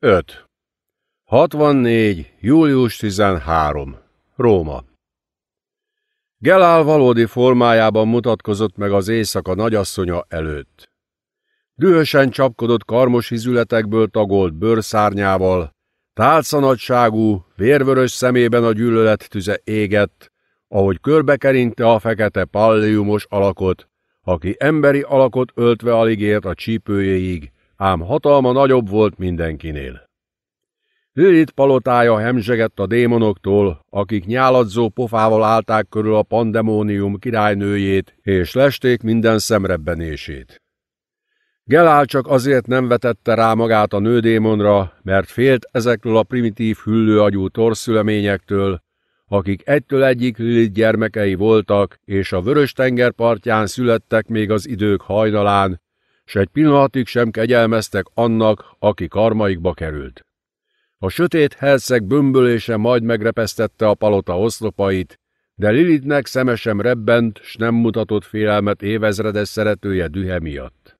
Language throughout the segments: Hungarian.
5. 64. július 13. Róma Gelál valódi formájában mutatkozott meg az éjszaka nagyasszonya előtt. Dühösen csapkodott karmos hizületekből tagolt bőrszárnyával, tálcanagyságú, vérvörös szemében a gyűlölet tüze égett, ahogy körbekerinte a fekete palliumos alakot, aki emberi alakot öltve alig ért a csípőjéig, ám hatalma nagyobb volt mindenkinél. Lilith palotája hemzsegett a démonoktól, akik nyáladzó pofával állták körül a pandemónium királynőjét, és lesték minden szemrebbenését. Gelál csak azért nem vetette rá magát a nődémonra, mert félt ezekről a primitív hüllőagyú torszüleményektől, akik egytől egyik Lilith gyermekei voltak, és a vörös tenger partján születtek még az idők hajnalán, s egy pillanatig sem kegyelmeztek annak, aki karmaikba került. A sötét herceg bömbölése majd megrepesztette a palota oszlopait, de Lilitnek szeme sem rebbent, s nem mutatott félelmet évezredes szeretője dühe miatt.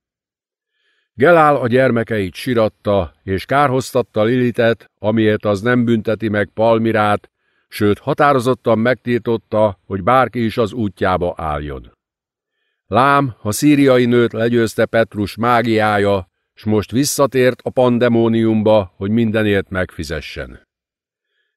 Gelál a gyermekeit siratta, és kárhoztatta Lilitet, amiért az nem bünteti meg Palmirát, sőt határozottan megtiltotta, hogy bárki is az útjába álljon. Lám, a szíriai nőt legyőzte Petrus mágiája, s most visszatért a pandemóniumba, hogy mindenért megfizessen.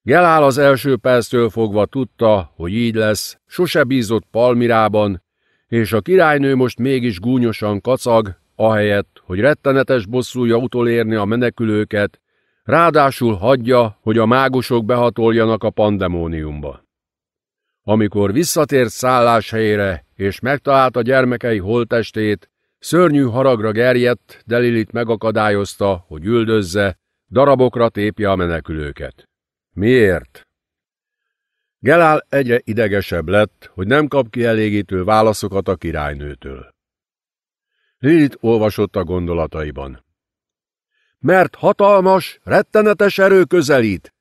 Gelál az első perctől fogva tudta, hogy így lesz, sose bízott Palmirában, és a királynő most mégis gúnyosan kacag, ahelyett, hogy rettenetes bosszúja utolérni a menekülőket, ráadásul hagyja, hogy a mágusok behatoljanak a pandemóniumba. Amikor visszatért szálláshelyére, és megtalálta gyermekei holtestét, szörnyű haragra gerjedt, de Lilit megakadályozta, hogy üldözze, darabokra tépje a menekülőket. Miért? Gelál egyre idegesebb lett, hogy nem kap kielégítő válaszokat a királynőtől. Lilit olvasott a gondolataiban. Mert hatalmas, rettenetes erő közelít.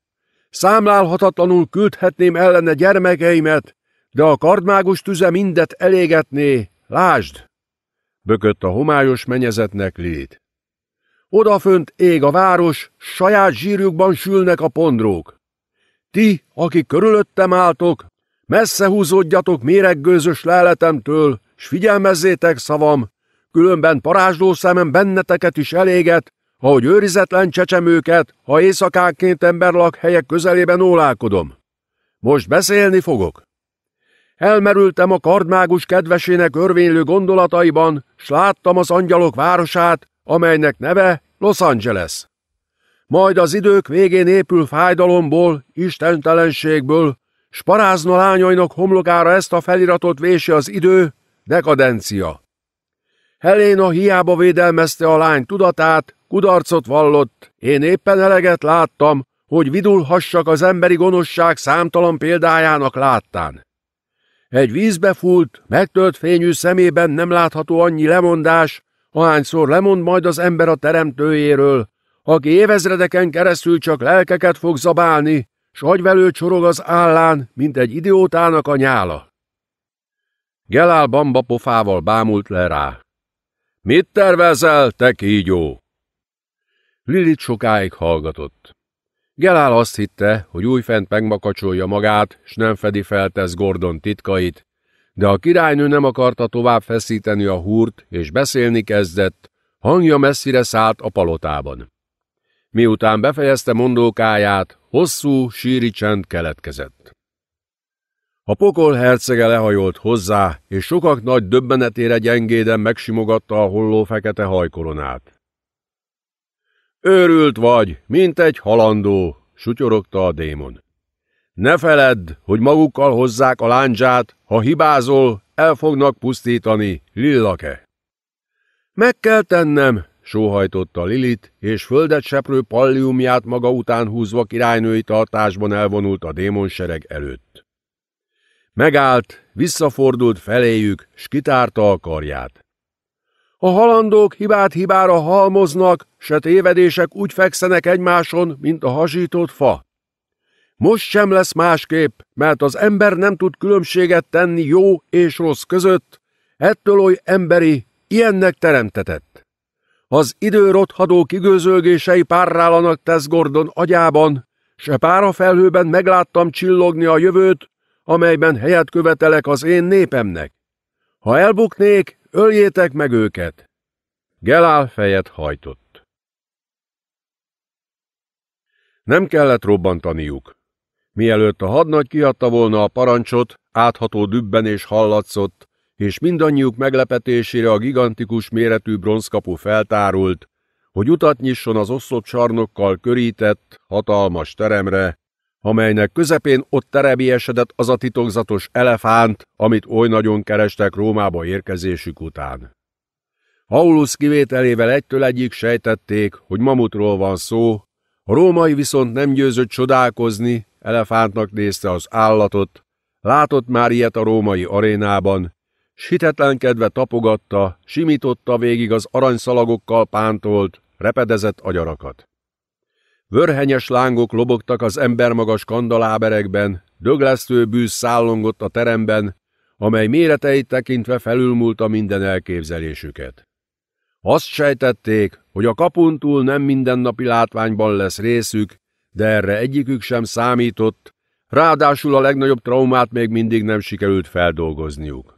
Számlálhatatlanul küldhetném ellene gyermekeimet, de a kardmágus tüze mindet elégetné, lásd! Bökött a homályos menyezetnek lét. Odafönt ég a város, saját zsírjukban sülnek a pondrók. Ti, akik körülöttem álltok, messze húzódjatok méreggőzös leletemtől, s figyelmezzétek szavam, különben parázsló szemem benneteket is eléget, ahogy őrizetlen csecsemőket, ha éjszakánként helyek közelében ólálkodom. Most beszélni fogok. Elmerültem a kardmágus kedvesének örvénylő gondolataiban, s láttam az angyalok városát, amelynek neve Los Angeles. Majd az idők végén épül fájdalomból, istentelenségből, s parázna lányainak homlokára ezt a feliratot vési az idő, dekadencia. Helena hiába védelmezte a lány tudatát, kudarcot vallott, én éppen eleget láttam, hogy vidulhassak az emberi gonoszság számtalan példájának láttán. Egy vízbe fúlt, megtölt fényű szemében nem látható annyi lemondás, ahányszor lemond majd az ember a teremtőjéről, aki évezredeken keresztül csak lelkeket fog zabálni, s agyvelő csorog az állán, mint egy idiótának a nyála. Gelál bamba pofával bámult le rá. Mit tervezel, te kígyó? Lilit sokáig hallgatott. Gelál azt hitte, hogy újfent megmakacsolja magát, s nem fedi fel tesz Gordon titkait, de a királynő nem akarta tovább feszíteni a húrt, és beszélni kezdett, hangja messzire szállt a palotában. Miután befejezte mondókáját, hosszú, síri csend keletkezett. A pokol hercege lehajolt hozzá, és sokak nagy döbbenetére gyengéden megsimogatta a holló fekete hajkoronát. Őrült vagy, mint egy halandó, sutyorogta a démon. Ne feledd, hogy magukkal hozzák a láncsát, ha hibázol, el fognak pusztítani, Lillake. Meg kell tennem, sóhajtotta Lilit, és földet seprő palliumját maga után húzva királynői tartásban elvonult a démonsereg előtt. Megállt, visszafordult feléjük, s kitárta a karját. A halandók hibát hibára halmoznak, se tévedések úgy fekszenek egymáson, mint a hasított fa. Most sem lesz másképp, mert az ember nem tud különbséget tenni jó és rossz között, ettől oly emberi, ilyennek teremtetett. Az idő rothadó kigőzölgései párrálanak tesz Gordon agyában, se pára felhőben megláttam csillogni a jövőt, amelyben helyet követelek az én népemnek. Ha elbuknék, Öljétek meg őket! Gelál fejet hajtott. Nem kellett robbantaniuk. Mielőtt a hadnagy kiadta volna a parancsot, átható dübbenés hallatszott, és mindannyiuk meglepetésére a gigantikus méretű bronzkapu feltárult, hogy utat nyisson az oszlopcsarnokkal körített, hatalmas teremre, amelynek közepén ott terebélyesedett az a titokzatos elefánt, amit oly nagyon kerestek Rómába érkezésük után. Aulus kivételével egytől egyik sejtették, hogy mamutról van szó, a római viszont nem győzött csodálkozni, elefántnak nézte az állatot, látott már ilyet a római arénában, s hitetlenkedve tapogatta, simította végig az aranyszalagokkal pántolt, repedezett agyarakat. Vörhenyes lángok lobogtak az embermagas kandaláberekben, döglesztő bűz szállongott a teremben, amely méreteit tekintve felülmúlta minden elképzelésüket. Azt sejtették, hogy a kapun túl nem mindennapi látványban lesz részük, de erre egyikük sem számított, ráadásul a legnagyobb traumát még mindig nem sikerült feldolgozniuk.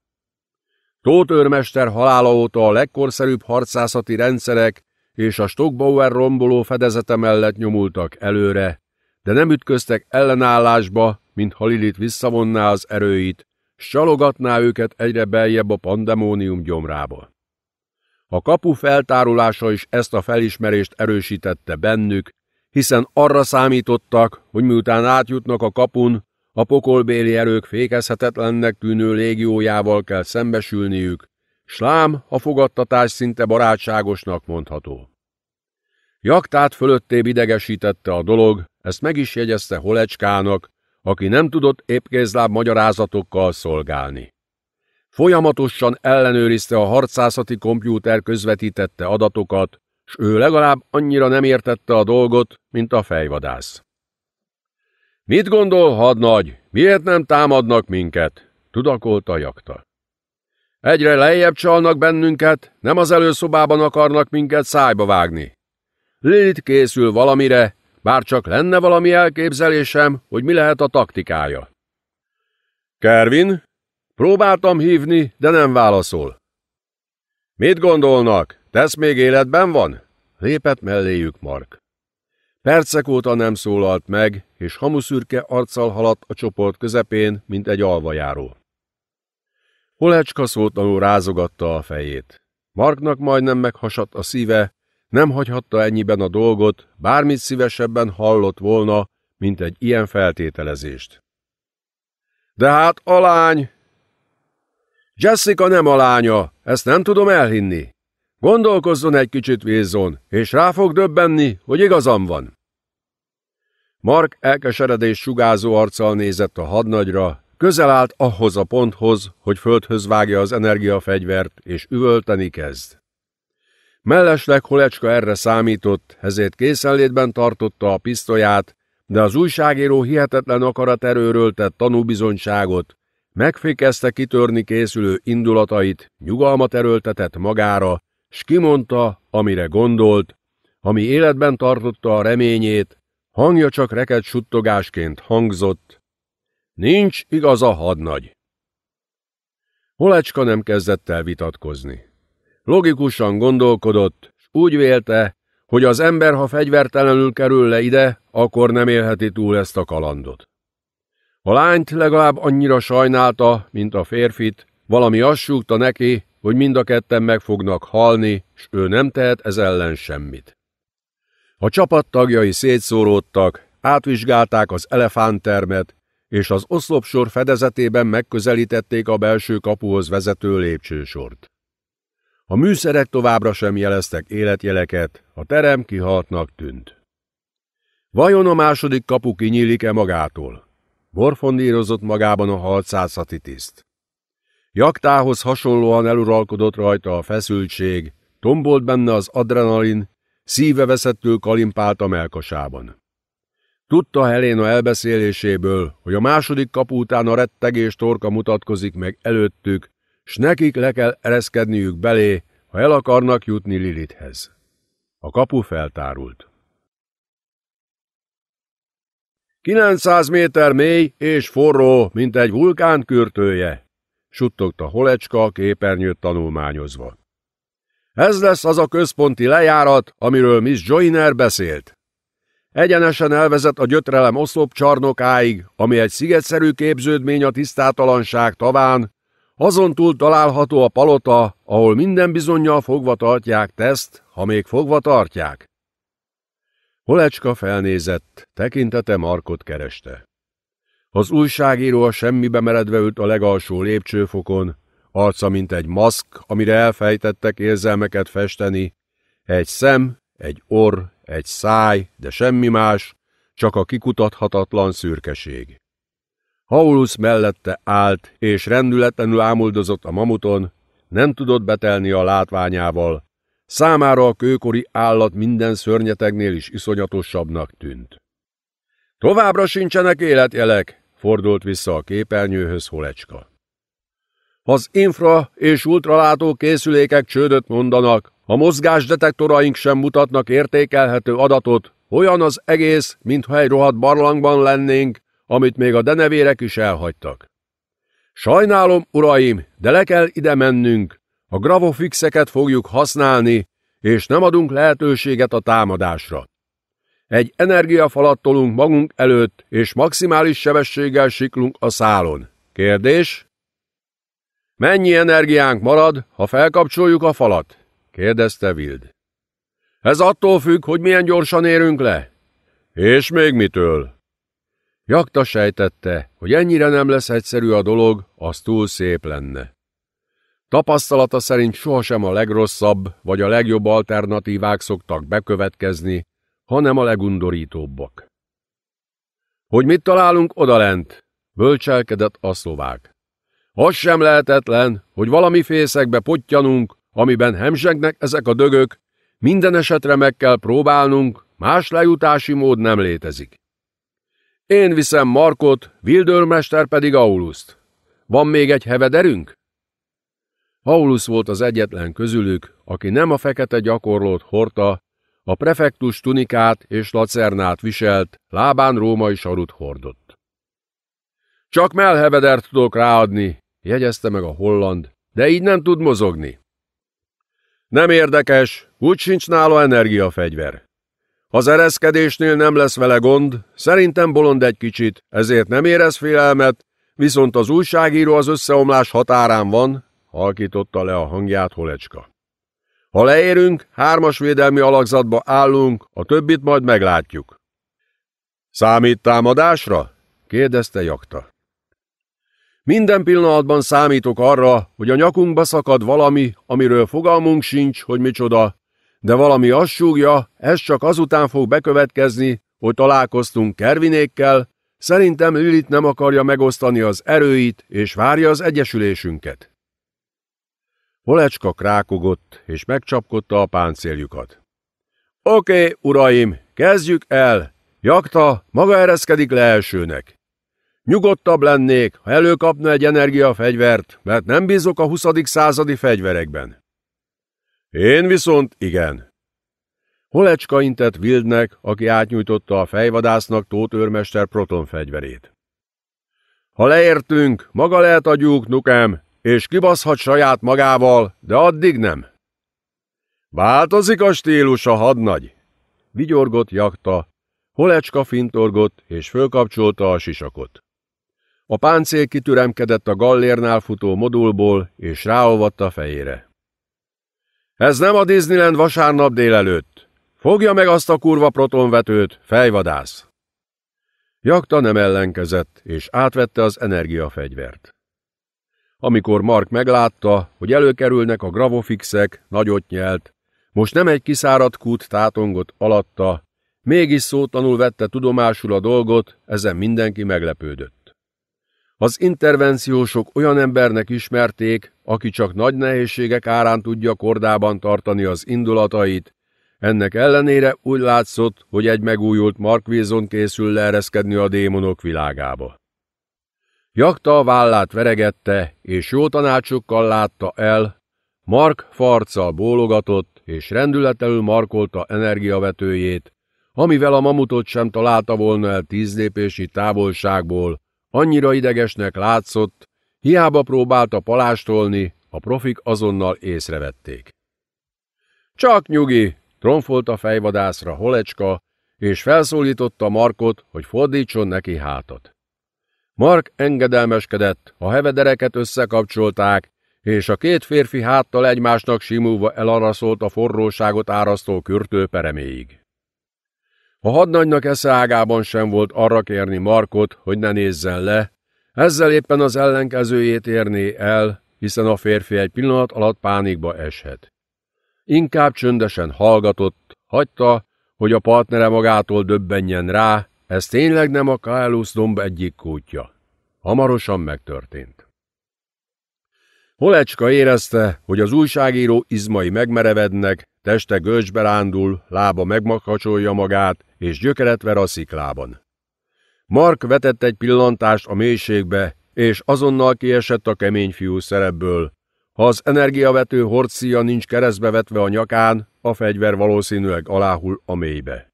Tóth őrmester halála óta a legkorszerűbb harcászati rendszerek és a Stockbauer romboló fedezete mellett nyomultak előre, de nem ütköztek ellenállásba, mint Lilit visszavonná az erőit, s csalogatná őket egyre beljebb a pandemónium gyomrába. A kapu feltárulása is ezt a felismerést erősítette bennük, hiszen arra számítottak, hogy miután átjutnak a kapun, a pokolbéli erők fékezhetetlennek tűnő légiójával kell szembesülniük, Slám a fogadtatás szinte barátságosnak mondható. Jaktát fölötté idegesítette a dolog, ezt meg is jegyezte Holecskának, aki nem tudott épkézláb magyarázatokkal szolgálni. Folyamatosan ellenőrizte a harcászati kompjúter közvetítette adatokat, s ő legalább annyira nem értette a dolgot, mint a fejvadász. Mit gondol, hadnagy, miért nem támadnak minket? tudakolta jakta. Egyre lejjebb csalnak bennünket, nem az előszobában akarnak minket szájba vágni. Lilit készül valamire, bár csak lenne valami elképzelésem, hogy mi lehet a taktikája. Kervin? Próbáltam hívni, de nem válaszol. Mit gondolnak? Tesz még életben van? Lépett melléjük Mark. Percek óta nem szólalt meg, és hamuszürke arccal haladt a csoport közepén, mint egy alvajáró. Polecska szótlanul rázogatta a fejét. Marknak majdnem meghasadt a szíve, nem hagyhatta ennyiben a dolgot, bármit szívesebben hallott volna, mint egy ilyen feltételezést. De hát a lány! Jessica nem a lánya, ezt nem tudom elhinni. Gondolkozzon egy kicsit Wilson, és rá fog döbbenni, hogy igazam van. Mark elkeseredés sugázó arccal nézett a hadnagyra, Közel állt ahhoz a ponthoz, hogy földhöz vágja az energiafegyvert, és üvölteni kezd. Mellesleg Holecska erre számított, ezért készenlétben tartotta a pisztolyát, de az újságíró hihetetlen akaraterőről tett tanúbizonyságot, megfékezte kitörni készülő indulatait, nyugalmat erőltetett magára, s kimondta, amire gondolt, ami életben tartotta a reményét, hangja csak reked suttogásként hangzott, Nincs igaza hadnagy. Holecska nem kezdett el vitatkozni. Logikusan gondolkodott, s úgy vélte, hogy az ember, ha fegyvertelenül kerül le ide, akkor nem élheti túl ezt a kalandot. A lányt legalább annyira sajnálta, mint a férfit, valami azt súgta neki, hogy mind a ketten meg fognak halni, s ő nem tehet ez ellen semmit. A csapattagjai szétszóródtak, átvizsgálták az elefánttermet, és az oszlopsor fedezetében megközelítették a belső kapuhoz vezető lépcsősort. A műszerek továbbra sem jeleztek életjeleket, a terem kihaltnak tűnt. Vajon a második kapu kinyílik-e magától? Morfondírozott magában a halcászati tiszt. Jaktához hasonlóan eluralkodott rajta a feszültség, tombolt benne az adrenalin, szíve veszettől kalimpált a melkasában. Tudta Helena elbeszéléséből, hogy a második kapu után a rettegés torka mutatkozik meg előttük, s nekik le kell ereszkedniük belé, ha el akarnak jutni Lilithez. A kapu feltárult. 900 méter mély és forró, mint egy vulkán kürtője, suttogta Holecska képernyőt tanulmányozva. Ez lesz az a központi lejárat, amiről Miss Joyner beszélt. Egyenesen elvezet a gyötrelem oszlop csarnokáig, ami egy szigetszerű képződmény a tisztátalanság taván, azon túl található a palota, ahol minden bizonyal fogva tartják teszt, ha még fogva tartják. Holecska felnézett, tekintete Markot kereste. Az újságíró a semmibe meredve ült a legalsó lépcsőfokon, arca mint egy maszk, amire elfejtettek érzelmeket festeni, egy szem, egy orr, egy száj, de semmi más, csak a kikutathatatlan szürkeség. Haulusz mellette állt, és rendületlenül ámuldozott a mamuton, nem tudott betelni a látványával. Számára a kőkori állat minden szörnyetegnél is iszonyatosabbnak tűnt. Továbbra sincsenek életjelek, fordult vissza a képernyőhöz Holecska. Az infra és ultralátó készülékek csődöt mondanak, a mozgásdetektoraink sem mutatnak értékelhető adatot, olyan az egész, mintha egy rohadt barlangban lennénk, amit még a denevérek is elhagytak. Sajnálom, uraim, de le kell ide mennünk, a gravofixeket fogjuk használni, és nem adunk lehetőséget a támadásra. Egy energiafalat tolunk magunk előtt, és maximális sebességgel siklunk a szálon. Kérdés? Mennyi energiánk marad, ha felkapcsoljuk a falat? kérdezte Wild. Ez attól függ, hogy milyen gyorsan érünk le. És még mitől? Jakta sejtette, hogy ennyire nem lesz egyszerű a dolog, az túl szép lenne. Tapasztalata szerint sohasem a legrosszabb vagy a legjobb alternatívák szoktak bekövetkezni, hanem a legundorítóbbak. Hogy mit találunk odalent? Bölcselkedett a szlovák. Az sem lehetetlen, hogy valami fészekbe potyanunk, amiben hemzsegnek ezek a dögök, minden esetre meg kell próbálnunk, más lejutási mód nem létezik. Én viszem Markot, Vildőrmester pedig Auluszt. Van még egy hevederünk? Aulus volt az egyetlen közülük, aki nem a fekete gyakorlót hordta, a prefektus tunikát és lacernát viselt, lábán római sarut hordott. Csak melhevedert tudok ráadni, jegyezte meg a holland, de így nem tud mozogni. Nem érdekes, úgy sincs nála energiafegyver. Az ereszkedésnél nem lesz vele gond, szerintem bolond egy kicsit, ezért nem érez félelmet, viszont az újságíró az összeomlás határán van, halkította le a hangját Holecska. Ha leérünk, hármas védelmi alakzatba állunk, a többit majd meglátjuk. Számít támadásra? kérdezte Jakta. Minden pillanatban számítok arra, hogy a nyakunkba szakad valami, amiről fogalmunk sincs, hogy micsoda, de valami azt súgja, ez csak azután fog bekövetkezni, hogy találkoztunk Kervinékkel, szerintem Lilit nem akarja megosztani az erőit, és várja az egyesülésünket. Polecska krákogott, és megcsapkodta a páncéljukat. Oké, okay, uraim, kezdjük el! Jakta, maga ereszkedik le elsőnek. Nyugodtabb lennék, ha előkapna egy energiafegyvert, mert nem bízok a 20. századi fegyverekben. Én viszont igen. Holecska intett Wildnek, aki átnyújtotta a fejvadásznak Tóth őrmester proton fegyverét. Ha leértünk, maga lehet a gyúk, nukem, és kibaszhat saját magával, de addig nem. Változik a stílus a hadnagy, vigyorgott jakta, Holecska fintorgott és fölkapcsolta a sisakot. A páncél kitüremkedett a gallérnál futó modulból, és ráolvadt a fejére. Ez nem a Disneyland vasárnap délelőtt. Fogja meg azt a kurva protonvetőt, fejvadász! Jakta nem ellenkezett, és átvette az energiafegyvert. Amikor Mark meglátta, hogy előkerülnek a gravofixek, nagyot nyelt, most nem egy kiszáradt kút tátongott alatta, mégis szótlanul vette tudomásul a dolgot, ezen mindenki meglepődött. Az intervenciósok olyan embernek ismerték, aki csak nagy nehézségek árán tudja kordában tartani az indulatait, ennek ellenére úgy látszott, hogy egy megújult Mark Wilson készül leereszkedni a démonok világába. Jakta a vállát veregette, és jó tanácsokkal látta el, Mark farccal bólogatott, és rendületelül markolta energiavetőjét, amivel a mamutot sem találta volna el tíz lépési távolságból, Annyira idegesnek látszott, hiába próbálta palástolni, a profik azonnal észrevették. Csak nyugi, tromfolt a fejvadászra Holecska, és felszólította Markot, hogy fordítson neki hátat. Mark engedelmeskedett, a hevedereket összekapcsolták, és a két férfi háttal egymásnak simulva elaraszolt a forróságot árasztó kürtő pereméig. A hadnagynak eszeágában sem volt arra kérni Markot, hogy ne nézzen le, ezzel éppen az ellenkezőjét érné el, hiszen a férfi egy pillanat alatt pánikba eshet. Inkább csöndesen hallgatott, hagyta, hogy a partnere magától döbbenjen rá, ez tényleg nem a Kaelus domb egyik kútja. Hamarosan megtörtént. Holecska érezte, hogy az újságíró izmai megmerevednek, Teste gölcsbe rándul, lába megmakacsolja magát, és gyökeret ver a sziklában. Mark vetett egy pillantást a mélységbe, és azonnal kiesett a kemény fiú szerepből. Ha az energiavető horcia nincs keresztbe vetve a nyakán, a fegyver valószínűleg aláhul a mélybe.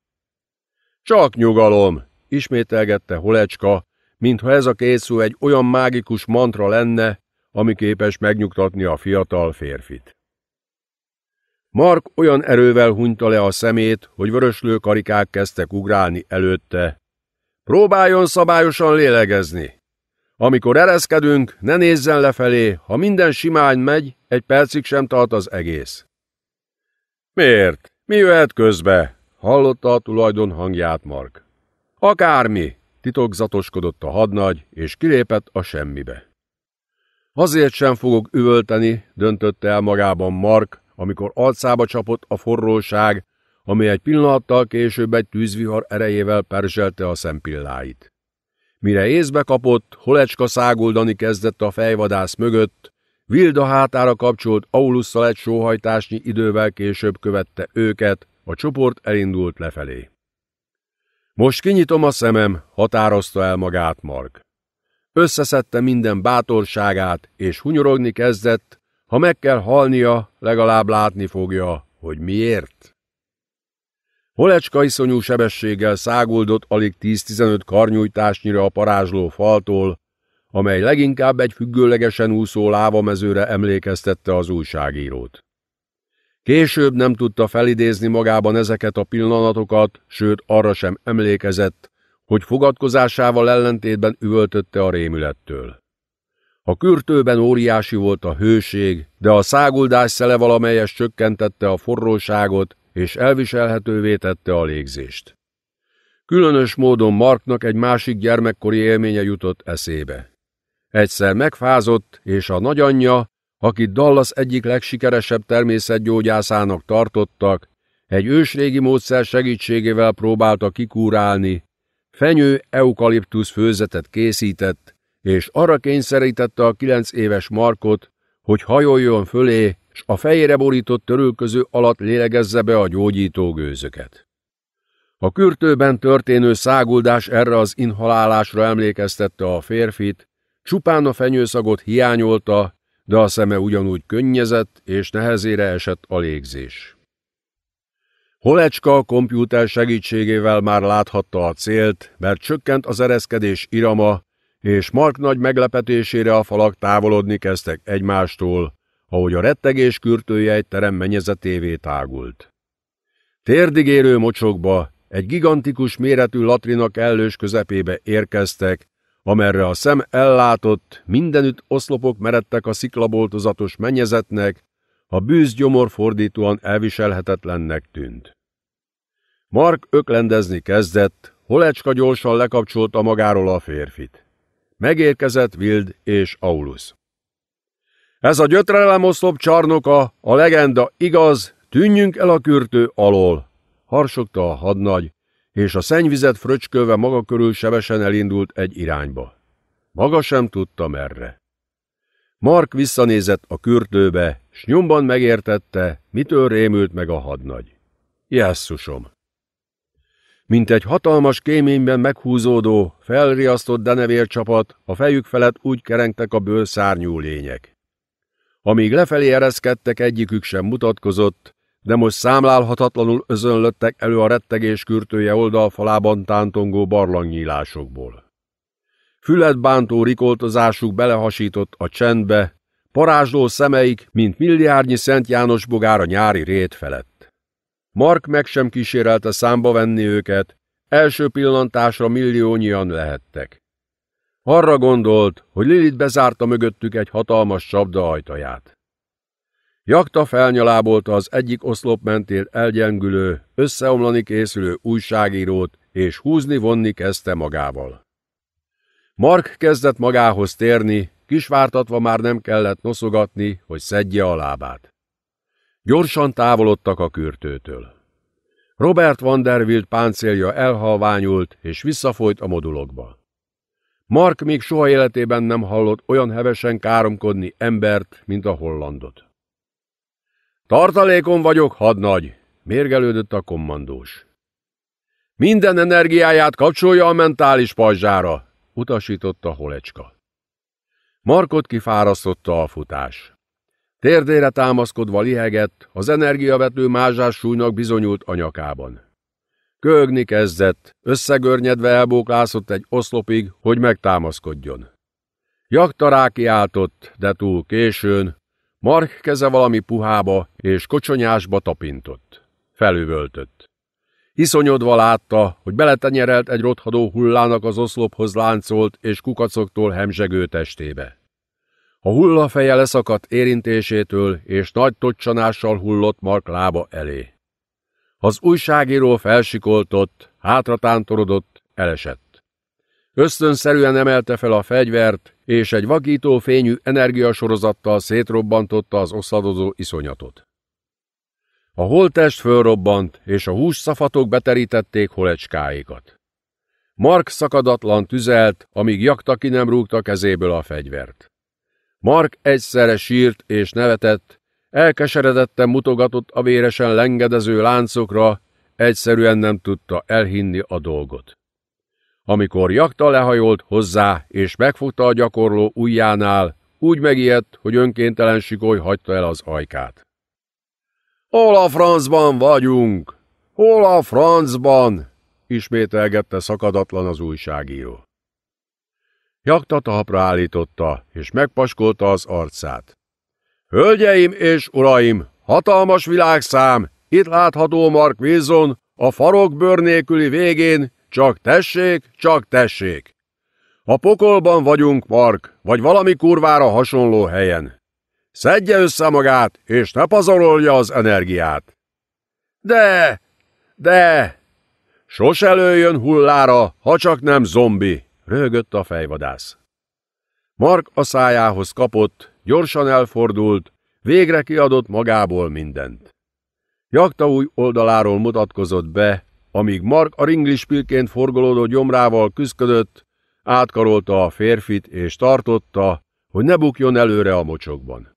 Csak nyugalom, ismételgette Holecska, mintha ez a készül egy olyan mágikus mantra lenne, ami képes megnyugtatni a fiatal férfit. Mark olyan erővel hunyta le a szemét, hogy vöröslő karikák kezdtek ugrálni előtte. Próbáljon szabályosan lélegezni. Amikor ereszkedünk, ne nézzen lefelé, ha minden simán megy, egy percig sem tart az egész. Miért? Mi jöhet közbe? Hallotta a tulajdon hangját Mark. Akármi, titokzatoskodott a hadnagy, és kilépett a semmibe. Azért sem fogok üvölteni, döntötte el magában Mark, amikor alcába csapott a forróság, ami egy pillanattal később egy tűzvihar erejével perzselte a szempilláit. Mire észbe kapott, Holecska száguldani kezdett a fejvadász mögött, Vilda hátára kapcsolt Aulusszal egy sóhajtásnyi idővel később követte őket, a csoport elindult lefelé. Most kinyitom a szemem, határozta el magát Mark. Összeszedte minden bátorságát, és hunyorogni kezdett, ha meg kell halnia, legalább látni fogja, hogy miért. Holecska iszonyú sebességgel száguldott alig 10-15 karnyújtásnyira a parázsló faltól, amely leginkább egy függőlegesen úszó lávamezőre emlékeztette az újságírót. Később nem tudta felidézni magában ezeket a pillanatokat, sőt arra sem emlékezett, hogy fogadkozásával ellentétben üvöltötte a rémülettől. A kürtőben óriási volt a hőség, de a száguldás szele valamelyes csökkentette a forróságot, és elviselhetővé tette a légzést. Különös módon Marknak egy másik gyermekkori élménye jutott eszébe. Egyszer megfázott, és a nagyanyja, akit Dallas egyik legsikeresebb természetgyógyászának tartottak, egy ősrégi módszer segítségével próbálta kikúrálni, fenyő eukaliptusz főzetet készített, és arra kényszerítette a kilenc éves Markot, hogy hajoljon fölé, s a fejére borított törülköző alatt lélegezze be a gyógyító gőzöket. A kürtőben történő száguldás erre az inhalálásra emlékeztette a férfit, csupán a fenyőszagot hiányolta, de a szeme ugyanúgy könnyezett, és nehezére esett a légzés. Holecska a kompjúter segítségével már láthatta a célt, mert csökkent az ereszkedés irama, és Mark nagy meglepetésére a falak távolodni kezdtek egymástól, ahogy a rettegés kürtője egy terem mennyezetévé tágult. Térdigérő mocsokba egy gigantikus méretű latrinak ellős közepébe érkeztek, amerre a szem ellátott, mindenütt oszlopok meredtek a sziklaboltozatos mennyezetnek, a gyomor fordítóan elviselhetetlennek tűnt. Mark öklendezni kezdett, Holecska gyorsan lekapcsolta magáról a férfit megérkezett Wild és Aulus. Ez a gyötrelemoszlop csarnoka, a legenda igaz, tűnjünk el a kürtő alól, harsogta a hadnagy, és a szennyvizet fröcskölve maga körül sebesen elindult egy irányba. Maga sem tudta merre. Mark visszanézett a kürtőbe, s nyomban megértette, mitől rémült meg a hadnagy. Jesszusom! mint egy hatalmas kéményben meghúzódó, felriasztott denevércsapat, a fejük felett úgy kerengtek a bőr szárnyú lények. Amíg lefelé ereszkedtek, egyikük sem mutatkozott, de most számlálhatatlanul özönlöttek elő a rettegés kürtője oldalfalában tántongó barlangnyílásokból. Fület bántó rikoltozásuk belehasított a csendbe, parázsló szemeik, mint milliárdnyi Szent János bogár a nyári rét felett. Mark meg sem kísérelte számba venni őket, első pillantásra milliónyian lehettek. Arra gondolt, hogy Lilit bezárta mögöttük egy hatalmas csapda ajtaját. Jakta felnyalábolta az egyik oszlop mentén elgyengülő, összeomlani készülő újságírót, és húzni-vonni kezdte magával. Mark kezdett magához térni, kisvártatva már nem kellett noszogatni, hogy szedje a lábát. Gyorsan távolodtak a kürtőtől. Robert Vanderbilt páncélja elhalványult és visszafolyt a modulokba. Mark még soha életében nem hallott olyan hevesen káromkodni embert, mint a hollandot. Tartalékon vagyok, hadnagy, mérgelődött a kommandós. Minden energiáját kapcsolja a mentális pajzsára, utasította Holecska. Markot kifárasztotta a futás. Térdére támaszkodva lihegett, az energiavető mázsás súlynak bizonyult anyakában. Kögni kezdett, összegörnyedve elbóklászott egy oszlopig, hogy megtámaszkodjon. Jakta rákiáltott, de túl későn, Mark keze valami puhába és kocsonyásba tapintott. Felüvöltött. Iszonyodva látta, hogy beletenyerelt egy rothadó hullának az oszlophoz láncolt és kukacoktól hemzsegő testébe. A feje leszakadt érintésétől, és nagy tocsanással hullott Mark lába elé. Az újságíró felsikoltott, hátratántorodott, elesett. Ösztönszerűen emelte fel a fegyvert, és egy vakító fényű energiasorozattal szétrobbantotta az oszladozó iszonyatot. A holttest fölrobbant, és a hússzafatok beterítették holecskáikat. Mark szakadatlan tüzelt, amíg jakta ki nem rúgta kezéből a fegyvert. Mark egyszerre sírt és nevetett, elkeseredetten mutogatott a véresen lengedező láncokra, egyszerűen nem tudta elhinni a dolgot. Amikor jakta lehajolt hozzá és megfogta a gyakorló ujjánál, úgy megijedt, hogy önkéntelen sikoly hagyta el az ajkát. Hol a francban vagyunk? Hol a francban? ismételgette szakadatlan az újságíró jaktatahapra állította, és megpaskolta az arcát. Hölgyeim és uraim, hatalmas világszám, itt látható Mark Wilson, a farok bőrnéküli nélküli végén, csak tessék, csak tessék. A pokolban vagyunk, Mark, vagy valami kurvára hasonló helyen. Szedje össze magát, és ne pazarolja az energiát. De, de, sos előjön hullára, ha csak nem zombi röhögött a fejvadász. Mark a szájához kapott, gyorsan elfordult, végre kiadott magából mindent. Jakta új oldaláról mutatkozott be, amíg Mark a ringlispilként forgolódó gyomrával küzdött, átkarolta a férfit és tartotta, hogy ne bukjon előre a mocsokban.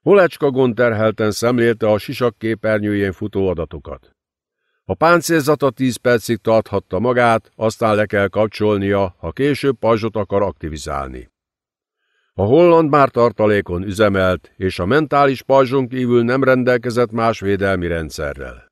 Holecska terhelten szemlélte a sisak képernyőjén futó adatokat. A páncélzata 10 percig tarthatta magát, aztán le kell kapcsolnia, ha később pajzsot akar aktivizálni. A holland már tartalékon üzemelt, és a mentális pajzson kívül nem rendelkezett más védelmi rendszerrel.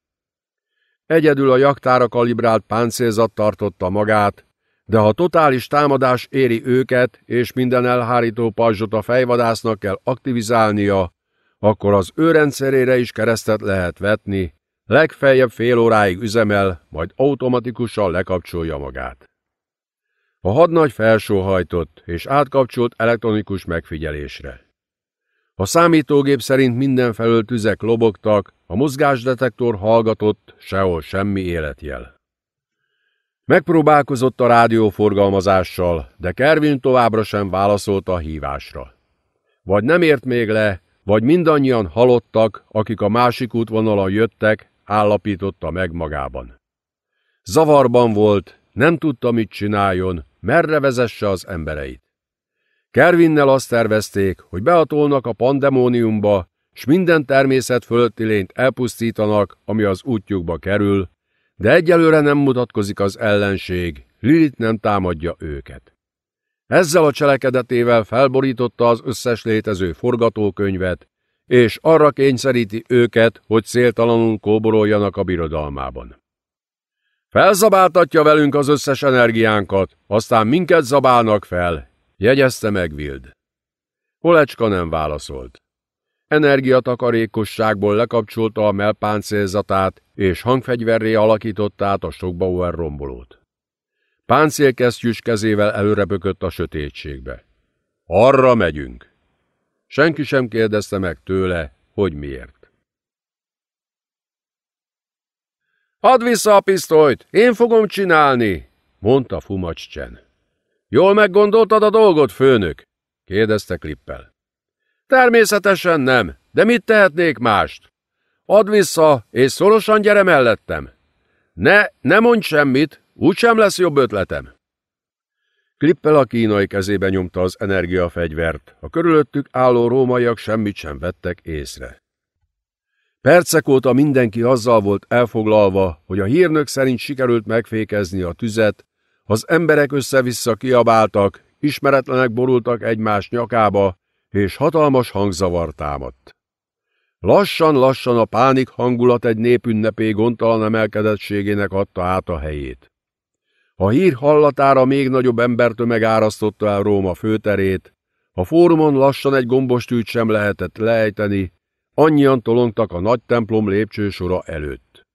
Egyedül a jaktára kalibrált páncélzat tartotta magát, de ha totális támadás éri őket, és minden elhárító pajzsot a fejvadásznak kell aktivizálnia, akkor az ő rendszerére is keresztet lehet vetni, Legfeljebb fél óráig üzemel, majd automatikusan lekapcsolja magát. A hadnagy felsóhajtott és átkapcsolt elektronikus megfigyelésre. A számítógép szerint mindenfelől tüzek lobogtak, a mozgásdetektor hallgatott, sehol semmi életjel. Megpróbálkozott a rádióforgalmazással, de Kervin továbbra sem válaszolt a hívásra. Vagy nem ért még le, vagy mindannyian halottak, akik a másik útvonalon jöttek, állapította meg magában. Zavarban volt, nem tudta, mit csináljon, merre vezesse az embereit. Kervinnel azt tervezték, hogy beatolnak a pandemóniumba, s minden természet fölötti lényt elpusztítanak, ami az útjukba kerül, de egyelőre nem mutatkozik az ellenség, Lilit nem támadja őket. Ezzel a cselekedetével felborította az összes létező forgatókönyvet, és arra kényszeríti őket, hogy széltalanul kóboroljanak a birodalmában. Felzabáltatja velünk az összes energiánkat, aztán minket zabálnak fel, jegyezte meg Wild. Holecska nem válaszolt. Energiatakarékosságból lekapcsolta a melpáncélzatát, és hangfegyverré alakította át a Stockbauer rombolót. Páncélkesztyűs kezével előrebökött a sötétségbe. Arra megyünk! Senki sem kérdezte meg tőle, hogy miért. Add vissza a pisztolyt, én fogom csinálni, mondta Fumacsen. Jól meggondoltad a dolgot, főnök? kérdezte Klippel. Természetesen nem, de mit tehetnék mást? Add vissza, és szorosan gyere mellettem. Ne, ne mondj semmit, úgysem lesz jobb ötletem. Klippel a kínai kezébe nyomta az energiafegyvert, a körülöttük álló rómaiak semmit sem vettek észre. Percek óta mindenki azzal volt elfoglalva, hogy a hírnök szerint sikerült megfékezni a tüzet, az emberek össze-vissza kiabáltak, ismeretlenek borultak egymás nyakába, és hatalmas hangzavar támadt. Lassan-lassan a pánik hangulat egy népünnepé gondtalan emelkedettségének adta át a helyét. A hír hallatára még nagyobb embertömeg árasztotta el Róma főterét, a fórumon lassan egy gombostűt sem lehetett leejteni, annyian tolongtak a nagy templom lépcsősora előtt.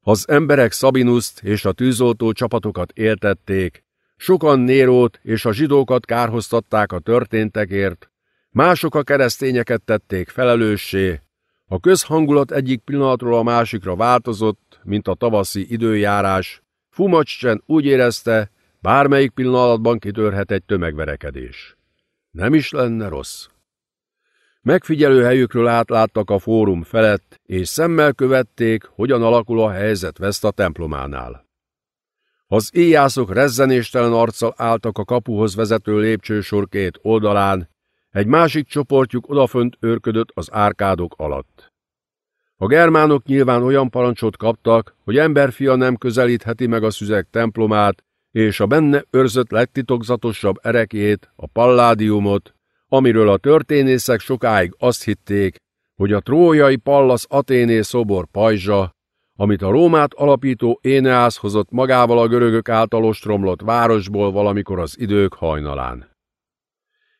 Az emberek Szabinuszt és a tűzoltó csapatokat éltették, sokan Nérót és a zsidókat kárhoztatták a történtekért, mások a keresztényeket tették felelőssé, a közhangulat egyik pillanatról a másikra változott, mint a tavaszi időjárás, Fumacsen úgy érezte, bármelyik pillanatban kitörhet egy tömegverekedés. Nem is lenne rossz. Megfigyelő helyükről átláttak a fórum felett, és szemmel követték, hogyan alakul a helyzet veszt a templománál. Az íjászok rezzenéstelen arccal álltak a kapuhoz vezető lépcsősor két oldalán, egy másik csoportjuk odafönt őrködött az árkádok alatt. A germánok nyilván olyan parancsot kaptak, hogy emberfia nem közelítheti meg a szüzek templomát, és a benne őrzött legtitokzatosabb erekét, a palládiumot, amiről a történészek sokáig azt hitték, hogy a trójai Pallas Aténé szobor pajzsa, amit a Rómát alapító Éneász hozott magával a görögök által ostromlott városból valamikor az idők hajnalán.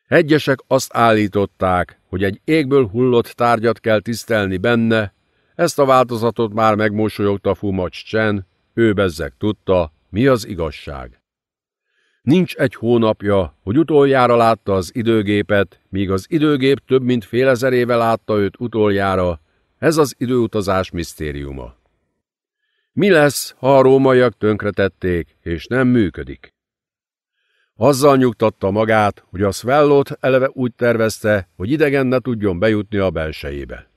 Egyesek azt állították, hogy egy égből hullott tárgyat kell tisztelni benne, ezt a változatot már megmosolyogta Fumacs Csen, ő bezzeg tudta, mi az igazság. Nincs egy hónapja, hogy utoljára látta az időgépet, míg az időgép több mint fél ezer éve látta őt utoljára, ez az időutazás misztériuma. Mi lesz, ha a rómaiak tönkretették, és nem működik? Azzal nyugtatta magát, hogy a Svellót eleve úgy tervezte, hogy idegen ne tudjon bejutni a belsejébe.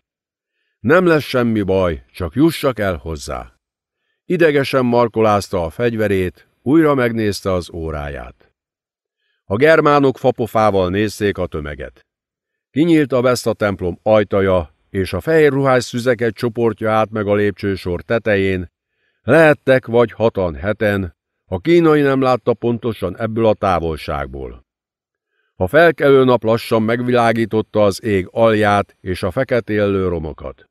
Nem lesz semmi baj, csak jussak el hozzá. Idegesen markolázta a fegyverét, újra megnézte az óráját. A germánok fapofával nézték a tömeget. Kinyílt a Veszta templom ajtaja, és a fehér ruhás szüzeket csoportja át meg a lépcsősor tetején, lehettek vagy hatan-heten, a kínai nem látta pontosan ebből a távolságból. A felkelő nap lassan megvilágította az ég alját és a feketéllő romokat.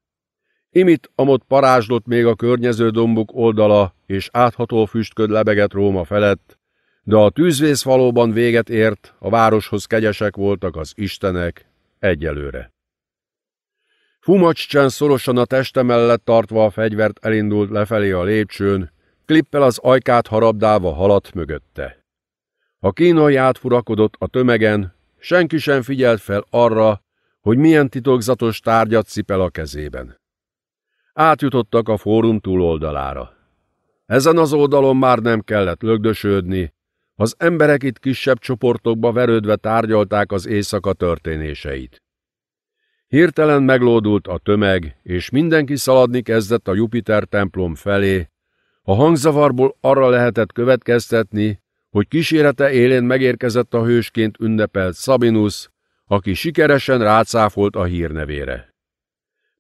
Imit-amott parázslott még a környező dombok oldala, és átható füstköd lebegett Róma felett, de a tűzvész valóban véget ért, a városhoz kegyesek voltak az istenek egyelőre. Fumacsen szorosan a teste mellett tartva a fegyvert elindult lefelé a lépcsőn, klippel az ajkát harabdálva haladt mögötte. A kínai átfurakodott a tömegen, senki sem figyelt fel arra, hogy milyen titokzatos tárgyat cipel a kezében átjutottak a fórum túloldalára. Ezen az oldalon már nem kellett lögdösödni, az emberek itt kisebb csoportokba verődve tárgyalták az éjszaka történéseit. Hirtelen meglódult a tömeg, és mindenki szaladni kezdett a Jupiter templom felé. A hangzavarból arra lehetett következtetni, hogy kísérete élén megérkezett a hősként ünnepelt Sabinus, aki sikeresen rácáfolt a hírnevére.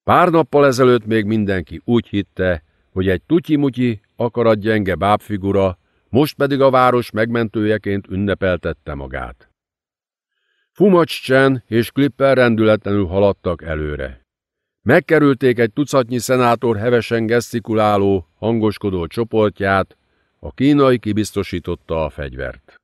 Pár nappal ezelőtt még mindenki úgy hitte, hogy egy tutyimutyi akarat gyenge bábfigura, most pedig a város megmentőjeként ünnepeltette magát. Fumacs Chen és Klipper rendületlenül haladtak előre. Megkerülték egy tucatnyi szenátor hevesen gesztikuláló, hangoskodó csoportját, a kínai kibiztosította a fegyvert.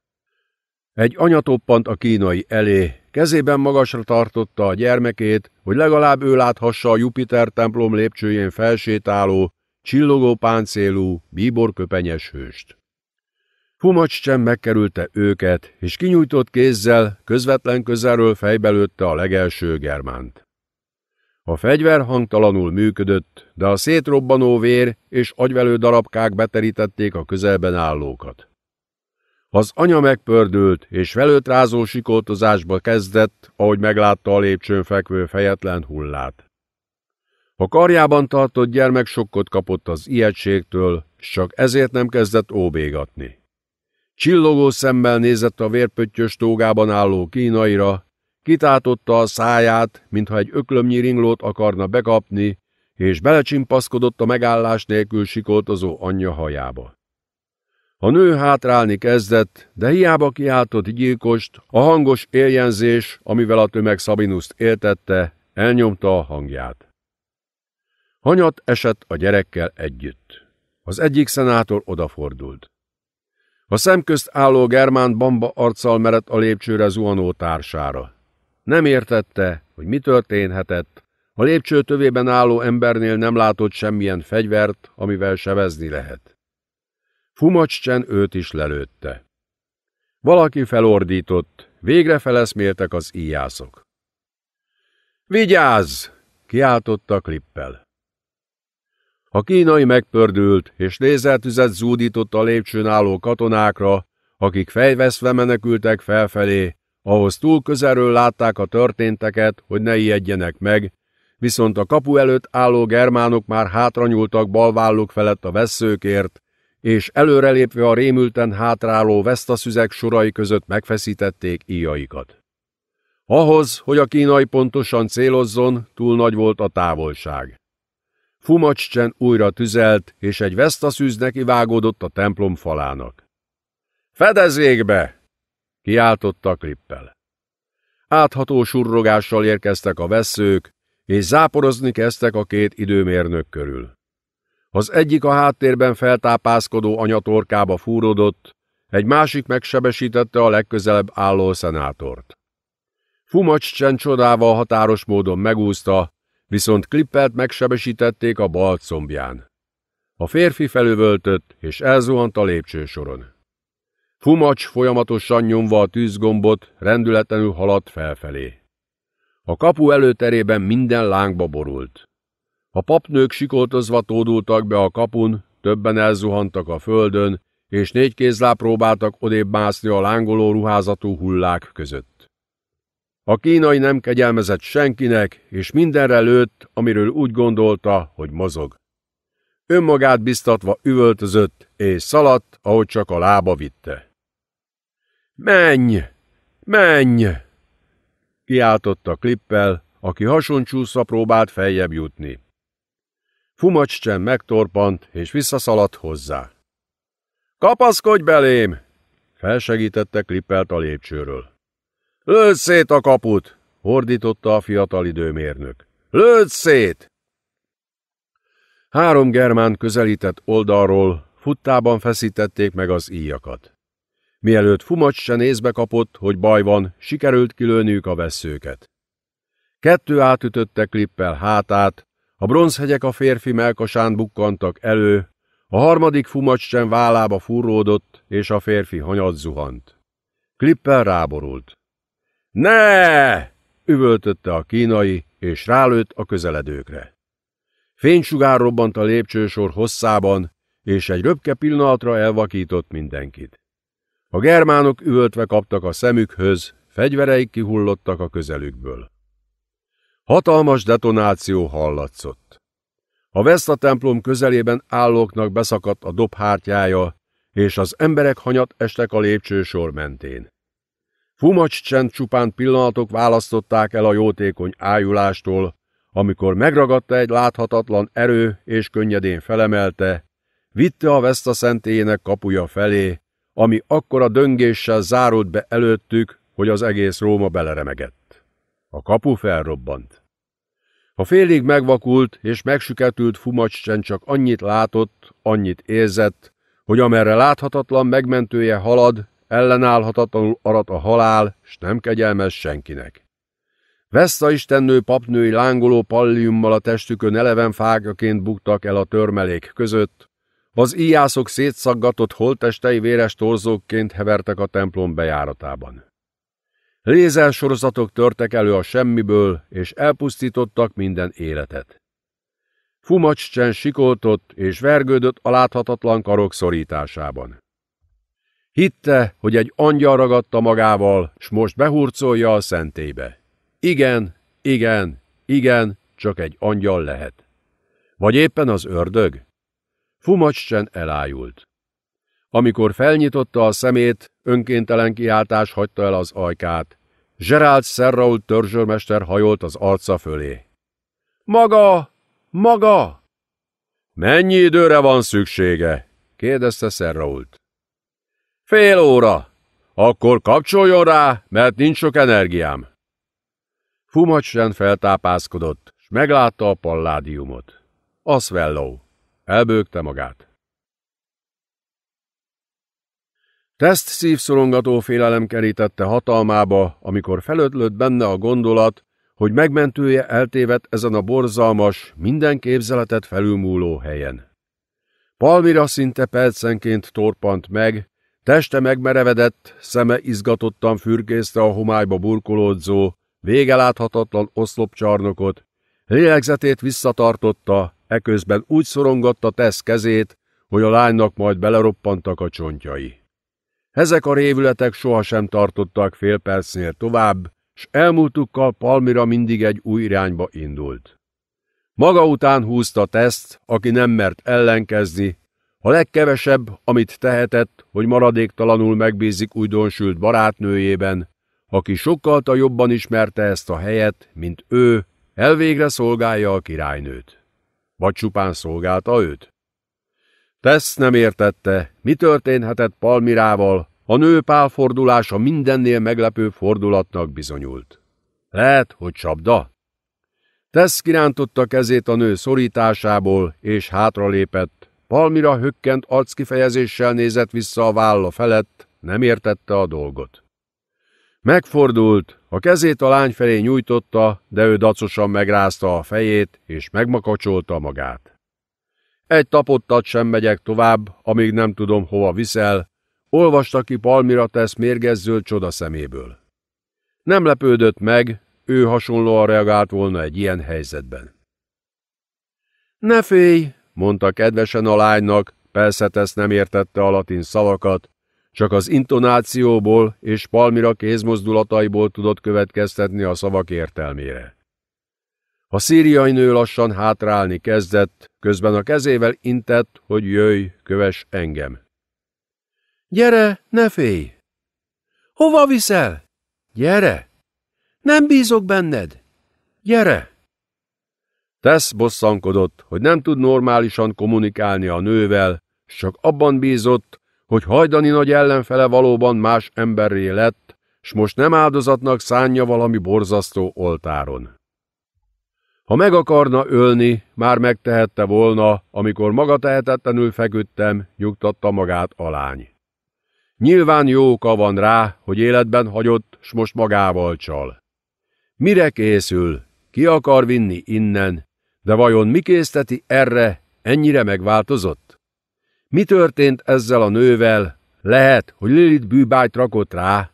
Egy anya toppant a kínai elé, kezében magasra tartotta a gyermekét, hogy legalább ő láthassa a Jupiter templom lépcsőjén felsétáló, csillogó páncélú, bíborköpenyes hőst. Fumacs sem megkerülte őket, és kinyújtott kézzel, közvetlen közelről fejbelőtte a legelső germánt. A fegyver hangtalanul működött, de a szétrobbanó vér és agyvelő darabkák beterítették a közelben állókat. Az anya megpördült, és velőtt rázó sikoltozásba kezdett, ahogy meglátta a lépcsőn fekvő fejetlen hullát. A karjában tartott gyermek sokkot kapott az ijegységtől, csak ezért nem kezdett óbégatni. Csillogó szemmel nézett a vérpöttyös tógában álló kínaira, kitátotta a száját, mintha egy öklömnyi ringlót akarna bekapni, és belecsimpaszkodott a megállás nélkül sikoltozó anyja hajába. A nő hátrálni kezdett, de hiába kiáltott gyilkost, a hangos éljenzés, amivel a tömeg Szabinuszt éltette, elnyomta a hangját. Hanyat esett a gyerekkel együtt. Az egyik szenátor odafordult. A szemközt álló Germán bamba arccal merett a lépcsőre zuhanó társára. Nem értette, hogy mi történhetett. A lépcső tövében álló embernél nem látott semmilyen fegyvert, amivel sevezni lehet. Fumacsen őt is lelőtte. Valaki felordított, végre feleszméltek az íjászok. Vigyázz! kiáltotta Klippel. A kínai megpördült és nézeltüzet zúdított a lépcsőn álló katonákra, akik fejveszve menekültek felfelé, ahhoz túl közelről látták a történteket, hogy ne ijedjenek meg, viszont a kapu előtt álló germánok már hátranyúltak balválluk felett a veszőkért, és előrelépve a rémülten hátráló vesztaszüzek sorai között megfeszítették íjaikat. Ahhoz, hogy a kínai pontosan célozzon, túl nagy volt a távolság. Fumacsen újra tüzelt, és egy vesztaszűz neki vágódott a templom falának. Fedezzék be! kiáltotta klippel. Átható surrogással érkeztek a veszők, és záporozni kezdtek a két időmérnök körül. Az egyik a háttérben feltápászkodó anyatorkába fúródott, egy másik megsebesítette a legközelebb álló szenátort. Fumacs csend csodával határos módon megúszta, viszont Klippelt megsebesítették a bal combján. A férfi felövöltött, és elzuhant a lépcsősoron. Fumacs folyamatosan nyomva a tűzgombot, rendületlenül haladt felfelé. A kapu előterében minden lángba borult. A papnők sikoltozva tódultak be a kapun, többen elzuhantak a földön, és négy kézlá próbáltak odébb mászni a lángoló ruházatú hullák között. A kínai nem kegyelmezett senkinek, és mindenre lőtt, amiről úgy gondolta, hogy mozog. Önmagát biztatva üvöltözött, és szaladt, ahogy csak a lába vitte. Menj! Menj! kiáltotta Klippel, aki hasoncsúszva próbált feljebb jutni. Fumacsen megtorpant, és visszaszaladt hozzá. Kapaszkodj belém! Felsegítette Klippelt a lépcsőről. Lőd szét a kaput! Hordította a fiatal időmérnök. Lőd szét! Három germán közelített oldalról, futtában feszítették meg az íjakat. Mielőtt Fumacs se nézbe kapott, hogy baj van, sikerült kilőniük a veszőket. Kettő átütötte klippel hátát, a bronzhegyek a férfi melkasán bukkantak elő, a harmadik fumacs sem vállába furródott, és a férfi hanyat zuhant. Klippel ráborult. Ne! üvöltötte a kínai, és rálőtt a közeledőkre. Fénysugár robbant a lépcsősor hosszában, és egy röpke pillanatra elvakított mindenkit. A germánok üvöltve kaptak a szemükhöz, fegyvereik kihullottak a közelükből. Hatalmas detonáció hallatszott. A Veszta templom közelében állóknak beszakadt a dobhártyája, és az emberek hanyat estek a lépcsősor mentén. Fumacs csend csupán pillanatok választották el a jótékony ájulástól, amikor megragadta egy láthatatlan erő és könnyedén felemelte, vitte a Veszta szentélyének kapuja felé, ami akkora döngéssel zárult be előttük, hogy az egész Róma beleremegett. A kapu felrobbant. A félig megvakult és megsüketült fumacsen csak annyit látott, annyit érzett, hogy amerre láthatatlan megmentője halad, ellenállhatatlanul arat a halál, s nem kegyelmez senkinek. Vessza istennő papnői lángoló palliummal a testükön eleven fákaként buktak el a törmelék között, az íjászok szétszaggatott holtestei véres torzókként hevertek a templom bejáratában. Lézersorozatok törtek elő a semmiből, és elpusztítottak minden életet. Fumacsen sikoltott és vergődött a láthatatlan karok szorításában. Hitte, hogy egy angyal ragadta magával, s most behurcolja a szentébe. Igen, igen, igen, csak egy angyal lehet. Vagy éppen az ördög? Fumacsen elájult. Amikor felnyitotta a szemét, önkéntelen kiáltás hagyta el az ajkát. Gerald Serrault törzsörmester hajolt az arca fölé. Maga! Maga! Mennyi időre van szüksége? kérdezte Serrault. Fél óra. Akkor kapcsoljon rá, mert nincs sok energiám. Fumacsen feltápászkodott, s meglátta a palládiumot. Aszvelló. Elbőgte magát. Teszt szívszorongató félelem kerítette hatalmába, amikor felötlött benne a gondolat, hogy megmentője eltévedt ezen a borzalmas, minden képzeletet felülmúló helyen. Palmira szinte percenként torpant meg, teste megmerevedett, szeme izgatottan fürgészte a homályba burkolódzó, vége láthatatlan oszlopcsarnokot, lélegzetét visszatartotta, eközben úgy szorongatta tesz kezét, hogy a lánynak majd beleroppantak a csontjai. Ezek a révületek sohasem tartottak fél percnél tovább, s elmúltukkal Palmira mindig egy új irányba indult. Maga után húzta teszt, aki nem mert ellenkezni, a legkevesebb, amit tehetett, hogy maradéktalanul megbízik újdonsült barátnőjében, aki sokkal jobban ismerte ezt a helyet, mint ő, elvégre szolgálja a királynőt. Vagy csupán szolgálta őt? Tesz nem értette, mi történhetett Palmirával, a nő pálfordulása mindennél meglepő fordulatnak bizonyult. Lehet, hogy csapda? Tesz kirántotta kezét a nő szorításából, és hátralépett. Palmira hökkent arckifejezéssel nézett vissza a válla felett, nem értette a dolgot. Megfordult, a kezét a lány felé nyújtotta, de ő dacosan megrázta a fejét, és megmakacsolta magát. Egy tapottat sem megyek tovább, amíg nem tudom, hova viszel, olvasta ki Palmira tesz csoda csodaszeméből. Nem lepődött meg, ő hasonlóan reagált volna egy ilyen helyzetben. Ne félj, mondta kedvesen a lánynak, persze tesz nem értette a latin szavakat, csak az intonációból és Palmira kézmozdulataiból tudott következtetni a szavak értelmére. A szíriai nő lassan hátrálni kezdett, közben a kezével intett, hogy jöjj, köves engem. Gyere, ne félj! Hova viszel? Gyere! Nem bízok benned! Gyere! Tesz bosszankodott, hogy nem tud normálisan kommunikálni a nővel, s csak abban bízott, hogy hajdani nagy ellenfele valóban más emberré lett, s most nem áldozatnak szánja valami borzasztó oltáron. Ha meg akarna ölni, már megtehette volna, amikor maga tehetetlenül feküdtem, nyugtatta magát a lány. Nyilván jó oka van rá, hogy életben hagyott, s most magával csal. Mire készül? Ki akar vinni innen? De vajon mi készteti erre, ennyire megváltozott? Mi történt ezzel a nővel? Lehet, hogy Lilith bűbájt rakott rá?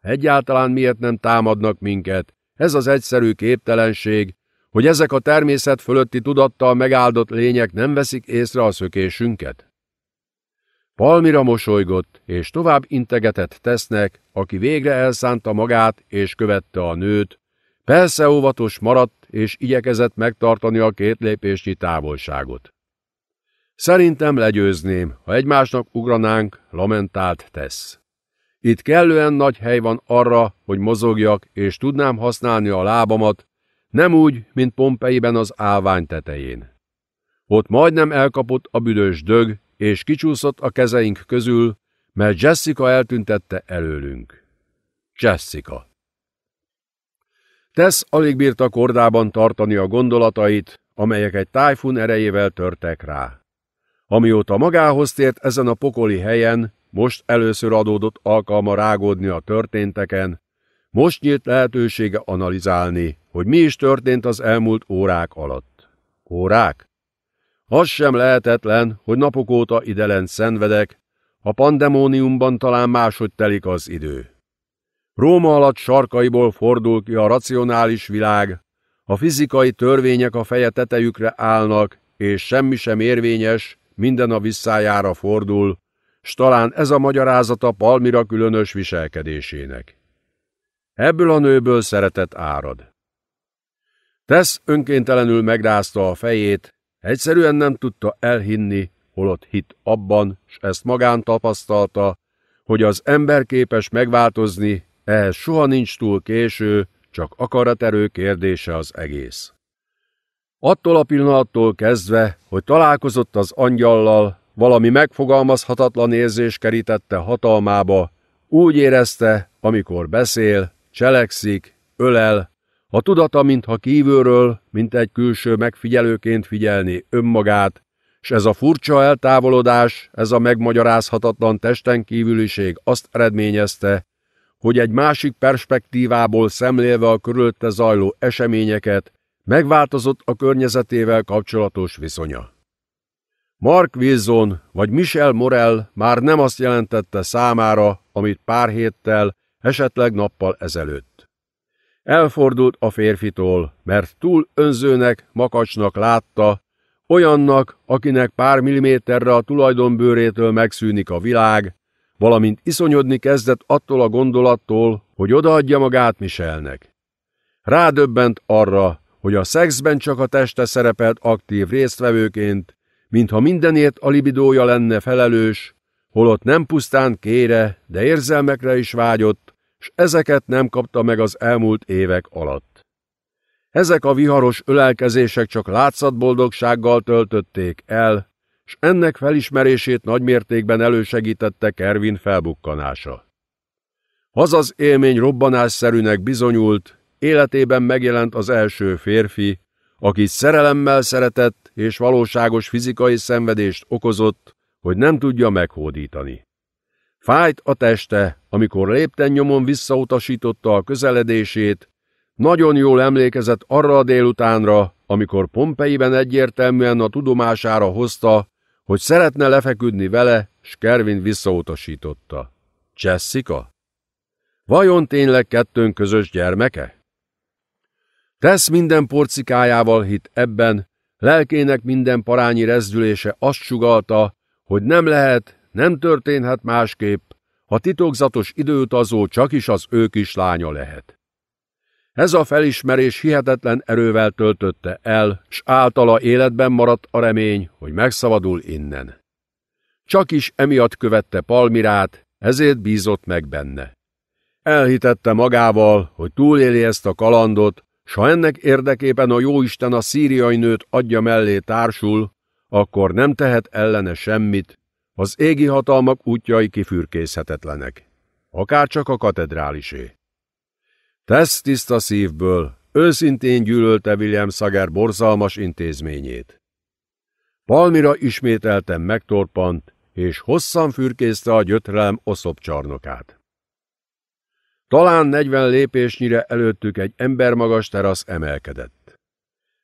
Egyáltalán miért nem támadnak minket? Ez az egyszerű képtelenség, hogy ezek a természet fölötti tudattal megáldott lények nem veszik észre a szökésünket? Palmira mosolygott, és tovább integetett tesznek, aki végre elszánta magát és követte a nőt. Persze óvatos maradt, és igyekezett megtartani a két lépésnyi távolságot. Szerintem legyőzném, ha egymásnak ugranánk, lamentált tesz. Itt kellően nagy hely van arra, hogy mozogjak, és tudnám használni a lábamat, nem úgy, mint Pompeiben az állvány tetején. Ott majdnem elkapott a büdös dög, és kicsúszott a kezeink közül, mert Jessica eltüntette előlünk. Jessica. Tess alig bírta kordában tartani a gondolatait, amelyek egy tájfun erejével törtek rá. Amióta magához tért ezen a pokoli helyen, most először adódott alkalma rágódni a történteken, most nyílt lehetősége analizálni, hogy mi is történt az elmúlt órák alatt. Órák? Az sem lehetetlen, hogy napok óta idelent szenvedek, a pandemóniumban talán máshogy telik az idő. Róma alatt sarkaiból fordul ki a racionális világ, a fizikai törvények a feje tetejükre állnak, és semmi sem érvényes, minden a visszájára fordul, s talán ez a magyarázata Palmira különös viselkedésének. Ebből a nőből szeretet árad. Tesz önkéntelenül megrázta a fejét, Egyszerűen nem tudta elhinni, holott hit abban, s ezt magán tapasztalta, hogy az ember képes megváltozni, ehhez soha nincs túl késő, csak akaraterő kérdése az egész. Attól a pillanattól kezdve, hogy találkozott az angyallal, valami megfogalmazhatatlan érzés kerítette hatalmába, úgy érezte, amikor beszél, cselekszik, ölel, a tudata, mintha kívülről, mint egy külső megfigyelőként figyelni önmagát, és ez a furcsa eltávolodás, ez a megmagyarázhatatlan testen kívüliség azt eredményezte, hogy egy másik perspektívából szemlélve a körülötte zajló eseményeket, megváltozott a környezetével kapcsolatos viszonya. Mark Wilson vagy Michel Morel már nem azt jelentette számára, amit pár héttel, esetleg nappal ezelőtt. Elfordult a férfitól, mert túl önzőnek, makacsnak látta, olyannak, akinek pár milliméterre a tulajdonbőrétől megszűnik a világ, valamint iszonyodni kezdett attól a gondolattól, hogy odaadja magát Michelnek. Rádöbbent arra, hogy a szexben csak a teste szerepelt aktív résztvevőként, mintha mindenért a libidója lenne felelős, holott nem pusztán kére, de érzelmekre is vágyott, s ezeket nem kapta meg az elmúlt évek alatt. Ezek a viharos ölelkezések csak látszatboldogsággal töltötték el, s ennek felismerését nagymértékben elősegítette Kervin felbukkanása. Az az élmény robbanásszerűnek bizonyult, életében megjelent az első férfi, aki szerelemmel szeretett és valóságos fizikai szenvedést okozott, hogy nem tudja meghódítani. Fájt a teste, amikor lépten nyomon visszautasította a közeledését, nagyon jól emlékezett arra a délutánra, amikor Pompeiben egyértelműen a tudomására hozta, hogy szeretne lefeküdni vele, s Kervin visszautasította. Jessica? Vajon tényleg kettőnk közös gyermeke? Tesz minden porcikájával hit ebben, lelkének minden parányi rezdülése azt sugalta, hogy nem lehet nem történhet másképp, ha titokzatos időutazó csak is az ő kislánya lehet. Ez a felismerés hihetetlen erővel töltötte el, s általa életben maradt a remény, hogy megszabadul innen. Csak is emiatt követte Palmirát, ezért bízott meg benne. Elhitette magával, hogy túléli ezt a kalandot, s ha ennek érdekében a jóisten a szíriai nőt adja mellé társul, akkor nem tehet ellene semmit, az égi hatalmak útjai kifürkészhetetlenek, akárcsak a katedrálisé. Tesz tiszta szívből, őszintén gyűlölte William Szager borzalmas intézményét. Palmira ismételten megtorpant, és hosszan fürkészte a gyötrelem oszopcsarnokát. Talán negyven lépésnyire előttük egy embermagas terasz emelkedett.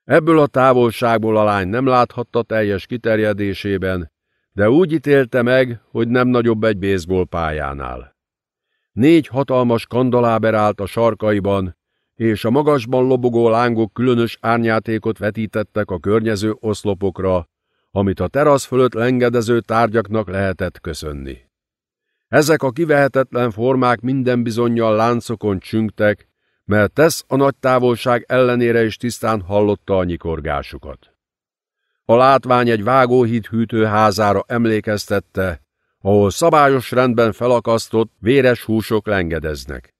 Ebből a távolságból a lány nem láthatta teljes kiterjedésében, de úgy ítélte meg, hogy nem nagyobb egy baseball pályánál. Négy hatalmas kandaláber állt a sarkaiban, és a magasban lobogó lángok különös árnyátékot vetítettek a környező oszlopokra, amit a terasz fölött lengedező tárgyaknak lehetett köszönni. Ezek a kivehetetlen formák minden bizonyal láncokon csüngtek, mert tesz a nagy távolság ellenére is tisztán hallotta a nyikorgásukat. A látvány egy vágóhíd hűtőházára emlékeztette, ahol szabályos rendben felakasztott, véres húsok lengedeznek.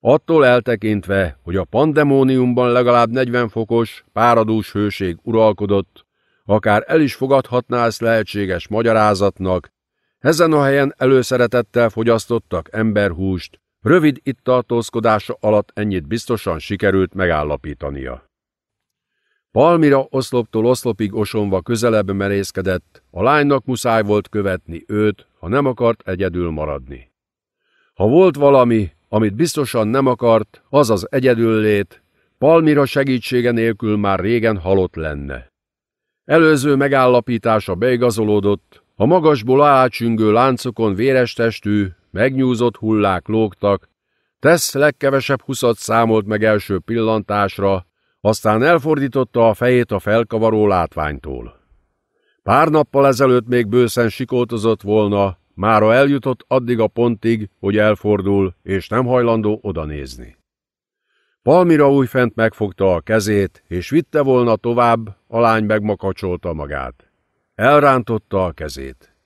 Attól eltekintve, hogy a pandemóniumban legalább 40 fokos, páradús hőség uralkodott, akár el is fogadhatná ezt lehetséges magyarázatnak, ezen a helyen előszeretettel fogyasztottak emberhúst, rövid itt tartózkodása alatt ennyit biztosan sikerült megállapítania. Palmira oszloptól oszlopig osonva közelebb merészkedett, a lánynak muszáj volt követni őt, ha nem akart egyedül maradni. Ha volt valami, amit biztosan nem akart, az az lét, Palmira segítsége nélkül már régen halott lenne. Előző megállapítása beigazolódott, a magasból alácsüngő láncokon véres testű, megnyúzott hullák lógtak, Tesz legkevesebb huszat számolt meg első pillantásra, aztán elfordította a fejét a felkavaró látványtól. Pár nappal ezelőtt még bőszen sikoltozott volna, mára eljutott addig a pontig, hogy elfordul, és nem hajlandó odanézni. Palmira újfent megfogta a kezét, és vitte volna tovább, a lány megmakacsolta magát. Elrántotta a kezét.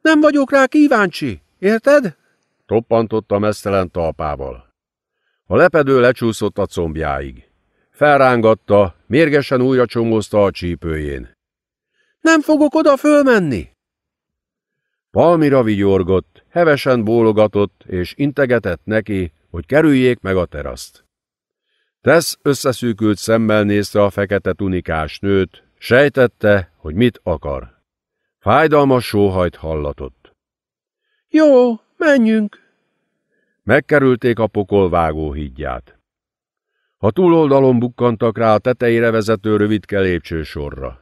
Nem vagyok rá kíváncsi, érted? Toppantotta mesztelen talpával. A lepedő lecsúszott a combjáig felrángatta, mérgesen újra csomózta a csípőjén. Nem fogok oda fölmenni! Palmira vigyorgott, hevesen bólogatott és integetett neki, hogy kerüljék meg a teraszt. Tesz összeszűkült szemmel nézte a fekete tunikás nőt, sejtette, hogy mit akar. Fájdalmas sóhajt hallatott. Jó, menjünk! Megkerülték a pokolvágó hídját. A túloldalon bukkantak rá a tetejére vezető rövidke lépcsősorra.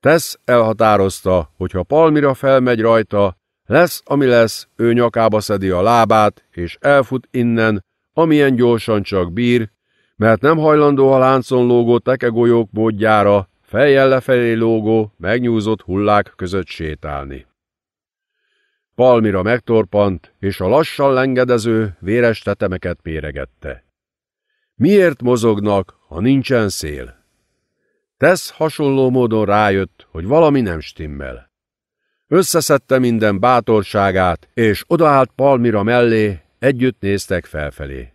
Tesz elhatározta, hogy ha Palmira felmegy rajta, lesz, ami lesz, ő nyakába szedi a lábát, és elfut innen, amilyen gyorsan csak bír, mert nem hajlandó a láncon lógó tekegolyók módjára, fejjel lefelé lógó, megnyúzott hullák között sétálni. Palmira megtorpant, és a lassan lengedező, véres tetemeket péregette. Miért mozognak, ha nincsen szél? Tesz hasonló módon rájött, hogy valami nem stimmel. Összeszedte minden bátorságát, és odaállt Palmira mellé, együtt néztek felfelé.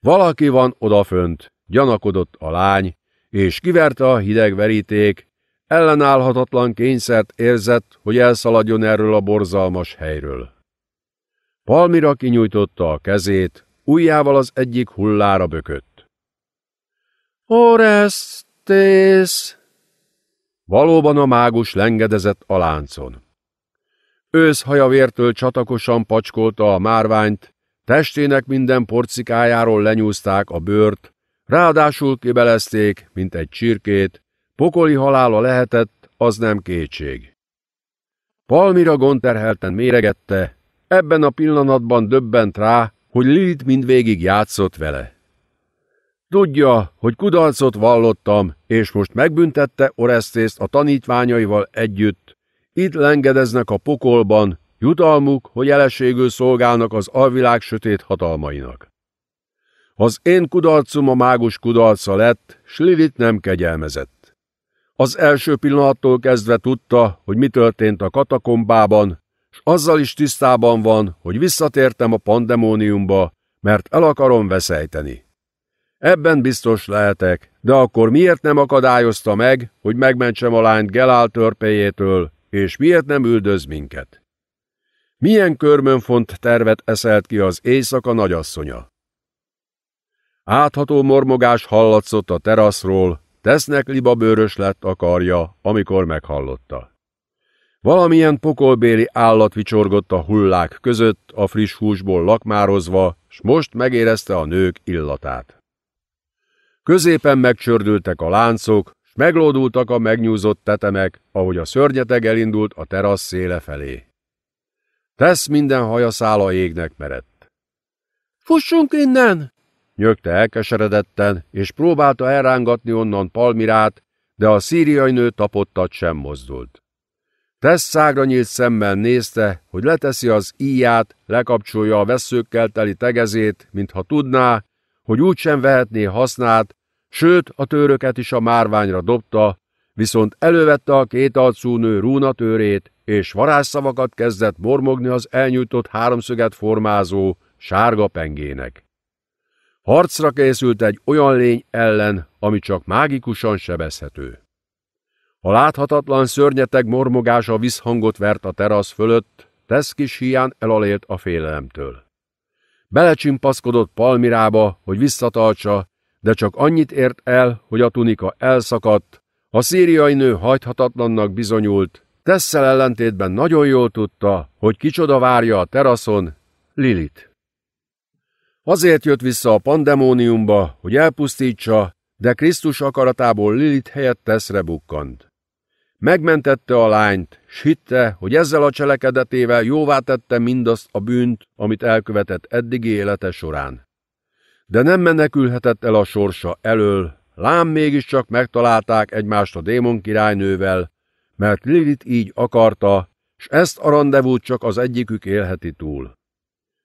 Valaki van odafönt, gyanakodott a lány, és kiverte a hideg veríték, ellenállhatatlan kényszert érzett, hogy elszaladjon erről a borzalmas helyről. Palmira kinyújtotta a kezét, ujjával az egyik hullára bökött. Orestész! Valóban a mágus lengedezett a láncon. Ősz hajavértől csatakosan pacskolta a márványt, testének minden porcikájáról lenyúzták a bőrt, ráadásul kibelezték, mint egy csirkét, pokoli halála lehetett, az nem kétség. Palmira gonterhelten méregette, ebben a pillanatban döbbent rá, hogy Lilit mindvégig játszott vele. Tudja, hogy kudarcot vallottam, és most megbüntette Oresztészt a tanítványaival együtt. Itt lengedeznek a pokolban, jutalmuk, hogy eleségül szolgálnak az alvilág sötét hatalmainak. Az én kudarcom a mágus kudarca lett, s Lilit nem kegyelmezett. Az első pillanattól kezdve tudta, hogy mi történt a katakombában, s azzal is tisztában van, hogy visszatértem a pandemóniumba, mert el akarom veszejteni. Ebben biztos lehetek, de akkor miért nem akadályozta meg, hogy megmentsem a lányt Gelál törpejétől, és miért nem üldöz minket? Milyen körmönfont tervet eszelt ki az éjszaka nagyasszonya? Átható mormogás hallatszott a teraszról, tesznek libabőrös lett a karja, amikor meghallotta. Valamilyen pokolbéli állat vicsorgott a hullák között, a friss húsból lakmározva, s most megérezte a nők illatát. Középen megcsördültek a láncok, s meglódultak a megnyúzott tetemek, ahogy a szörnyeteg elindult a terasz széle felé. Tesz minden szála égnek merett. Fussunk innen! nyögte elkeseredetten, és próbálta elrángatni onnan Palmirát, de a szíriai nő tapottat sem mozdult. Tess szágra nyílt szemmel nézte, hogy leteszi az íját, lekapcsolja a veszőkkel teli tegezét, mintha tudná, hogy úgysem vehetné hasznát, sőt a tőröket is a márványra dobta, viszont elővette a két arcú nő rúnatőrét, és varázsszavakat kezdett mormogni az elnyújtott háromszöget formázó sárga pengének. Harcra készült egy olyan lény ellen, ami csak mágikusan sebezhető. A láthatatlan szörnyeteg mormogása visszhangot vert a terasz fölött, tesz kis hián elalélt a félelemtől. Belecsimpaszkodott Palmirába, hogy visszatartsa, de csak annyit ért el, hogy a tunika elszakadt, a szíriai nő hajthatatlannak bizonyult, Tesszel ellentétben nagyon jól tudta, hogy kicsoda várja a teraszon, Lilit. Azért jött vissza a pandemóniumba, hogy elpusztítsa, de Krisztus akaratából Lilit helyett teszre bukkant. Megmentette a lányt, s hitte, hogy ezzel a cselekedetével jóvá tette mindazt a bűnt, amit elkövetett eddigi élete során. De nem menekülhetett el a sorsa elől, lám mégiscsak megtalálták egymást a démon királynővel, mert Lilith így akarta, s ezt a rendezvút csak az egyikük élheti túl.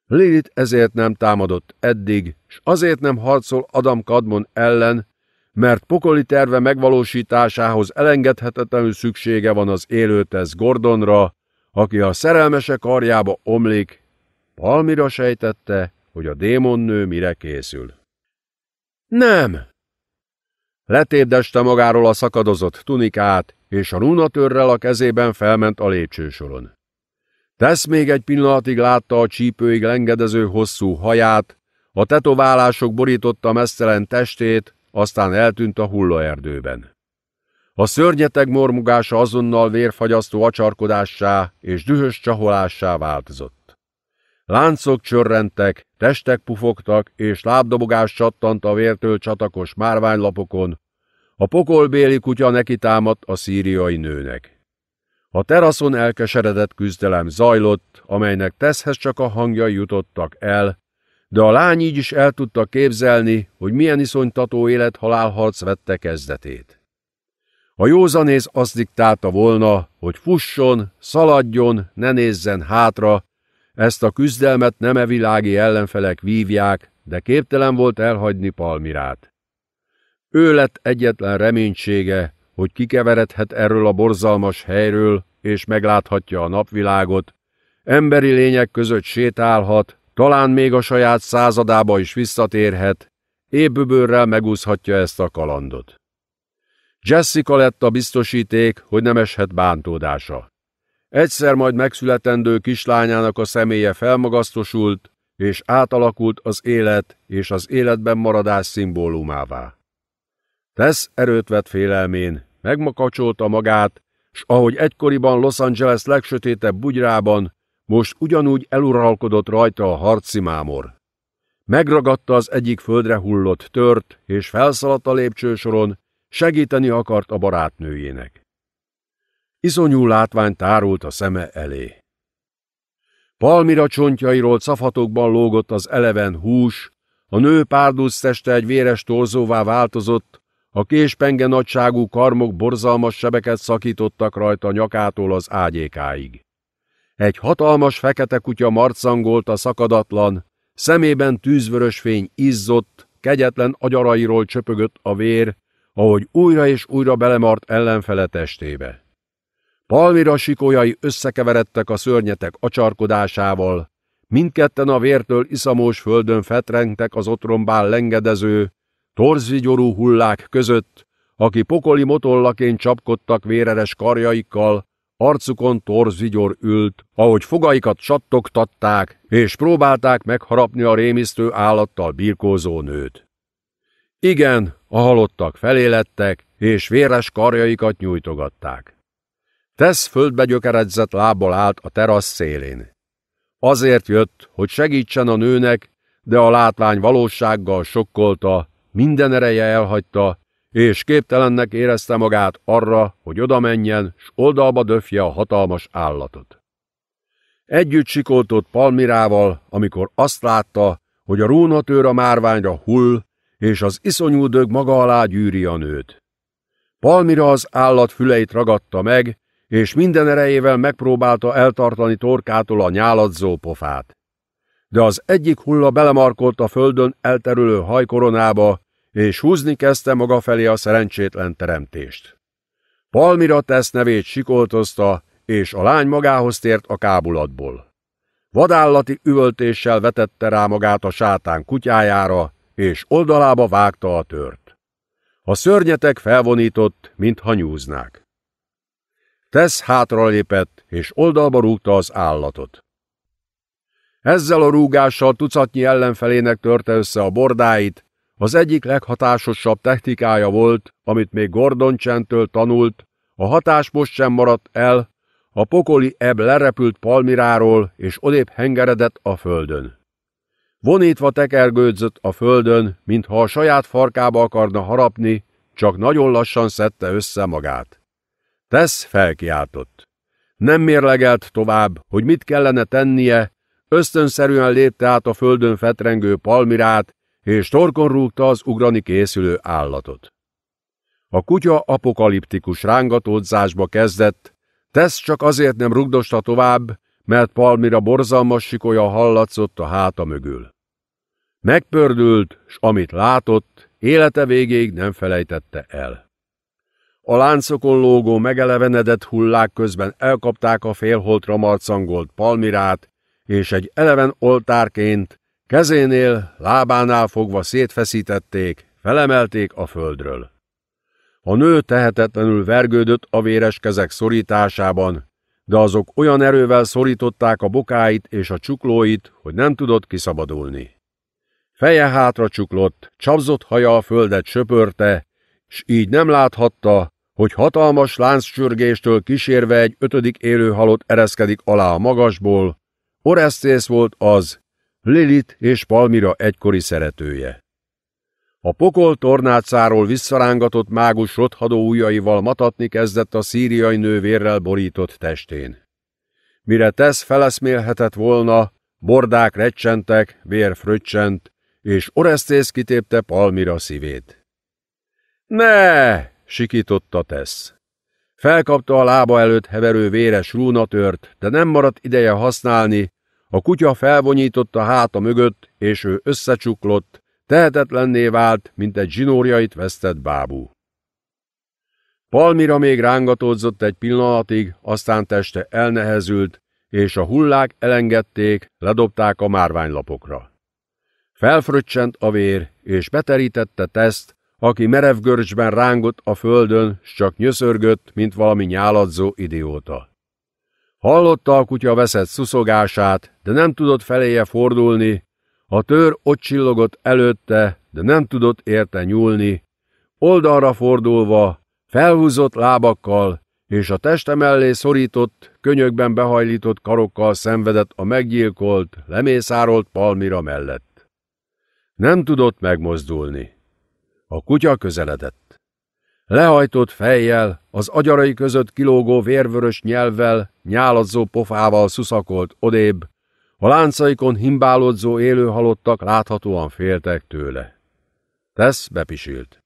Lilith ezért nem támadott eddig, s azért nem harcol Adam Kadmon ellen, mert pokoli terve megvalósításához elengedhetetlenül szüksége van az élőtesz Gordonra, aki a szerelmese karjába omlik, Palmira sejtette, hogy a démonnő mire készül. Nem! Letépdeste magáról a szakadozott tunikát, és a runatörrel a kezében felment a lépcsősoron. Tesz még egy pillanatig látta a csípőig lengedező hosszú haját, a tetoválások borította mesztelen testét, aztán eltűnt a hullaerdőben. A szörnyeteg mormugása azonnal vérfagyasztó acsarkodássá és dühös csaholássá változott. Láncok csörrentek, testek pufogtak, és lábdobogás csattant a vértől csatakos márványlapokon, a pokolbéli kutya neki a szíriai nőnek. A teraszon elkeseredett küzdelem zajlott, amelynek teszhez csak a hangjai jutottak el, de a lány így is el tudta képzelni, hogy milyen iszonytató élet-halálharc vette kezdetét. A józanész azt diktálta volna, hogy fusson, szaladjon, ne nézzen hátra, ezt a küzdelmet nem e világi ellenfelek vívják, de képtelen volt elhagyni Palmirát. Ő lett egyetlen reménysége, hogy kikeveredhet erről a borzalmas helyről, és megláthatja a napvilágot, emberi lények között sétálhat, talán még a saját századába is visszatérhet, éböbőrrel megúszhatja ezt a kalandot. Jessica lett a biztosíték, hogy nem eshet bántódása. Egyszer majd megszületendő kislányának a személye felmagasztosult, és átalakult az élet és az életben maradás szimbólumává. Tesz erőt vett félelmén, megmakacsolta magát, s ahogy egykoriban Los Angeles legsötétebb bugyrában, most ugyanúgy eluralkodott rajta a harci mámor. Megragadta az egyik földre hullott tört, és felszaladt a lépcsősoron, segíteni akart a barátnőjének. Iszonyú látvány tárult a szeme elé. Palmira csontjairól szafatokban lógott az eleven hús, a nő párdusz teste egy véres torzóvá változott, a késpenge nagyságú karmok borzalmas sebeket szakítottak rajta nyakától az ágyékáig. Egy hatalmas fekete kutya marcangolt a szakadatlan, szemében tűzvörös fény izzott, kegyetlen agyarairól csöpögött a vér, ahogy újra és újra belemart ellenfele testébe. Palmira sikójai összekeveredtek a szörnyetek acsarkodásával, mindketten a vértől iszamós földön fetrengtek az otrombán lengedező, torzvigyorú hullák között, aki pokoli motollaként csapkodtak véreres karjaikkal, Arcukon torzvigyor ült, ahogy fogaikat csattogtatták, és próbálták megharapni a rémisztő állattal birkózó nőt. Igen, a halottak felélettek, és véres karjaikat nyújtogatták. Tesz földbe gyökeredzett lábbal állt a terasz szélén. Azért jött, hogy segítsen a nőnek, de a látvány valósággal sokkolta, minden ereje elhagyta, és képtelennek érezte magát arra, hogy oda menjen, s oldalba döfje a hatalmas állatot. Együtt sikoltott Palmirával, amikor azt látta, hogy a rónatőr a márványra hull, és az iszonyú dög maga alá gyűri a nőt. Palmira az állat füleit ragadta meg, és minden erejével megpróbálta eltartani torkától a nyáladzó pofát. De az egyik hulla belemarkolt a földön elterülő hajkoronába, és húzni kezdte maga felé a szerencsétlen teremtést. Palmira tesz nevét sikoltozta, és a lány magához tért a kábulatból. Vadállati üvöltéssel vetette rá magát a sátán kutyájára, és oldalába vágta a tört. A szörnyetek felvonított, mintha nyúznák. Tesz hátralépett, és oldalba rúgta az állatot. Ezzel a rúgással tucatnyi ellenfelének törte össze a bordáit, az egyik leghatásosabb technikája volt, amit még Gordon Csentől tanult, a hatás most sem maradt el, a pokoli ebb lerepült palmiráról, és odébb hengeredett a földön. Vonítva tekergődzött a földön, mintha a saját farkába akarna harapni, csak nagyon lassan szedte össze magát. Tesz felkiáltott. Nem mérlegelt tovább, hogy mit kellene tennie, ösztönszerűen lépte át a földön fetrengő palmirát, és torkon rúgta az ugrani készülő állatot. A kutya apokaliptikus rángatódzásba kezdett, Tesz csak azért nem rugdosta tovább, mert Palmira borzalmas sikolya hallatszott a háta mögül. Megpördült, s amit látott, élete végéig nem felejtette el. A láncokon lógó megelevenedett hullák közben elkapták a félholtra marcangolt palmirát, és egy eleven oltárként Kezénél, lábánál fogva szétfeszítették, felemelték a földről. A nő tehetetlenül vergődött a véres kezek szorításában, de azok olyan erővel szorították a bokáit és a csuklóit, hogy nem tudott kiszabadulni. Feje hátra csuklott, csapzott haja a földet söpörte, s így nem láthatta, hogy hatalmas lánccsörgéstől kísérve egy ötödik élő ereszkedik alá a magasból. Oresztész volt az, Lilit és Palmira egykori szeretője. A pokol tornácáról visszarángatott mágus rothadó ujjaival matatni kezdett a szíriai vérrel borított testén. Mire tesz feleszmélhetett volna, bordák recsentek, vér fröccsent, és Oresztész kitépte Palmira szívét. Ne! sikította tesz. Felkapta a lába előtt heverő véres rúnatört, de nem maradt ideje használni, a kutya a háta mögött, és ő összecsuklott, tehetetlenné vált, mint egy zsinórjait vesztett bábú. Palmira még rángatózott egy pillanatig, aztán teste elnehezült, és a hullák elengedték, ledobták a márványlapokra. Felfröccsent a vér, és beterítette teszt, aki merev görcsben rángott a földön, s csak nyöszörgött, mint valami nyáladzó idióta. Hallotta a kutya veszett szuszogását, de nem tudott feléje fordulni, a tör ott csillogott előtte, de nem tudott érte nyúlni, oldalra fordulva, felhúzott lábakkal, és a teste mellé szorított, könyökben behajlított karokkal szenvedett a meggyilkolt, lemészárolt palmira mellett. Nem tudott megmozdulni. A kutya közeledett. Lehajtott fejjel, az agyarai között kilógó vérvörös nyelvvel, nyálazzó pofával szuszakolt odébb, a láncaikon himbálódzó élőhalottak láthatóan féltek tőle. Tesz bepisilt.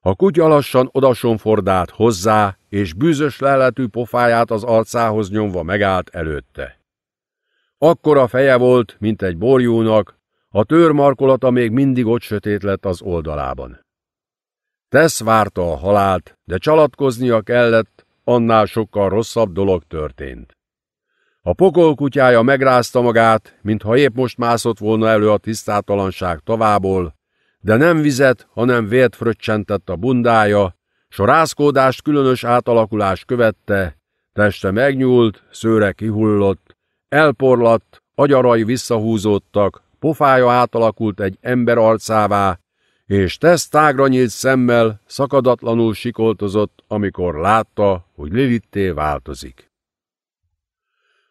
A kutya lassan fordált hozzá, és bűzös leletű pofáját az arcához nyomva megállt előtte. Akkor a feje volt, mint egy borjúnak, a tőrmarkolata markolata még mindig ott sötét lett az oldalában. Tesz várta a halált, de csalatkoznia kellett, annál sokkal rosszabb dolog történt. A pokol kutyája megrázta magát, mintha épp most mászott volna elő a tisztátalanság tavából, de nem vizet, hanem vért fröccsentett a bundája, s a rázkódást különös átalakulás követte, teste megnyúlt, szőre kihullott, elporlatt, agyarai visszahúzódtak, pofája átalakult egy ember arcává, és Tess tágra nyílt szemmel szakadatlanul sikoltozott, amikor látta, hogy Lilitté változik.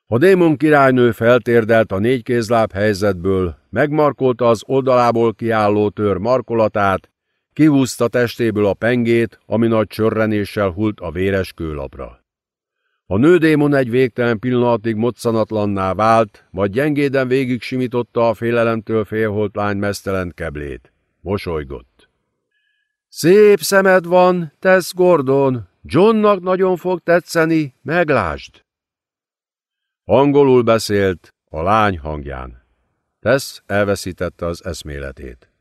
A démon királynő feltérdelt a négykézláb helyzetből, megmarkolta az oldalából kiálló tör markolatát, kihúzta testéből a pengét, ami nagy csörrenéssel hult a véres kőlapra. A nődémon egy végtelen pillanatig moccanatlanná vált, majd gyengéden végig simította a félelemtől félholt lány mesztelen keblét. Mosolygott. Szép szemed van, tesz Gordon. Johnnak nagyon fog tetszeni, meglásd. Angolul beszélt, a lány hangján. Tesz elveszítette az eszméletét.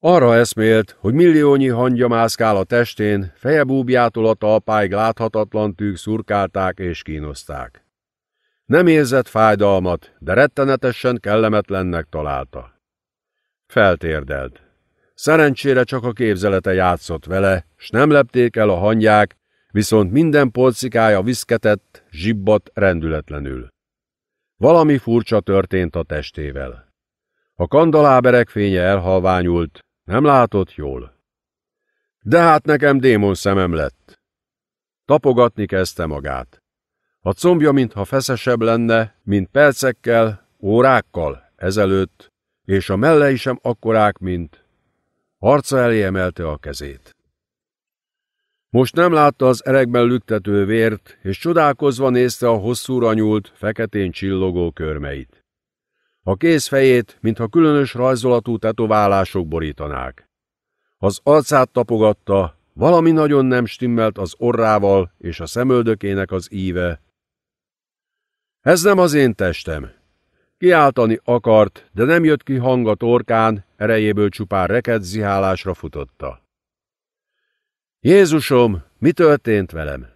Arra eszmélt, hogy milliónyi hangya mászkál a testén, feje búbjától a talpáig láthatatlan tűk szurkálták és kínozták. Nem érzett fájdalmat, de rettenetesen kellemetlennek találta. Feltérdelt. Szerencsére csak a képzelete játszott vele, s nem lepték el a hangyák, viszont minden polcikája viszketett, zsibbat rendületlenül. Valami furcsa történt a testével. A kandaláberek fénye elhalványult, nem látott jól. De hát nekem démon szemem lett. Tapogatni kezdte magát. A combja mintha feszesebb lenne, mint percekkel, órákkal ezelőtt, és a mellei sem akkorák, mint... Arca elé emelte a kezét. Most nem látta az erekben lüktető vért, és csodálkozva nézte a hosszúra nyúlt, feketén csillogó körmeit. A kéz fejét, mintha különös rajzolatú tetoválások borítanák. Az arcát tapogatta, valami nagyon nem stimmelt az orrával és a szemöldökének az íve, ez nem az én testem. Kiáltani akart, de nem jött ki hang a torkán, erejéből csupán reked zihálásra futotta. Jézusom, mi történt velem?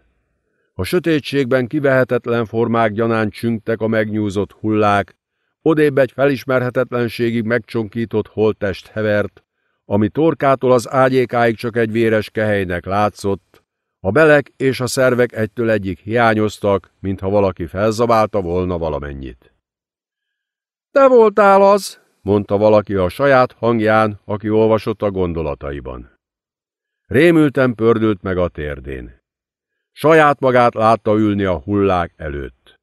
A sötétségben kivehetetlen formák gyanán csüngtek a megnyúzott hullák, odébb egy felismerhetetlenségig megcsonkított holttest hevert, ami torkától az ágyékáig csak egy véres kehelynek látszott, a belek és a szervek egytől egyik hiányoztak, mintha valaki felzabálta volna valamennyit. Te voltál az, mondta valaki a saját hangján, aki olvasott a gondolataiban. Rémülten pördült meg a térdén. Saját magát látta ülni a hullák előtt.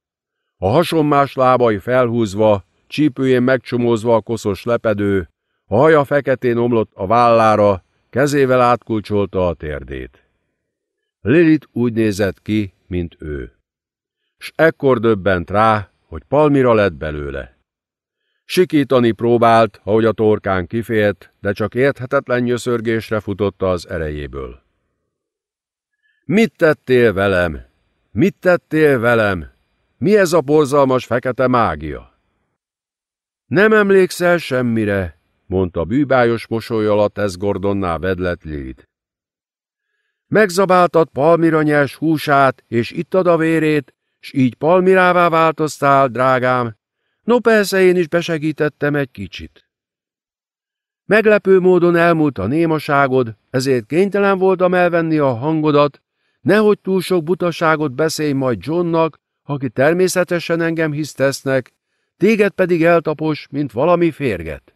A hasonmás lábai felhúzva, csípőjén megcsomózva a koszos lepedő, a haja feketén omlott a vállára, kezével átkulcsolta a térdét. Lilit úgy nézett ki, mint ő. S ekkor döbbent rá, hogy palmira lett belőle. Sikítani próbált, ahogy a torkán kifért, de csak érthetetlen nyöszörgésre futotta az erejéből. Mit tettél velem? Mit tettél velem? Mi ez a borzalmas fekete mágia? Nem emlékszel semmire, mondta bűbájos mosolyalat ez Gordonná vedlet Lilit. Megzabáltad palmiranyás húsát, és ittad a vérét, s így palmirává változtál, drágám. No persze én is besegítettem egy kicsit. Meglepő módon elmúlt a némaságod, ezért kénytelen voltam elvenni a hangodat, nehogy túl sok butaságot beszélj majd Johnnak, aki természetesen engem hisztesznek, téged pedig eltapos, mint valami férget.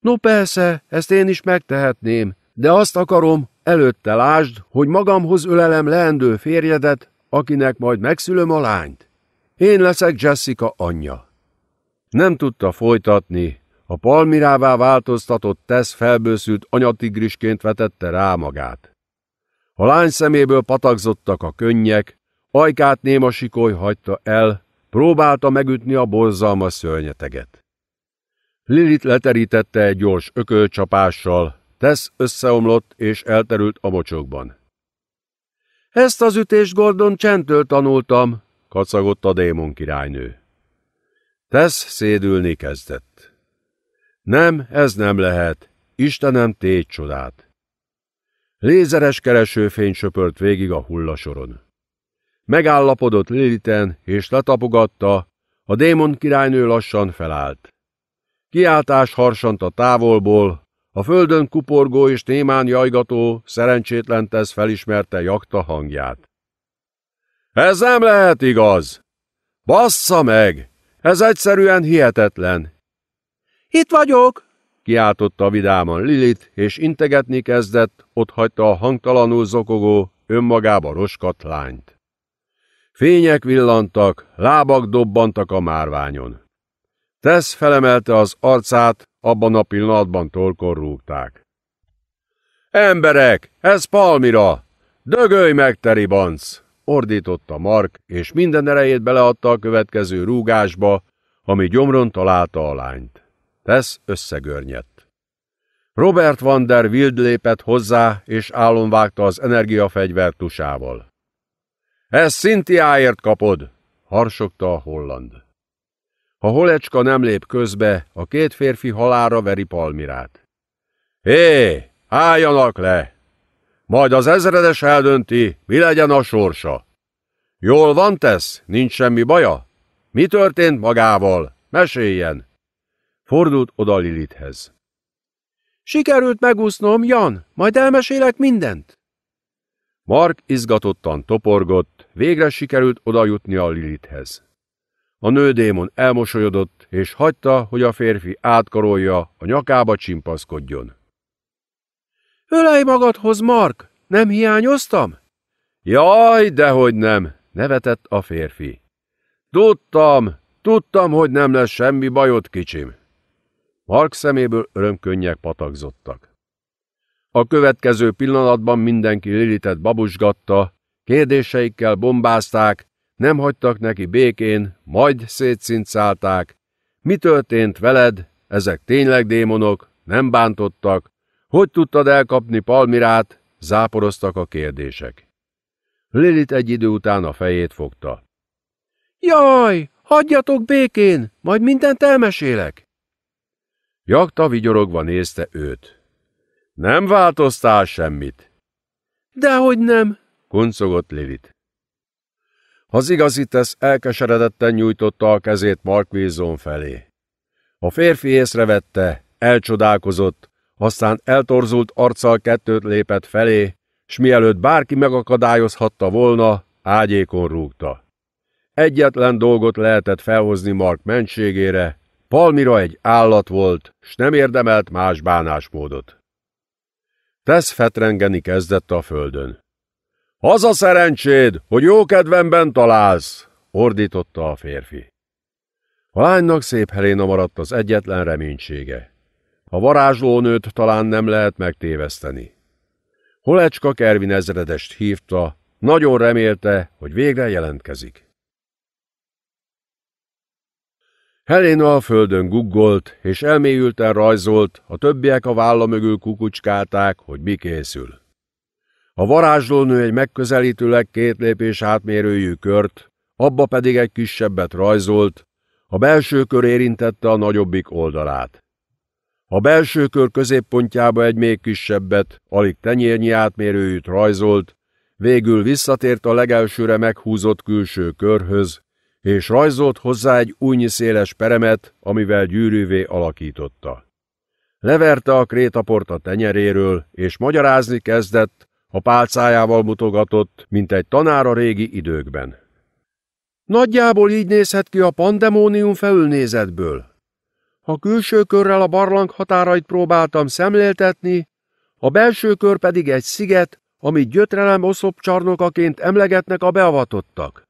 No persze, ezt én is megtehetném, de azt akarom, Előtte lásd, hogy magamhoz ölelem leendő férjedet, akinek majd megszülöm a lányt. Én leszek Jessica anyja. Nem tudta folytatni, a palmirává változtatott tesz felbőszült anyatigrisként vetette rá magát. A lány szeméből patakzottak a könnyek, ajkát néma sikoly hagyta el, próbálta megütni a borzalmas szörnyeteget. Lilit leterítette egy gyors ökölcsapással, Tesz összeomlott és elterült a mocsokban. Ezt az ütést Gordon csendtől tanultam, kacagott a démon királynő. Tesz szédülni kezdett. Nem, ez nem lehet. Istenem, tégy csodát! Lézeres keresőfény söpört végig a hullasoron. Megállapodott Liliten, és letapogatta, a démon királynő lassan felállt. Kiáltás harsant a távolból, a földön kuporgó és némán jajgató, szerencsétlen tesz felismerte jakta hangját. Ez nem lehet igaz! Bassza meg! Ez egyszerűen hihetetlen! Itt vagyok! kiáltotta vidáman Lilit, és integetni kezdett, ott hagyta a hangtalanul zokogó, önmagába roskat lányt. Fények villantak, lábak dobbantak a márványon. Tesz felemelte az arcát, abban a pillanatban tolkor rúgták. Emberek, ez Palmira! Dögölj meg, Teribanc! ordította Mark, és minden erejét beleadta a következő rúgásba, ami gyomron találta a lányt. Tesz összegörnyett. Robert van der Wild lépett hozzá, és álomvágta az energiafegyver tusával. – Ez Szintiáért kapod! – harsogta a holland. Ha Holecska nem lép közbe, a két férfi halára veri Palmirát. Hé, álljanak le! Majd az ezredes eldönti, mi legyen a sorsa. Jól van, tesz? Nincs semmi baja? Mi történt magával? Meséljen! Fordult oda Lilithez. Sikerült megúsznom, Jan, majd elmesélek mindent. Mark izgatottan toporgott, végre sikerült odajutni a Lilithez. A nődémon elmosolyodott, és hagyta, hogy a férfi átkarolja, a nyakába csimpaszkodjon. Ölej magadhoz, Mark! Nem hiányoztam? Jaj, dehogy nem! nevetett a férfi. Tudtam, tudtam, hogy nem lesz semmi bajod, kicsim. Mark szeméből örömkönnyek patakzottak. A következő pillanatban mindenki Lilitet babusgatta, kérdéseikkel bombázták, nem hagytak neki békén, majd szétszincálták. Mi történt veled? Ezek tényleg démonok, nem bántottak. Hogy tudtad elkapni Palmirát? Záporoztak a kérdések. Lilit egy idő után a fejét fogta. Jaj, hagyjatok békén, majd mindent elmesélek. Jakta vigyorogva nézte őt. Nem változtál semmit. Dehogy nem, kuncogott Lilit. Az igazi tesz elkeseredetten nyújtotta a kezét Mark Wilson felé. A férfi észrevette, elcsodálkozott, aztán eltorzult arccal kettőt lépett felé, s mielőtt bárki megakadályozhatta volna, ágyékon rúgta. Egyetlen dolgot lehetett felhozni Mark mentségére, Palmira egy állat volt, s nem érdemelt más bánásmódot. Tesz fetrengeni kezdett a földön. Az a szerencséd, hogy jó kedvemben találsz, ordította a férfi. A lánynak szép Helena maradt az egyetlen reménysége. A varázslónőt talán nem lehet megtéveszteni. Holecska Kervin ezredest hívta, nagyon remélte, hogy végre jelentkezik. Helena a földön guggolt, és elmélyülten rajzolt, a többiek a válla mögül kukucskálták, hogy mi készül. A varázslónő egy megközelítőleg két lépés átmérőjű kört, abba pedig egy kisebbet rajzolt, a belső kör érintette a nagyobbik oldalát. A belső kör középpontjába egy még kisebbet, alig tenyérnyi átmérőjűt rajzolt, végül visszatért a legelsőre meghúzott külső körhöz, és rajzolt hozzá egy újnyi széles peremet, amivel gyűrűvé alakította. Leverte a krétaport a tenyeréről, és magyarázni kezdett, a pálcájával mutogatott, mint egy tanár a régi időkben. Nagyjából így nézhet ki a pandemónium felülnézetből. Ha külső körrel a barlang határait próbáltam szemléltetni, a belső kör pedig egy sziget, amit gyötrelem oszlopcsarnokaként emlegetnek a beavatottak.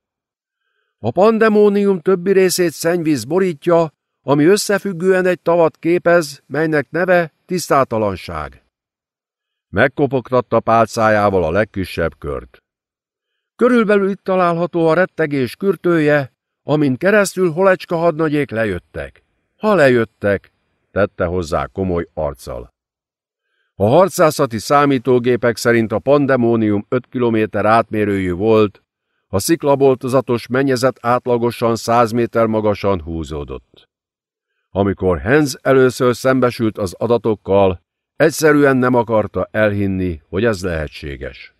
A pandemónium többi részét szennyvíz borítja, ami összefüggően egy tavat képez, melynek neve tisztátalanság. Megkopogtatta pálcájával a legkisebb kört. Körülbelül itt található a rettegés kürtője, amin keresztül holecska hadnagyék lejöttek. Ha lejöttek, tette hozzá komoly arccal. A harcászati számítógépek szerint a pandemónium 5 km átmérőjű volt, a sziklaboltozatos menyezet átlagosan 100 méter magasan húzódott. Amikor Hens először szembesült az adatokkal, Egyszerűen nem akarta elhinni, hogy ez lehetséges.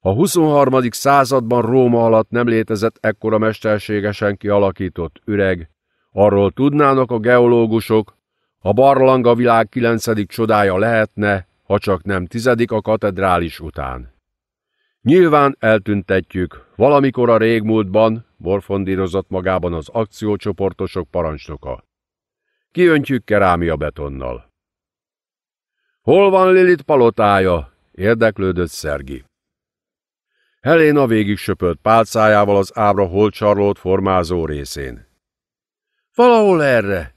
A 23. században Róma alatt nem létezett ekkora mesterségesen kialakított üreg, arról tudnának a geológusok, a barlang a világ kilencedik csodája lehetne, ha csak nem tizedik a katedrális után. Nyilván eltüntetjük, valamikor a régmúltban morfondírozott magában az akciócsoportosok parancsnoka. Kiöntjük kerámia betonnal. Hol van Lilit palotája? Érdeklődött Szergi. Helena végig söpölt pálcájával az ábra holcsarlót formázó részén. Valahol erre.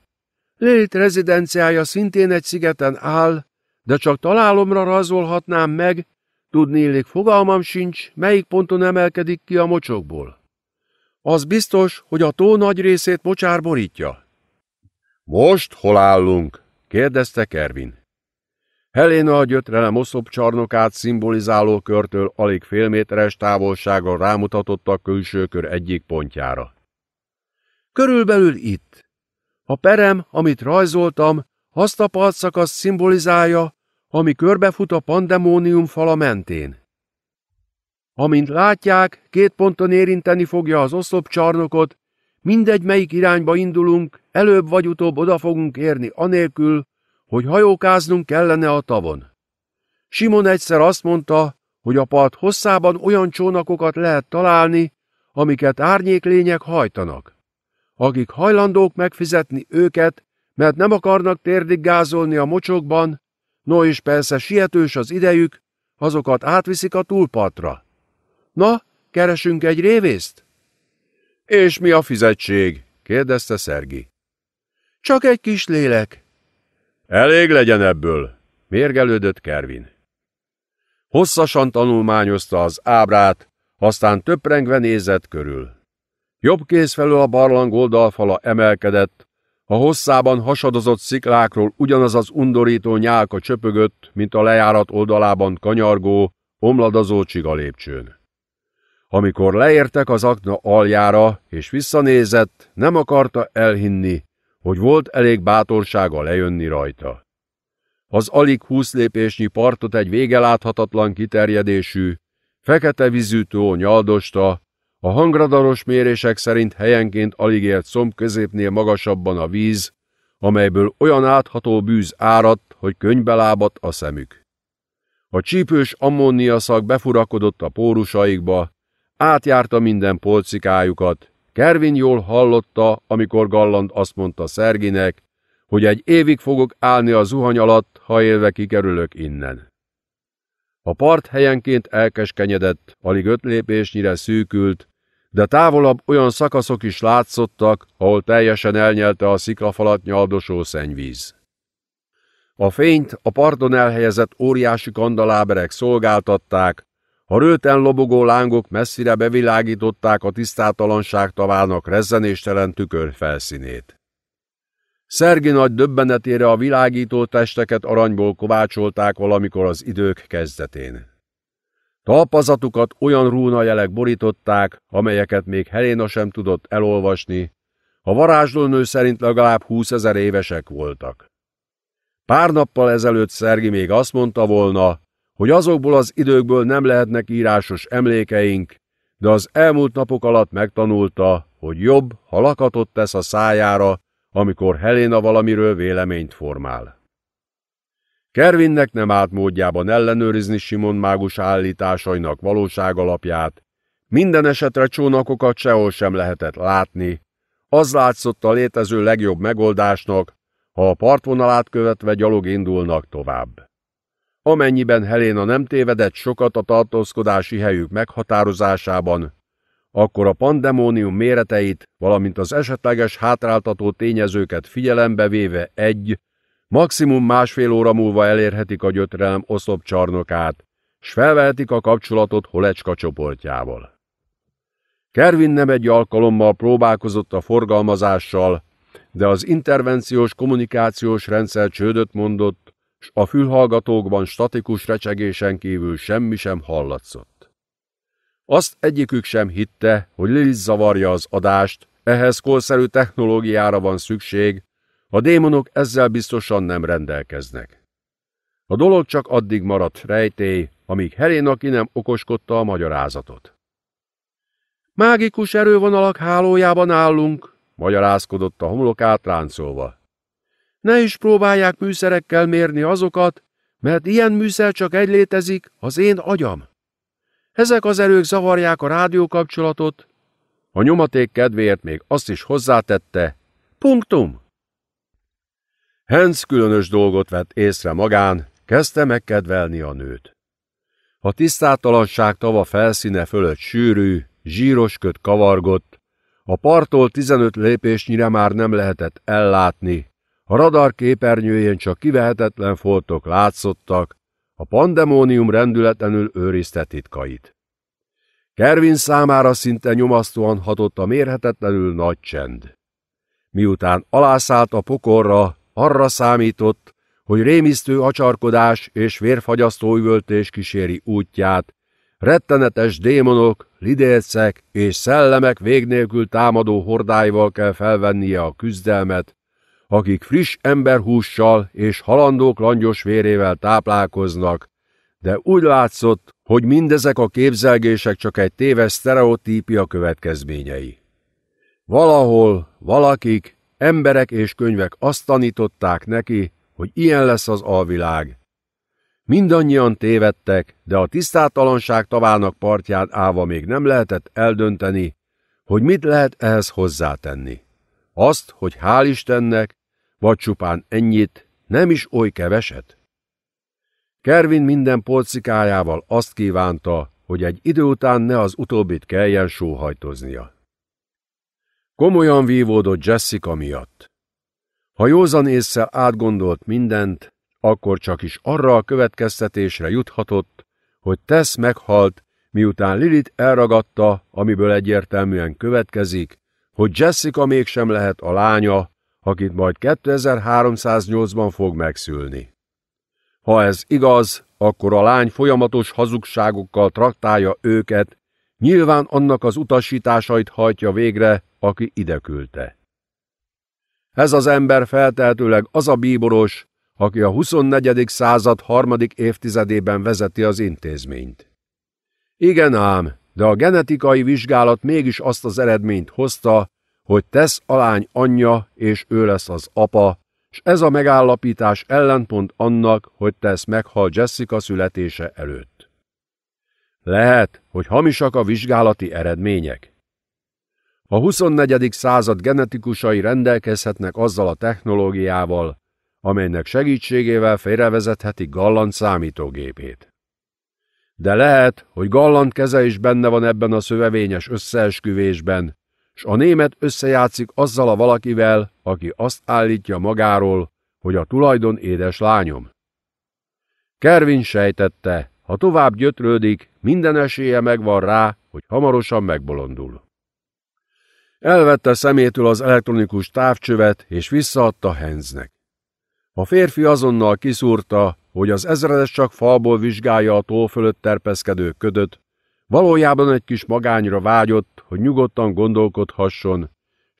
Lilit rezidenciája szintén egy szigeten áll, de csak találomra rajzolhatnám meg, tudni illik fogalmam sincs, melyik ponton emelkedik ki a mocsokból. Az biztos, hogy a tó nagy részét mocsár borítja. Most hol állunk? kérdezte Kervin. Helena a gyötrelem oszlop csarnokát szimbolizáló körtől alig fél méteres távolságon rámutatott a külső kör egyik pontjára. Körülbelül itt. A perem, amit rajzoltam, azt a partszakasz szimbolizálja, ami körbefut a pandemónium fala mentén. Amint látják, két ponton érinteni fogja az oszlopcsarnokot, mindegy melyik irányba indulunk, előbb vagy utóbb oda fogunk érni anélkül, hogy hajókáznunk kellene a tavon. Simon egyszer azt mondta, hogy a part hosszában olyan csónakokat lehet találni, amiket árnyéklények hajtanak, akik hajlandók megfizetni őket, mert nem akarnak térdig gázolni a mocsokban, no és persze sietős az idejük, azokat átviszik a túlpartra. Na, keresünk egy révészt? És mi a fizetség? kérdezte Szergi. Csak egy kis lélek, Elég legyen ebből, mérgelődött Kervin. Hosszasan tanulmányozta az ábrát, aztán töprengve nézett körül. Jobb kéz felől a barlang oldalfala emelkedett, a hosszában hasadozott sziklákról ugyanaz az undorító nyálka csöpögött, mint a lejárat oldalában kanyargó, omladozó csiga lépcsőn. Amikor leértek az akna aljára, és visszanézett, nem akarta elhinni, hogy volt elég bátorsága lejönni rajta. Az alig húsz lépésnyi partot egy vége láthatatlan kiterjedésű, fekete vízű tó nyaldosta, a hangradaros mérések szerint helyenként alig élt szomb középnél magasabban a víz, amelyből olyan átható bűz áradt, hogy könybe lábadt a szemük. A csípős ammóniaszak befurakodott a pórusaikba, átjárta minden polcikájukat, Kervin jól hallotta, amikor Galland azt mondta Szerginek, hogy egy évig fogok állni a zuhany alatt, ha élve kikerülök innen. A part helyenként elkeskenyedett, alig öt lépésnyire szűkült, de távolabb olyan szakaszok is látszottak, ahol teljesen elnyelte a sziklafalat nyaldosó szennyvíz. A fényt a parton elhelyezett óriási kandaláberek szolgáltatták, a rőten lobogó lángok messzire bevilágították a tisztátalanság tavának rezzenéstelen felszínét. Szergi nagy döbbenetére a világító testeket aranyból kovácsolták valamikor az idők kezdetén. Talpazatukat olyan jelek borították, amelyeket még Helena sem tudott elolvasni, a varázslónő szerint legalább 20 ezer évesek voltak. Pár nappal ezelőtt Szergi még azt mondta volna, hogy azokból az időkből nem lehetnek írásos emlékeink, de az elmúlt napok alatt megtanulta, hogy jobb, ha lakatot tesz a szájára, amikor Helena valamiről véleményt formál. Kervinnek nem állt módjában ellenőrizni Simon mágus állításainak valóság alapját, minden esetre csónakokat sehol sem lehetett látni, az látszott a létező legjobb megoldásnak, ha a partvonalát követve gyalog indulnak tovább. Amennyiben Helena nem tévedett sokat a tartózkodási helyük meghatározásában, akkor a pandemónium méreteit, valamint az esetleges hátráltató tényezőket figyelembe véve egy, maximum másfél óra múlva elérhetik a gyötrelem oszlopcsarnokát, s felvehetik a kapcsolatot Holecska csoportjával. Kervin nem egy alkalommal próbálkozott a forgalmazással, de az intervenciós kommunikációs rendszer csődöt mondott, s a fülhallgatókban statikus recsegésen kívül semmi sem hallatszott. Azt egyikük sem hitte, hogy Lilith zavarja az adást, ehhez korszerű technológiára van szükség, a démonok ezzel biztosan nem rendelkeznek. A dolog csak addig maradt rejtély, amíg Helén aki nem okoskodta a magyarázatot. Mágikus erővonalak hálójában állunk, magyarázkodott a homlokát ráncolva. Ne is próbálják műszerekkel mérni azokat, mert ilyen műszer csak egy létezik, az én agyam. Ezek az erők zavarják a rádiókapcsolatot. A nyomaték kedvéért még azt is hozzátette. Punktum! Hens különös dolgot vett észre magán, kezdte megkedvelni a nőt. A tisztátalanság tava felszíne fölött sűrű, zsíros köt kavargott, a parttól tizenöt lépésnyire már nem lehetett ellátni, a radar képernyőjén csak kivehetetlen foltok látszottak, a pandemónium rendületlenül őrizte titkait. Kervin számára szinte nyomasztóan hatott a mérhetetlenül nagy csend. Miután alászállt a pokorra, arra számított, hogy rémisztő acsarkodás és vérfagyasztó üvöltés kíséri útját, rettenetes démonok, lidércek és szellemek végnélkül támadó hordáival kell felvennie a küzdelmet, akik friss emberhússal és halandók langyos vérével táplálkoznak, de úgy látszott, hogy mindezek a képzelgések csak egy téves sztereotípia következményei. Valahol, valakik, emberek és könyvek azt tanították neki, hogy ilyen lesz az alvilág. Mindannyian tévedtek, de a tisztátalanság tavának partján állva még nem lehetett eldönteni, hogy mit lehet ehhez hozzátenni. Azt, hogy hál' Istennek, vagy csupán ennyit, nem is oly keveset. Kervin minden polcikájával azt kívánta, hogy egy idő után ne az utóbbit kelljen sóhajtoznia. Komolyan vívódott Jessica miatt. Ha józan észre átgondolt mindent, akkor csak is arra a következtetésre juthatott, hogy Tess meghalt, miután Lilit elragadta, amiből egyértelműen következik, hogy Jessica mégsem lehet a lánya, akit majd 2308-ban fog megszülni. Ha ez igaz, akkor a lány folyamatos hazugságokkal traktálja őket, nyilván annak az utasításait hajtja végre, aki ide küldte. Ez az ember feltehetőleg az a bíboros, aki a 24. század harmadik évtizedében vezeti az intézményt. Igen ám, de a genetikai vizsgálat mégis azt az eredményt hozta, hogy tesz alány anyja, és ő lesz az apa, és ez a megállapítás ellentmond annak, hogy tesz meghal Jessica születése előtt. Lehet, hogy hamisak a vizsgálati eredmények. A 24. század genetikusai rendelkezhetnek azzal a technológiával, amelynek segítségével félrevezethetik Galland számítógépét. De lehet, hogy Galland keze is benne van ebben a szövevényes összeesküvésben, s a német összejátszik azzal a valakivel, aki azt állítja magáról, hogy a tulajdon édes lányom. Kervin sejtette, ha tovább gyötrődik, minden esélye megvan rá, hogy hamarosan megbolondul. Elvette szemétől az elektronikus távcsövet, és visszaadta Henznek. A férfi azonnal kiszúrta, hogy az ezredes csak falból vizsgálja a tó fölött terpeszkedő ködöt, valójában egy kis magányra vágyott, hogy nyugodtan gondolkodhasson,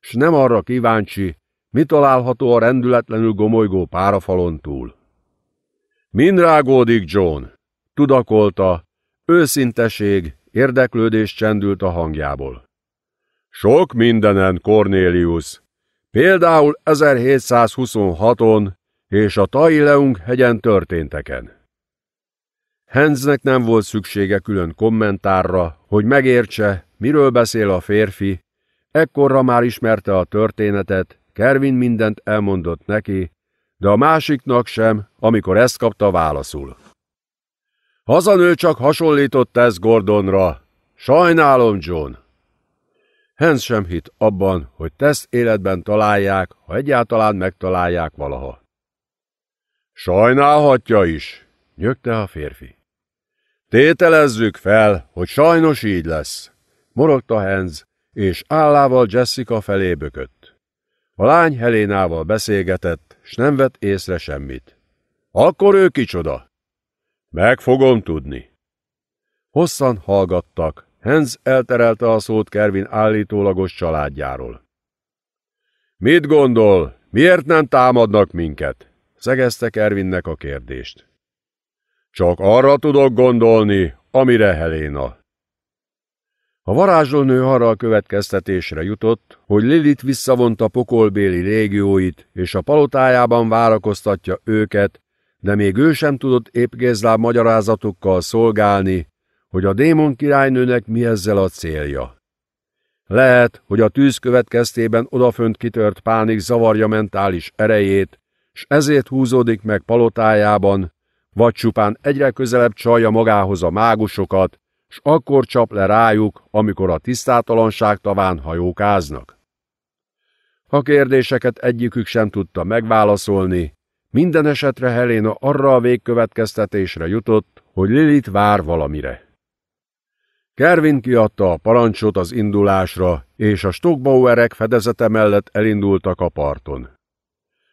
s nem arra kíváncsi, mi található a rendületlenül gomolygó párafalon túl. Min rágódik John? Tudakolta, őszinteség, érdeklődés csendült a hangjából. Sok mindenen, Cornelius. Például 1726-on és a Taileung hegyen történteken. Henznek nem volt szüksége külön kommentárra, hogy megértse, miről beszél a férfi, ekkorra már ismerte a történetet, Kervin mindent elmondott neki, de a másiknak sem, amikor ezt kapta válaszul. Hazanő csak hasonlított ez Gordonra. Sajnálom, John. Hens sem hit abban, hogy tesz életben találják, ha egyáltalán megtalálják valaha. Sajnálhatja is, nyögte a férfi. Tételezzük fel, hogy sajnos így lesz, morogta Henz, és állával Jessica felé bökött. A lány Helénával beszélgetett, s nem vett észre semmit. Akkor ő kicsoda? Meg fogom tudni. Hosszan hallgattak, Henz elterelte a szót Kervin állítólagos családjáról. Mit gondol, miért nem támadnak minket? szegeztek Ervinnek a kérdést. Csak arra tudok gondolni, amire Helena. A varázslónő arra a következtetésre jutott, hogy Lilit visszavonta pokolbéli régióit, és a palotájában várakoztatja őket, de még ő sem tudott épgézláb magyarázatokkal szolgálni, hogy a démon királynőnek mi ezzel a célja. Lehet, hogy a tűz következtében odafönt kitört pánik zavarja mentális erejét, s ezért húzódik meg palotájában, vagy csupán egyre közelebb csalja magához a mágusokat, s akkor csap le rájuk, amikor a tisztátalanság taván hajókáznak. A kérdéseket egyikük sem tudta megválaszolni, minden esetre Helena arra a végkövetkeztetésre jutott, hogy Lilit vár valamire. Kervin kiadta a parancsot az indulásra, és a Stockbauerek fedezete mellett elindultak a parton.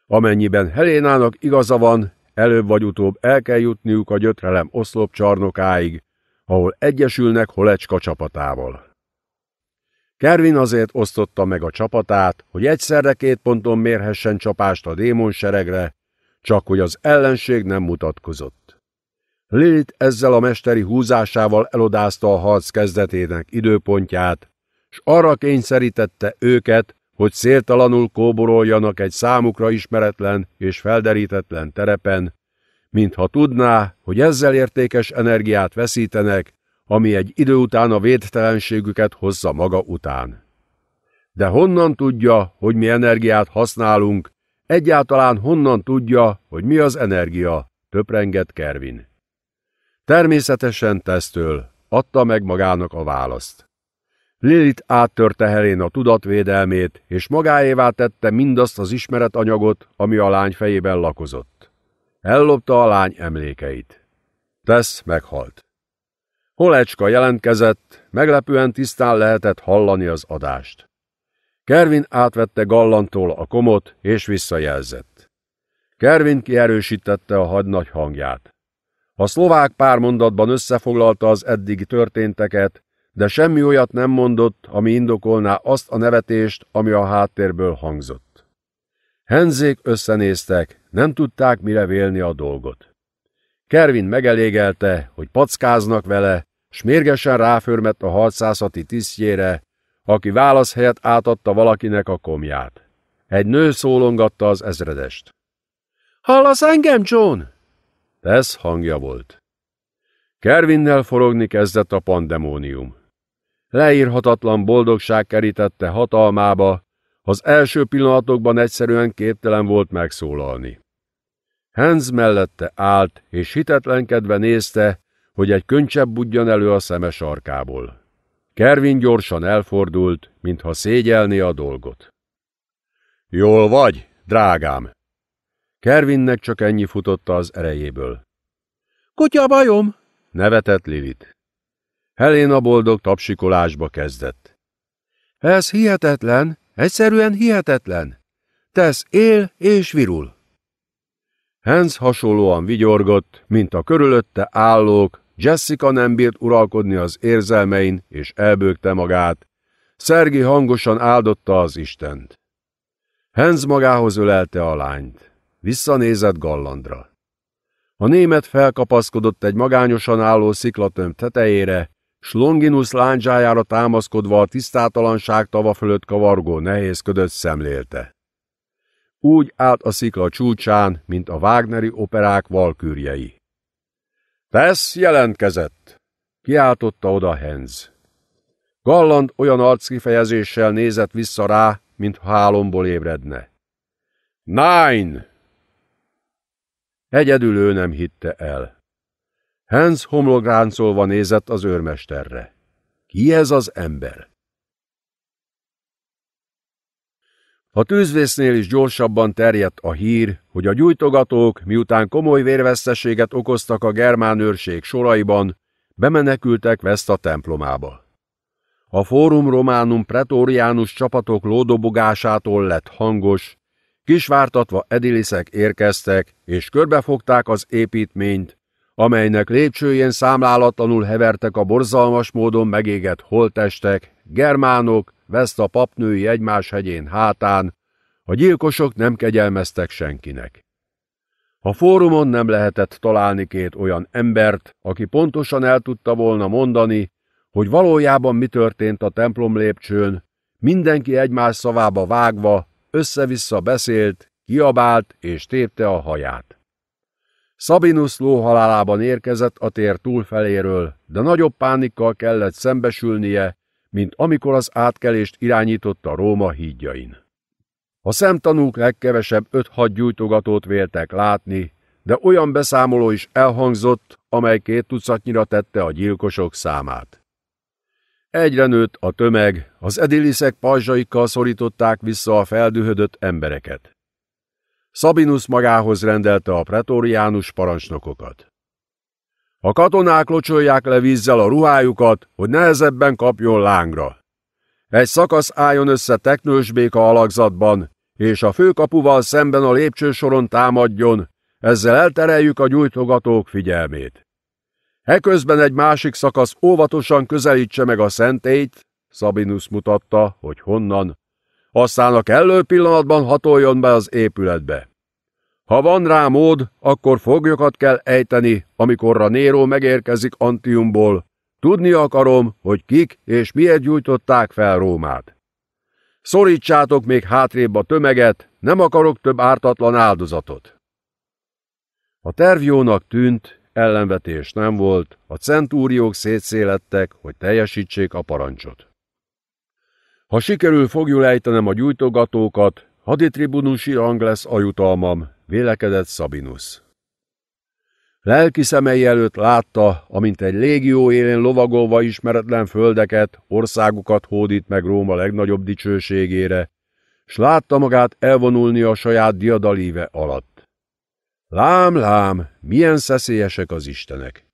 Amennyiben Helénának igaza van, előbb vagy utóbb el kell jutniuk a gyötrelem oszlop csarnokáig, ahol egyesülnek Holecska csapatával. Kervin azért osztotta meg a csapatát, hogy egyszerre két ponton mérhessen csapást a démon seregre, csak hogy az ellenség nem mutatkozott. Lilit ezzel a mesteri húzásával elodázta a harc kezdetének időpontját, s arra kényszerítette őket, hogy széltalanul kóboroljanak egy számukra ismeretlen és felderítetlen terepen, mintha tudná, hogy ezzel értékes energiát veszítenek, ami egy idő után a védtelenségüket hozza maga után. De honnan tudja, hogy mi energiát használunk, egyáltalán honnan tudja, hogy mi az energia, töprengett Kervin. Természetesen tesztől, adta meg magának a választ. Lilit áttörte Helén a tudatvédelmét, és magáévá tette mindazt az ismeretanyagot, ami a lány fejében lakozott. Ellopta a lány emlékeit. Tesz meghalt. Holecska jelentkezett, meglepően tisztán lehetett hallani az adást. Kervin átvette Gallantól a komot, és visszajelzett. Kervin kierősítette a hadnagy hangját. A szlovák pár mondatban összefoglalta az eddigi történteket, de semmi olyat nem mondott, ami indokolná azt a nevetést, ami a háttérből hangzott. Henzék összenéztek, nem tudták mire vélni a dolgot. Kervin megelégelte, hogy packáznak vele, s mérgesen ráförmett a harcászati tisztjére, aki válasz helyett átadta valakinek a komját. Egy nő szólongatta az ezredest. Hallasz engem, John? Tesz hangja volt. Kervinnel forogni kezdett a pandemónium leírhatatlan boldogság kerítette hatalmába, az első pillanatokban egyszerűen képtelen volt megszólalni. Hans mellette állt, és hitetlenkedve nézte, hogy egy köncsebb budjan elő a szeme sarkából. Kervin gyorsan elfordult, mintha szégyelni a dolgot. Jól vagy, drágám! Kervinnek csak ennyi futotta az erejéből. Kutya bajom! nevetett Lilit a boldog tapsikolásba kezdett. Ez hihetetlen, egyszerűen hihetetlen. Tesz él és virul. Hans hasonlóan vigyorgott, mint a körülötte állók, Jessica nem bírt uralkodni az érzelmein, és elbőgte magát. Szergi hangosan áldotta az Istent. Hans magához ölelte a lányt. Visszanézett Gallandra. A német felkapaszkodott egy magányosan álló sziklatömb tetejére, Slonginus lándzsájára támaszkodva a tisztátalanság tava fölött kavargó nehézködött szemlélte. Úgy állt a szikla csúcsán, mint a Wagneri operák valkürjei. Tesz jelentkezett, kiáltotta oda Henz. Galland olyan arckifejezéssel nézett vissza rá, mint hálomból ébredne. Nine! Egyedül ő nem hitte el. Hans homlográncolva nézett az őrmesterre. Ki ez az ember? A tűzvésznél is gyorsabban terjedt a hír, hogy a gyújtogatók, miután komoly vérveszteséget okoztak a germán őrség soraiban, bemenekültek a templomába. A Fórum Románum pretóriánus csapatok lódobogásától lett hangos, kisvártatva ediliszek érkeztek, és körbefogták az építményt, amelynek lépcsőjén számlálatlanul hevertek a borzalmas módon megégett holtestek, germánok, veszt a papnői egymás hegyén hátán, a gyilkosok nem kegyelmeztek senkinek. A fórumon nem lehetett találni két olyan embert, aki pontosan el tudta volna mondani, hogy valójában mi történt a templom lépcsőn, mindenki egymás szavába vágva, össze-vissza beszélt, kiabált és tépte a haját. Szabinus lóhalálában érkezett a tér túlfeléről, de nagyobb pánikkal kellett szembesülnie, mint amikor az átkelést irányította Róma hídjain. A szemtanúk legkevesebb öt-hat gyújtogatót véltek látni, de olyan beszámoló is elhangzott, amely két tucatnyira tette a gyilkosok számát. Egyre nőtt a tömeg, az ediliszek pajzsaikkal szorították vissza a feldühödött embereket. Szabinus magához rendelte a pretoriánus parancsnokokat. A katonák locsolják le vízzel a ruhájukat, hogy nehezebben kapjon lángra. Egy szakasz álljon össze teknős béka alakzatban, és a főkapuval szemben a lépcsősoron támadjon, ezzel eltereljük a gyújtogatók figyelmét. Eközben egy másik szakasz óvatosan közelítse meg a szentélyt, Szabinus mutatta, hogy honnan, aztán a kellő pillanatban hatoljon be az épületbe. Ha van rá mód, akkor foglyokat kell ejteni, amikorra Néró megérkezik Antiumból. Tudni akarom, hogy kik és miért gyújtották fel Rómát. Szorítsátok még hátrébb a tömeget, nem akarok több ártatlan áldozatot. A terv jónak tűnt, ellenvetés nem volt, a centúriók szétszélettek, hogy teljesítsék a parancsot. Ha sikerül fogjul ejtenem a gyújtogatókat, haditribunusi rang lesz a jutalmam, vélekedett Sabinus. Lelki szemei előtt látta, amint egy légió élén lovagolva ismeretlen földeket, országokat hódít meg Róma legnagyobb dicsőségére, s látta magát elvonulni a saját diadalíve alatt. Lám, lám, milyen szeszélyesek az istenek!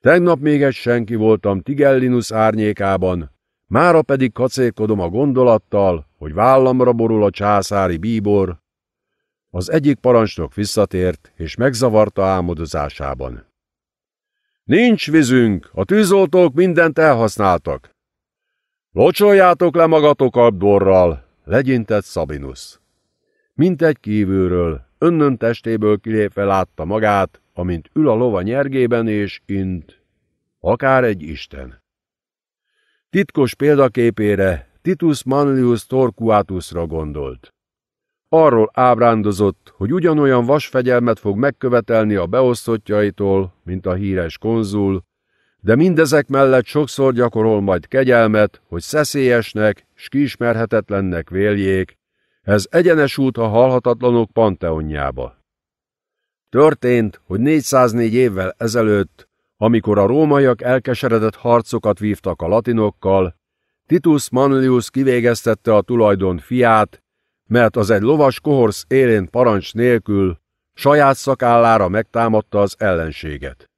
Tegnap még egy senki voltam Tigellinus árnyékában, Mára pedig kacélkodom a gondolattal, hogy vállamra borul a császári bíbor. Az egyik parancsnok visszatért, és megzavarta álmodozásában. Nincs vízünk, a tűzoltók mindent elhasználtak. Locsoljátok le magatok abdorral, legyintett Szabinusz. Mint egy kívülről, önnön testéből kilépve látta magát, amint ül a lova nyergében és int, akár egy isten. Titkos példaképére Titus Manlius Torquatusra gondolt. Arról ábrándozott, hogy ugyanolyan vasfegyelmet fog megkövetelni a beosztottjaitól, mint a híres konzul, de mindezek mellett sokszor gyakorol majd kegyelmet, hogy szeszélyesnek s kiismerhetetlennek véljék, ez egyenes út a halhatatlanok panteonjába. Történt, hogy 404 évvel ezelőtt amikor a rómaiak elkeseredett harcokat vívtak a latinokkal, Titus Manlius kivégeztette a tulajdon fiát, mert az egy lovas kohorsz élén parancs nélkül saját szakállára megtámadta az ellenséget.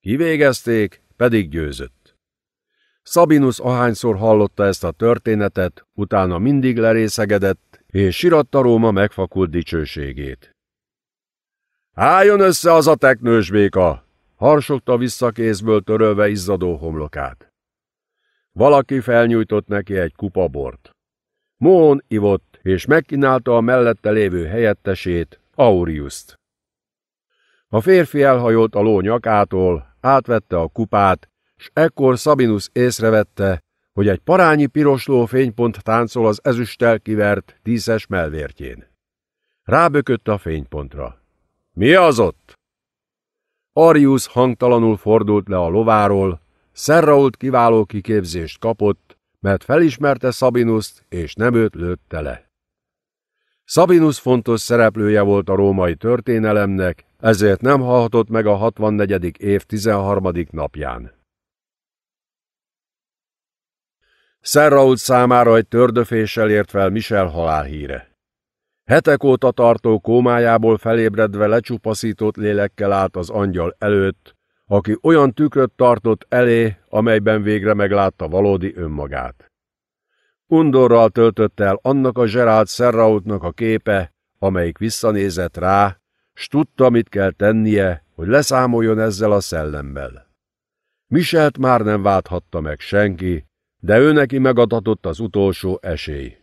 Kivégezték, pedig győzött. Sabinus ahányszor hallotta ezt a történetet, utána mindig lerészegedett, és siratta Róma megfakult dicsőségét. Álljon össze az a teknős béka, harsogta vissza kézből törölve izzadó homlokát. Valaki felnyújtott neki egy kupa bort. Mohon ivott, és megkínálta a mellette lévő helyettesét, Auriuszt. A férfi elhajolt a ló nyakától, átvette a kupát, s ekkor Sabinus észrevette, hogy egy parányi piros ló fénypont táncol az ezüsttel kivert, díszes melvértjén. Rábökött a fénypontra. Mi az ott? Arius hangtalanul fordult le a lováról, Serrault kiváló kiképzést kapott, mert felismerte Sabinuszt, és nem őt lőtte le. Sabinus fontos szereplője volt a római történelemnek, ezért nem halhatott meg a 64. év 13. napján. Serrault számára egy tördöféssel ért fel Michel halálhíre. Hetek óta tartó kómájából felébredve lecsupaszított lélekkel állt az angyal előtt, aki olyan tükröt tartott elé, amelyben végre meglátta valódi önmagát. Undorral töltött el annak a Zserált Serrautnak a képe, amelyik visszanézett rá, s tudta, mit kell tennie, hogy leszámoljon ezzel a szellemmel. Miselt már nem válthatta meg senki, de ő neki megadatott az utolsó esély.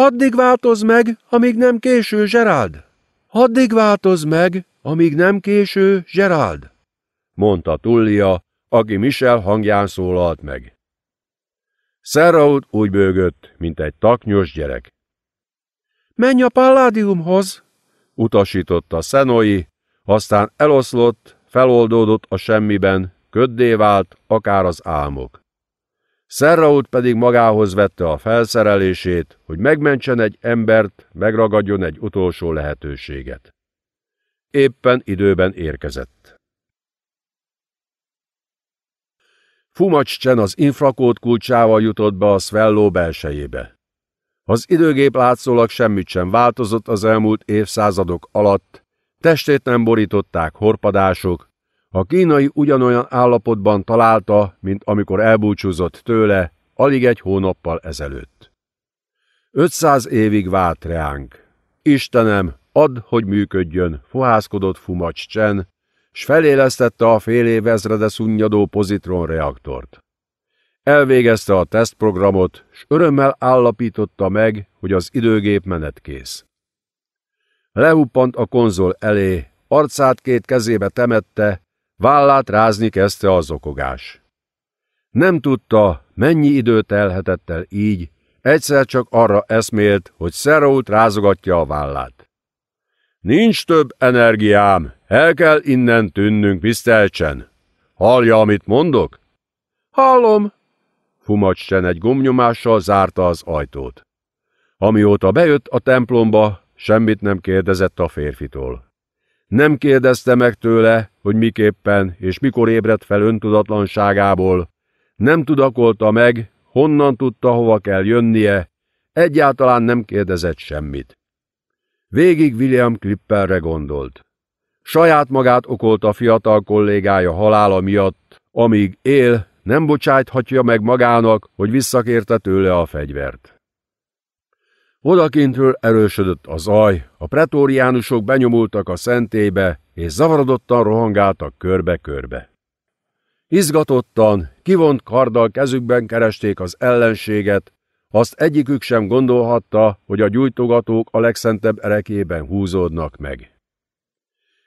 Addig változ meg, amíg nem késő, Zserád! Addig változ meg, amíg nem késő, Zserád! mondta Tullia, aki Michel hangján szólalt meg. Szerraut úgy bőgött, mint egy taknyos gyerek. Menj a palládiumhoz, utasította Szenoi, aztán eloszlott, feloldódott a semmiben, köddé vált akár az álmok. Szerraút pedig magához vette a felszerelését, hogy megmentsen egy embert, megragadjon egy utolsó lehetőséget. Éppen időben érkezett. Fumacsen az infrakót kulcsával jutott be a Svelló belsejébe. Az időgép látszólag semmit sem változott az elmúlt évszázadok alatt, testét nem borították horpadások, a kínai ugyanolyan állapotban találta, mint amikor elbúcsúzott tőle, alig egy hónappal ezelőtt. 500 évig várt reánk. Istenem, add, hogy működjön, fohászkodott Fumacs csen, s felélesztette a fél évezrede szunnyadó pozitron reaktort. Elvégezte a tesztprogramot, s örömmel állapította meg, hogy az időgép menetkész. Lehuppant a konzol elé, arcát két kezébe temette, Vállát rázni kezdte az okogás. Nem tudta, mennyi idő telhetett el így, egyszer csak arra eszmélt, hogy Szerolt rázogatja a vállát. Nincs több energiám, el kell innen tűnnünk, Pisztelcsen. Hallja, amit mondok? Hallom. Fumacsen egy gomnyomással zárta az ajtót. Amióta bejött a templomba, semmit nem kérdezett a férfitól. Nem kérdezte meg tőle, hogy miképpen és mikor ébredt fel öntudatlanságából. Nem tudakolta meg, honnan tudta, hova kell jönnie, egyáltalán nem kérdezett semmit. Végig William Klipperre gondolt. Saját magát okolta fiatal kollégája halála miatt, amíg él, nem bocsájthatja meg magának, hogy visszakérte tőle a fegyvert. Odakintről erősödött a zaj, a pretóriánusok benyomultak a szentélybe, és zavarodottan rohangáltak körbe-körbe. Izgatottan, kivont karddal kezükben keresték az ellenséget, azt egyikük sem gondolhatta, hogy a gyújtogatók a legszentebb erekében húzódnak meg.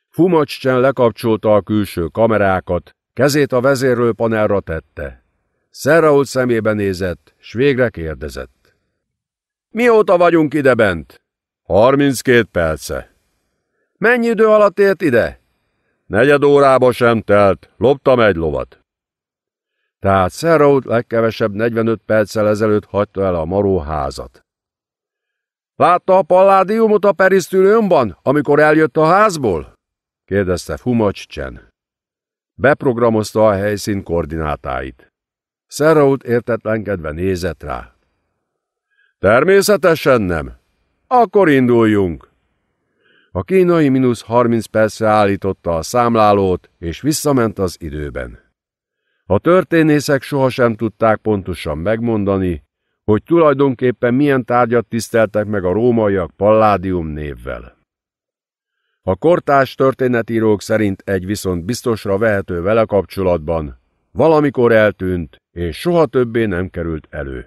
Fumacsen lekapcsolta a külső kamerákat, kezét a panelra tette. Szerrault szemébe nézett, s végre kérdezett. Mióta vagyunk ide bent? 32 perce. Mennyi idő alatt ért ide? Negyed órába sem telt, loptam egy lovat. Tehát Szerraut legkevesebb 45 perccel ezelőtt hagyta el a maró házat. Látta a palládiumot a perisztülőmban, amikor eljött a házból? kérdezte Fumacs Csen. Beprogramozta a helyszín koordinátáit. Szerraut értetlenkedve nézett rá. Természetesen nem. Akkor induljunk. A kínai mínusz 30 percre állította a számlálót, és visszament az időben. A történészek sohasem tudták pontosan megmondani, hogy tulajdonképpen milyen tárgyat tiszteltek meg a rómaiak Palládium névvel. A kortás történetírók szerint egy viszont biztosra vehető vele kapcsolatban, valamikor eltűnt, és soha többé nem került elő.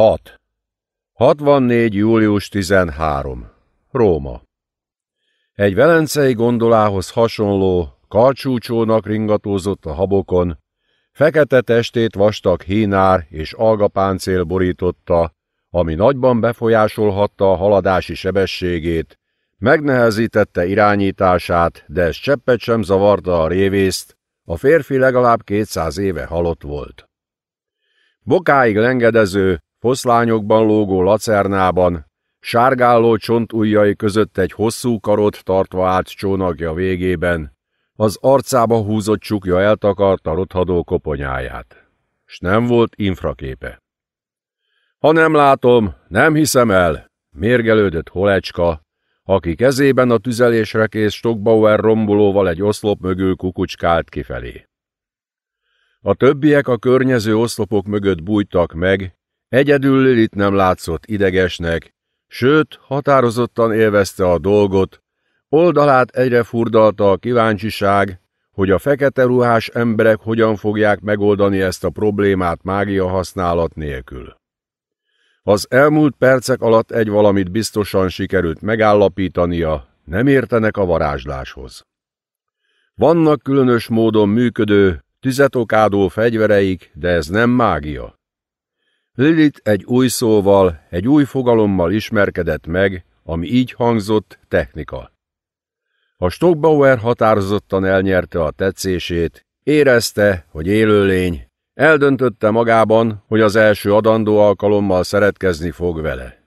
6. 64. július 13. Róma Egy velencei gondolához hasonló, karcsúcsónak ringatózott a habokon, fekete testét vastag hínár és algapáncél borította, ami nagyban befolyásolhatta a haladási sebességét, megnehezítette irányítását, de ez cseppet sem zavarta a révészt, a férfi legalább 200 éve halott volt. Bokáig lengedező, foszlányokban lógó lacernában, sárgálló csontujjai között egy hosszú karot tartva állt csónakja végében, az arcába húzott csukja eltakarta rothadó koponyáját, s nem volt infraképe. Ha nem látom, nem hiszem el, mérgelődött Holecska, aki kezében a tüzelésre kész Stockbauer rombolóval egy oszlop mögül kukucskált kifelé. A többiek a környező oszlopok mögött bújtak meg, Egyedül Lilit nem látszott idegesnek, sőt, határozottan élvezte a dolgot, oldalát egyre furdalta a kíváncsiság, hogy a fekete ruhás emberek hogyan fogják megoldani ezt a problémát mágia használat nélkül. Az elmúlt percek alatt egy valamit biztosan sikerült megállapítania, nem értenek a varázsláshoz. Vannak különös módon működő, tüzetokádó fegyvereik, de ez nem mágia. Lilith egy új szóval, egy új fogalommal ismerkedett meg, ami így hangzott technika. A Stockbauer határozottan elnyerte a tetszését, érezte, hogy élőlény, eldöntötte magában, hogy az első adandó alkalommal szeretkezni fog vele.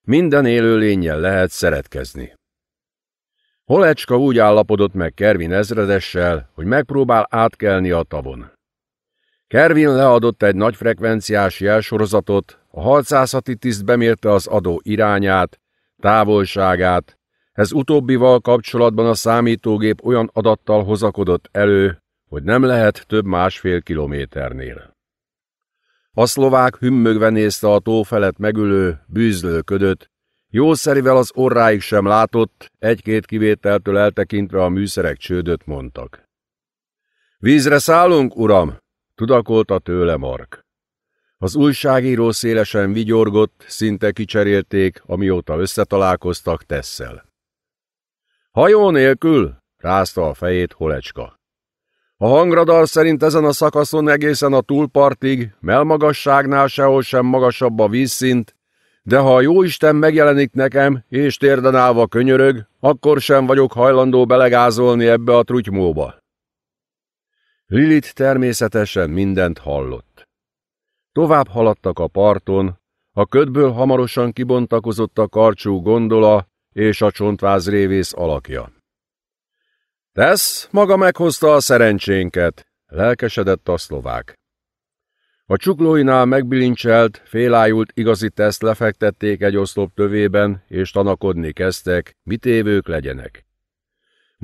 Minden élőlényel lehet szeretkezni. Holecska úgy állapodott meg Kervin ezredessel, hogy megpróbál átkelni a tavon. Kervin leadott egy nagy frekvenciás jelsorozatot, a halcászati tiszt bemérte az adó irányát, távolságát, ez utóbbival kapcsolatban a számítógép olyan adattal hozakodott elő, hogy nem lehet több másfél kilométernél. A szlovák hümmögve nézte a tó felett megülő, bűzlőködött, jószerivel az orráig sem látott, egy-két kivételtől eltekintve a műszerek csődöt mondtak. Vízre szállunk, uram! tudakolta tőle Mark. Az újságíró szélesen vigyorgott, szinte kicserélték, amióta összetalálkoztak Tesszel. Hajó nélkül, rázta a fejét Holecska. A hangradar szerint ezen a szakaszon egészen a túlpartig, melmagasságnál sehol sem magasabb a vízszint, de ha a jóisten megjelenik nekem, és térden állva könyörög, akkor sem vagyok hajlandó belegázolni ebbe a trutymóba. Lilit természetesen mindent hallott. Tovább haladtak a parton, a ködből hamarosan kibontakozott a karcsú gondola és a csontváz révész alakja. Tesz, maga meghozta a szerencsénket, lelkesedett a szlovák. A csuklóinál megbilincselt, félájult igazi teszt lefektették egy oszlop tövében, és tanakodni kezdtek, mit évők legyenek.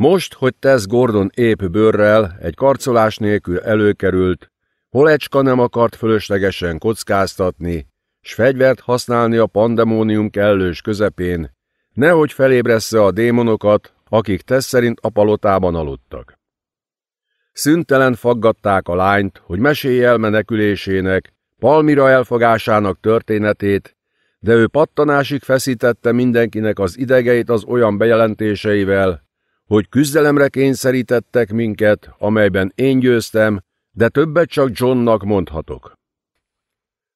Most, hogy tesz Gordon épp bőrrel, egy karcolás nélkül előkerült, Holecska nem akart fölöslegesen kockáztatni, s fegyvert használni a pandemónium kellős közepén, nehogy felébressze a démonokat, akik tesz szerint a palotában aludtak. Szüntelen faggatták a lányt, hogy mesélje menekülésének, Palmira elfogásának történetét, de ő pattanásig feszítette mindenkinek az idegeit az olyan bejelentéseivel, hogy küzdelemre kényszerítettek minket, amelyben én győztem, de többet csak Johnnak mondhatok.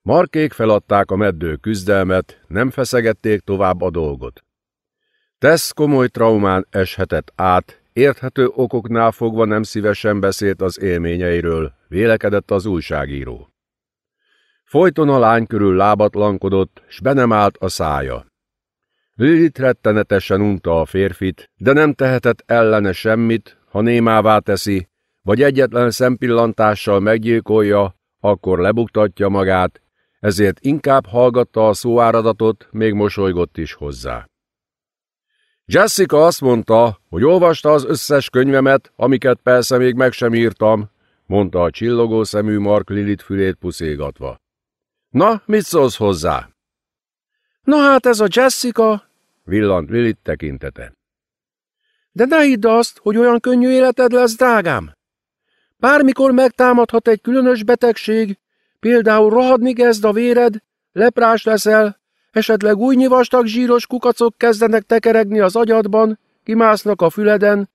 Markék feladták a meddő küzdelmet, nem feszegették tovább a dolgot. Tesz komoly traumán eshetett át, érthető okoknál fogva nem szívesen beszélt az élményeiről, vélekedett az újságíró. Folyton a lány körül lábatlankodott, s be nem állt a szája. Lilith rettenetesen unta a férfit, de nem tehetett ellene semmit, ha némává teszi, vagy egyetlen szempillantással meggyilkolja, akkor lebuktatja magát, ezért inkább hallgatta a szóáradatot, még mosolygott is hozzá. Jessica azt mondta, hogy olvasta az összes könyvemet, amiket persze még meg sem írtam, mondta a csillogó szemű Mark Lilith fülét puszégatva. Na, mit szólsz hozzá? Na hát ez a Jessica, villant Lilit tekintete. De ne hidd azt, hogy olyan könnyű életed lesz, drágám. Bármikor megtámadhat egy különös betegség, például rohadni kezd a véred, leprás leszel, esetleg újnyi vastag zsíros kukacok kezdenek tekeregni az agyadban, kimásznak a füleden,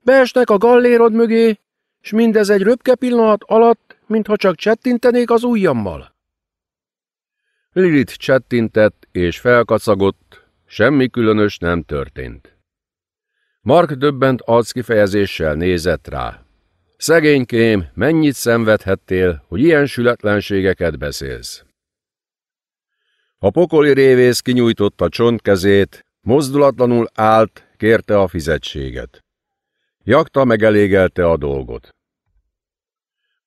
beesnek a gallérod mögé, s mindez egy röpke pillanat alatt, mintha csak csettintenék az ujjammal. Lilith csettintett és felkacagott, semmi különös nem történt. Mark döbbent arc kifejezéssel nézett rá. Szegénykém, mennyit szenvedhettél, hogy ilyen sületlenségeket beszélsz? A pokoli révész kinyújtotta csontkezét, mozdulatlanul állt, kérte a fizetséget. Jakta megelégelte a dolgot.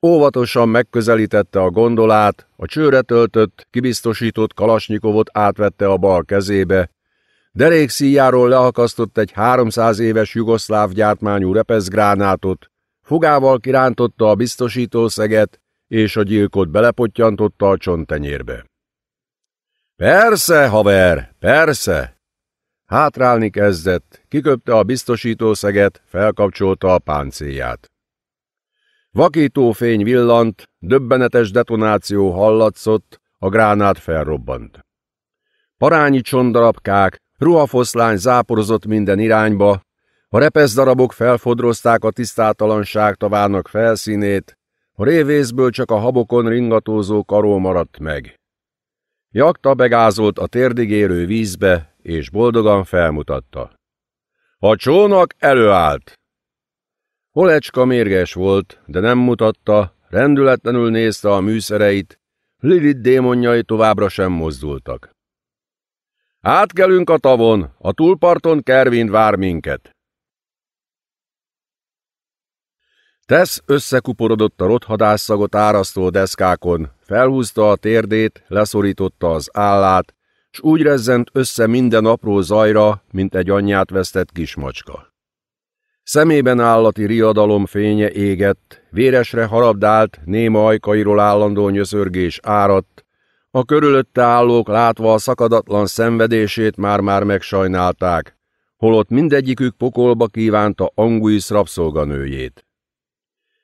Óvatosan megközelítette a gondolát, a csőre töltött, kibiztosított kalasnyikovot átvette a bal kezébe, szíjáról leakasztott egy 300 éves jugoszláv gyártmányú repeszgránátot, fogával kirántotta a biztosítószeget, és a gyilkot belepottyantotta a csontenyérbe. Persze, haver, persze! Hátrálni kezdett, kiköpte a biztosítószeget, felkapcsolta a páncélját. Vakító fény villant, döbbenetes detonáció hallatszott, a gránát felrobbant. Parányi csondarabkák, ruhafoszlány záporozott minden irányba, a repesz darabok felfodrozták a tisztátalanság tavának felszínét, a révészből csak a habokon ringatózó karó maradt meg. Jakta begázolt a térdig érő vízbe, és boldogan felmutatta. A csónak előállt! Olecska mérges volt, de nem mutatta, rendületlenül nézte a műszereit, Lilith démonjai továbbra sem mozdultak. Átkelünk a tavon, a túlparton Kervin vár minket. Tesz összekuporodott a rothadászagot árasztó deszkákon, felhúzta a térdét, leszorította az állát, s úgy rezzent össze minden apró zajra, mint egy anyját vesztett kismacska. Szemében állati riadalom fénye égett, véresre harabdált, néma ajkairól állandó nyöszörgés áradt, a körülötte állók látva a szakadatlan szenvedését már-már megsajnálták, holott mindegyikük pokolba kívánta Anguis rabszolganőjét.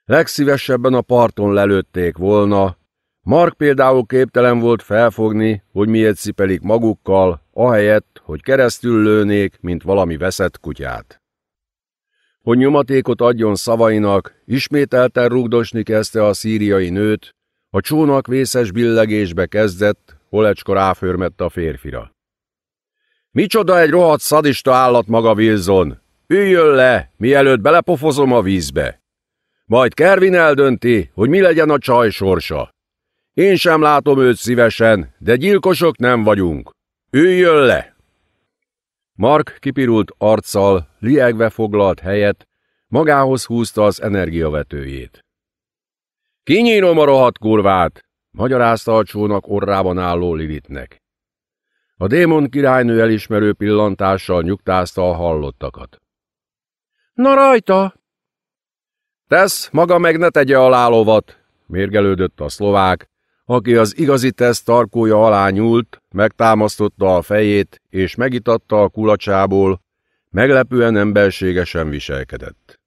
Legszívesebben a parton lelőtték volna, Mark például képtelen volt felfogni, hogy miért szipelik magukkal, ahelyett, hogy keresztül lőnék, mint valami veszett kutyát hogy nyomatékot adjon szavainak, ismételten rugdosni kezdte a szíriai nőt, a csónak vészes billegésbe kezdett, Holecska ráförmett a férfira. Micsoda egy rohadt szadista állat maga, Wilson! Üljön le, mielőtt belepofozom a vízbe! Majd Kervin eldönti, hogy mi legyen a csaj sorsa. Én sem látom őt szívesen, de gyilkosok nem vagyunk. Üljön le! Mark kipirult arccal, liegve foglalt helyet, magához húzta az energiavetőjét. Kinyírom a rohadt kurvát! magyarázta a csónak orrában álló Lilitnek. A démon királynő elismerő pillantással nyugtázta a hallottakat. Na rajta! Tesz, maga meg ne tegye a lálovat, mérgelődött a szlovák, aki az igazi teszt tarkója alá nyúlt, megtámasztotta a fejét és megitatta a kulacsából, meglepően emberségesen viselkedett.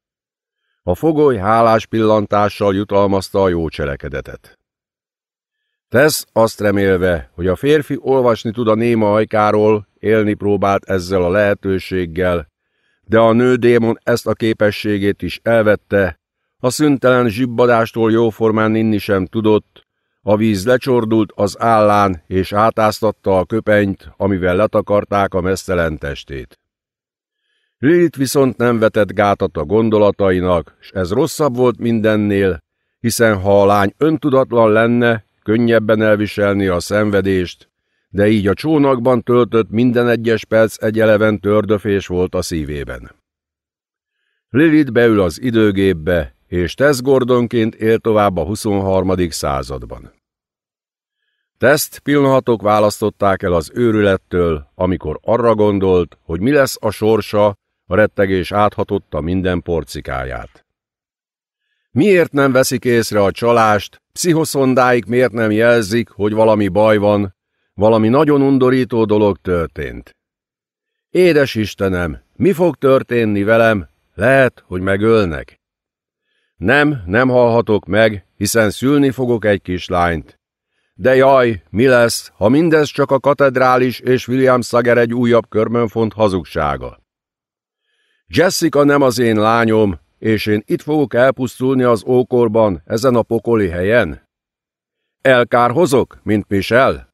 A fogoly hálás pillantással jutalmazta a jó cselekedetet. Tesz azt remélve, hogy a férfi olvasni tud a néma ajkáról, élni próbált ezzel a lehetőséggel, de a nő démon ezt a képességét is elvette, a szüntelen zsibbadástól jóformán inni sem tudott, a víz lecsordult az állán, és átáztatta a köpenyt, amivel letakarták a mesztelen testét. Lilit viszont nem vetett gátat a gondolatainak, s ez rosszabb volt mindennél, hiszen ha a lány öntudatlan lenne, könnyebben elviselni a szenvedést, de így a csónakban töltött minden egyes perc egy eleven tördöfés volt a szívében. Lilit beül az időgépbe, és Tess Gordonként él tovább a 23. században. Teszt pillanatok választották el az őrülettől, amikor arra gondolt, hogy mi lesz a sorsa, a rettegés áthatotta minden porcikáját. Miért nem veszik észre a csalást, pszichoszondáik miért nem jelzik, hogy valami baj van, valami nagyon undorító dolog történt. Édes Istenem, mi fog történni velem? Lehet, hogy megölnek. Nem, nem halhatok meg, hiszen szülni fogok egy kislányt. De jaj, mi lesz, ha mindez csak a katedrális és William Sager egy újabb körmönfont hazugsága? Jessica nem az én lányom, és én itt fogok elpusztulni az ókorban, ezen a pokoli helyen? Elkárhozok, mint Michel?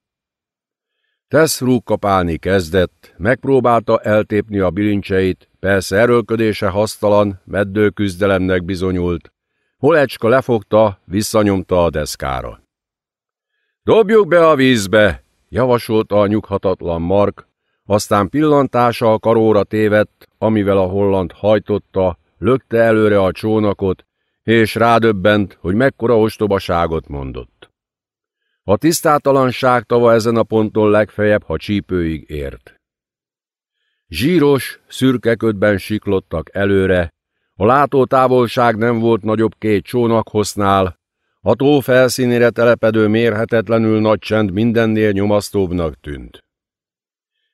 Tess rúgkapálni kezdett, megpróbálta eltépni a bilincseit, persze erőlködése hasztalan, meddő küzdelemnek bizonyult. Holecska lefogta, visszanyomta a deszkára. Dobjuk be a vízbe, javasolta a nyughatatlan Mark, aztán pillantása a karóra tévedt, amivel a holland hajtotta, lökte előre a csónakot, és rádöbbent, hogy mekkora ostobaságot mondott. A tisztátalanság tava ezen a ponton legfejebb, ha csípőig ért. Zsíros, szürke ködben siklottak előre, a látótávolság nem volt nagyobb két csónakhoznál, a tó felszínére telepedő mérhetetlenül nagy csend mindennél nyomasztóbbnak tűnt.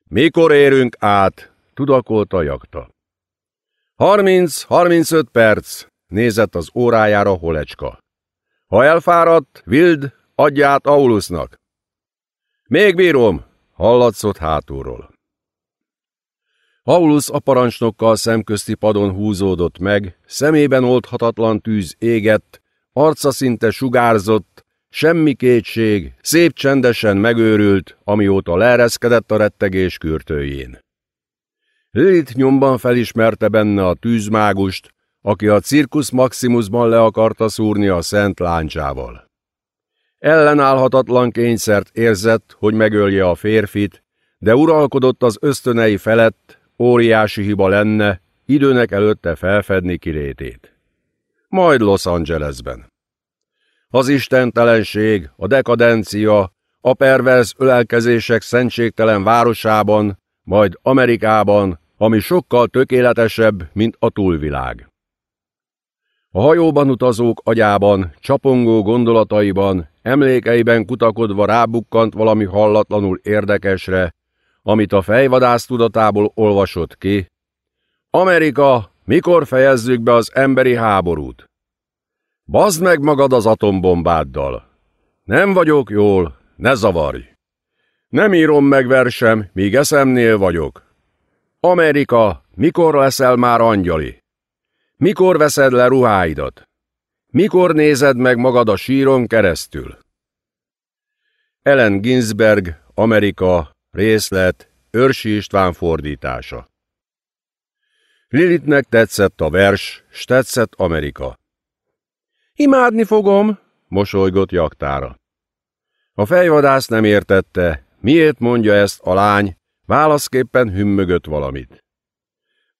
Mikor érünk át? tudakolta jakta. Harminc, harmincöt perc, nézett az órájára holecska. Ha elfáradt, Vild, adj át Aulusnak. Még bírom, hallatszott hátulról. Aulus a parancsnokkal szemközti padon húzódott meg, szemében oldhatatlan tűz égett, Arca szinte sugárzott, semmi kétség, szép csendesen megőrült, amióta leereszkedett a rettegés kürtőjén. Lilith nyomban felismerte benne a tűzmágust, aki a cirkusz Maximusban le akarta szúrni a szent láncsával. Ellenállhatatlan kényszert érzett, hogy megölje a férfit, de uralkodott az ösztönei felett, óriási hiba lenne, időnek előtte felfedni kirétét majd Los Angelesben. Az istentelenség, a dekadencia, a perverz ölelkezések szentségtelen városában, majd Amerikában, ami sokkal tökéletesebb, mint a túlvilág. A hajóban utazók agyában, csapongó gondolataiban, emlékeiben kutakodva rábukkant valami hallatlanul érdekesre, amit a fejvadász tudatából olvasott ki. Amerika mikor fejezzük be az emberi háborút? Bazd meg magad az atombombáddal! Nem vagyok jól, ne zavarj! Nem írom meg versem, míg eszemnél vagyok. Amerika, mikor leszel már angyali? Mikor veszed le ruháidat? Mikor nézed meg magad a síron keresztül? Ellen Ginsberg, Amerika, részlet, Őrsi István fordítása Lilitnek tetszett a vers, s tetszett Amerika. Imádni fogom, mosolygott jaktára. A fejvadász nem értette, miért mondja ezt a lány, válaszképpen hümmögött valamit.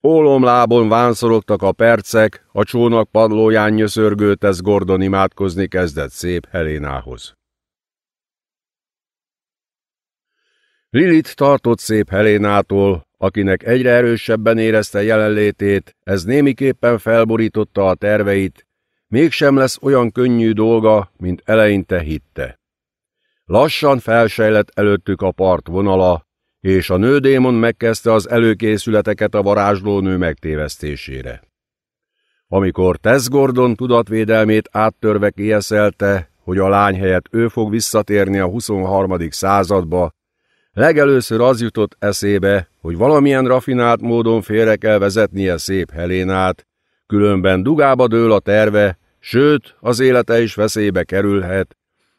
Ólomlábon vánszorogtak a percek, a csónak padlóján nyöszörgőtesz Gordon imádkozni kezdett szép Helénához. Lilit tartott szép Helénától, akinek egyre erősebben érezte jelenlétét, ez némiképpen felborította a terveit, mégsem lesz olyan könnyű dolga, mint eleinte hitte. Lassan felsejlett előttük a part vonala, és a nődémon megkezdte az előkészületeket a varázslónő megtévesztésére. Amikor Tess Gordon tudatvédelmét áttörve kieszelte, hogy a lány helyett ő fog visszatérni a 23. századba, Legelőször az jutott eszébe, hogy valamilyen rafinált módon félre kell vezetnie szép Helénát, különben dugába dől a terve, sőt, az élete is veszélybe kerülhet,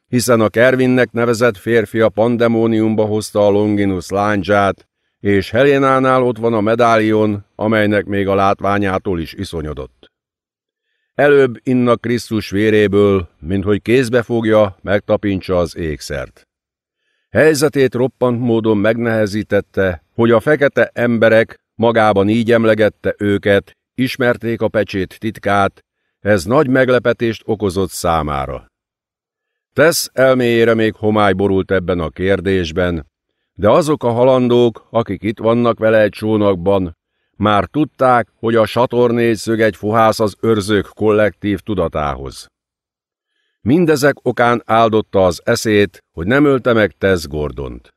hiszen a Kervinnek nevezett férfi a pandemóniumba hozta a Longinus lányzsát, és Helénánál ott van a medálion, amelynek még a látványától is iszonyodott. Előbb inna Krisztus véréből, mint hogy kézbe fogja, megtapintsa az ékszert. Helyzetét roppant módon megnehezítette, hogy a fekete emberek, magában így emlegette őket, ismerték a pecsét titkát, ez nagy meglepetést okozott számára. Tesz elméjére még homály borult ebben a kérdésben, de azok a halandók, akik itt vannak vele egy csónakban, már tudták, hogy a satornészög egy fohász az őrzők kollektív tudatához. Mindezek okán áldotta az eszét, hogy nem ölte meg Tess Gordont.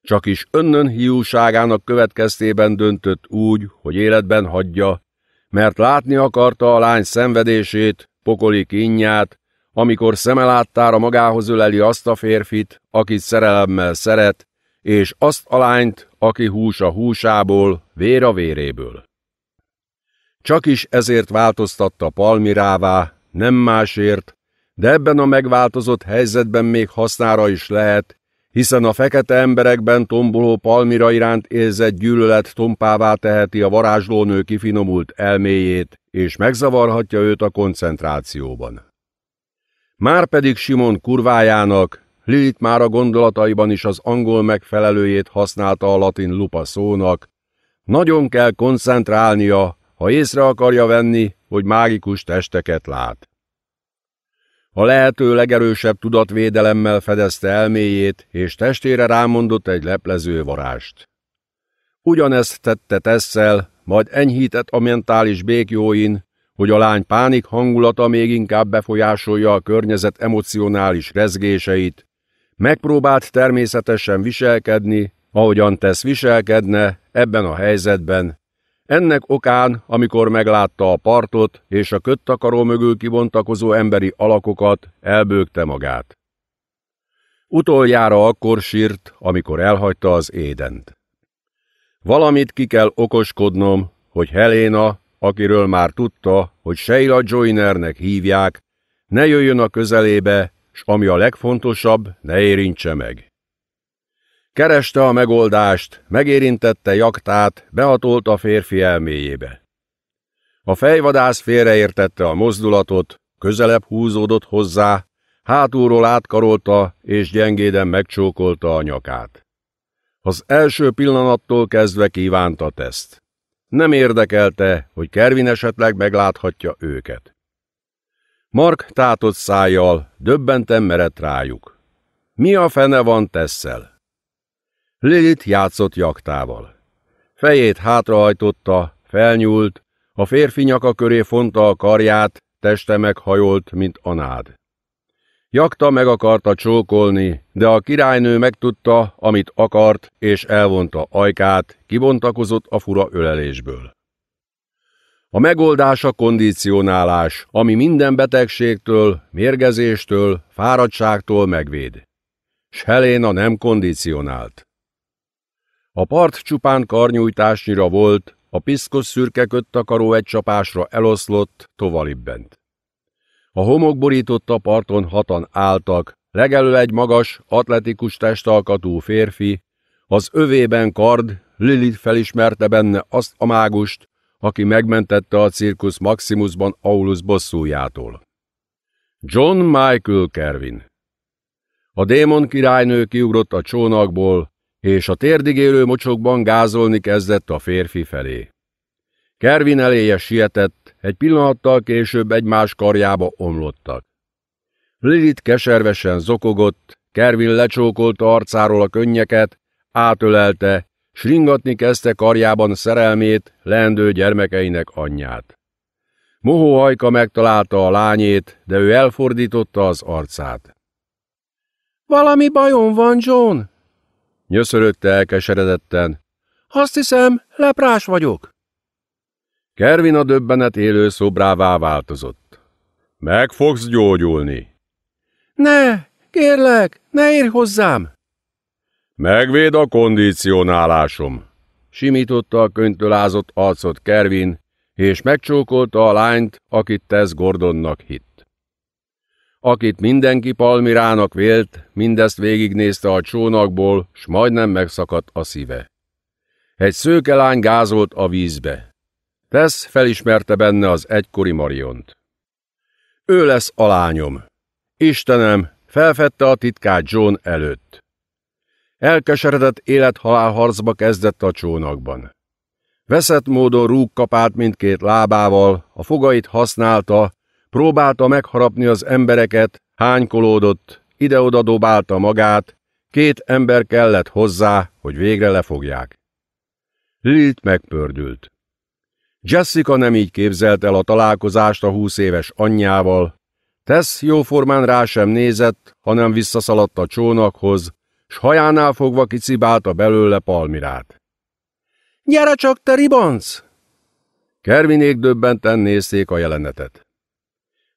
Csak is önnön hiúságának következtében döntött úgy, hogy életben hagyja, mert látni akarta a lány szenvedését, pokoli kínját, amikor szemeláttára magához öleli azt a férfit, akit szerelemmel szeret, és azt a lányt, aki hús a húsából, vér a véréből. Csak is ezért változtatta Palmirává, nem másért, de ebben a megváltozott helyzetben még hasznára is lehet, hiszen a fekete emberekben tomboló palmira iránt érzett gyűlölet tompává teheti a varázslónő kifinomult elméjét, és megzavarhatja őt a koncentrációban. Márpedig Simon kurvájának, Lilit már a gondolataiban is az angol megfelelőjét használta a latin lupa szónak, nagyon kell koncentrálnia, ha észre akarja venni, hogy mágikus testeket lát. A lehető legerősebb tudatvédelemmel fedezte elméjét, és testére rámondott egy leplező varást. Ugyanezt tette Tesszel, majd enyhített a mentális békjóin, hogy a lány pánik hangulata még inkább befolyásolja a környezet emocionális rezgéseit. Megpróbált természetesen viselkedni, ahogyan tesz viselkedne ebben a helyzetben, ennek okán, amikor meglátta a partot és a köttakaró mögül kibontakozó emberi alakokat, elbőgte magát. Utoljára akkor sírt, amikor elhagyta az édent. Valamit ki kell okoskodnom, hogy Helena, akiről már tudta, hogy Sheila Joynernek hívják, ne jöjjön a közelébe, s ami a legfontosabb, ne érintse meg. Kereste a megoldást, megérintette jaktát, behatolt a férfi elméjébe. A fejvadász félreértette a mozdulatot, közelebb húzódott hozzá, hátulról átkarolta és gyengéden megcsókolta a nyakát. Az első pillanattól kezdve kívánta teszt. Nem érdekelte, hogy Kervin esetleg megláthatja őket. Mark tátott szájjal, döbbenten merett rájuk. Mi a fene van Tesszel? Lilith játszott jaktával. Fejét hátrahajtotta, felnyúlt, a férfi nyaka köré fonta a karját, teste meghajolt, mint anád. Jakta meg akarta csókolni, de a királynő megtudta, amit akart, és elvonta ajkát, kibontakozott a fura ölelésből. A megoldás a kondicionálás, ami minden betegségtől, mérgezéstől, fáradtságtól megvéd. S Helena nem kondicionált. A part csupán karnyújtásnyira volt, a piszkos szürke köttakaró egy csapásra eloszlott, tovalibbent. A homok borította parton hatan álltak, legelő egy magas, atletikus testalkatú férfi, az övében kard, Lilith felismerte benne azt a mágust, aki megmentette a cirkusz Maximusban Aulus bosszújától. John Michael Kervin A démon királynő kiugrott a csónakból, és a térdig élő mocsokban gázolni kezdett a férfi felé. Kervin eléje sietett, egy pillanattal később egymás karjába omlottak. Lilith keservesen zokogott, Kervin lecsókolta arcáról a könnyeket, átölelte, sringatni kezdte karjában szerelmét, lendő gyermekeinek anyját. Mohóhajka megtalálta a lányét, de ő elfordította az arcát. – Valami bajom van, John? Nyöszörögte elkeseredetten. Azt hiszem, leprás vagyok. Kervin a döbbenet élő szobrává változott. Meg fogsz gyógyulni. Ne, kérlek, ne érj hozzám! Megvéd a kondicionálásom, simította a könyvtölázott arcot Kervin, és megcsókolta a lányt, akit tesz Gordonnak hitt akit mindenki Palmirának vélt, mindezt végignézte a csónakból, s majdnem megszakadt a szíve. Egy szőkelány gázolt a vízbe. Tesz felismerte benne az egykori Mariont. Ő lesz a lányom. Istenem, felfedte a titkát John előtt. Elkeseredett élet halálharcba kezdett a csónakban. Veszett módon rúg kapált mindkét lábával, a fogait használta, Próbálta megharapni az embereket, hánykolódott, ide-oda dobálta magát, két ember kellett hozzá, hogy végre lefogják. Lilt megpördült. Jessica nem így képzelt el a találkozást a húsz éves anyjával. Tess jóformán rá sem nézett, hanem visszaszaladt a csónakhoz, s hajánál fogva kicibálta belőle palmirát. – Gyere csak, te ribanc! Kervinék döbbenten nézték a jelenetet.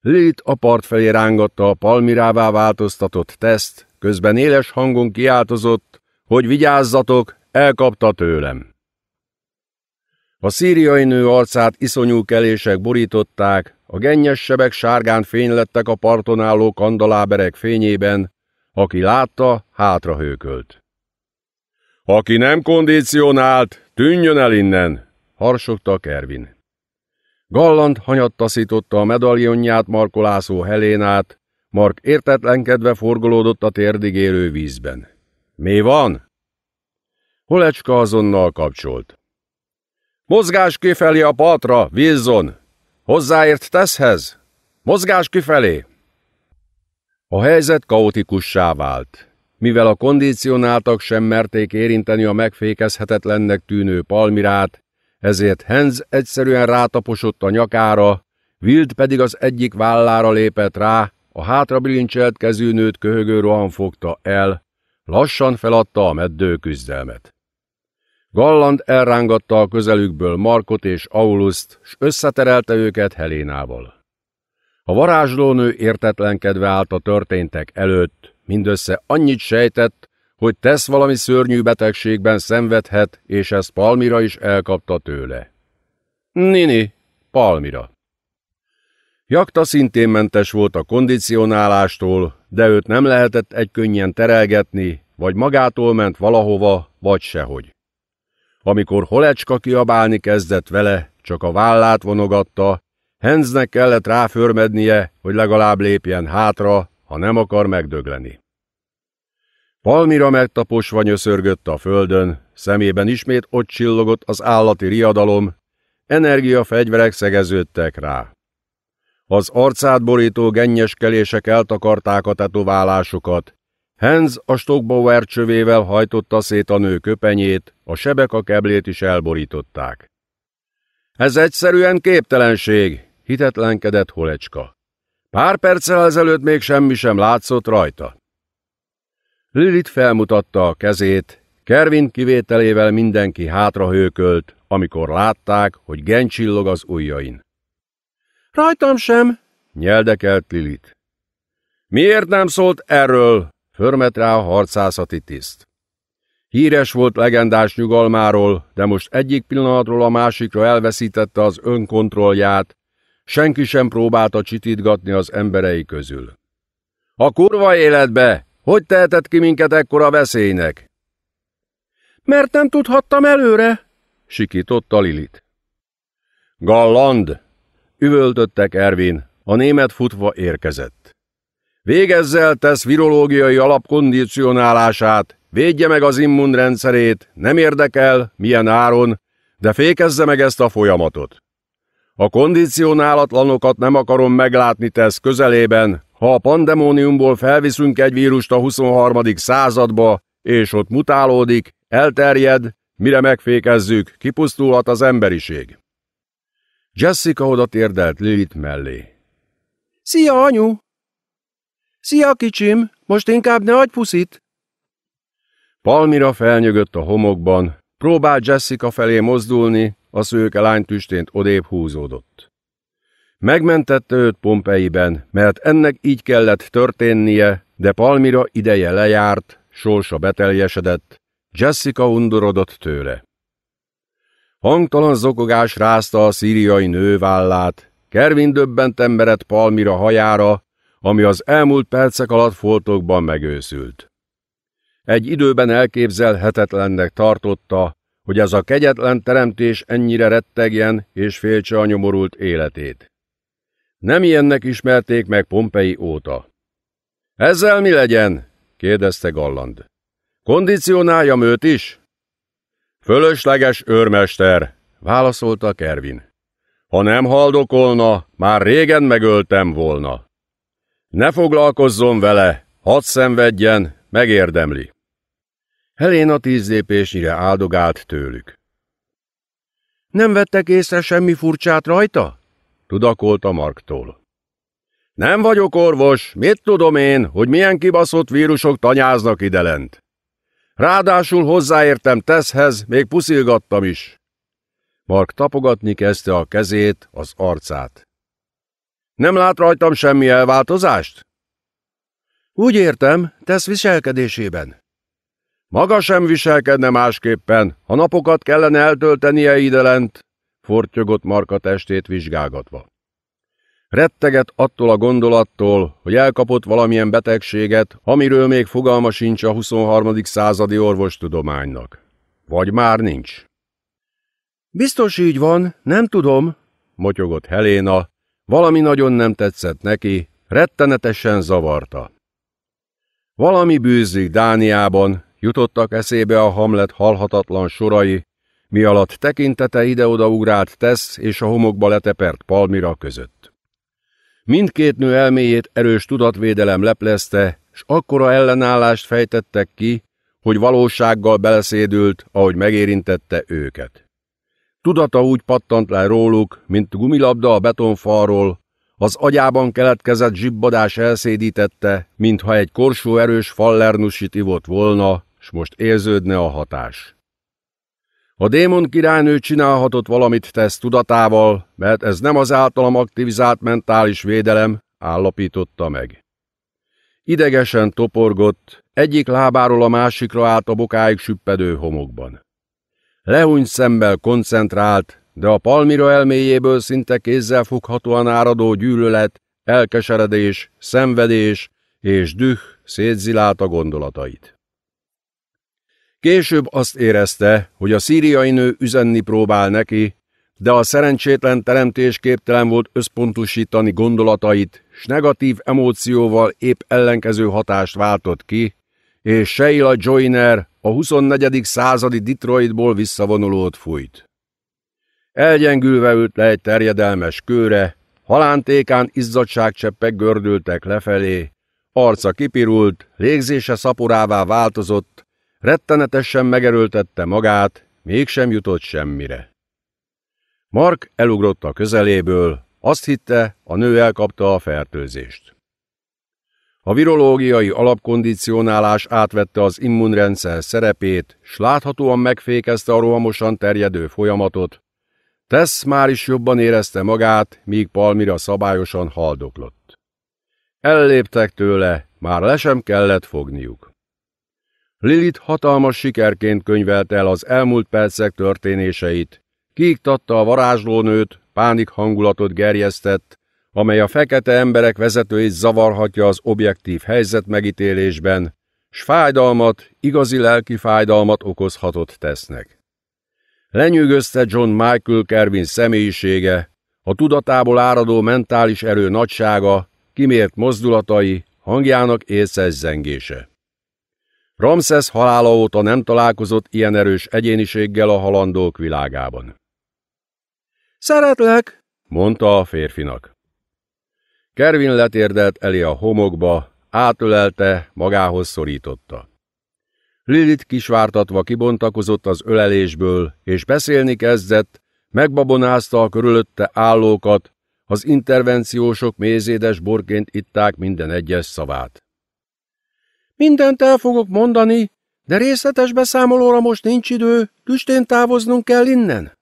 Lét a part felé rángatta a palmirává változtatott teszt, közben éles hangon kiáltozott, hogy vigyázzatok, elkapta tőlem. A szíriai nő arcát iszonyú kelések borították, a gennyes sebek sárgán fénylettek a parton álló kandaláberek fényében, aki látta, hátra hőkölt. Aki nem kondicionált, tűnjön el innen, harsogta Kervin. Galland hanyat taszította a medaljonját markolászó Helénát, Mark értetlenkedve forgolódott a térdig élő vízben. Mi van? Holecska azonnal kapcsolt. Mozgás kifelé a patra, Wilson! Hozzáért teszhez? Mozgás kifelé! A helyzet kaotikussá vált. Mivel a kondicionáltak sem merték érinteni a megfékezhetetlennek tűnő palmirát, ezért Henz egyszerűen rátaposott a nyakára, Wild pedig az egyik vállára lépett rá, a hátra bilincselt kezűnőt köhögő rohan fogta el, lassan feladta a meddő küzdelmet. Galland elrángatta a közelükből Markot és Auluszt, s összeterelte őket Helénával. A varázslónő értetlenkedve állt a történtek előtt, mindössze annyit sejtett, hogy tesz valami szörnyű betegségben szenvedhet, és ezt Palmira is elkapta tőle. Nini, Palmira. Jakta szintén mentes volt a kondicionálástól, de őt nem lehetett egy könnyen terelgetni, vagy magától ment valahova, vagy sehogy. Amikor Holecska kiabálni kezdett vele, csak a vállát vonogatta, Henznek kellett ráförmednie, hogy legalább lépjen hátra, ha nem akar megdögleni. Palmira megtaposva nyöszörgött a földön, szemében ismét ott csillogott az állati riadalom, fegyverek szegeződtek rá. Az arcát borító gennyeskelések eltakarták a tetoválásokat, Hans a Stockbauer csövével hajtotta szét a nő köpenyét, a sebek a keblét is elborították. Ez egyszerűen képtelenség, hitetlenkedett Holecska. Pár perccel ezelőtt még semmi sem látszott rajta. Lilith felmutatta a kezét, Kervin kivételével mindenki hátrahőkölt, amikor látták, hogy gen csillog az ujjain. Rajtam sem, nyeldekelt Lilit. Miért nem szólt erről? Förmet rá a harcászati tiszt. Híres volt legendás nyugalmáról, de most egyik pillanatról a másikra elveszítette az önkontrollját, senki sem próbálta csitítgatni az emberei közül. A kurva életbe! Hogy tehetett ki minket ekkora veszélynek? Mert nem tudhattam előre, sikította Lilit. Galland! Üvöltöttek Ervin, a német futva érkezett. Végezzel tesz virológiai alapkondicionálását, védje meg az immunrendszerét, nem érdekel, milyen áron, de fékezze meg ezt a folyamatot. A kondicionálatlanokat nem akarom meglátni tesz közelében, ha a pandemóniumból felviszünk egy vírust a 23. századba, és ott mutálódik, elterjed, mire megfékezzük, kipusztulhat az emberiség. Jessica oda térdelt Lilit mellé. Szia, anyu! Szia, kicsim! Most inkább ne adj puszit! Palmira felnyögött a homokban, próbált Jessica felé mozdulni, a szőke tüstént odébb húzódott. Megmentette őt Pompeiben, mert ennek így kellett történnie, de Palmira ideje lejárt, sorsa beteljesedett, Jessica undorodott tőle. Hangtalan zokogás rázta a szíriai nővállát, Kervin döbbent emberet Palmira hajára, ami az elmúlt percek alatt foltokban megőszült. Egy időben elképzelhetetlennek tartotta, hogy ez a kegyetlen teremtés ennyire rettegjen és féltse a nyomorult életét. Nem ilyennek ismerték meg Pompei óta. Ezzel mi legyen? kérdezte Galland. Kondicionáljam őt is? Fölösleges őrmester, válaszolta Kervin. Ha nem haldokolna, már régen megöltem volna. Ne foglalkozzon vele, hadd szenvedjen, megérdemli. Helena tíz lépésnyire áldogált tőlük. Nem vettek észre semmi furcsát rajta? tudakolt a Marktól. Nem vagyok orvos, mit tudom én, hogy milyen kibaszott vírusok tanyáznak idelent. Ráadásul hozzáértem teszhez, még puszilgattam is. Mark tapogatni kezdte a kezét, az arcát. Nem lát rajtam semmi elváltozást? Úgy értem, tesz viselkedésében. Maga sem viselkedne másképpen, ha napokat kellene eltöltenie idelent fortyogott Marka testét vizsgálgatva. Retteget attól a gondolattól, hogy elkapott valamilyen betegséget, amiről még fogalma sincs a 23. századi orvostudománynak. Vagy már nincs. Biztos így van, nem tudom, motyogott Helena. Valami nagyon nem tetszett neki, rettenetesen zavarta. Valami bűzlik Dániában, jutottak eszébe a Hamlet halhatatlan sorai, mi alatt tekintete ide-oda ugrált tesz és a homokba letepert palmira között. Mindkét nő elméjét erős tudatvédelem leplezte, s akkora ellenállást fejtettek ki, hogy valósággal beleszédült, ahogy megérintette őket. Tudata úgy pattant le róluk, mint gumilabda a betonfalról, az agyában keletkezett zsibbadás elszédítette, mintha egy korsó erős fallernusit ivott volna, s most érződne a hatás. A démon királynő csinálhatott valamit tesz tudatával, mert ez nem az általam aktivizált mentális védelem, állapította meg. Idegesen toporgott, egyik lábáról a másikra állt a bokáig süppedő homokban. Lehúny szemmel koncentrált, de a palmira elméjéből szinte kézzel foghatóan áradó gyűlölet, elkeseredés, szenvedés és düh szétzilált a gondolatait. Később azt érezte, hogy a szíriai nő üzenni próbál neki, de a szerencsétlen teremtés képtelen volt összpontosítani gondolatait, s negatív emócióval épp ellenkező hatást váltott ki, és Sheila Joyner a 24. századi Detroitból visszavonulót fújt. Elgyengülve ült le egy terjedelmes kőre, halántékán izzadságcseppek gördültek lefelé, arca kipirult, légzése szaporává változott, Rettenetesen megerőltette magát, mégsem jutott semmire. Mark elugrott a közeléből, azt hitte, a nő elkapta a fertőzést. A virológiai alapkondicionálás átvette az immunrendszer szerepét, s láthatóan megfékezte a rohamosan terjedő folyamatot. Tess már is jobban érezte magát, míg Palmira szabályosan haldoklott. Elléptek tőle, már le sem kellett fogniuk. Lilith hatalmas sikerként könyvelt el az elmúlt percek történéseit. Kiiktatta a varázslónőt, pánik hangulatot gerjesztett, amely a fekete emberek vezetőit zavarhatja az objektív helyzet megítélésben, s fájdalmat, igazi lelki fájdalmat okozhatott tesznek. Lenyűgözte John Michael Kervin személyisége, a tudatából áradó mentális erő nagysága, kimért mozdulatai, hangjának észes zengése. Ramses halála óta nem találkozott ilyen erős egyéniséggel a halandók világában. Szeretlek, mondta a férfinak. Kervin letérdelt elé a homokba, átölelte, magához szorította. Lilit kisvártatva kibontakozott az ölelésből, és beszélni kezdett, megbabonázta a körülötte állókat, az intervenciósok mézédes borként itták minden egyes szavát. Mindent el fogok mondani, de részletes beszámolóra most nincs idő, tüstén távoznunk kell innen.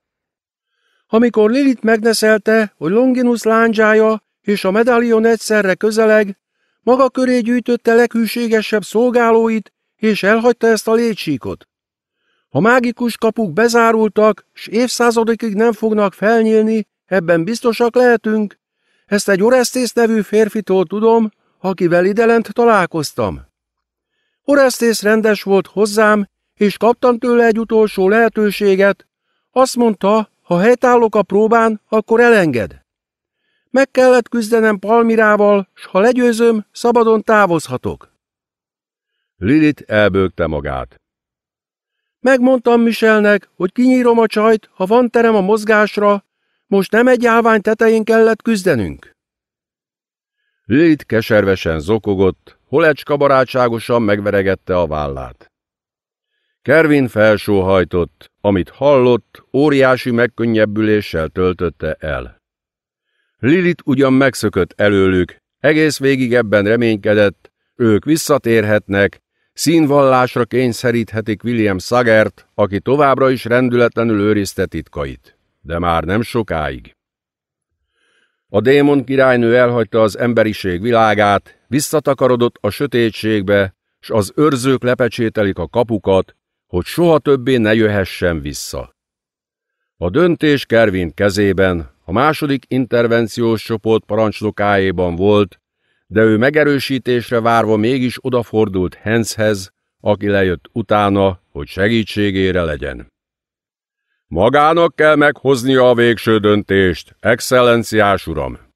Amikor Lilit megneszelte, hogy Longinus lándzsája és a medalion egyszerre közeleg, maga köré gyűjtötte leghűségesebb szolgálóit, és elhagyta ezt a létsíkot. A mágikus kapuk bezárultak, s évszázadokig nem fognak felnyílni, ebben biztosak lehetünk. Ezt egy Oresztész nevű férfitól tudom, akivel idelent találkoztam. Horesztész rendes volt hozzám, és kaptam tőle egy utolsó lehetőséget. Azt mondta, ha helytállok a próbán, akkor elenged. Meg kellett küzdenem Palmirával, s ha legyőzöm, szabadon távozhatok. Lilit elbőgte magát. Megmondtam Michelnek, hogy kinyírom a csajt, ha van terem a mozgásra, most nem egy állvány tetején kellett küzdenünk. Lilit keservesen zokogott, Holecska barátságosan megveregette a vállát. Kervin felsóhajtott, amit hallott, óriási megkönnyebbüléssel töltötte el. Lilit ugyan megszökött előlük, egész végig ebben reménykedett, ők visszatérhetnek, színvallásra kényszeríthetik William Szagert, aki továbbra is rendületlenül őrizte titkait. De már nem sokáig. A démon királynő elhagyta az emberiség világát, visszatakarodott a sötétségbe, s az őrzők lepecsételik a kapukat, hogy soha többé ne jöhessen vissza. A döntés Kervin kezében, a második intervenciós csoport parancsnokáéban volt, de ő megerősítésre várva mégis odafordult Henshez, aki lejött utána, hogy segítségére legyen. Magának kell meghoznia a végső döntést, excellenciás uram!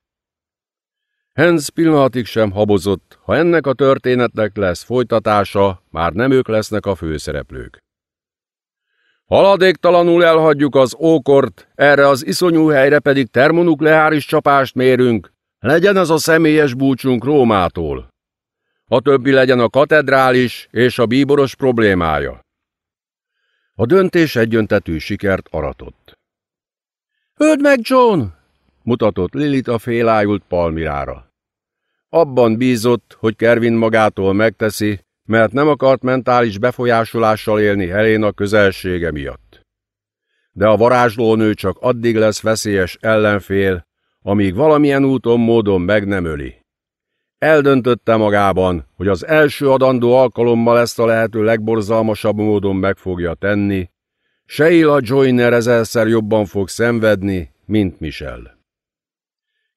Hans pillanatig sem habozott, ha ennek a történetnek lesz folytatása, már nem ők lesznek a főszereplők. Haladéktalanul elhagyjuk az ókort, erre az iszonyú helyre pedig termonukleáris csapást mérünk, legyen ez a személyes búcsunk Rómától. A többi legyen a katedrális és a bíboros problémája. A döntés egyöntetű sikert aratott. Öld meg, John! mutatott Lilit a félájult palmirára. Abban bízott, hogy Kervin magától megteszi, mert nem akart mentális befolyásolással élni Helena közelsége miatt. De a varázslónő csak addig lesz veszélyes ellenfél, amíg valamilyen úton módon meg nem öli. Eldöntötte magában, hogy az első adandó alkalommal ezt a lehető legborzalmasabb módon meg fogja tenni, Sheila Joyner ezerszer jobban fog szenvedni, mint Michelle.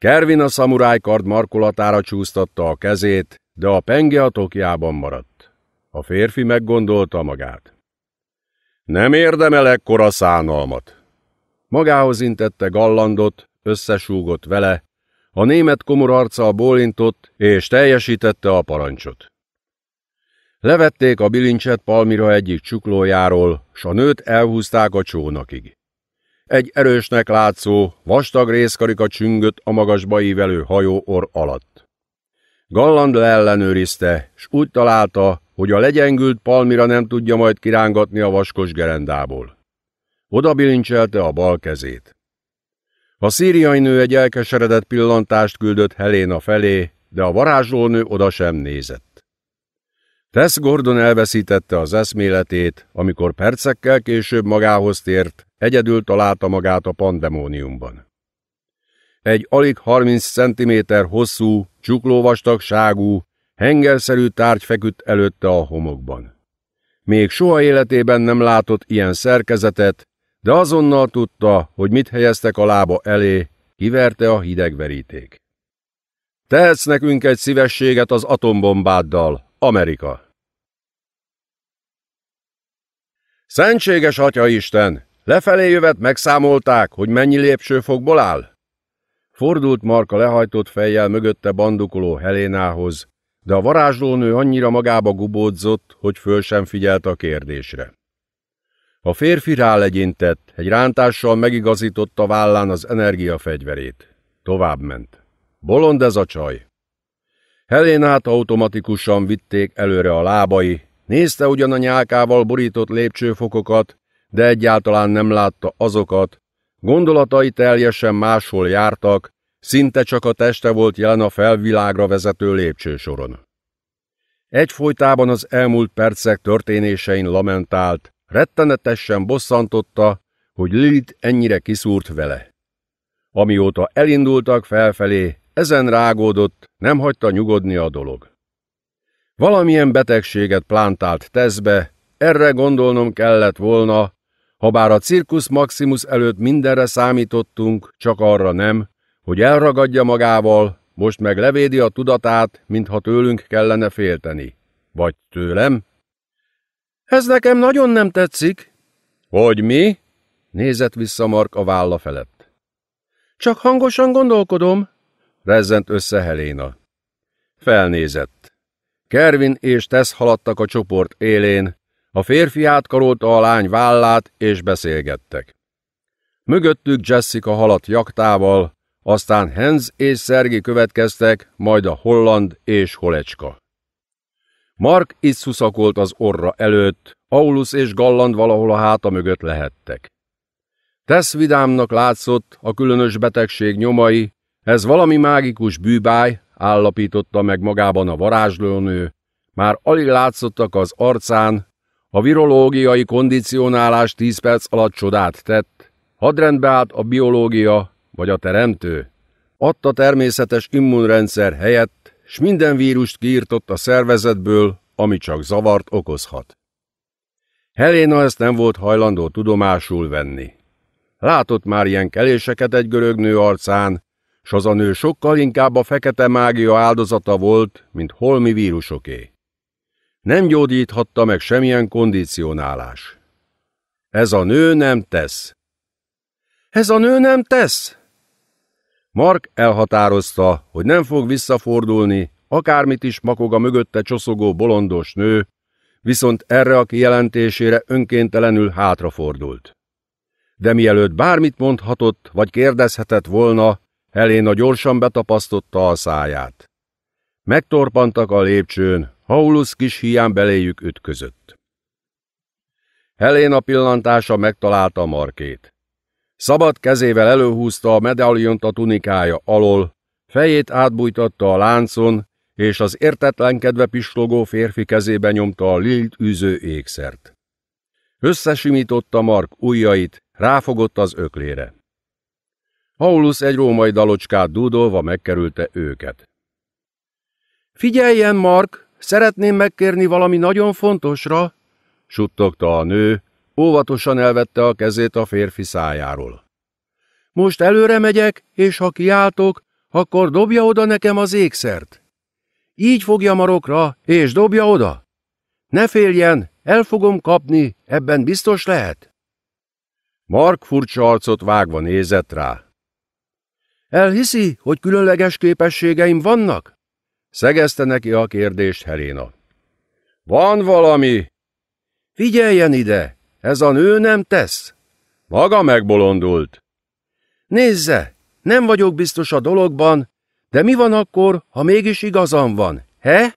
Kervin a kard markolatára csúsztatta a kezét, de a penge a tokjában maradt. A férfi meggondolta magát. Nem érdemel ekkora szánalmat. Magához intette gallandot, összesúgott vele, a német komor arccal bólintott, és teljesítette a parancsot. Levették a bilincset Palmira egyik csuklójáról, s a nőt elhúzták a csónakig. Egy erősnek látszó, vastag részkarika csüngött a magasba ívelő hajó orr alatt. Galland leellenőrizte, s úgy találta, hogy a legyengült palmira nem tudja majd kirángatni a vaskos gerendából. Oda bilincselte a bal kezét. A szíriai nő egy elkeseredett pillantást küldött Helena felé, de a varázslónő oda sem nézett. Tess Gordon elveszítette az eszméletét, amikor percekkel később magához tért, egyedül találta magát a pandemóniumban. Egy alig 30 cm hosszú, csuklóvastagságú, hengerszerű tárgy feküdt előtte a homokban. Még soha életében nem látott ilyen szerkezetet, de azonnal tudta, hogy mit helyeztek a lába elé, kiverte a hidegveríték. Tehetsz nekünk egy szívességet az atombombáddal, Amerika Szentséges Isten! Lefelé jövet megszámolták, hogy mennyi lépcsőfokból áll? Fordult Marka lehajtott fejjel mögötte bandukoló Helénához, de a varázslónő annyira magába gubódzott, hogy föl sem figyelt a kérdésre. A férfi rálegyintett, egy rántással megigazította vállán az energiafegyverét. Tovább ment. Bolond ez a csaj, Helénát automatikusan vitték előre a lábai, nézte ugyan a nyálkával borított lépcsőfokokat, de egyáltalán nem látta azokat. Gondolatai teljesen máshol jártak, szinte csak a teste volt jelen a felvilágra vezető lépcsősoron. Egyfolytában az elmúlt percek történésein lamentált, rettenetesen bosszantotta, hogy Lilith ennyire kiszúrt vele. Amióta elindultak felfelé, ezen rágódott, nem hagyta nyugodni a dolog. Valamilyen betegséget plántált teszbe, erre gondolnom kellett volna, ha bár a cirkusz Maximus előtt mindenre számítottunk, csak arra nem, hogy elragadja magával, most meg levédi a tudatát, mintha tőlünk kellene félteni. Vagy tőlem? Ez nekem nagyon nem tetszik. Hogy mi? Nézett vissza Mark a válla felett. Csak hangosan gondolkodom, Rezzent össze Heléna. Felnézett. Kervin és Tess haladtak a csoport élén, a férfi átkarolta a lány vállát, és beszélgettek. Mögöttük Jessica haladt jaktával, aztán Hans és Szergi következtek, majd a holland és holecska. Mark itt szuszakolt az orra előtt, Aulus és Galland valahol a háta mögött lehettek. Tesz vidámnak látszott a különös betegség nyomai, ez valami mágikus bűbáj, állapította meg magában a varázslónő, már alig látszottak az arcán, a virológiai kondicionálás tíz perc alatt csodát tett, hadrendbe állt a biológia vagy a teremtő, adta természetes immunrendszer helyett, s minden vírust kiirtott a szervezetből, ami csak zavart okozhat. Helena ezt nem volt hajlandó tudomásul venni. Látott már ilyen keléseket egy görög nő arcán, s az a nő sokkal inkább a fekete mágia áldozata volt, mint holmi vírusoké. Nem gyógyíthatta meg semmilyen kondicionálás. Ez a nő nem tesz. Ez a nő nem tesz! Mark elhatározta, hogy nem fog visszafordulni, akármit is makog a mögötte csoszogó bolondos nő, viszont erre a kijelentésére önkéntelenül hátrafordult. De mielőtt bármit mondhatott vagy kérdezhetett volna, Helena gyorsan betapasztotta a száját. Megtorpantak a lépcsőn, Haulusz kis hián beléjük ütközött. Helena pillantása megtalálta Markét. Szabad kezével előhúzta a medalliont a tunikája alól, fejét átbújtatta a láncon, és az értetlenkedve pislogó férfi kezébe nyomta a lilt üző ékszert. Összesimította Mark ujjait, ráfogott az öklére. Paulus egy római dalocskát dúdolva megkerülte őket. Figyeljen, Mark, szeretném megkérni valami nagyon fontosra, suttogta a nő, óvatosan elvette a kezét a férfi szájáról. Most előre megyek, és ha kiáltok, akkor dobja oda nekem az ékszert. Így fogja marokra, és dobja oda. Ne féljen, el fogom kapni, ebben biztos lehet. Mark furcsa arcot vágva nézett rá, Elhiszi, hogy különleges képességeim vannak? Szegezte neki a kérdést Helena. Van valami? Figyeljen ide, ez a nő nem tesz. Maga megbolondult. Nézze, nem vagyok biztos a dologban, de mi van akkor, ha mégis igazam van, he?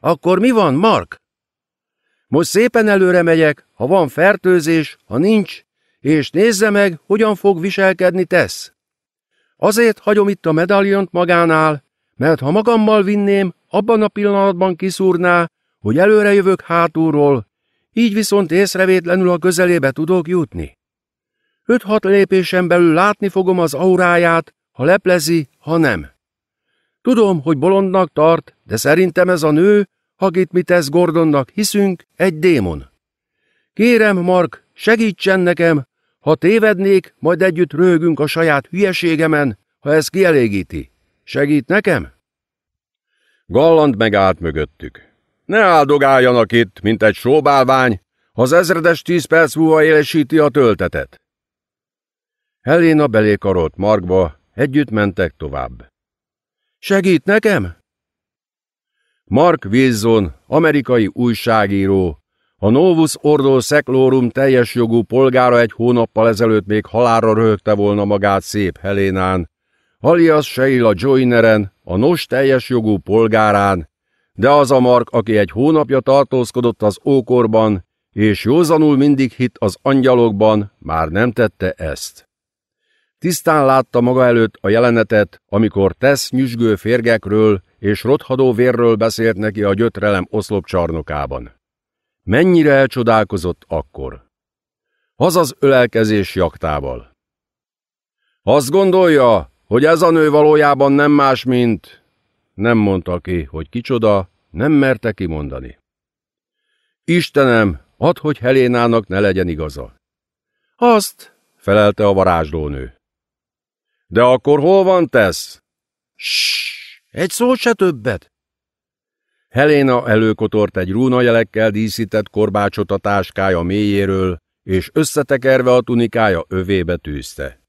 Akkor mi van, Mark? Most szépen előre megyek, ha van fertőzés, ha nincs, és nézze meg, hogyan fog viselkedni tesz. Azért hagyom itt a medaljont magánál, mert ha magammal vinném, abban a pillanatban kiszúrná, hogy előre jövök hátulról, így viszont észrevétlenül a közelébe tudok jutni. Öt-hat lépésen belül látni fogom az auráját, ha leplezi, ha nem. Tudom, hogy bolondnak tart, de szerintem ez a nő, akit mi tesz Gordonnak hiszünk, egy démon. Kérem, Mark, segítsen nekem, ha tévednék, majd együtt rögünk a saját hülyeségemen, ha ez kielégíti. Segít nekem? Galland megállt mögöttük. Ne áldogáljanak itt, mint egy sóbálvány, az ezredes tíz perc múlva élesíti a töltetet. Helena belékarolt Markba, együtt mentek tovább. Segít nekem? Mark Wilson, amerikai újságíró, a Novus Ordo Seclorum teljes jogú polgára egy hónappal ezelőtt még halára röhögte volna magát szép Helénán, alias Sheila Joyneren, a NOS teljes jogú polgárán, de az a Mark, aki egy hónapja tartózkodott az ókorban, és józanul mindig hitt az angyalokban, már nem tette ezt. Tisztán látta maga előtt a jelenetet, amikor tesz nyüzsgő férgekről és rothadó vérről beszélt neki a gyötrelem oszlopcsarnokában. Mennyire elcsodálkozott akkor? az ölelkezés jaktával. Azt gondolja, hogy ez a nő valójában nem más, mint... Nem mondta ki, hogy kicsoda, nem merte kimondani. Istenem, add, hogy Helénának ne legyen igaza. Azt, felelte a varázslónő. De akkor hol van tesz? Ssss, egy szó se többet. Helena előkotort egy rúnajelekkel díszített korbácsot a táskája mélyéről, és összetekerve a tunikája övébe tűzte.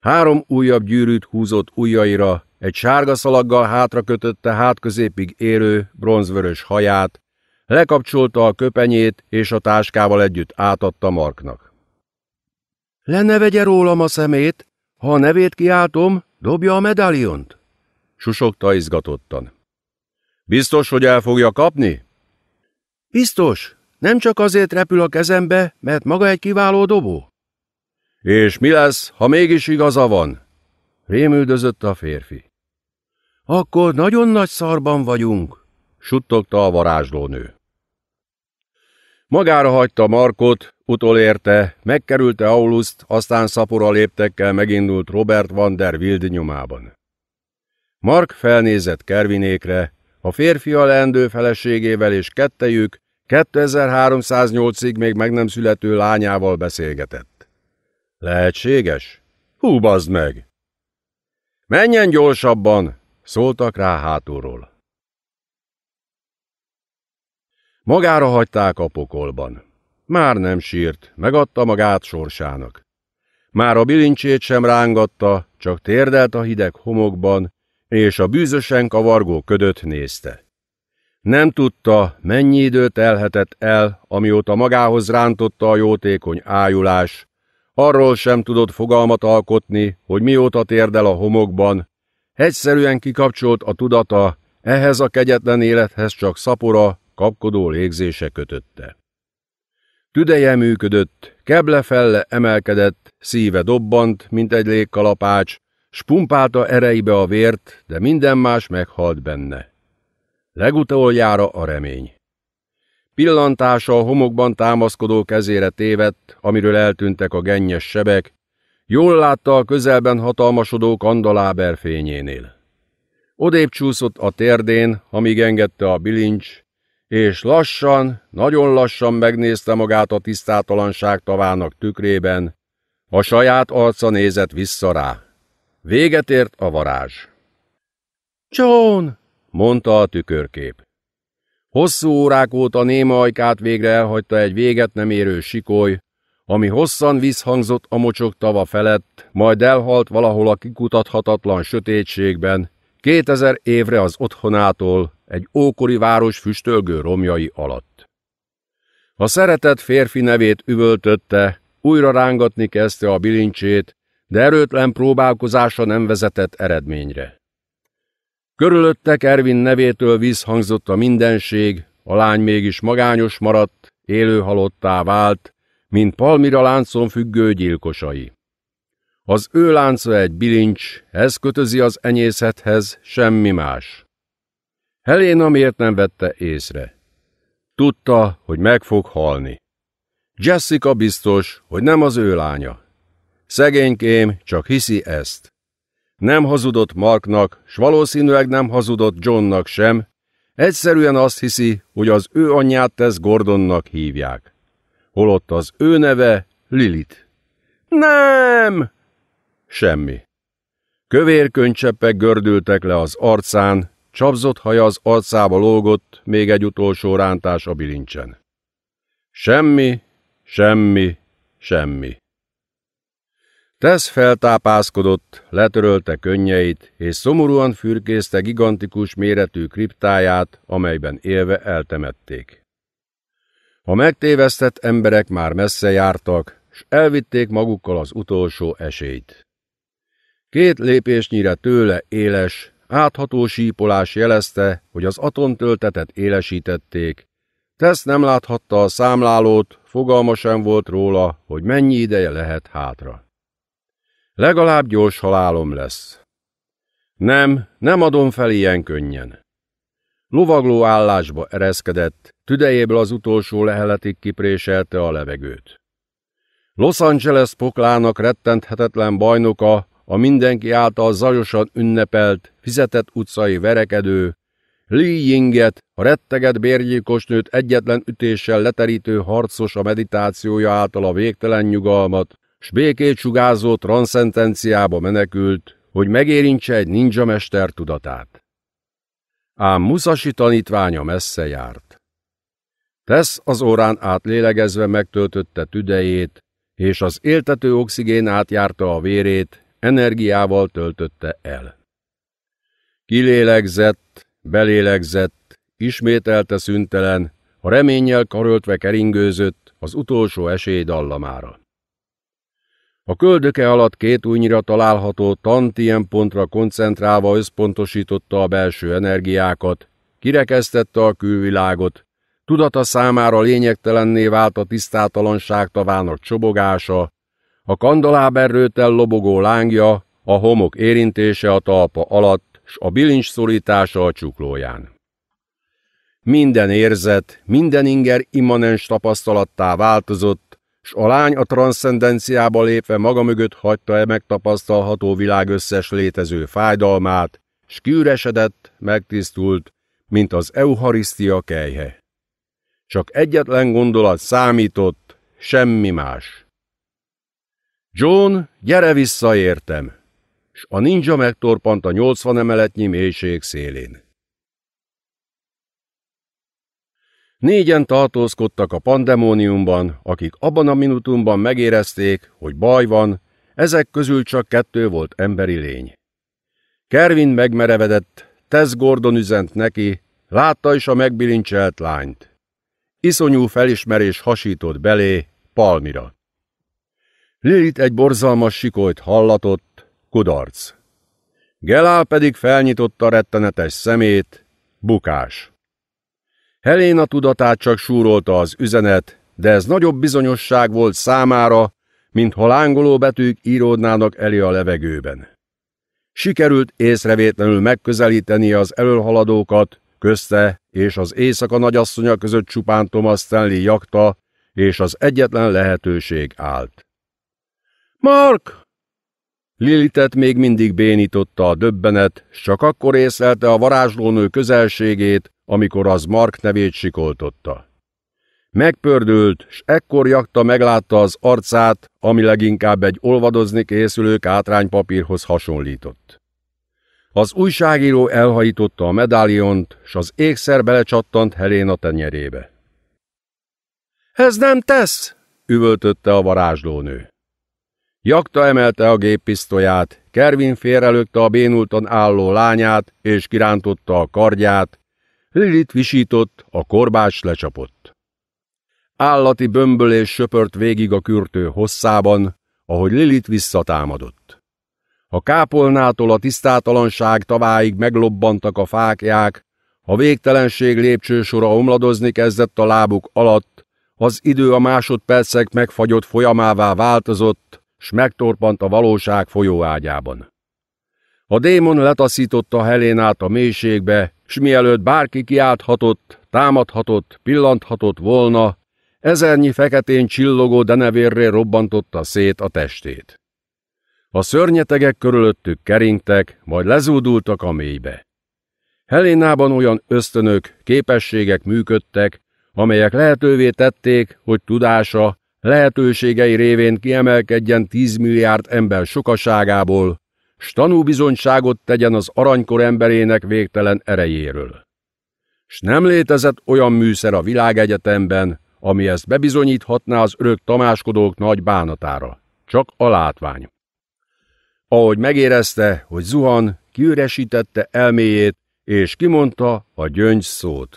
Három újabb gyűrűt húzott ujjaira, egy sárga szalaggal hátra kötötte hátközépig érő, bronzvörös haját, lekapcsolta a köpenyét, és a táskával együtt átadta Marknak. Lenne vegye rólam a szemét, ha a nevét kiáltom, dobja a medáliont, susogta izgatottan. Biztos, hogy el fogja kapni? Biztos. Nem csak azért repül a kezembe, mert maga egy kiváló dobó. És mi lesz, ha mégis igaza van? Rémüldözött a férfi. Akkor nagyon nagy szarban vagyunk, suttogta a varázslónő. Magára hagyta Markot, utolérte, megkerülte Auluszt, aztán szapora léptekkel megindult Robert van der Wild nyomában. Mark felnézett Kervinékre, a férfi a leendő feleségével és kettejük 2308-ig még meg nem születő lányával beszélgetett. Lehetséges? Hú, bazd meg! Menjen gyorsabban! Szóltak rá hátulról. Magára hagyták a pokolban. Már nem sírt, megadta magát sorsának. Már a bilincsét sem rángatta, csak térdelt a hideg homokban, és a bűzösen kavargó ködöt nézte. Nem tudta, mennyi időt elhetett el, amióta magához rántotta a jótékony ájulás, arról sem tudott fogalmat alkotni, hogy mióta térdel a homokban, egyszerűen kikapcsolt a tudata, ehhez a kegyetlen élethez csak szapora, kapkodó légzése kötötte. Tüdeje működött, felle emelkedett, szíve dobbant, mint egy légkalapács, Spumpálta ereibe a vért, de minden más meghalt benne. Legutoljára a remény. Pillantása a homokban támaszkodó kezére tévedt, amiről eltűntek a gennyes sebek, jól látta a közelben hatalmasodó kandaláber fényénél. Odébb csúszott a térdén, amíg engedte a bilincs, és lassan, nagyon lassan megnézte magát a tisztátalanság tavának tükrében, a saját arca nézett vissza rá. Véget ért a varázs. John! mondta a tükörkép. Hosszú órák óta néma ajkát végre elhagyta egy véget nem érő sikoly, ami hosszan visszhangzott a mocsok tava felett, majd elhalt valahol a kikutathatatlan sötétségben, 2000 évre az otthonától, egy ókori város füstölgő romjai alatt. A szeretett férfi nevét üvöltötte, újra rángatni kezdte a bilincsét, de erőtlen próbálkozása nem vezetett eredményre. Körülöttek Ervin nevétől vízhangzott a mindenség, a lány mégis magányos maradt, élő halottá vált, mint Palmira láncon függő gyilkosai. Az ő lánca egy bilincs, ez kötözi az enyészethez, semmi más. Helena miért nem vette észre? Tudta, hogy meg fog halni. Jessica biztos, hogy nem az ő lánya. Szegénykém csak hiszi ezt. Nem hazudott Marknak, s valószínűleg nem hazudott Johnnak sem, egyszerűen azt hiszi, hogy az ő anyját tesz Gordonnak hívják. Holott az ő neve Lilit. Nem! Semmi. Kövér könycseppek gördültek le az arcán, csapzott haja az arcába lógott, még egy utolsó rántás a bilincsen. Semmi, semmi, semmi. Tesz feltápászkodott, letörölte könnyeit, és szomorúan fürkészte gigantikus méretű kriptáját, amelyben élve eltemették. A megtévesztett emberek már messze jártak, s elvitték magukkal az utolsó esélyt. Két lépésnyire tőle éles, átható sípolás jelezte, hogy az atomtöltetet élesítették. Tesz nem láthatta a számlálót, fogalma sem volt róla, hogy mennyi ideje lehet hátra. Legalább gyors halálom lesz. Nem, nem adom fel ilyen könnyen. Lovagló állásba ereszkedett, tüdejéből az utolsó leheletig kipréselte a levegőt. Los Angeles poklának rettenthetetlen bajnoka, a mindenki által zajosan ünnepelt, fizetett utcai verekedő, Li Yinget, a retteget bérgyilkosnőt egyetlen ütéssel leterítő harcos a meditációja által a végtelen nyugalmat, s békét sugázó transzentenciába menekült, hogy megérintse egy ninja mester tudatát. Ám Musashi tanítványa messze járt. Tesz az órán átlélegezve megtöltötte tüdejét, és az éltető oxigén átjárta a vérét, energiával töltötte el. Kilélegzett, belélegzett, ismételte szüntelen, a reménnyel karöltve keringőzött az utolsó esély dallamára. A köldöke alatt két újnyira található tantien pontra koncentrálva összpontosította a belső energiákat, kirekesztette a külvilágot, tudata számára lényegtelenné vált a tisztátalanság tavának csobogása, a kandaláberrőtel ellobogó lángja, a homok érintése a talpa alatt, s a bilincs szorítása a csuklóján. Minden érzet, minden inger immanens tapasztalattá változott, s a lány a transzcendenciába lépve maga mögött hagyta e megtapasztalható világ összes létező fájdalmát, s kiüresedett, megtisztult, mint az euharisztia kejhe. Csak egyetlen gondolat számított, semmi más. John, gyere vissza értem! S a ninja megtorpant a 80 emeletnyi mélység szélén. Négyen tartózkodtak a pandemóniumban, akik abban a minutumban megérezték, hogy baj van, ezek közül csak kettő volt emberi lény. Kervin megmerevedett, Tess Gordon üzent neki, látta is a megbilincselt lányt. Iszonyú felismerés hasított belé, Palmira. Lilit egy borzalmas sikolyt hallatott, kudarc. Gelál pedig felnyitotta rettenetes szemét, bukás. Helena tudatát csak súrolta az üzenet, de ez nagyobb bizonyosság volt számára, mint ha lángoló betűk íródnának elé a levegőben. Sikerült észrevétlenül megközelíteni az előhaladókat közte és az éjszaka nagyasszonya között csupán Thomas Stanley jakta, és az egyetlen lehetőség állt. Mark! Lilitet még mindig bénította a döbbenet, csak akkor észlelte a varázslónő közelségét, amikor az Mark nevét sikoltotta. Megpördült, s ekkor jakta meglátta az arcát, ami leginkább egy olvadozni készülő kátránypapírhoz hasonlított. Az újságíró elhajította a medáliont, s az ékszer belecsattant a tenyerébe. – Ez nem tesz! – üvöltötte a varázslónő. Jakta emelte a géppisztolyát, Kervin félrelökte a bénultan álló lányát, és kirántotta a kardját, Lilit visított, a korbács lecsapott. Állati bömbölés söpört végig a kürtő hosszában, ahogy Lilit visszatámadott. A kápolnától a tisztátalanság taváig meglobbantak a fákják, a végtelenség lépcsősora omladozni kezdett a lábuk alatt, az idő a másodpercek megfagyott folyamává változott, s megtorpant a valóság folyóágyában. A démon letaszította Helénát a mélységbe, s mielőtt bárki kiálthatott, támadhatott, pillanthatott volna, ezernyi feketén csillogó denevérré robbantotta szét a testét. A szörnyetegek körülöttük keringtek, majd lezúdultak a mélybe. Helénában olyan ösztönök, képességek működtek, amelyek lehetővé tették, hogy tudása, lehetőségei révén kiemelkedjen 10 milliárd ember sokaságából, s tanúbizonyságot tegyen az aranykor emberének végtelen erejéről. S nem létezett olyan műszer a világegyetemben, ami ezt bebizonyíthatná az örök tamáskodók nagy bánatára, csak a látvány. Ahogy megérezte, hogy zuhan, kiüresítette elméjét, és kimondta a gyöngy szót.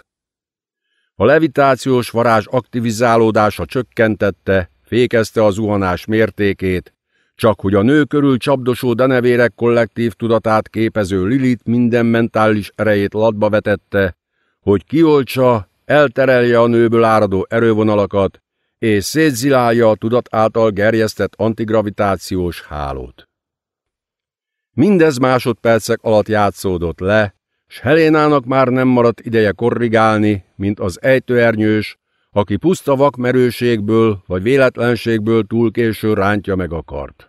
A levitációs varázs aktivizálódása csökkentette, fékezte a zuhanás mértékét, csak hogy a nő körül csapdosó denevérek kollektív tudatát képező Lilit minden mentális erejét latba vetette, hogy kioltsa, elterelje a nőből áradó erővonalakat, és szétzilálja a tudat által gerjesztett antigravitációs hálót. Mindez másodpercek alatt játszódott le, s Helénának már nem maradt ideje korrigálni, mint az ejtőernyős, aki puszta vakmerőségből vagy véletlenségből túl késő rántja meg a kart.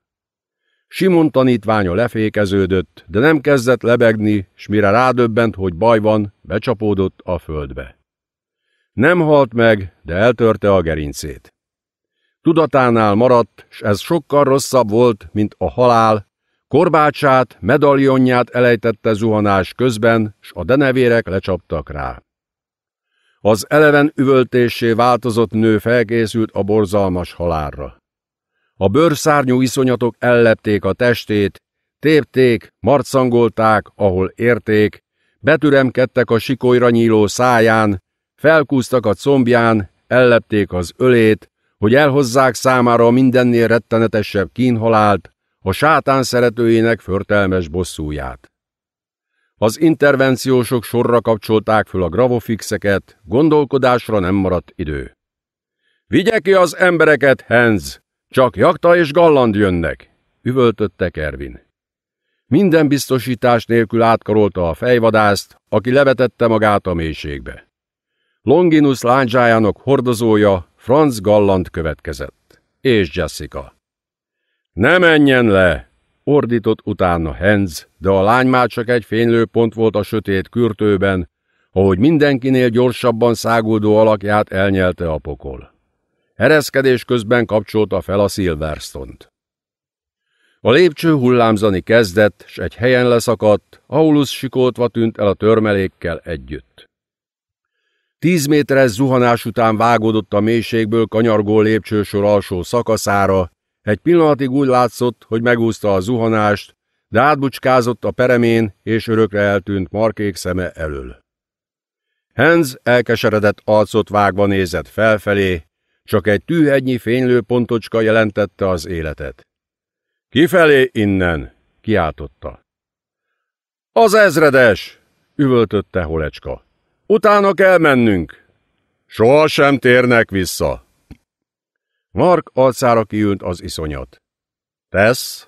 Simon tanítványa lefékeződött, de nem kezdett lebegni, s mire rádöbbent, hogy baj van, becsapódott a földbe. Nem halt meg, de eltörte a gerincét. Tudatánál maradt, s ez sokkal rosszabb volt, mint a halál, korbácsát, medaljonját elejtette zuhanás közben, s a denevérek lecsaptak rá. Az eleven üvöltésé változott nő felkészült a borzalmas halálra. A bőrszárnyú iszonyatok ellepték a testét, tépték, marcangolták, ahol érték, betüremkedtek a sikolyra nyíló száján, felkúztak a combján, ellepték az ölét, hogy elhozzák számára a mindennél rettenetesebb kínhalált, a sátán szeretőjének förtelmes bosszúját. Az intervenciósok sorra kapcsolták föl a gravofixeket, gondolkodásra nem maradt idő. Vigye ki az embereket, Henz! Csak jakta és galland jönnek, üvöltötte Ervin. Minden biztosítás nélkül átkarolta a fejvadászt, aki levetette magát a mélységbe. Longinus lányzsájának hordozója Franz Galland következett, és Jessica. Ne menjen le! ordított utána Henz, de a lány már csak egy fénylő pont volt a sötét kürtőben, ahogy mindenkinél gyorsabban száguldó alakját elnyelte a pokol. Ereszkedés közben kapcsolta fel a Silverstone-t. A lépcső hullámzani kezdett, s egy helyen leszakadt, Aulus sikoltva tűnt el a törmelékkel együtt. Tíz méteres zuhanás után vágódott a mélységből kanyargó lépcsősor alsó szakaszára, egy pillanatig úgy látszott, hogy megúszta a zuhanást, de átbucskázott a peremén, és örökre eltűnt Markék szeme elől. Henz elkeseredett arcot vágva nézett felfelé, csak egy tűhegynyi fénylő pontocska jelentette az életet. Kifelé innen! kiáltotta. Az ezredes! üvöltötte Holecska. Utána kell mennünk! Soha sem térnek vissza! Mark alcára kiült az iszonyat. Tesz!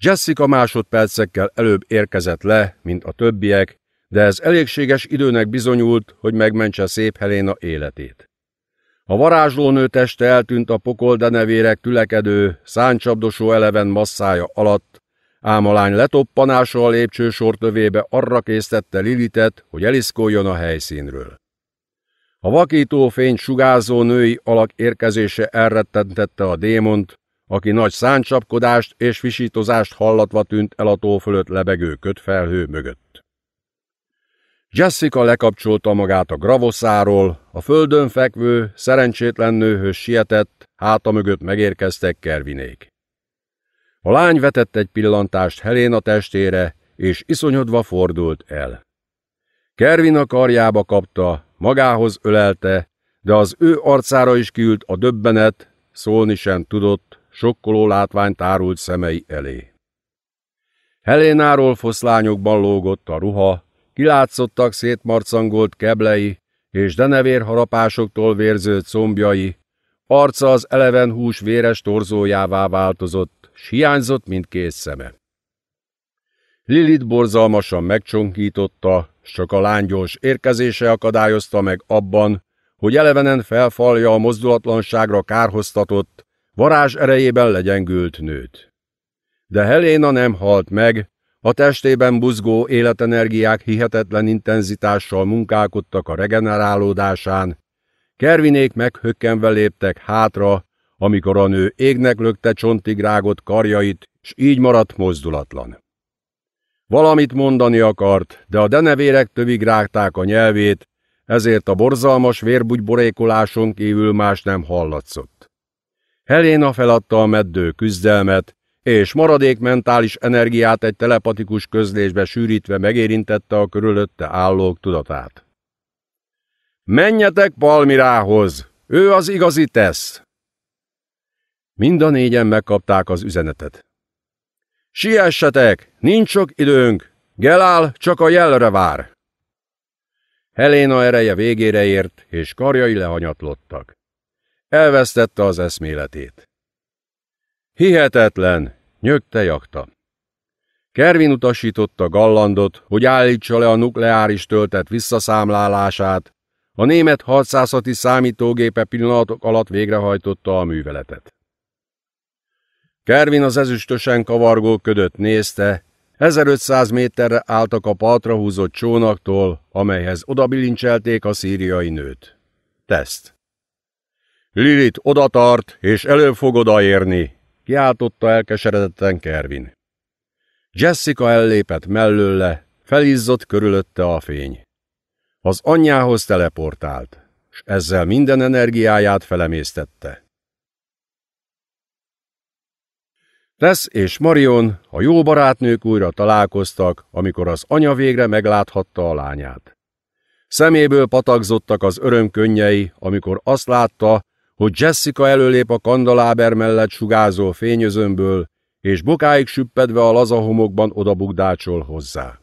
Jessica másodpercekkel előbb érkezett le, mint a többiek, de ez elégséges időnek bizonyult, hogy megmentse szép Helena életét. A varázslónő teste eltűnt a pokol denevérek tülekedő, száncsapdosó eleven masszája alatt, ám a lány letoppanása a lépcsősor tövébe arra késztette Lilitet, hogy eliszkoljon a helyszínről. A vakító fény sugázó női alak érkezése elrettentette a démont, aki nagy száncsapkodást és visítozást hallatva tűnt el a tó fölött lebegő kötfelhő mögött. Jessica lekapcsolta magát a gravoszáról, a földön fekvő, szerencsétlen nőhöz sietett, háta mögött megérkeztek Kervinék. A lány vetett egy pillantást Helena testére, és iszonyodva fordult el. Kervin a karjába kapta, magához ölelte, de az ő arcára is kiült a döbbenet, szólni sem tudott, sokkoló látvány tárult szemei elé. Helénáról foszlányokban lógott a ruha, Kilátszottak szétmarcangolt keblei, és denevérharapásoktól vérző combjai, arca az eleven hús véres torzójává változott, s hiányzott, mindkét szeme. Lilit borzalmasan megcsonkította, s csak a lángyos érkezése akadályozta meg abban, hogy elevenen felfalja a mozdulatlanságra kárhoztatott, varázs erejében legyengült nőt. De Helena nem halt meg, a testében buzgó életenergiák hihetetlen intenzitással munkálkodtak a regenerálódásán, Kervinék meghökkenve léptek hátra, amikor a nő égnek lökte csontigrágot karjait, s így maradt mozdulatlan. Valamit mondani akart, de a denevérek tövig rágták a nyelvét, ezért a borzalmas vérbugyborékoláson kívül más nem hallatszott. Helena feladta a meddő küzdelmet, és maradék mentális energiát egy telepatikus közlésbe sűrítve megérintette a körülötte állók tudatát. Menjetek Palmirához! Ő az igazi tesz! Mind a négyen megkapták az üzenetet. Siessetek! Nincs sok időnk! Gelál csak a jelre vár! Helena ereje végére ért, és karjai lehanyatlottak. Elvesztette az eszméletét. Hihetetlen, Nyögte jakta. Kervin utasította Gallandot, hogy állítsa le a nukleáris töltet visszaszámlálását, a német harcászati számítógépe pillanatok alatt végrehajtotta a műveletet. Kervin az ezüstösen ködöt nézte, 1500 méterre álltak a partra húzott csónaktól, amelyhez odabilincselték a szíriai nőt. Teszt. Lilit odatart, és elő fog odaérni, kiáltotta elkeseredetten Kervin. Jessica ellépett mellőle, felizzott körülötte a fény. Az anyjához teleportált, s ezzel minden energiáját felemésztette. Tess és Marion, a jó barátnők újra találkoztak, amikor az anya végre megláthatta a lányát. Szeméből patakzottak az öröm könnyei, amikor azt látta, hogy Jessica előlép a kandaláber mellett sugázó fényözömből, és bokáig süppedve a laza homokban odabugdácsol hozzá.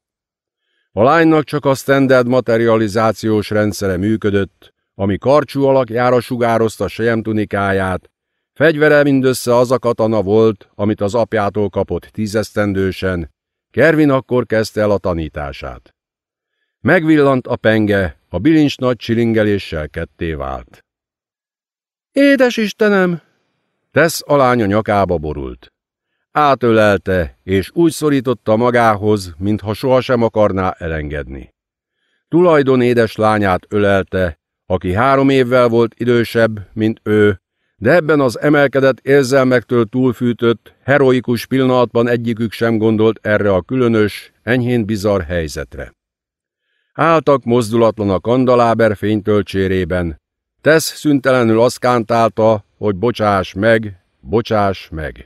A lánynak csak a standard materializációs rendszere működött, ami karcsú alakjára sugározta tunikáját, fegyvere mindössze az a katana volt, amit az apjától kapott tízesztendősen, Kervin akkor kezdte el a tanítását. Megvillant a penge, a bilincs nagy csilingeléssel ketté vált. Édes Istenem! Tesz a lánya nyakába borult. Átölelte, és úgy szorította magához, mintha sohasem akarná elengedni. Tulajdon édes lányát ölelte, aki három évvel volt idősebb, mint ő, de ebben az emelkedett érzelmektől túlfűtött, heroikus pillanatban egyikük sem gondolt erre a különös, enyhén bizarr helyzetre. Áltak mozdulatlan a kandaláber fénytölcsérében, Tesz szüntelenül azt kántálta, hogy bocsáss meg, bocsáss meg.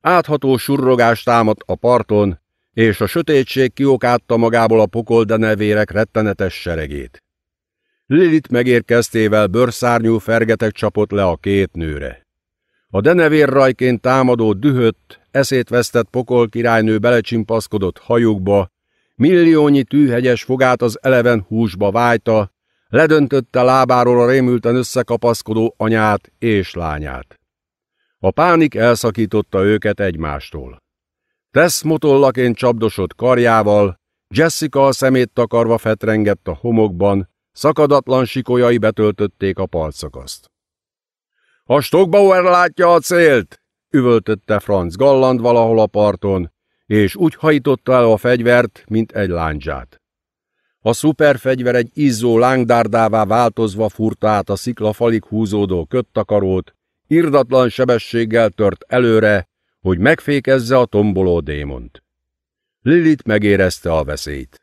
Átható surrogás támadt a parton, és a sötétség kiokátta magából a pokoldenevérek rettenetes seregét. Lilit megérkeztével bőrszárnyú fergetek csapott le a két nőre. A denevér rajként támadó dühött, eszét vesztett pokol királynő belecsimpaszkodott hajukba, milliónyi tűhegyes fogát az eleven húsba vájta, ledöntötte lábáról a rémülten összekapaszkodó anyát és lányát. A pánik elszakította őket egymástól. Tess motollaként csapdosott karjával, Jessica a szemét takarva fetrengett a homokban, szakadatlan sikolyai betöltötték a palcakaszt. A Stockbauer látja a célt! üvöltötte Franz Galland valahol a parton, és úgy hajtotta el a fegyvert, mint egy lándzsát. A szuperfegyver egy izzó lángdárdává változva furta át a sziklafalig húzódó köttakarót, irdatlan sebességgel tört előre, hogy megfékezze a tomboló démont. Lilit megérezte a veszélyt.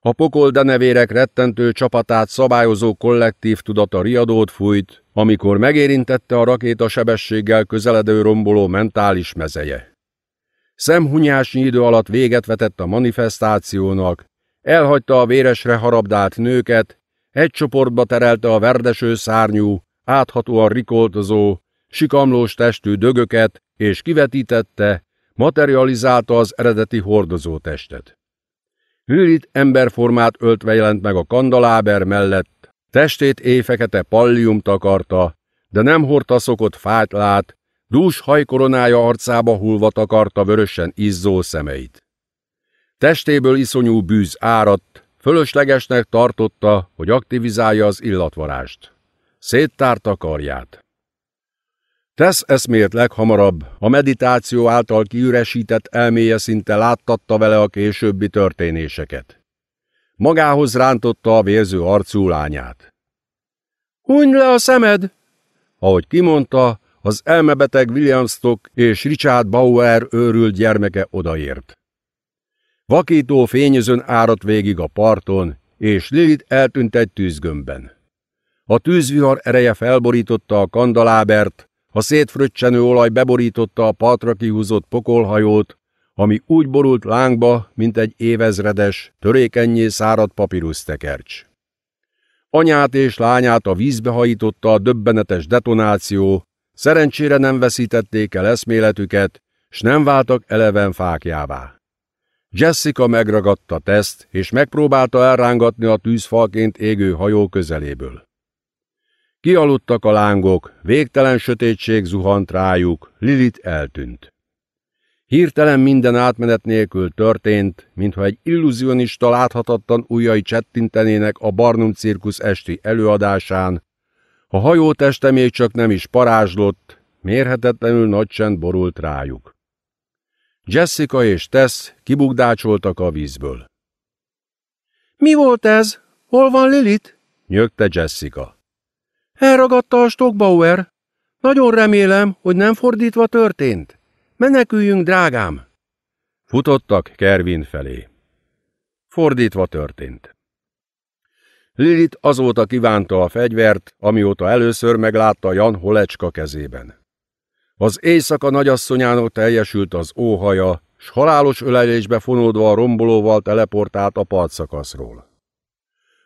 A pokol denevérek rettentő csapatát szabályozó kollektív tudata riadót fújt, amikor megérintette a rakéta sebességgel közeledő romboló mentális mezeje. Szemhunyásnyi idő alatt véget vetett a manifestációnak, elhagyta a véresre harabdált nőket, egy csoportba terelte a verdeső szárnyú, áthatóan rikoltozó, sikamlós testű dögöket, és kivetítette, materializálta az eredeti hordozó testet. Hűlit emberformát öltve jelent meg a kandaláber mellett, testét éjfekete pallium takarta, de nem hordta szokott fájtlát, dús hajkoronája arcába hullva takarta vörösen izzó szemeit. Testéből iszonyú bűz áradt, fölöslegesnek tartotta, hogy aktivizálja az illatvarást. Széttárta karját. Tesz eszmért leghamarabb, a meditáció által kiüresített elméje szinte láttatta vele a későbbi történéseket. Magához rántotta a vérző arcú lányát. Húny le a szemed! Ahogy kimondta, az elmebeteg William Stock és Richard Bauer őrült gyermeke odaért. Vakító fényözön árat végig a parton, és Lilit eltűnt egy tűzgömbben. A tűzvihar ereje felborította a kandalábert, a szétfröccsenő olaj beborította a patra kihúzott pokolhajót, ami úgy borult lángba, mint egy évezredes, törékenyé száradt papírusztekercs. Anyát és lányát a vízbe hajította a döbbenetes detonáció, szerencsére nem veszítették el eszméletüket, s nem váltak eleven fákjává. Jessica megragadta teszt, és megpróbálta elrángatni a tűzfalként égő hajó közeléből. Kialudtak a lángok, végtelen sötétség zuhant rájuk, Lilit eltűnt. Hirtelen minden átmenet nélkül történt, mintha egy illúzionista láthatatlan ujjai csettintenének a Barnum cirkusz esti előadásán, a hajó teste még csak nem is parázslott, mérhetetlenül nagy csend borult rájuk. Jessica és Tess kibugdácsoltak a vízből. Mi volt ez? Hol van Lilit? nyögte Jessica. Elragadta a Stockbauer. Nagyon remélem, hogy nem fordítva történt. Meneküljünk, drágám! Futottak Kervin felé. Fordítva történt. Lilit azóta kívánta a fegyvert, amióta először meglátta Jan Holecska kezében. Az éjszaka nagyasszonyának teljesült az óhaja, s halálos ölelésbe fonódva a rombolóval teleportált a partszakaszról.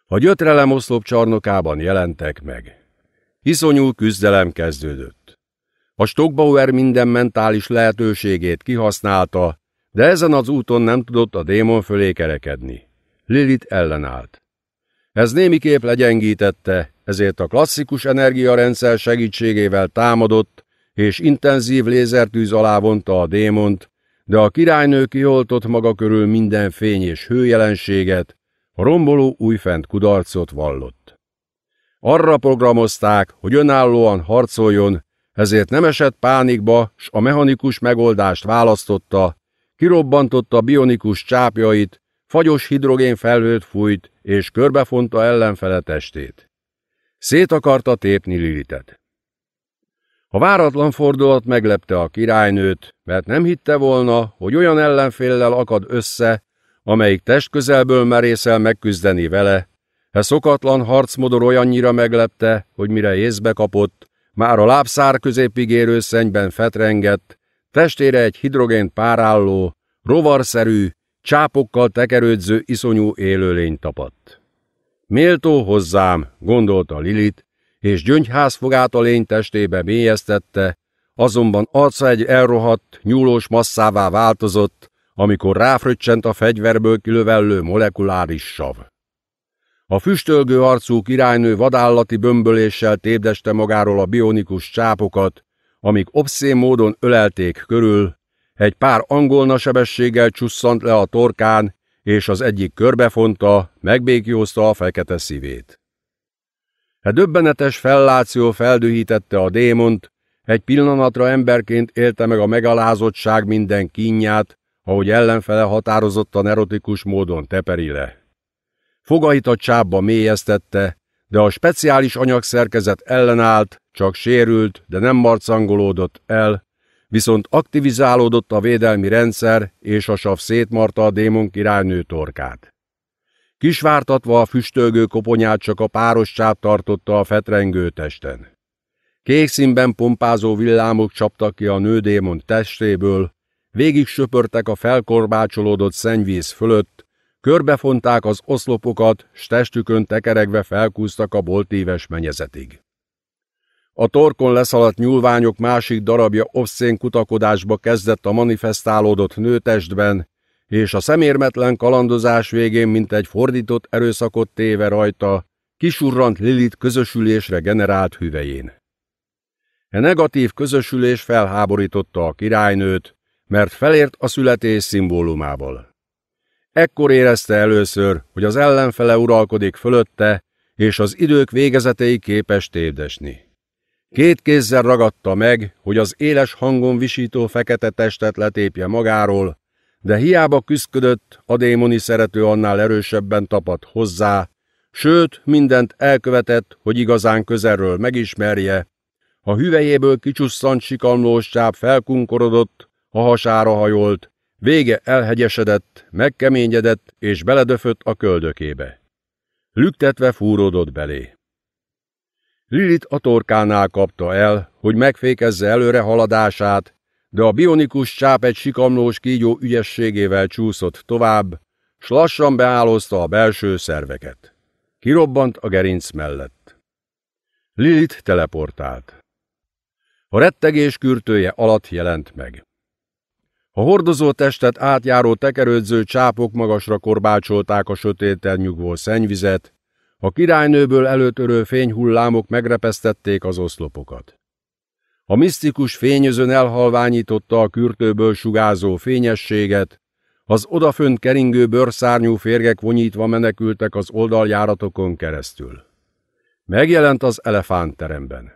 A gyötrelem oszlop csarnokában jelentek meg. Iszonyú küzdelem kezdődött. A Stockbauer minden mentális lehetőségét kihasználta, de ezen az úton nem tudott a démon fölé kerekedni. Lilith ellenállt. Ez némiképp legyengítette, ezért a klasszikus energiarendszer segítségével támadott, és intenzív lézertűz alá vonta a démont, de a királynő kioltott maga körül minden fény és hőjelenséget, a romboló újfent kudarcot vallott. Arra programozták, hogy önállóan harcoljon, ezért nem esett pánikba, s a mechanikus megoldást választotta, kirobbantotta bionikus csápjait, fagyos hidrogén felhőt fújt, és körbefonta ellenfele testét. Szét akarta tépni Lilitet. A váratlan fordulat meglepte a királynőt, mert nem hitte volna, hogy olyan ellenféllel akad össze, amelyik testközelből merészel megküzdeni vele. E szokatlan harcmodor olyannyira meglepte, hogy mire észbe kapott, már a lábszár középig érő szennyben fetrengett, testére egy hidrogén párálló, rovarszerű, csápokkal tekerődző iszonyú élőlény tapadt. Méltó hozzám, gondolta Lilit, és gyöngyház a lény testébe mélyeztette, azonban arca egy elrohadt, nyúlós masszává változott, amikor ráfröccsent a fegyverből kilövellő molekuláris sav. A füstölgő arcú királynő vadállati bömböléssel tépdeste magáról a bionikus csápokat, amik obszén módon ölelték körül, egy pár angolna sebességgel csusszant le a torkán, és az egyik körbefonta, megbékjózta a fekete szívét. E döbbenetes felláció feldühítette a démont, egy pillanatra emberként élte meg a megalázottság minden kínját, ahogy ellenfele határozottan erotikus módon teperi le. Fogait a csábba mélyeztette, de a speciális anyagszerkezet ellenállt, csak sérült, de nem marcangolódott el, viszont aktivizálódott a védelmi rendszer, és a sav szétmarta a démon királynő torkát. Kisvártatva a füstölgő koponyát csak a páros sáv tartotta a fetrengő testen. Kék színben pompázó villámok csaptak ki a nődémon testéből, végig söpörtek a felkorbácsolódott szennyvíz fölött, körbefonták az oszlopokat, s testükön tekeregve felkúztak a boltíves menyezetig. A torkon leszaladt nyúlványok másik darabja obszén kutakodásba kezdett a manifestálódott nőtestben, és a szemérmetlen kalandozás végén, mint egy fordított erőszakot téve rajta, kisurrant Lilit közösülésre generált hüvején. E negatív közösülés felháborította a királynőt, mert felért a születés szimbólumával. Ekkor érezte először, hogy az ellenfele uralkodik fölötte, és az idők végezetei képes tévdesni. Két kézzel ragadta meg, hogy az éles hangon visító fekete testet letépje magáról, de hiába küzdködött, a démoni szerető annál erősebben tapadt hozzá, sőt, mindent elkövetett, hogy igazán közelről megismerje. A hüvejéből kicsusszant sikamlós csáp felkunkorodott, a hasára hajolt, vége elhegyesedett, megkeményedett és beledöfött a köldökébe. Lüktetve fúródott belé. Lilit a torkánál kapta el, hogy megfékezze előre haladását, de a bionikus csáp egy sikamlós kígyó ügyességével csúszott tovább, s lassan beállozta a belső szerveket. Kirobbant a gerinc mellett. Lilit teleportált. A rettegés kürtője alatt jelent meg. A hordozó testet átjáró tekerődző csápok magasra korbácsolták a sötéten nyugvó szennyvizet, a királynőből előtörő fényhullámok megrepesztették az oszlopokat. A misztikus fényözön elhalványította a kürtőből sugázó fényességet, az odafönt keringő bőrszárnyú férgek vonyítva menekültek az oldaljáratokon keresztül. Megjelent az elefántteremben.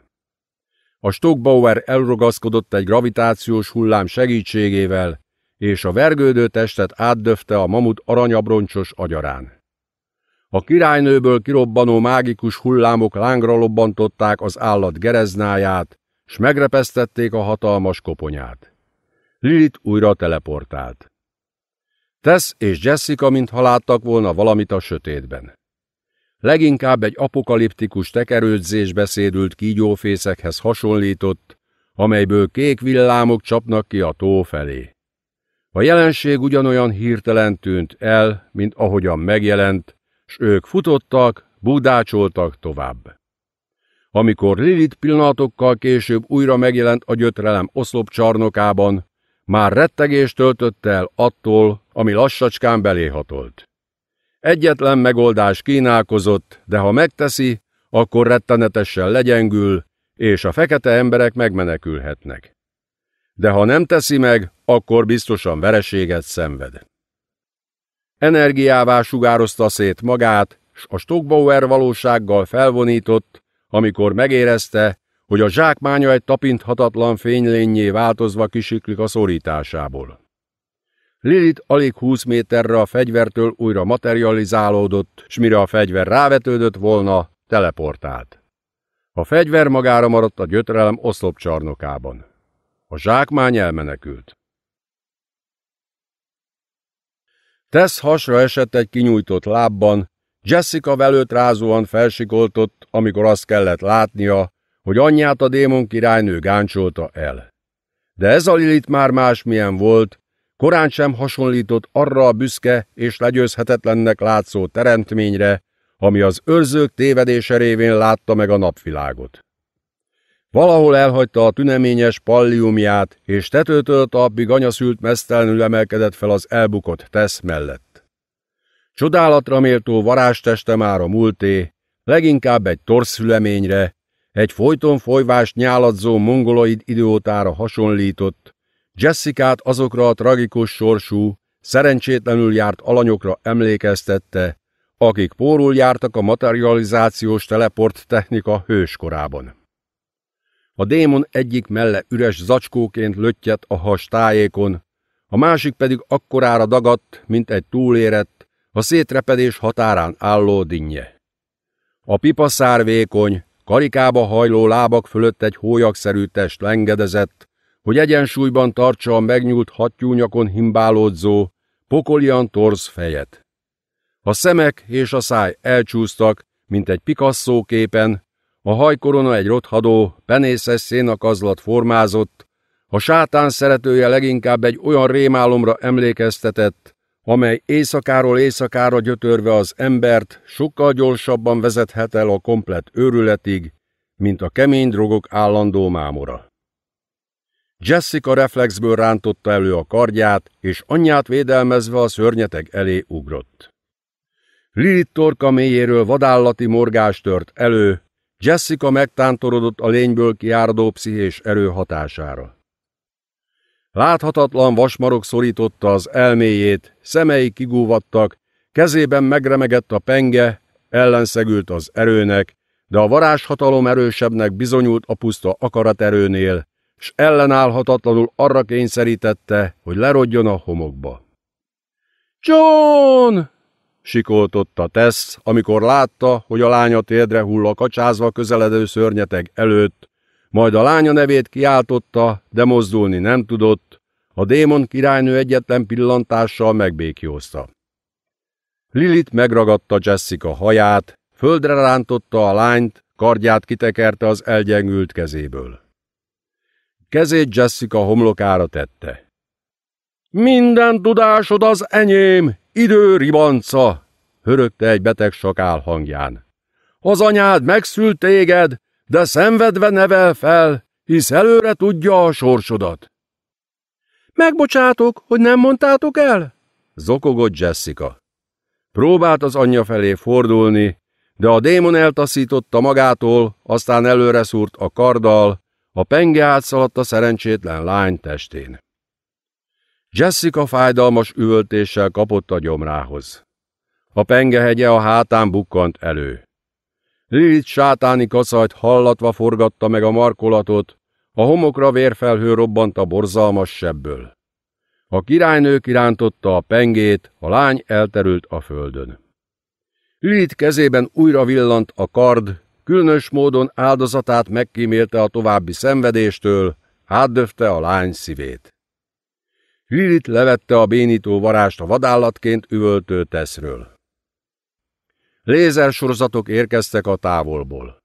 A Stockbauer elrogaszkodott egy gravitációs hullám segítségével, és a vergődő testet átdöfte a mamut aranyabroncsos agyarán. A királynőből kirobbanó mágikus hullámok lángra lobbantották az állat gereznáját, s megrepesztették a hatalmas koponyát. Lilith újra teleportált. Tess és Jessica, mintha láttak volna valamit a sötétben. Leginkább egy apokaliptikus tekerődzés beszédült kígyófészekhez hasonlított, amelyből kék villámok csapnak ki a tó felé. A jelenség ugyanolyan hirtelen tűnt el, mint ahogyan megjelent, s ők futottak, búdácsoltak tovább. Amikor Lilith pillanatokkal később újra megjelent a gyötrelem oszlop csarnokában, már rettegést töltött el attól, ami lassacskán beléhatolt. Egyetlen megoldás kínálkozott, de ha megteszi, akkor rettenetesen legyengül, és a fekete emberek megmenekülhetnek. De ha nem teszi meg, akkor biztosan vereséget szenved. Energiává sugározta szét magát, s a Stockbauer valósággal felvonított, amikor megérezte, hogy a zsákmánya egy tapinthatatlan fénylényé változva kisiklik a szorításából. Lilit alig 20 méterre a fegyvertől újra materializálódott, s mire a fegyver rávetődött volna, teleportált. A fegyver magára maradt a gyötrelem oszlopcsarnokában. A zsákmány elmenekült. Tesz hasra esett egy kinyújtott lábban, Jessica velőtt rázóan felsikoltott, amikor azt kellett látnia, hogy anyját a démon királynő gáncsolta el. De ez a Lilit már másmilyen volt, korán sem hasonlított arra a büszke és legyőzhetetlennek látszó teremtményre, ami az őrzők tévedése révén látta meg a napvilágot. Valahol elhagyta a tüneményes palliumját, és tetőtől talpig anyaszült mesztelenül emelkedett fel az elbukott tesz mellett. Csodálatra méltó varázsteste már a múlté, leginkább egy torszüleményre, egy folyton folyvás nyáladzó mongoloid időtára hasonlított, Jessica-t azokra a tragikus sorsú, szerencsétlenül járt alanyokra emlékeztette, akik pórul jártak a materializációs teleport technika hőskorában. A démon egyik melle üres zacskóként löttyett a has tájékon, a másik pedig akkorára dagadt, mint egy túlérett, a szétrepedés határán álló dinnye. A pipa szárvékony, karikába hajló lábak fölött egy hólyagszerű test lengedezett, hogy egyensúlyban tartsa a megnyúlt hattyúnyakon himbálódzó, pokolian torz fejet. A szemek és a száj elcsúsztak, mint egy Picasso képen, a hajkorona egy rothadó, penészes szénakazlat formázott, a sátán szeretője leginkább egy olyan rémálomra emlékeztetett, amely éjszakáról éjszakára gyötörve az embert sokkal gyorsabban vezethet el a komplet őrületig, mint a kemény drogok állandó mámora. Jessica reflexből rántotta elő a kardját, és anyját védelmezve a szörnyeteg elé ugrott. Lilith torka mélyéről vadállati morgás tört elő, Jessica megtántorodott a lényből kiáradó pszichés erő hatására. Láthatatlan vasmarok szorította az elméjét, szemei kigúvattak, kezében megremegett a penge, ellenszegült az erőnek, de a varázshatalom erősebbnek bizonyult a puszta akaraterőnél, s ellenállhatatlanul arra kényszerítette, hogy lerodjon a homokba. John! sikoltotta Tess, amikor látta, hogy a lánya térdre hull a kacsázva közeledő szörnyeteg előtt, majd a lánya nevét kiáltotta, de mozdulni nem tudott, a démon királynő egyetlen pillantással megbékjózta. Lilit megragadta Jessica haját, földre rántotta a lányt, kardját kitekerte az elgyengült kezéből. Kezét Jessica homlokára tette. Minden tudásod az enyém, idő ribanca, hörögte egy beteg sakál hangján. Az anyád megszült téged, de szenvedve nevel fel, hisz előre tudja a sorsodat. Megbocsátok, hogy nem mondtátok el? Zokogott Jessica. Próbált az anyja felé fordulni, de a démon eltaszította magától, aztán előre szúrt a karddal, a penge átszaladt a szerencsétlen lány testén. Jessica fájdalmas üvöltéssel kapott a gyomrához. A pengehegye a hátán bukkant elő. Lilit sátáni kaszajt hallatva forgatta meg a markolatot, a homokra vérfelhő robbant a borzalmas sebből. A királynő kirántotta a pengét, a lány elterült a földön. Lilit kezében újra villant a kard, különös módon áldozatát megkímélte a további szenvedéstől, átdöfte a lány szívét. Lilit levette a bénító varást a vadállatként üvöltő teszről. Lézersorozatok érkeztek a távolból.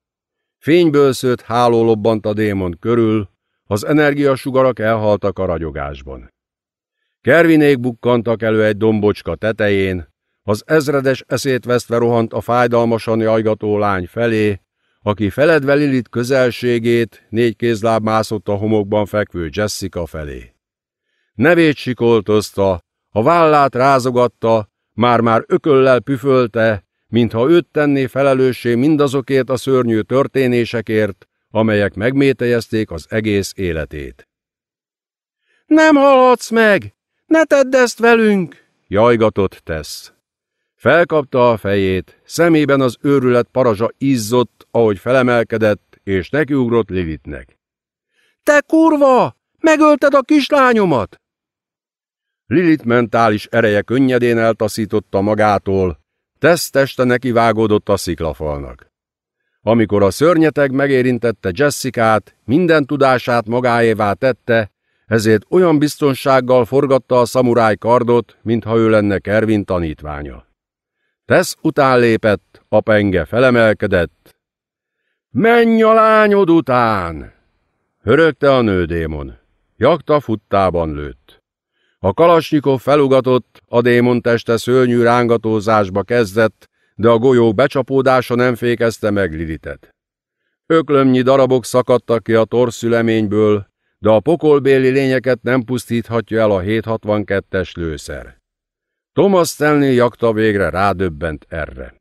Fényből szőtt háló lobbant a démon körül, az energiasugarak elhaltak a ragyogásban. Kervinék bukkantak elő egy dombocska tetején, az ezredes eszét vesztve rohant a fájdalmasan jajgató lány felé, aki feledve Lilit közelségét négy kézláb mászott a homokban fekvő Jessica felé. Nevét sikoltozta, a vállát rázogatta, már-már ököllel püfölte, mintha őt tenné felelőssé mindazokért a szörnyű történésekért, amelyek megmételjezték az egész életét. Nem haladsz meg! Ne tedd ezt velünk! jajgatott tesz. Felkapta a fejét, szemében az őrület parazsa izzott, ahogy felemelkedett, és nekiugrott Lilitnek. Te kurva! Megölted a kislányomat! Lilit mentális ereje könnyedén eltaszította magától, Tesz teste vágódott a sziklafalnak. Amikor a szörnyeteg megérintette Jessicát, minden tudását magáévá tette, ezért olyan biztonsággal forgatta a szamuráj kardot, mintha ő lenne Kervin tanítványa. Tesz után lépett, a penge felemelkedett. Menj a lányod után! Hörögte a nődémon. Jakta futtában lőtt. A kalasnyikov felugatott, a démon teste szörnyű rángatózásba kezdett, de a golyók becsapódása nem fékezte meg Lilitet. Öklömnyi darabok szakadtak ki a torszüleményből, de a pokolbéli lényeket nem pusztíthatja el a 762-es lőszer. Thomas Stanley jakta végre rádöbbent erre.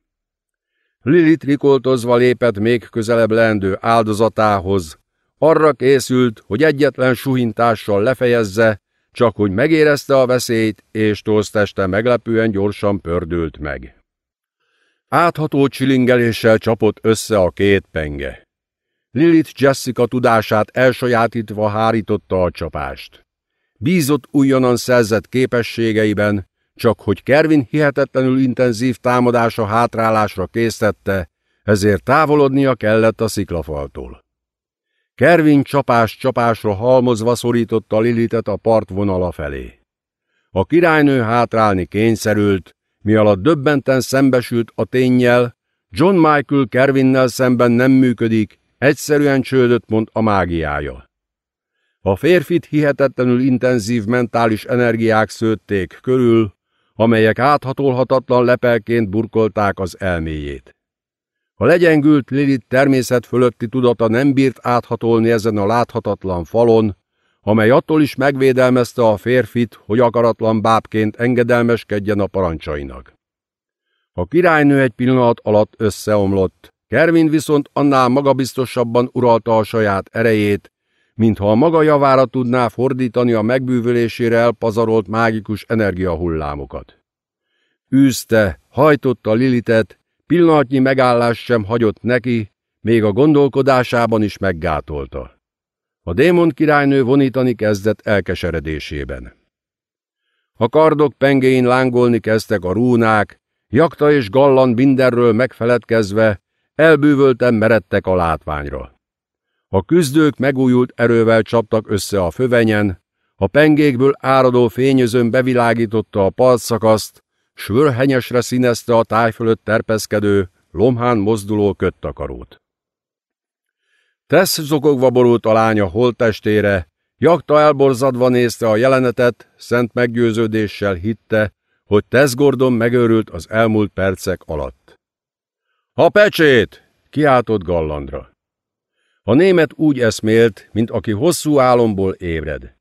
Lilit rikoltozva lépett még közelebb leendő áldozatához, arra készült, hogy egyetlen suhintással lefejezze, csak hogy megérezte a veszélyt, és tolszteste meglepően gyorsan pördült meg. Átható csilingeléssel csapott össze a két penge. Lilith Jessica tudását elsajátítva hárította a csapást. Bízott újonnan szerzett képességeiben, csak hogy Kervin hihetetlenül intenzív támadása hátrálásra késztette, ezért távolodnia kellett a sziklafaltól. Kervin csapás-csapásra halmozva szorította Lilitet a part vonala felé. A királynő hátrálni kényszerült, mi alatt döbbenten szembesült a tényjel, John Michael Kervinnel szemben nem működik, egyszerűen csődött mond a mágiája. A férfit hihetetlenül intenzív mentális energiák szőtték körül, amelyek áthatolhatatlan lepelként burkolták az elméjét. A legyengült Lilit természet fölötti tudata nem bírt áthatolni ezen a láthatatlan falon, amely attól is megvédelmezte a férfit, hogy akaratlan bábként engedelmeskedjen a parancsainak. A királynő egy pillanat alatt összeomlott, Kervin viszont annál magabiztosabban uralta a saját erejét, mintha a maga javára tudná fordítani a megbűvölésére elpazarolt mágikus energiahullámokat. Űzte, hajtotta Lilitet, Pillanatnyi megállás sem hagyott neki, még a gondolkodásában is meggátolta. A démon királynő vonítani kezdett elkeseredésében. A kardok pengéin lángolni kezdtek a rúnák, jakta és gallan mindenről megfeledkezve, elbűvölten meredtek a látványra. A küzdők megújult erővel csaptak össze a fövenyen, a pengékből áradó fényözön bevilágította a partszakaszt, svörhenyesre színezte a táj fölött terpeszkedő, lomhán mozduló köttakarót. Tesz zokogva borult a lánya holttestére, Jakta elborzadva nézte a jelenetet, szent meggyőződéssel hitte, hogy Tesz Gordon megőrült az elmúlt percek alatt. A pecsét! kiáltott Gallandra. A német úgy eszmélt, mint aki hosszú álomból ébred.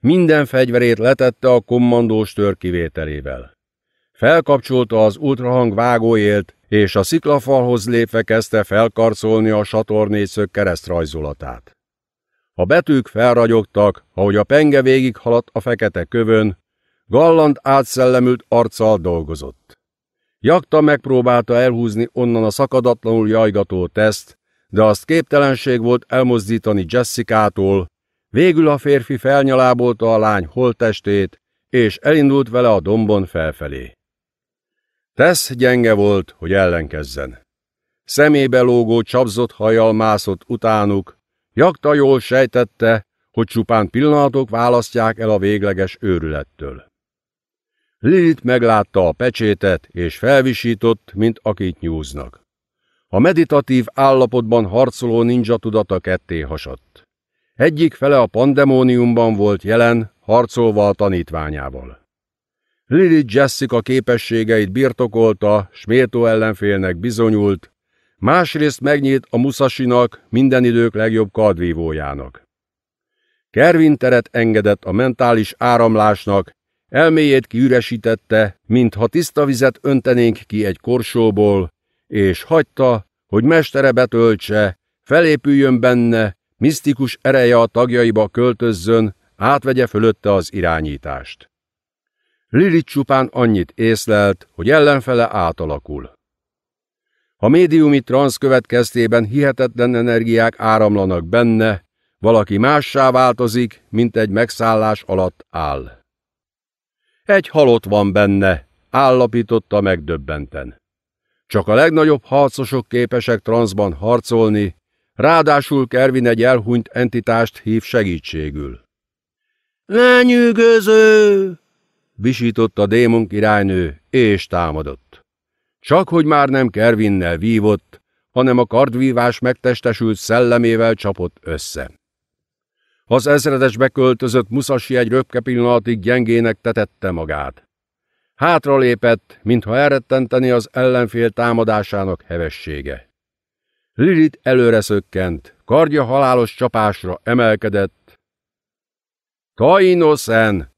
Minden fegyverét letette a kommandós tör kivételével. Felkapcsolta az ultrahang vágóélt, és a sziklafalhoz lépve kezdte felkarcolni a satornészök keresztrajzolatát. A betűk felragyogtak, ahogy a penge haladt a fekete kövön, Galland átszellemült arccal dolgozott. Jakta megpróbálta elhúzni onnan a szakadatlanul jajgató teszt, de azt képtelenség volt elmozdítani Jessica-tól, végül a férfi felnyalábolta a lány holtestét, és elindult vele a dombon felfelé. Tesz gyenge volt, hogy ellenkezzen. Szemébe lógó csapzott hajjal mászott utánuk, Jakta jól sejtette, hogy csupán pillanatok választják el a végleges őrülettől. Lilit meglátta a pecsétet, és felvisított, mint akit nyúznak. A meditatív állapotban harcoló ninja tudata ketté hasadt. Egyik fele a pandemóniumban volt jelen, harcolva a tanítványával. Lily Jessica képességeit birtokolta, Sméto ellenfélnek bizonyult, másrészt megnyit a muszasinak, minden idők legjobb kardvívójának. Kervin teret engedett a mentális áramlásnak, elméjét kiüresítette, mintha tiszta vizet öntenénk ki egy korsóból, és hagyta, hogy mestere betöltse, felépüljön benne, misztikus ereje a tagjaiba költözzön, átvegye fölötte az irányítást. Lili csupán annyit észlelt, hogy ellenfele átalakul. A médiumi transz következtében hihetetlen energiák áramlanak benne, valaki mássá változik, mint egy megszállás alatt áll. Egy halott van benne, állapította megdöbbenten. Csak a legnagyobb harcosok képesek transzban harcolni, ráadásul Kervin egy elhunyt entitást hív segítségül. Lenyűgöző! visított a démon királynő, és támadott. Csak hogy már nem Kervinnel vívott, hanem a kardvívás megtestesült szellemével csapott össze. Az ezredes beköltözött Musashi egy röpke pillanatig gyengének tetette magát. Hátra lépett, mintha elrettenteni az ellenfél támadásának hevessége. Lilit előre szökkent, kardja halálos csapásra emelkedett. Kainosen!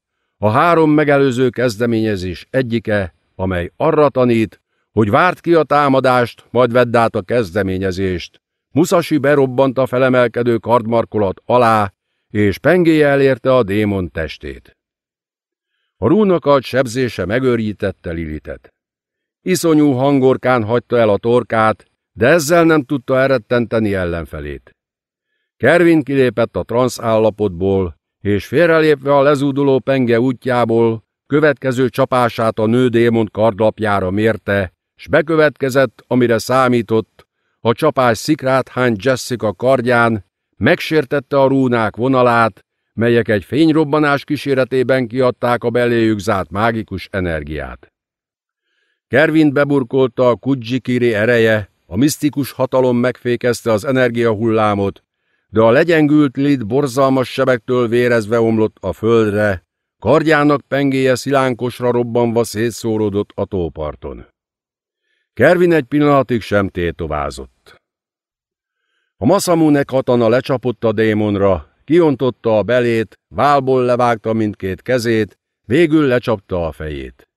a három megelőző kezdeményezés egyike, amely arra tanít, hogy várt ki a támadást, majd vedd át a kezdeményezést. Musashi berobbant a felemelkedő kardmarkolat alá, és pengéje elérte a démon testét. A rúnakat sebzése megőrítette Lilitet. Iszonyú hangorkán hagyta el a torkát, de ezzel nem tudta elrettenteni ellenfelét. Kervin kilépett a transz állapotból, és félrelépve a lezúduló penge útjából, következő csapását a nő démon kardlapjára mérte, s bekövetkezett, amire számított, a csapás szikrát hány Jessica kardján, megsértette a rúnák vonalát, melyek egy fényrobbanás kíséretében kiadták a beléjük zárt mágikus energiát. Kervint beburkolta a Kudzsikiri ereje, a misztikus hatalom megfékezte az energiahullámot, de a legyengült lid borzalmas sebektől vérezve omlott a földre, kardjának pengéje szilánkosra robbanva szétszóródott a tóparton. Kervin egy pillanatig sem tétovázott. A Masamune katana lecsapott a démonra, kiontotta a belét, válból levágta mindkét kezét, végül lecsapta a fejét.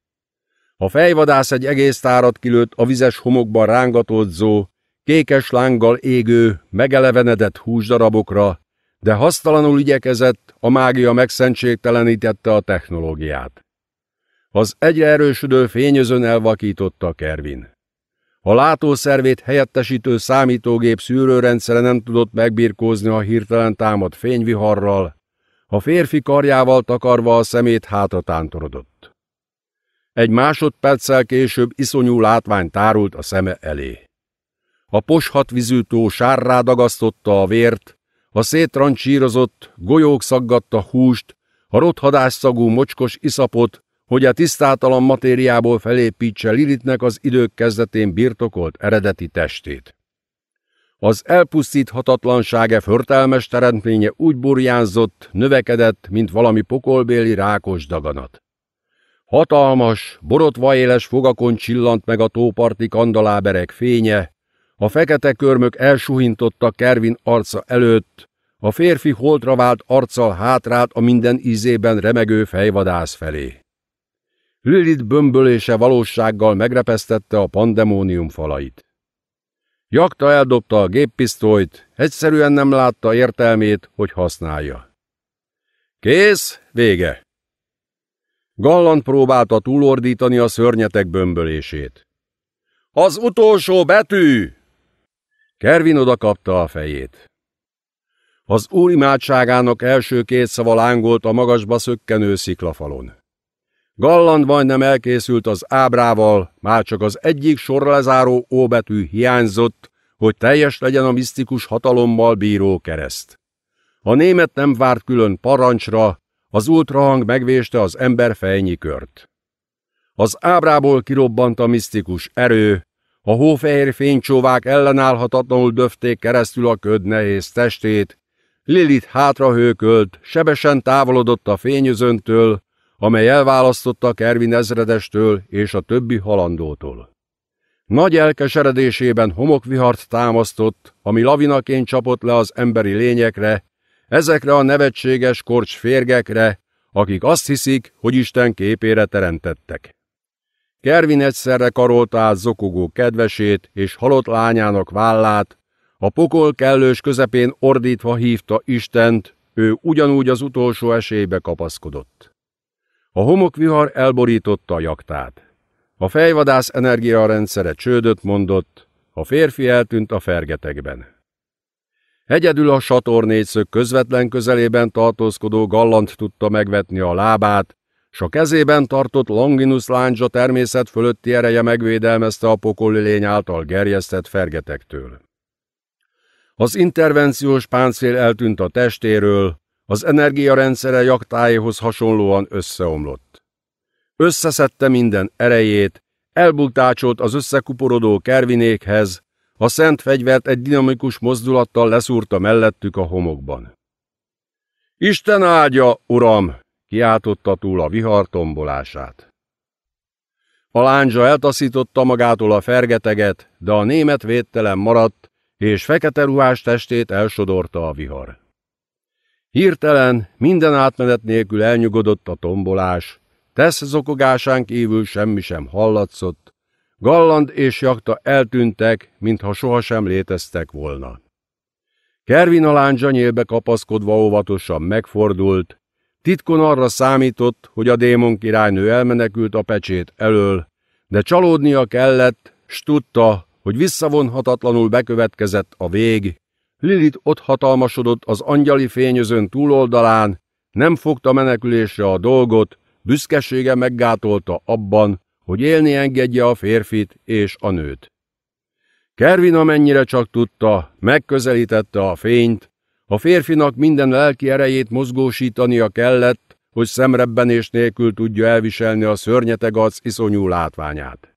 A fejvadász egy egész tárat kilőtt a vizes homokban rángatódzó, kékes lánggal égő, megelevenedett húsdarabokra, de hasztalanul igyekezett, a mágia megszentségtelenítette a technológiát. Az egyre erősödő fényözön elvakította Kervin. A látószervét helyettesítő számítógép szűrőrendszere nem tudott megbirkózni a hirtelen támad fényviharral, a férfi karjával takarva a szemét hátra tántorodott. Egy másodperccel később iszonyú látvány tárult a szeme elé. A poshatvizűtó sárrá dagasztotta a vért, a szétrancsírozott, golyók szaggatta húst, a rothadás szagú mocskos iszapot, hogy a tisztátalan matériából felépítse Lilitnek az idők kezdetén birtokolt eredeti testét. Az elpusztíthatatlansága förtelmes teremtménye úgy burjánzott, növekedett, mint valami pokolbéli rákos daganat. Hatalmas, éles fogakon csillant meg a tóparti kandaláberek fénye, a fekete körmök elsuhintotta Kervin arca előtt, a férfi holtra vált arccal hátrát a minden ízében remegő fejvadász felé. Lilith bömbölése valósággal megrepesztette a pandemónium falait. Jakta eldobta a géppisztolyt, egyszerűen nem látta értelmét, hogy használja. Kész, vége! Galland próbálta túlordítani a szörnyetek bömbölését. Az utolsó betű! Kervin odakapta a fejét. Az úr imádságának első két szava lángolt a magasba szökkenő sziklafalon. Galland majdnem elkészült az ábrával, már csak az egyik sorlezáró óbetű hiányzott, hogy teljes legyen a misztikus hatalommal bíró kereszt. A német nem várt külön parancsra, az ultrahang megvéste az ember fejnyi kört. Az ábrából kirobbant a misztikus erő, a hófehér fénycsóvák ellenállhatatlanul döfték keresztül a köd nehéz testét, Lilit hátrahőkölt, sebesen távolodott a fényözöntől, amely elválasztotta Kervin ezredestől és a többi halandótól. Nagy elkeseredésében homokvihart támasztott, ami lavinaként csapott le az emberi lényekre, ezekre a nevetséges korcs férgekre, akik azt hiszik, hogy Isten képére teremtettek. Kervin egyszerre karolta át zokogó kedvesét és halott lányának vállát, a pokol kellős közepén ordítva hívta Istent, ő ugyanúgy az utolsó esélybe kapaszkodott. A homokvihar elborította a jaktát. A fejvadász energiarendszere csődött mondott, a férfi eltűnt a fergetekben. Egyedül a sator négyszög közvetlen közelében tartózkodó gallant tudta megvetni a lábát, s a kezében tartott Longinus lándzsa természet fölötti ereje megvédelmezte a pokoli lény által gerjesztett fergetektől. Az intervenciós páncél eltűnt a testéről, az energiarendszere jaktájéhoz hasonlóan összeomlott. Összeszedte minden erejét, elbuktácsolt az összekuporodó kervinékhez, a szent fegyvert egy dinamikus mozdulattal leszúrta mellettük a homokban. Isten áldja, uram! kiáltotta túl a vihar tombolását. A lándzsa eltaszította magától a fergeteget, de a német védtelen maradt, és fekete ruhás testét elsodorta a vihar. Hirtelen, minden átmenet nélkül elnyugodott a tombolás, tesz zokogásán kívül semmi sem hallatszott, Galland és Jakta eltűntek, mintha sohasem léteztek volna. Kervin a lándzsa nyélbe kapaszkodva óvatosan megfordult, Titkon arra számított, hogy a démon királynő elmenekült a pecsét elől, de csalódnia kellett, s tudta, hogy visszavonhatatlanul bekövetkezett a vég. Lilit ott hatalmasodott az angyali fényözön túloldalán, nem fogta menekülésre a dolgot, büszkesége meggátolta abban, hogy élni engedje a férfit és a nőt. Kervin amennyire csak tudta, megközelítette a fényt, a férfinak minden lelki erejét mozgósítania kellett, hogy szemrebbenés nélkül tudja elviselni a szörnyeteg az iszonyú látványát.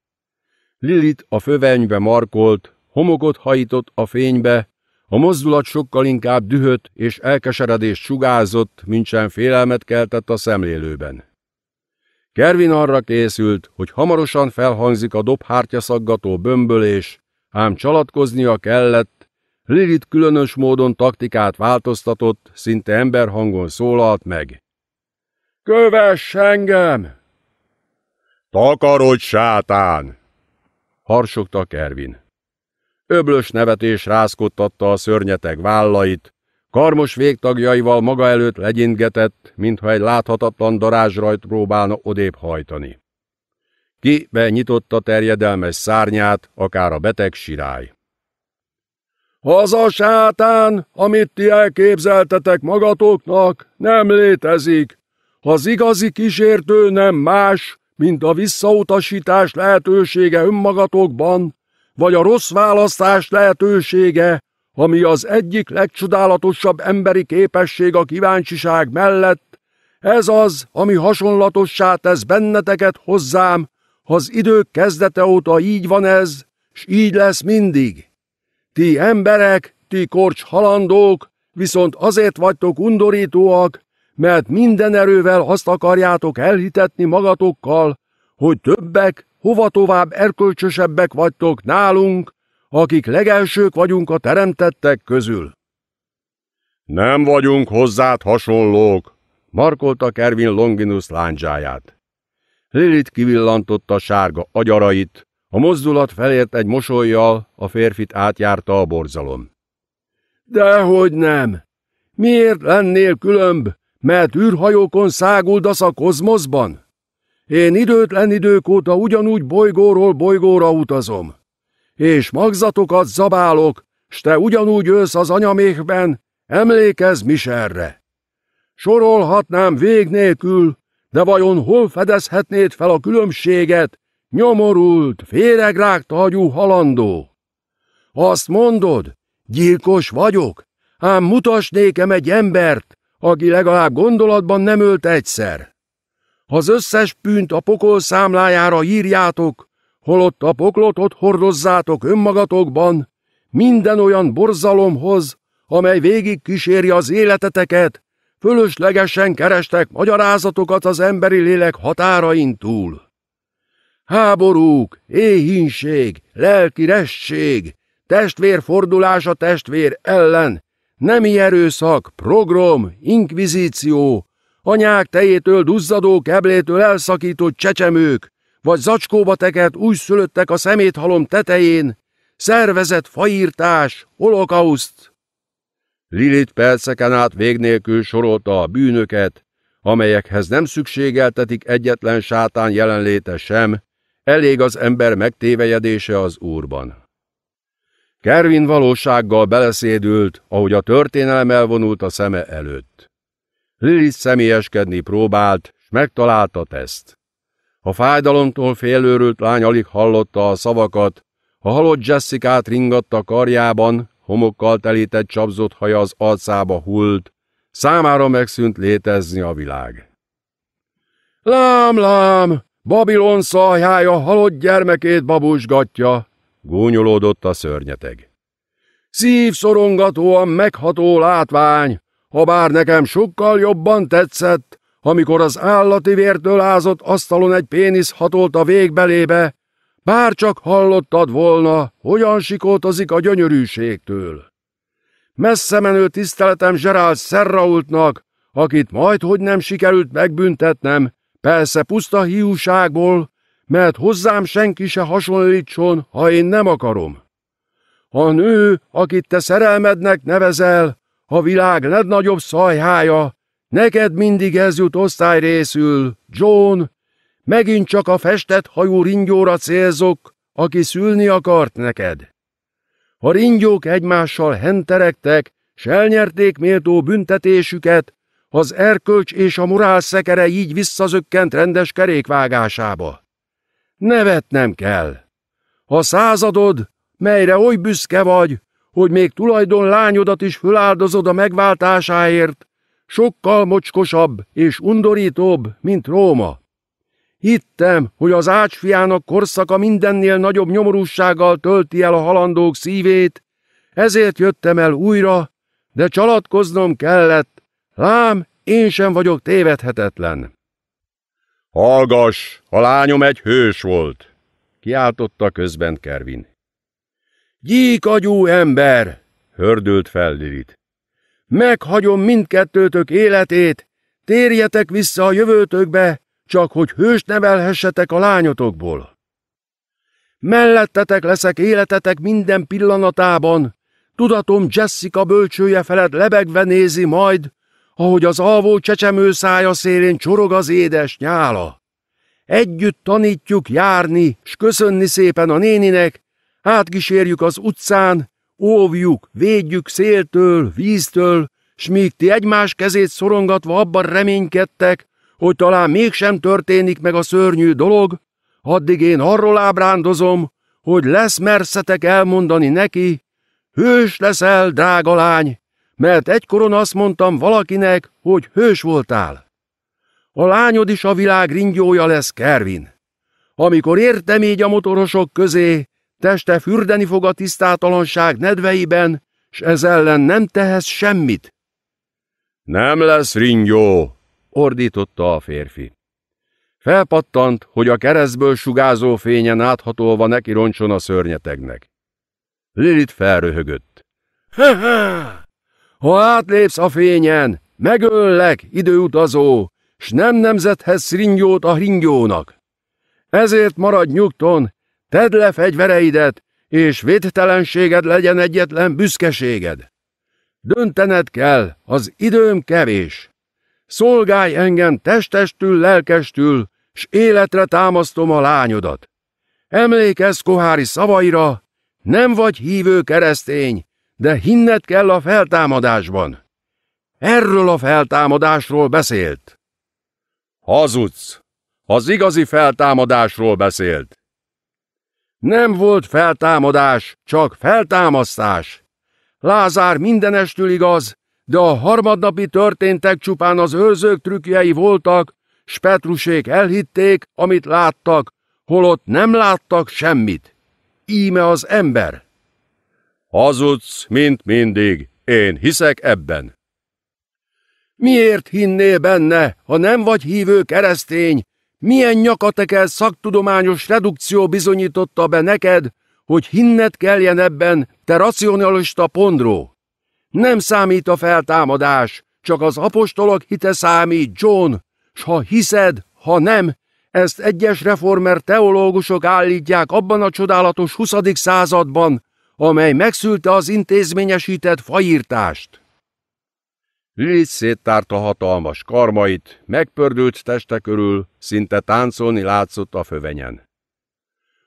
Lilit a fövenybe markolt, homokot hajított a fénybe, a mozdulat sokkal inkább dühött és elkeseredést sugázott, mint sem félelmet keltett a szemlélőben. Kervin arra készült, hogy hamarosan felhangzik a dobhártya szaggató bömbölés, ám csalatkoznia kellett, Lilith különös módon taktikát változtatott, szinte emberhangon szólalt meg. Kövess engem! Takarodj, sátán! Harsogta Kervin. Öblös nevetés rázkodtatta a szörnyeteg vállait, karmos végtagjaival maga előtt legyintgetett, mintha egy láthatatlan darázsrajt próbálna odébb hajtani. Ki benyitotta terjedelmes szárnyát, akár a beteg sirály. Az a sátán, amit ti elképzeltetek magatoknak, nem létezik. Az igazi kísértő nem más, mint a visszautasítás lehetősége önmagatokban, vagy a rossz választás lehetősége, ami az egyik legcsodálatosabb emberi képesség a kíváncsiság mellett, ez az, ami hasonlatossá tesz benneteket hozzám, az idők kezdete óta így van ez, s így lesz mindig. Ti emberek, ti korcs halandók, viszont azért vagytok undorítóak, mert minden erővel azt akarjátok elhitetni magatokkal, hogy többek, hova tovább erkölcsösebbek vagytok nálunk, akik legelsők vagyunk a teremtettek közül. Nem vagyunk hozzád hasonlók, markolta Kervin Longinus lándzsáját. Lilit kivillantotta sárga agyarait, a mozdulat felért egy mosolyjal, a férfit átjárta a borzalom. Dehogy nem! Miért lennél különb, mert űrhajókon száguldasz a kozmoszban? Én időtlen idők óta ugyanúgy bolygóról bolygóra utazom. És magzatokat zabálok, s te ugyanúgy ősz az anyamékben, emlékezz erre. Sorolhatnám vég nélkül, de vajon hol fedezhetnéd fel a különbséget nyomorult, féregrágt agyú halandó. Azt mondod, gyilkos vagyok, ám mutasd nékem egy embert, aki legalább gondolatban nem ölt egyszer. Az összes bűnt a pokol számlájára írjátok, holott a poklotot hordozzátok önmagatokban, minden olyan borzalomhoz, amely végig kíséri az életeteket, fölöslegesen kerestek magyarázatokat az emberi lélek határain túl. Háborúk, éhínség, lelki resség, testvérfordulás a testvér ellen, nemi erőszak, program, inkvizíció, anyák tejétől duzzadó keblétől elszakított csecsemők, vagy zacskóba tekert újszülöttek a szeméthalom tetején, szervezett faírtás, holokauszt. Lilit perceken át vég nélkül sorolta a bűnöket, amelyekhez nem szükségeltetik egyetlen sátán jelenléte sem, elég az ember megtévejedése az Úrban. Kervin valósággal beleszédült, ahogy a történelem elvonult a szeme előtt. Lilith személyeskedni próbált, s megtalálta ezt. A fájdalomtól félőrült lány alig hallotta a szavakat, a halott Jessica-t ringatta karjában, homokkal telített csapzott haja az arcába hult, számára megszűnt létezni a világ. Lám, lám, Babilon szajhája halott gyermekét babusgatja, gúnyolódott a szörnyeteg. Szívszorongatóan megható látvány, ha bár nekem sokkal jobban tetszett, amikor az állati vértől ázott asztalon egy pénisz hatolt a végbelébe, bár csak hallottad volna, hogyan sikoltozik a gyönyörűségtől. Messze menő tiszteletem Zserál Szerraultnak, akit majd hogy nem sikerült megbüntetnem, Persze puszta hiúságból, mert hozzám senki se hasonlítson, ha én nem akarom. A nő, akit te szerelmednek nevezel, a világ legnagyobb szajhája, neked mindig ez jut osztály részül, John, megint csak a festett hajú ringyóra célzok, aki szülni akart neked. A ringyók egymással henteregtek, s elnyerték méltó büntetésüket, az erkölcs és a murál szekere így visszazökkent rendes kerékvágásába. Nevetnem kell. A századod, melyre oly büszke vagy, hogy még tulajdon lányodat is föláldozod a megváltásáért, sokkal mocskosabb és undorítóbb, mint Róma. Hittem, hogy az ácsfiának korszaka mindennél nagyobb nyomorúsággal tölti el a halandók szívét, ezért jöttem el újra, de csalatkoznom kellett, Lám, én sem vagyok tévedhetetlen. Hallgass, a lányom egy hős volt, kiáltotta közben Kervin. Gyíkagyú ember, hördült fel Lilit. Meghagyom mindkettőtök életét, térjetek vissza a jövőtökbe, csak hogy hős nevelhessetek a lányotokból. Mellettetek leszek életetek minden pillanatában, tudatom Jessica bölcsője felett lebegve nézi majd, ahogy az alvó csecsemő szája szélén csorog az édes nyála. Együtt tanítjuk járni, s köszönni szépen a néninek, átkísérjük az utcán, óvjuk, védjük széltől, víztől, s míg ti egymás kezét szorongatva abban reménykedtek, hogy talán mégsem történik meg a szörnyű dolog, addig én arról ábrándozom, hogy lesz merszetek elmondani neki, hős leszel, drága lány, mert egykoron azt mondtam valakinek, hogy hős voltál. A lányod is a világ ringyója lesz, Kervin. Amikor értem így a motorosok közé, teste fürdeni fog a tisztátalanság nedveiben, s ez ellen nem tehetsz semmit. Nem lesz ringyó, ordította a férfi. Felpattant, hogy a keresztből sugázó fényen áthatolva neki roncson a szörnyetegnek. Lilit felröhögött. Ha-ha! Ha átlépsz a fényen, megöllek, időutazó, s nem nemzethez szringyót a ringyónak. Ezért maradj nyugton, tedd le fegyvereidet, és védtelenséged legyen egyetlen büszkeséged. Döntened kell, az időm kevés. Szolgálj engem testestül, lelkestül, s életre támasztom a lányodat. Emlékezz Kohári szavaira, nem vagy hívő keresztény, de hinned kell a feltámadásban. Erről a feltámadásról beszélt. Hazudsz! Az igazi feltámadásról beszélt. Nem volt feltámadás, csak feltámasztás. Lázár mindenestül igaz, de a harmadnapi történtek csupán az őrzők trükkjei voltak, s Petrusék elhitték, amit láttak, holott nem láttak semmit. Íme az ember. Hazudsz, mint mindig. Én hiszek ebben. Miért hinnél benne, ha nem vagy hívő keresztény? Milyen nyakatekel szaktudományos redukció bizonyította be neked, hogy hinned kelljen ebben, te racionalista pondró? Nem számít a feltámadás, csak az apostolok hite számít, John, s ha hiszed, ha nem, ezt egyes reformer teológusok állítják abban a csodálatos 20. században, amely megszülte az intézményesített faírtást. Lilith széttárta hatalmas karmait, megpördült teste körül, szinte táncolni látszott a fövenyen.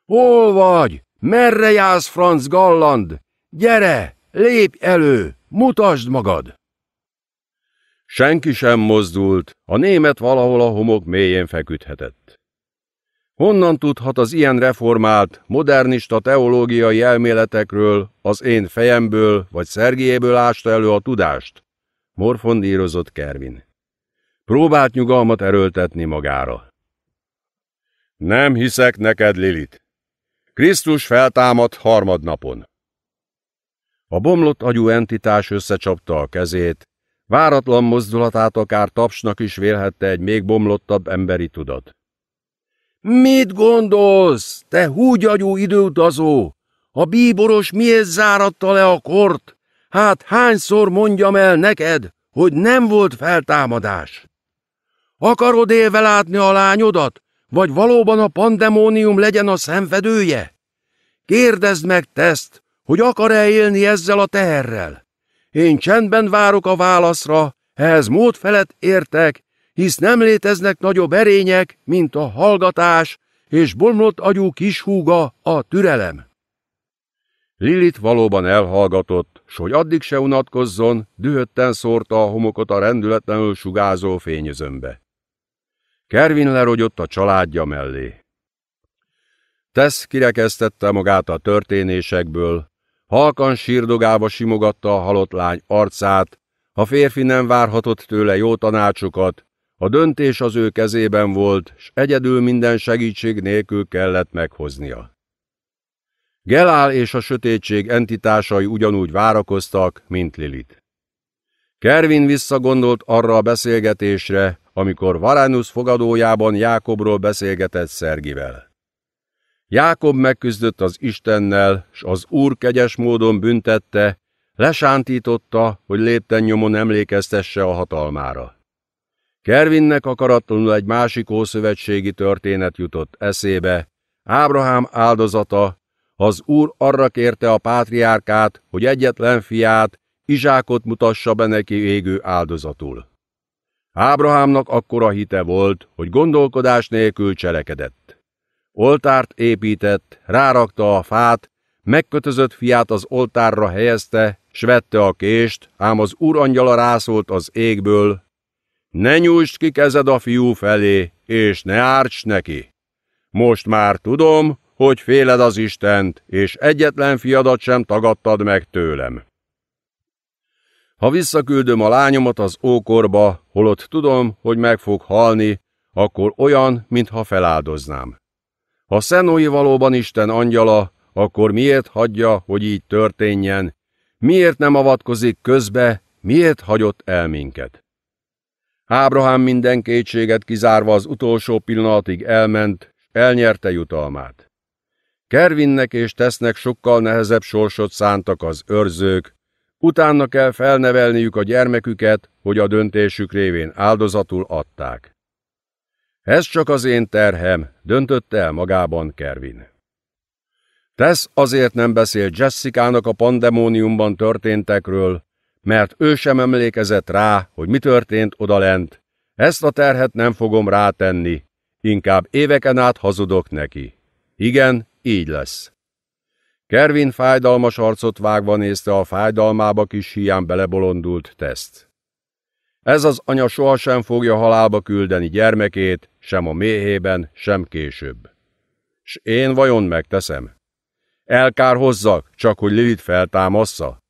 Hol vagy? Merre jársz, Franz Galland? Gyere, lépj elő, mutasd magad! Senki sem mozdult, a német valahol a homok mélyén feküdhetett. Honnan tudhat az ilyen reformált, modernista teológiai elméletekről, az én fejemből vagy szergéből ásta elő a tudást? Morfondírozott Kervin. Próbált nyugalmat erőltetni magára. Nem hiszek neked, Lilit. Krisztus feltámadt harmadnapon. A bomlott agyú entitás összecsapta a kezét, váratlan mozdulatát akár tapsnak is vélhette egy még bomlottabb emberi tudat. Mit gondolsz, te húgyagyú időutazó? A bíboros miért záratta le a kort? Hát hányszor mondjam el neked, hogy nem volt feltámadás? Akarod élve látni a lányodat, vagy valóban a pandemónium legyen a szenvedője? Kérdezd meg teszt, hogy akar-e élni ezzel a teherrel. Én csendben várok a válaszra, ehhez mód felett értek, hisz nem léteznek nagyobb erények, mint a hallgatás, és bomlott agyú húga a türelem. Lilit valóban elhallgatott, s hogy addig se unatkozzon, dühötten szórta a homokot a rendületlenül sugázó fényözönbe. Kervin lerogyott a családja mellé. Tesz kirekesztette magát a történésekből, halkan sírdogába simogatta a halott lány arcát, a férfi nem várhatott tőle jó tanácsokat, a döntés az ő kezében volt, s egyedül minden segítség nélkül kellett meghoznia. Gelál és a sötétség entitásai ugyanúgy várakoztak, mint Lilit. Kervin visszagondolt arra a beszélgetésre, amikor Varanus fogadójában Jákobról beszélgetett Szergivel. Jákob megküzdött az Istennel, s az Úr kegyes módon büntette, lesántította, hogy lépten nyomon emlékeztesse a hatalmára. Kervinnek akaratlanul egy másik ószövetségi történet jutott eszébe. Ábrahám áldozata, az úr arra kérte a pátriárkát, hogy egyetlen fiát, Izsákot mutassa be neki égő áldozatul. Ábrahámnak akkora hite volt, hogy gondolkodás nélkül cselekedett. Oltárt épített, rárakta a fát, megkötözött fiát az oltárra helyezte, s vette a kést, ám az angyala rászólt az égből, ne nyújtsd ki kezed a fiú felé, és ne árts neki. Most már tudom, hogy féled az Istent, és egyetlen fiadat sem tagadtad meg tőlem. Ha visszaküldöm a lányomat az ókorba, holott tudom, hogy meg fog halni, akkor olyan, mintha feláldoznám. Ha Szenói valóban Isten angyala, akkor miért hagyja, hogy így történjen? Miért nem avatkozik közbe, miért hagyott el minket? Ábrahám minden kétséget kizárva az utolsó pillanatig elment, elnyerte jutalmát. Kervinnek és tesznek sokkal nehezebb sorsot szántak az őrzők, utána kell felnevelniük a gyermeküket, hogy a döntésük révén áldozatul adták. Ez csak az én terhem, döntött el magában Kervin. Tess azért nem beszél Jessica-nak a pandemóniumban történtekről, mert ő sem emlékezett rá, hogy mi történt odalent. Ezt a terhet nem fogom rátenni, inkább éveken át hazudok neki. Igen, így lesz. Kervin fájdalmas arcot vágva nézte a fájdalmába kis hián belebolondult teszt. Ez az anya sohasem fogja halálba küldeni gyermekét, sem a méhében, sem később. S én vajon megteszem? Elkár hozzak, csak hogy Lilit feltámassza?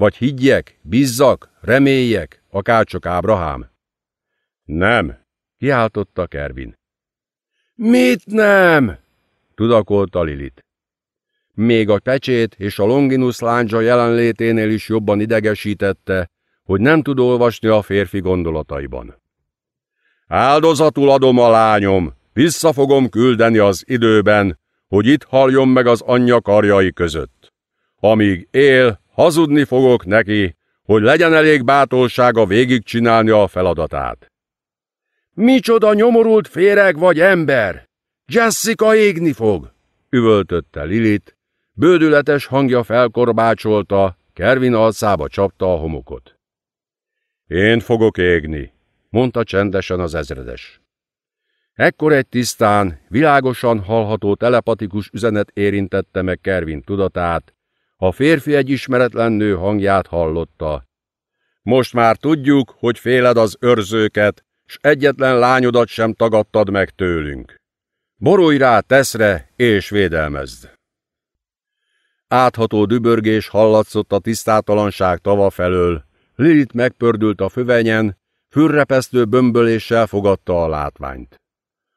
Vagy higgyek, bizzak, reméljek, akárcsak Ábrahám? Nem, kiáltotta Kervin. Mit nem? tudakolta Lilit. Még a pecsét és a Longinus lándzsa jelenléténél is jobban idegesítette, hogy nem tud olvasni a férfi gondolataiban. Áldozatul adom a lányom, vissza fogom küldeni az időben, hogy itt haljon meg az anyja karjai között. Amíg él, Hazudni fogok neki, hogy legyen elég bátorsága végigcsinálni a feladatát. Micsoda nyomorult féreg vagy ember! Jessica égni fog! üvöltötte Lilit, bődületes hangja felkorbácsolta, Kervin alszába csapta a homokot. Én fogok égni, mondta csendesen az ezredes. Ekkor egy tisztán, világosan hallható telepatikus üzenet érintette meg Kervin tudatát, a férfi egy ismeretlen nő hangját hallotta. Most már tudjuk, hogy féled az őrzőket, s egyetlen lányodat sem tagadtad meg tőlünk. Borulj rá teszre, és védelmezd! Átható dübörgés hallatszott a tisztátalanság tava felől. Lilit megpördült a fövenyen, fürrepesztő bömböléssel fogadta a látványt.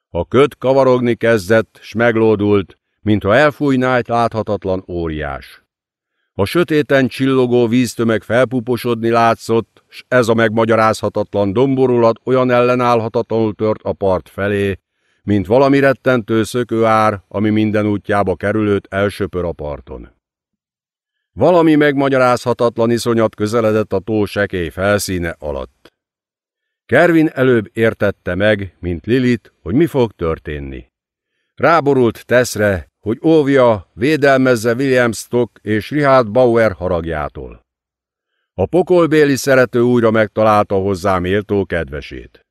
A köt kavarogni kezdett, s meglódult, mintha elfújná egy láthatatlan óriás. A sötéten csillogó víztömeg felpuposodni látszott, s ez a megmagyarázhatatlan domborulat olyan ellenállhatatlanul tört a part felé, mint valami rettentő szökőár, ami minden útjába kerülőt elsöpör a parton. Valami megmagyarázhatatlan iszonyat közeledett a tó sekély felszíne alatt. Kervin előbb értette meg, mint Lilit, hogy mi fog történni. Ráborult Teszre, hogy óvja, védelmezze William Stock és Richard Bauer haragjától. A pokolbéli szerető újra megtalálta hozzá méltó kedvesét.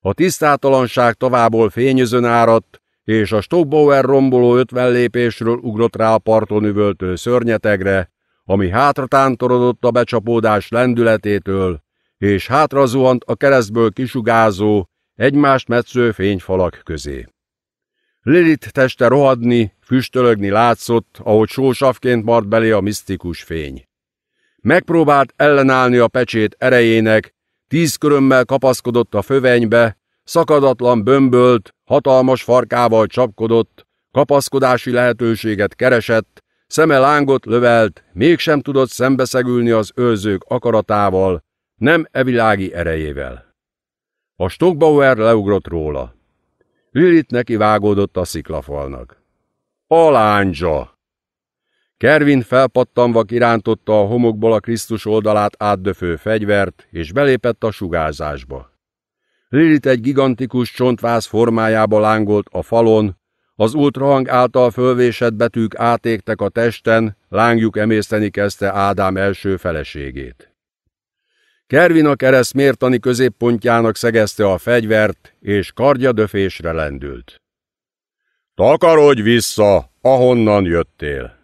A tisztátalanság továbból fényözön áradt, és a Stockbauer romboló ötven lépésről ugrott rá a parton üvöltő szörnyetegre, ami hátratántorodott a becsapódás lendületétől, és hátrazuhant a keresztből kisugázó, egymást metsző fényfalak közé. Lilith teste rohadni, füstölögni látszott, ahogy sósavként mart belé a misztikus fény. Megpróbált ellenállni a pecsét erejének, tíz körömmel kapaszkodott a fövenybe, szakadatlan bömbölt, hatalmas farkával csapkodott, kapaszkodási lehetőséget keresett, szeme lángot lövelt, mégsem tudott szembeszegülni az őrzők akaratával, nem evilági erejével. A Stockbauer leugrott róla. Lilith neki vágódott a sziklafalnak. Aláncsa! Kervin felpattanva kirántotta a homokból a Krisztus oldalát átdöfő fegyvert, és belépett a sugárzásba. Lilith egy gigantikus csontváz formájába lángolt a falon, az ultrahang által fölvésett betűk átégtek a testen, lángjuk emészteni kezdte Ádám első feleségét. Kervin keresztmértani középpontjának szegezte a fegyvert, és kardja döfésre lendült. Takarodj vissza, ahonnan jöttél!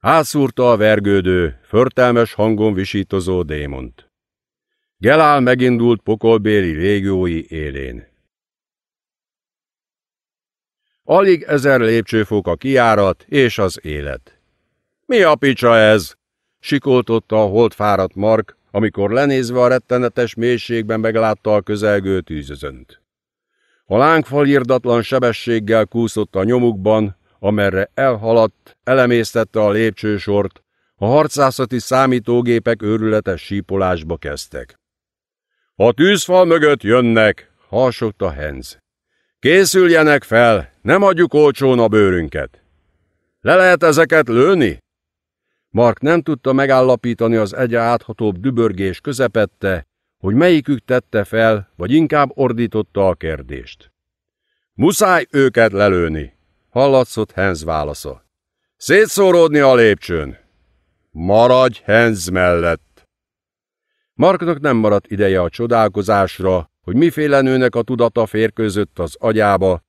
Ászúrta a vergődő, förtelmes hangon visítozó démont. Gelál megindult pokolbéli légiói élén. Alig ezer lépcsőfok a kiárat és az élet. Mi a picsa ez? Sikoltotta a fáradt Mark, amikor lenézve a rettenetes mélységben meglátta a közelgő tűzözönt. A lángfal irdatlan sebességgel kúszott a nyomukban, amerre elhaladt, elemésztette a lépcsősort, a harcászati számítógépek őrületes sípolásba kezdtek. A tűzfal mögött jönnek, harsogta Henz. Készüljenek fel, nem adjuk olcsón a bőrünket. Le lehet ezeket lőni? Mark nem tudta megállapítani az egye áthatóbb dübörgés közepette, hogy melyikük tette fel, vagy inkább ordította a kérdést. Muszáj őket lelőni, hallatszott Henz válasza. Szétszóródni a lépcsőn. Maradj Henz mellett. Marknak nem maradt ideje a csodálkozásra, hogy miféle nőnek a tudata férkőzött az agyába,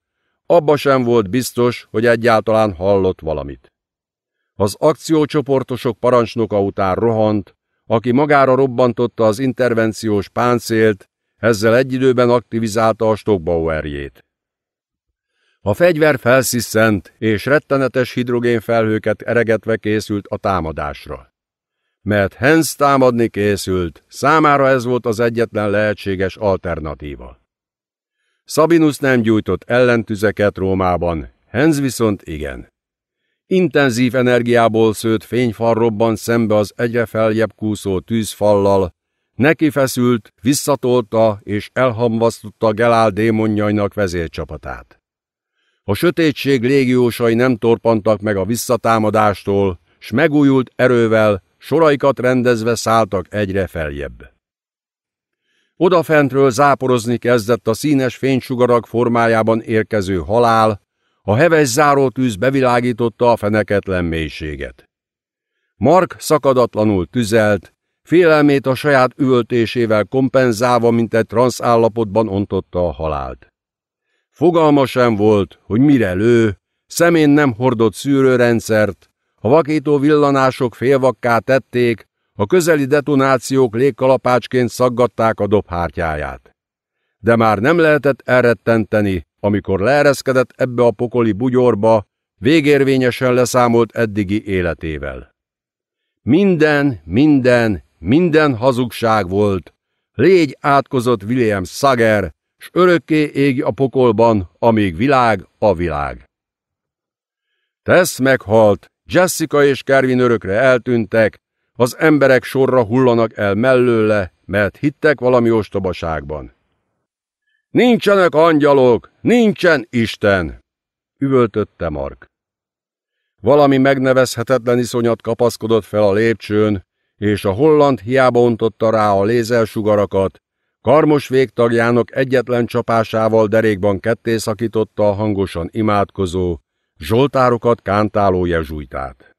abba sem volt biztos, hogy egyáltalán hallott valamit. Az akciócsoportosok parancsnoka után rohant, aki magára robbantotta az intervenciós páncélt, ezzel egy időben aktivizálta a Stockbauerjét. A fegyver felsziszent és rettenetes hidrogénfelhőket eregetve készült a támadásra. Mert Hens támadni készült, számára ez volt az egyetlen lehetséges alternatíva. Sabinus nem gyújtott ellentüzeket Rómában, Hens viszont igen intenzív energiából szőtt fényfal robbant szembe az egyre feljebb kúszó tűzfallal, neki feszült, visszatolta és elhamvasztotta Gelál démonjainak vezércsapatát. A sötétség légiósai nem torpantak meg a visszatámadástól, s megújult erővel, soraikat rendezve szálltak egyre feljebb. Odafentről záporozni kezdett a színes fénysugarak formájában érkező halál, a heves zárótűz bevilágította a feneketlen mélységet. Mark szakadatlanul tüzelt, félelmét a saját üvöltésével kompenzálva, mint egy állapotban ontotta a halált. Fogalma sem volt, hogy mire lő, szemén nem hordott szűrőrendszert, a vakító villanások félvakká tették, a közeli detonációk légkalapácsként szaggatták a dobhártyáját. De már nem lehetett elrettenteni, amikor leereszkedett ebbe a pokoli bugyorba, végérvényesen leszámolt eddigi életével. Minden, minden, minden hazugság volt, légy átkozott William Sager, s örökké égi a pokolban, amíg világ a világ. Tesz meghalt, Jessica és Kervin örökre eltűntek, az emberek sorra hullanak el mellőle, mert hittek valami ostobaságban. Nincsenek angyalok, nincsen Isten! Üvöltötte Mark. Valami megnevezhetetlen iszonyat kapaszkodott fel a lépcsőn, és a holland hiába ontotta rá a lézersugarakat, karmos végtagjának egyetlen csapásával derékban ketté szakította a hangosan imádkozó, zsoltárokat kántáló jezsújtát.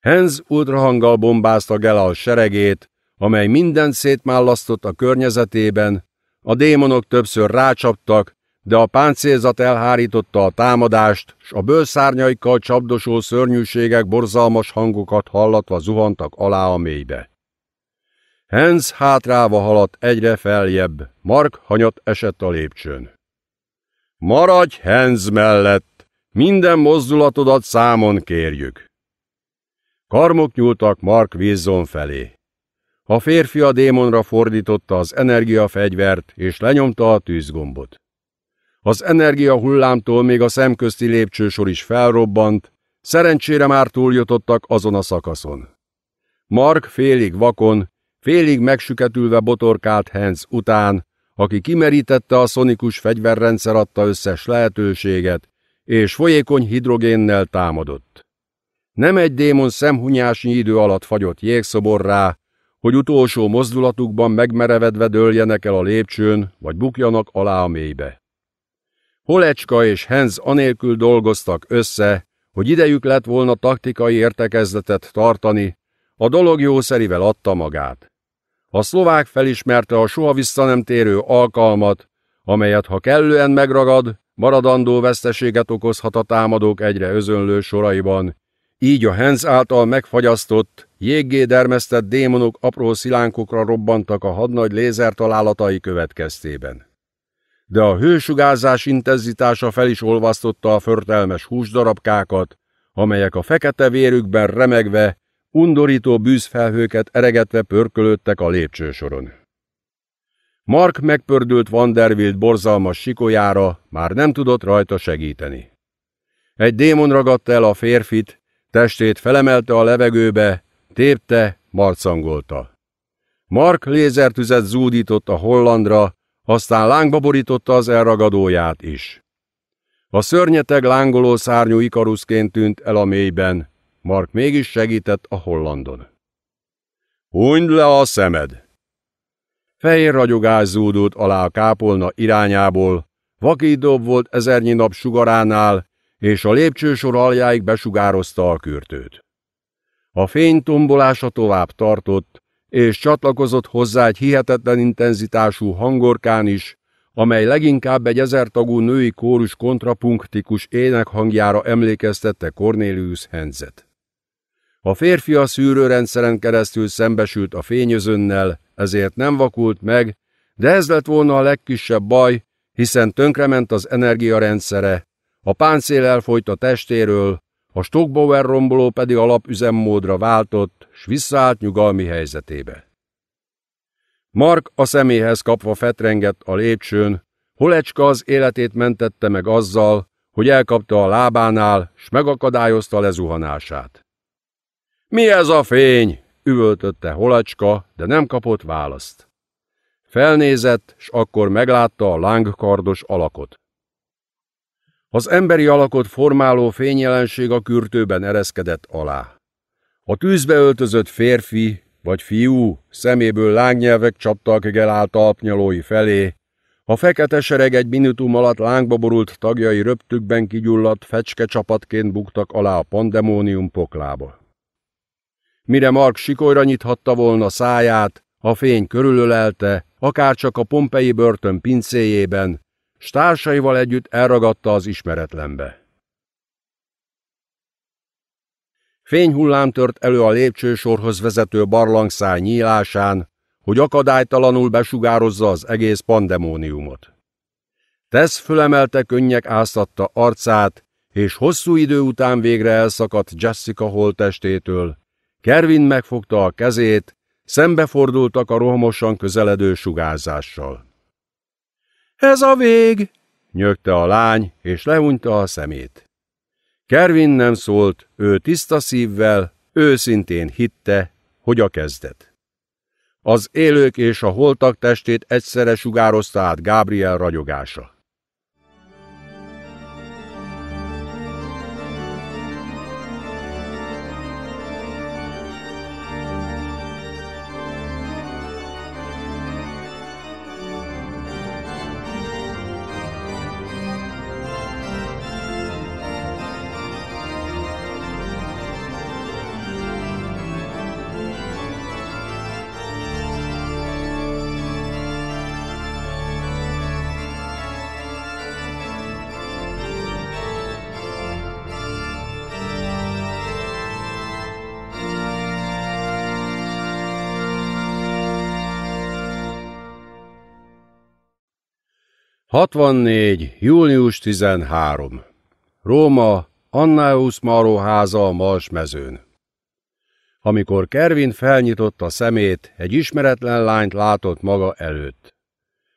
Hens ultrahanggal bombázta a seregét, amely minden szétmállasztott a környezetében, a démonok többször rácsaptak, de a páncélzat elhárította a támadást, s a bőszárnyaikkal csapdosó szörnyűségek borzalmas hangokat hallatva zuhantak alá a mélybe. Hans hátráva haladt egyre feljebb, Mark hanyat esett a lépcsőn. Maradj Hans mellett, minden mozdulatodat számon kérjük. Karmok nyúltak Mark Wilson felé. A férfi a démonra fordította az energiafegyvert, és lenyomta a tűzgombot. Az energia hullámtól még a szemközti lépcsősor is felrobbant, szerencsére már túljutottak azon a szakaszon. Mark félig vakon, félig megsüketülve botorkált Hans után, aki kimerítette a szonikus fegyverrendszer adta összes lehetőséget, és folyékony hidrogénnel támadott. Nem egy démon szemhunyásnyi idő alatt fagyott rá, hogy utolsó mozdulatukban megmerevedve dőljenek el a lépcsőn, vagy bukjanak alá a mélybe. Holecska és Henz anélkül dolgoztak össze, hogy idejük lett volna taktikai értekezletet tartani, a dolog jószerivel adta magát. A szlovák felismerte a soha vissza nem térő alkalmat, amelyet ha kellően megragad, maradandó veszteséget okozhat a támadók egyre özönlő soraiban, így a Henz által megfagyasztott, jéggé dermesztett démonok apró szilánkokra robbantak a hadnagy lézer találatai következtében. De a hősugázás intenzitása fel is olvasztotta a förtelmes húsdarabkákat, amelyek a fekete vérükben remegve, undorító bűzfelhőket eregetve pörkölődtek a lépcsősoron. Mark megpördült Vanderbilt borzalmas sikolyára, már nem tudott rajta segíteni. Egy démon ragadta el a férfit, Testét felemelte a levegőbe, tépte, marcangolta. Mark lézertüzet zúdított a hollandra, aztán lángba borította az elragadóját is. A szörnyeteg lángoló szárnyú ikaruszként tűnt el a mélyben, Mark mégis segített a hollandon. Hunyd le a szemed! Fehér ragyogás zúdult alá a kápolna irányából, vakidobb volt ezernyi nap sugaránál, és a lépcsősor aljáig besugározta a kürtőt. A fény tombolása tovább tartott, és csatlakozott hozzá egy hihetetlen intenzitású hangorkán is, amely leginkább egy ezertagú női kórus kontrapunktikus énekhangjára emlékeztette Cornelius Henzet. A férfi a szűrőrendszeren keresztül szembesült a fényözönnel, ezért nem vakult meg, de ez lett volna a legkisebb baj, hiszen tönkrement az energiarendszere, a páncél elfolyt a testéről, a Stockbauer romboló pedig alapüzemmódra váltott, s visszaállt nyugalmi helyzetébe. Mark a szeméhez kapva fetrengett a lépcsőn, Holecska az életét mentette meg azzal, hogy elkapta a lábánál, s megakadályozta lezuhanását. Mi ez a fény? üvöltötte Holecska, de nem kapott választ. Felnézett, s akkor meglátta a lángkardos alakot. Az emberi alakot formáló fényjelenség a kürtőben ereszkedett alá. A tűzbe öltözött férfi vagy fiú szeméből lángnyelvek csaptak el talpnyalói felé, a fekete sereg egy minutum alatt lángba borult tagjai röptükben kigyulladt fecske csapatként buktak alá a pandemónium poklába. Mire Mark sikolyra nyithatta volna száját, a fény körülölelte, akárcsak a pompei börtön pincéjében, Stársaival együtt elragadta az ismeretlenbe. Fényhullám tört elő a lépcsősorhoz vezető barlangszáj nyílásán, hogy akadálytalanul besugározza az egész pandemóniumot. Tesz fölemelte könnyek áztatta arcát, és hosszú idő után végre elszakadt Jessica holtestétől. Kervin megfogta a kezét, szembefordultak a rohamosan közeledő sugárzással. Ez a vég! nyögte a lány, és lehunta a szemét. Kervin nem szólt, ő tiszta szívvel, őszintén hitte, hogy a kezdet. Az élők és a holtak testét egyszerre sugározta át Gábriel ragyogása. 64. július 13. Róma, Annaeus Maró háza a Mals mezőn. Amikor Kervin felnyitotta szemét, egy ismeretlen lányt látott maga előtt.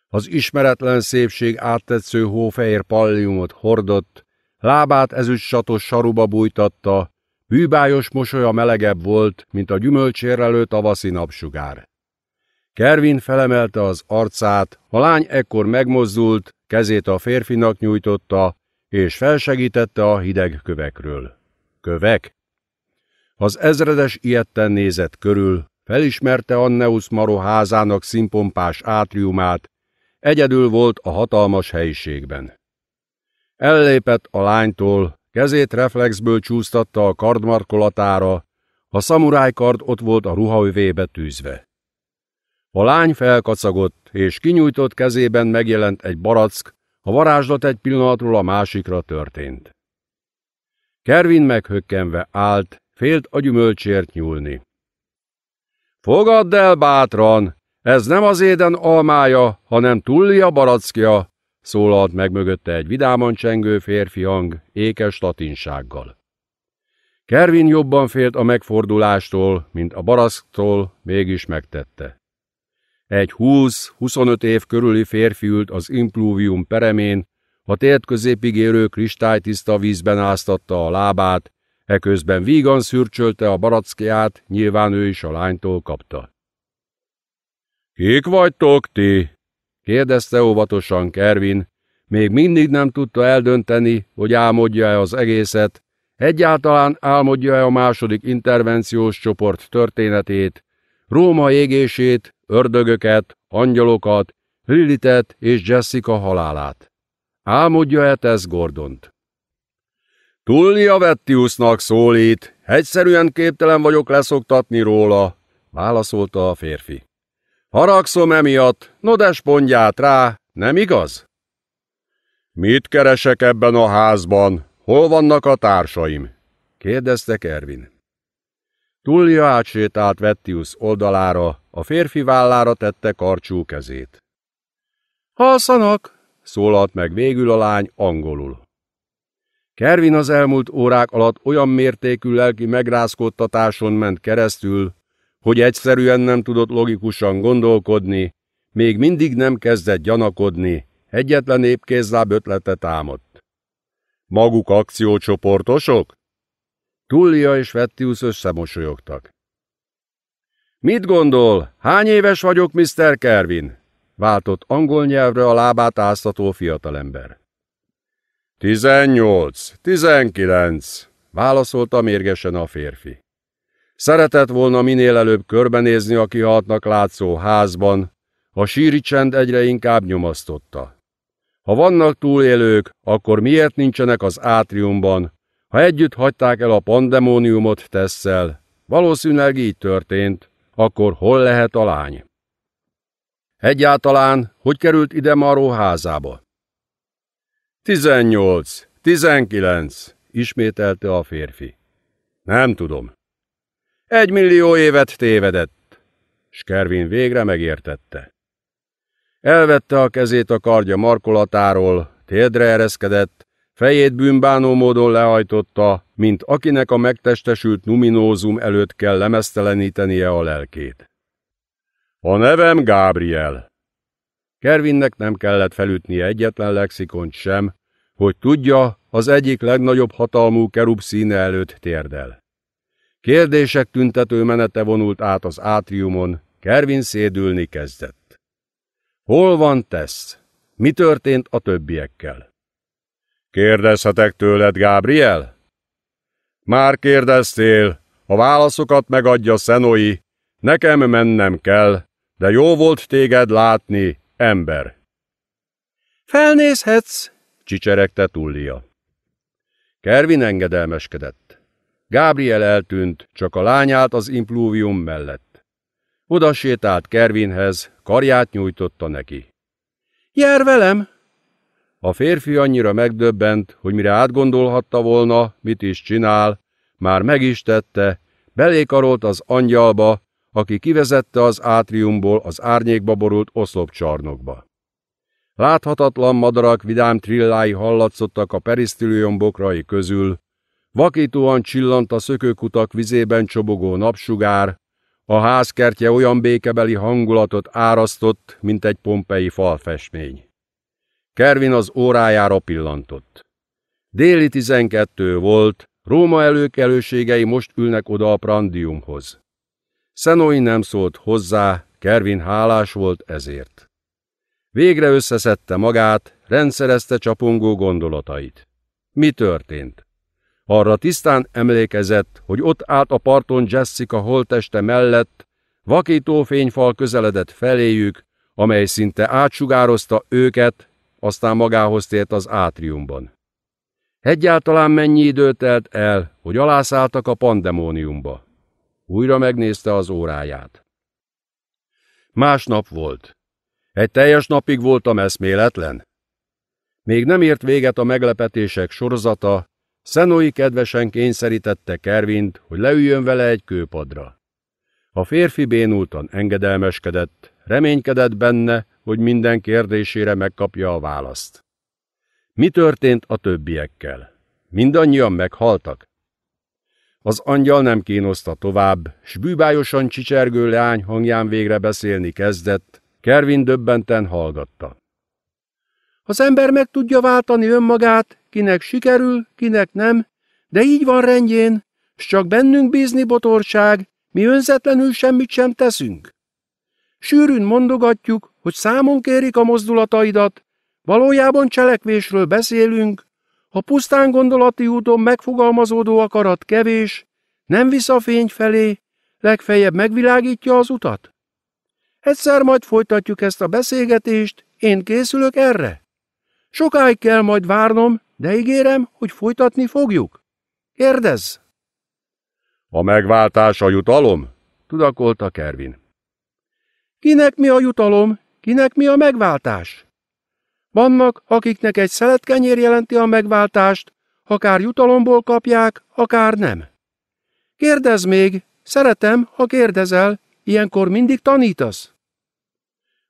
Az ismeretlen szépség áttetsző hófehér palliumot hordott, lábát ezüst satos saruba bújtatta, bűbájos mosolya melegebb volt, mint a gyümölcsérrelő tavaszi napsugár. Kervin felemelte az arcát, a lány ekkor megmozdult, kezét a férfinak nyújtotta, és felsegítette a hideg kövekről. Kövek? Az ezredes ilyetten nézett körül, felismerte Anneus házának színpompás átriumát, egyedül volt a hatalmas helyiségben. Ellépett a lánytól, kezét reflexből csúsztatta a kardmarkolatára, a szamurájkard ott volt a ruhaövébe tűzve. A lány felkacagott, és kinyújtott kezében megjelent egy barack, a varázslat egy pillanatról a másikra történt. Kervin meghökkenve állt, félt a gyümölcsért nyúlni. Fogadd el bátran, ez nem az éden almája, hanem tullia barackja, szólalt meg mögötte egy vidáman csengő férfi hang, ékes latinsággal. Kervin jobban félt a megfordulástól, mint a baraszktól, mégis megtette. Egy 20-25 év körüli férfi ült az impluvium peremén, a tért középig érő kristálytiszta vízben áztatta a lábát, eközben vígan szürcsölte a barackiát, nyilván ő is a lánytól kapta. Kik vagytok ti? kérdezte óvatosan Kervin. Még mindig nem tudta eldönteni, hogy álmodja-e az egészet, egyáltalán álmodja-e a második intervenciós csoport történetét, Róma égését, ördögöket, angyalokat, Lilitet és Jessica halálát. Álmodja etesz Gordont. Tulnia Vettiusnak szólít, egyszerűen képtelen vagyok leszoktatni róla, válaszolta a férfi. Haragszom emiatt, no pontját rá, nem igaz? Mit keresek ebben a házban? Hol vannak a társaim? kérdezte Kervin. Tullia átsétált Vettius oldalára, a férfi vállára tette karcsú kezét. Halszanak! szólalt meg végül a lány angolul. Kervin az elmúlt órák alatt olyan mértékű lelki megrázkódtatáson ment keresztül, hogy egyszerűen nem tudott logikusan gondolkodni, még mindig nem kezdett gyanakodni, egyetlen épp ötlete támadt. Maguk akciócsoportosok? Tullia és Vettius összemosolyogtak. Mit gondol? Hány éves vagyok, Mr. Kervin? Váltott angol nyelvre a lábát áztató fiatalember. Tizennyolc, tizenkilenc, válaszolta mérgesen a férfi. Szeretett volna minél előbb körbenézni a kihaltnak látszó házban, a síri csend egyre inkább nyomasztotta. Ha vannak túlélők, akkor miért nincsenek az átriumban, ha együtt hagyták el a pandemóniumot Tesszel, valószínűleg így történt, akkor hol lehet a lány? Egyáltalán, hogy került ide Maró házába? 18, 19, ismételte a férfi. Nem tudom. Egy millió évet tévedett, Skervin végre megértette. Elvette a kezét a kardja markolatáról, téldre ereszkedett, Fejét bűnbánó módon lehajtotta, mint akinek a megtestesült numinózum előtt kell lemesztelenítenie a lelkét. A nevem Gábriel. Kervinnek nem kellett felütnie egyetlen lexikont sem, hogy tudja, az egyik legnagyobb hatalmú kerub színe előtt térdel. Kérdések tüntető menete vonult át az átriumon, Kervin szédülni kezdett. Hol van Tess? Mi történt a többiekkel? Kérdezhetek tőled, Gábriel? Már kérdeztél, a válaszokat megadja Szenoi, nekem mennem kell, de jó volt téged látni, ember. Felnézhetsz, csicseregte Tullia. Kervin engedelmeskedett. Gábriel eltűnt, csak a lányát az impluvium mellett. Oda sétált Kervinhez, karját nyújtotta neki. Jár velem, a férfi annyira megdöbbent, hogy mire átgondolhatta volna, mit is csinál, már meg is tette, belékarolt az angyalba, aki kivezette az átriumból az árnyékba borult oszlopcsarnokba. Láthatatlan madarak vidám trillái hallatszottak a perisztilium bokrai közül, vakítóan csillant a szökőkutak vizében csobogó napsugár, a házkertje olyan békebeli hangulatot árasztott, mint egy pompei falfestmény. Kervin az órájára pillantott. Déli tizenkettő volt, Róma előkelőségei most ülnek oda a prandiumhoz. Szenói nem szólt hozzá, Kervin hálás volt ezért. Végre összeszedte magát, rendszerezte csapongó gondolatait. Mi történt? Arra tisztán emlékezett, hogy ott állt a parton Jessica holteste mellett, vakító fényfal közeledett feléjük, amely szinte átsugározta őket, aztán magához tért az átriumban. Egyáltalán mennyi idő telt el, hogy alászálltak a pandemóniumba. Újra megnézte az óráját. Más nap volt. Egy teljes napig voltam eszméletlen. Még nem ért véget a meglepetések sorozata, Szenói kedvesen kényszerítette Kervint, hogy leüljön vele egy kőpadra. A férfi bénultan engedelmeskedett, reménykedett benne, hogy minden kérdésére megkapja a választ. Mi történt a többiekkel? Mindannyian meghaltak? Az angyal nem kínoszta tovább, s bűbájosan csicsergő leány hangján végre beszélni kezdett, Kervin döbbenten hallgatta. Az ember meg tudja váltani önmagát, kinek sikerül, kinek nem, de így van rendjén, s csak bennünk bízni botorság, mi önzetlenül semmit sem teszünk. Sűrűn mondogatjuk, hogy számon kérik a mozdulataidat, valójában cselekvésről beszélünk, ha pusztán gondolati úton megfogalmazódó akarat kevés, nem visz a fény felé, legfeljebb megvilágítja az utat. Egyszer majd folytatjuk ezt a beszélgetést, én készülök erre. Sokáig kell majd várnom, de ígérem, hogy folytatni fogjuk. Kérdezz! A megváltás a jutalom? Tudakolta Kervin. Kinek mi a jutalom, kinek mi a megváltás? Vannak, akiknek egy szeletkenyér jelenti a megváltást, akár jutalomból kapják, akár nem. Kérdez még, szeretem, ha kérdezel, ilyenkor mindig tanítasz.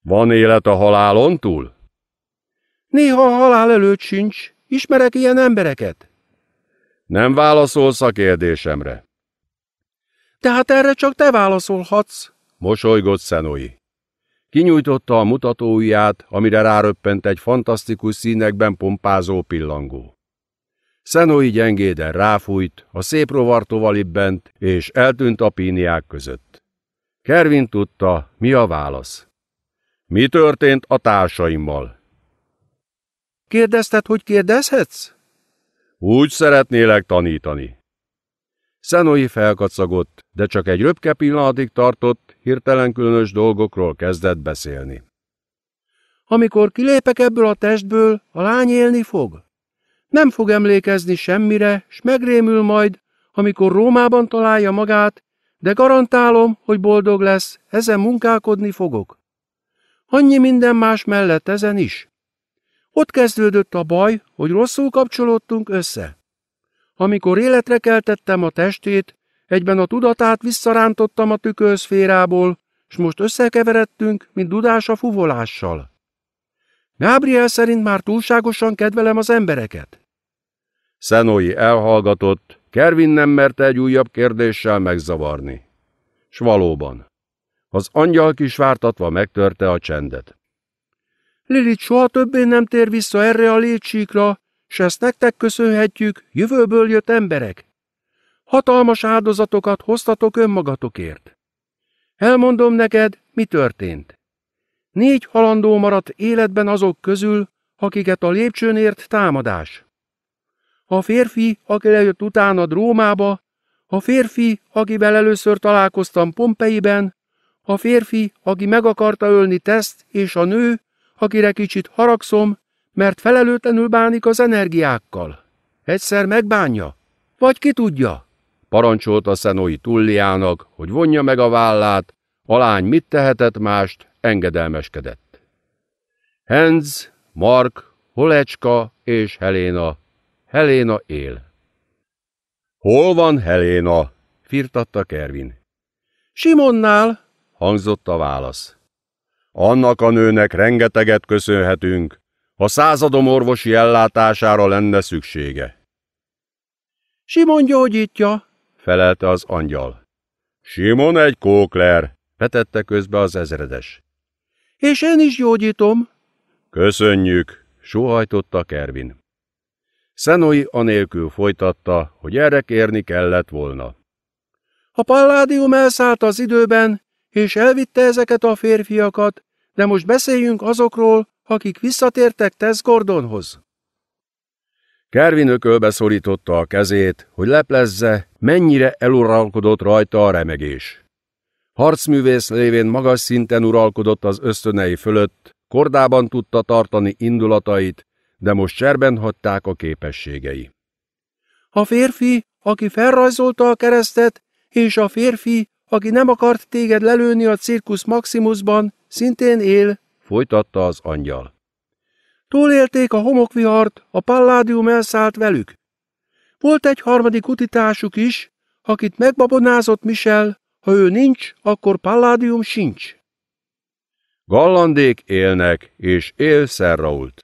Van élet a halálon túl? Néha a halál előtt sincs, ismerek ilyen embereket. Nem válaszolsz a kérdésemre. Tehát erre csak te válaszolhatsz, mosolygott Szenói. Kinyújtotta a mutatóujját, amire ráröppent egy fantasztikus színekben pompázó pillangó. Szenói gyengéden ráfújt, a szép rovartóval ibbent, és eltűnt a píniák között. Kervin tudta, mi a válasz. Mi történt a társaimmal? Kérdezted, hogy kérdezhetsz? Úgy szeretnélek tanítani. Szenói felkacagott, de csak egy röpke pillanatig tartott, hirtelen különös dolgokról kezdett beszélni. Amikor kilépek ebből a testből, a lány élni fog. Nem fog emlékezni semmire, s megrémül majd, amikor Rómában találja magát, de garantálom, hogy boldog lesz, ezen munkálkodni fogok. Annyi minden más mellett ezen is. Ott kezdődött a baj, hogy rosszul kapcsolódtunk össze. Amikor életre keltettem a testét, Egyben a tudatát visszarántottam a tükörszférából, s most összekeveredtünk, mint dudás a fuvolással. Gábriel szerint már túlságosan kedvelem az embereket. Szenói elhallgatott, Kervin nem merte egy újabb kérdéssel megzavarni. S valóban. Az angyal kisvártatva megtörte a csendet. Lilit soha többé nem tér vissza erre a létsíkra, s ezt nektek köszönhetjük, jövőből jött emberek. Hatalmas áldozatokat hoztatok önmagatokért. Elmondom neked, mi történt. Négy halandó maradt életben azok közül, akiket a lépcsőn ért támadás. A férfi, aki lejött utána Rómába, a férfi, akivel először találkoztam Pompeiben, a férfi, aki meg akarta ölni teszt, és a nő, akire kicsit haragszom, mert felelőtlenül bánik az energiákkal. Egyszer megbánja, vagy ki tudja. Parancsolt a Szenói Tulliának, hogy vonja meg a vállát, a lány mit tehetett mást, engedelmeskedett. Henz, Mark, Holecska és Helena. Helena él. Hol van Helena? firtatta Kervin. Simonnál, hangzott a válasz. Annak a nőnek rengeteget köszönhetünk, a századom orvosi ellátására lenne szüksége. Simon gyógyítja, felelte az angyal. Simon egy kókler, vetette közbe az ezredes. És én is gyógyítom. Köszönjük, sóhajtotta Kervin. Szenoi anélkül folytatta, hogy erre kérni kellett volna. A palládium elszállt az időben, és elvitte ezeket a férfiakat, de most beszéljünk azokról, akik visszatértek Tess Gordonhoz. Kervin ökölbe szorította a kezét, hogy leplezze, mennyire eluralkodott rajta a remegés. Harcművész lévén magas szinten uralkodott az ösztönei fölött, kordában tudta tartani indulatait, de most cserben hagyták a képességei. A férfi, aki felrajzolta a keresztet, és a férfi, aki nem akart téged lelőni a cirkusz Maximusban, szintén él, folytatta az angyal. Túlélték a homokvihart, a palládium elszállt velük. Volt egy harmadik utitásuk is, akit megbabonázott Michel, ha ő nincs, akkor palládium sincs. Gallandék élnek, és él Szerrault.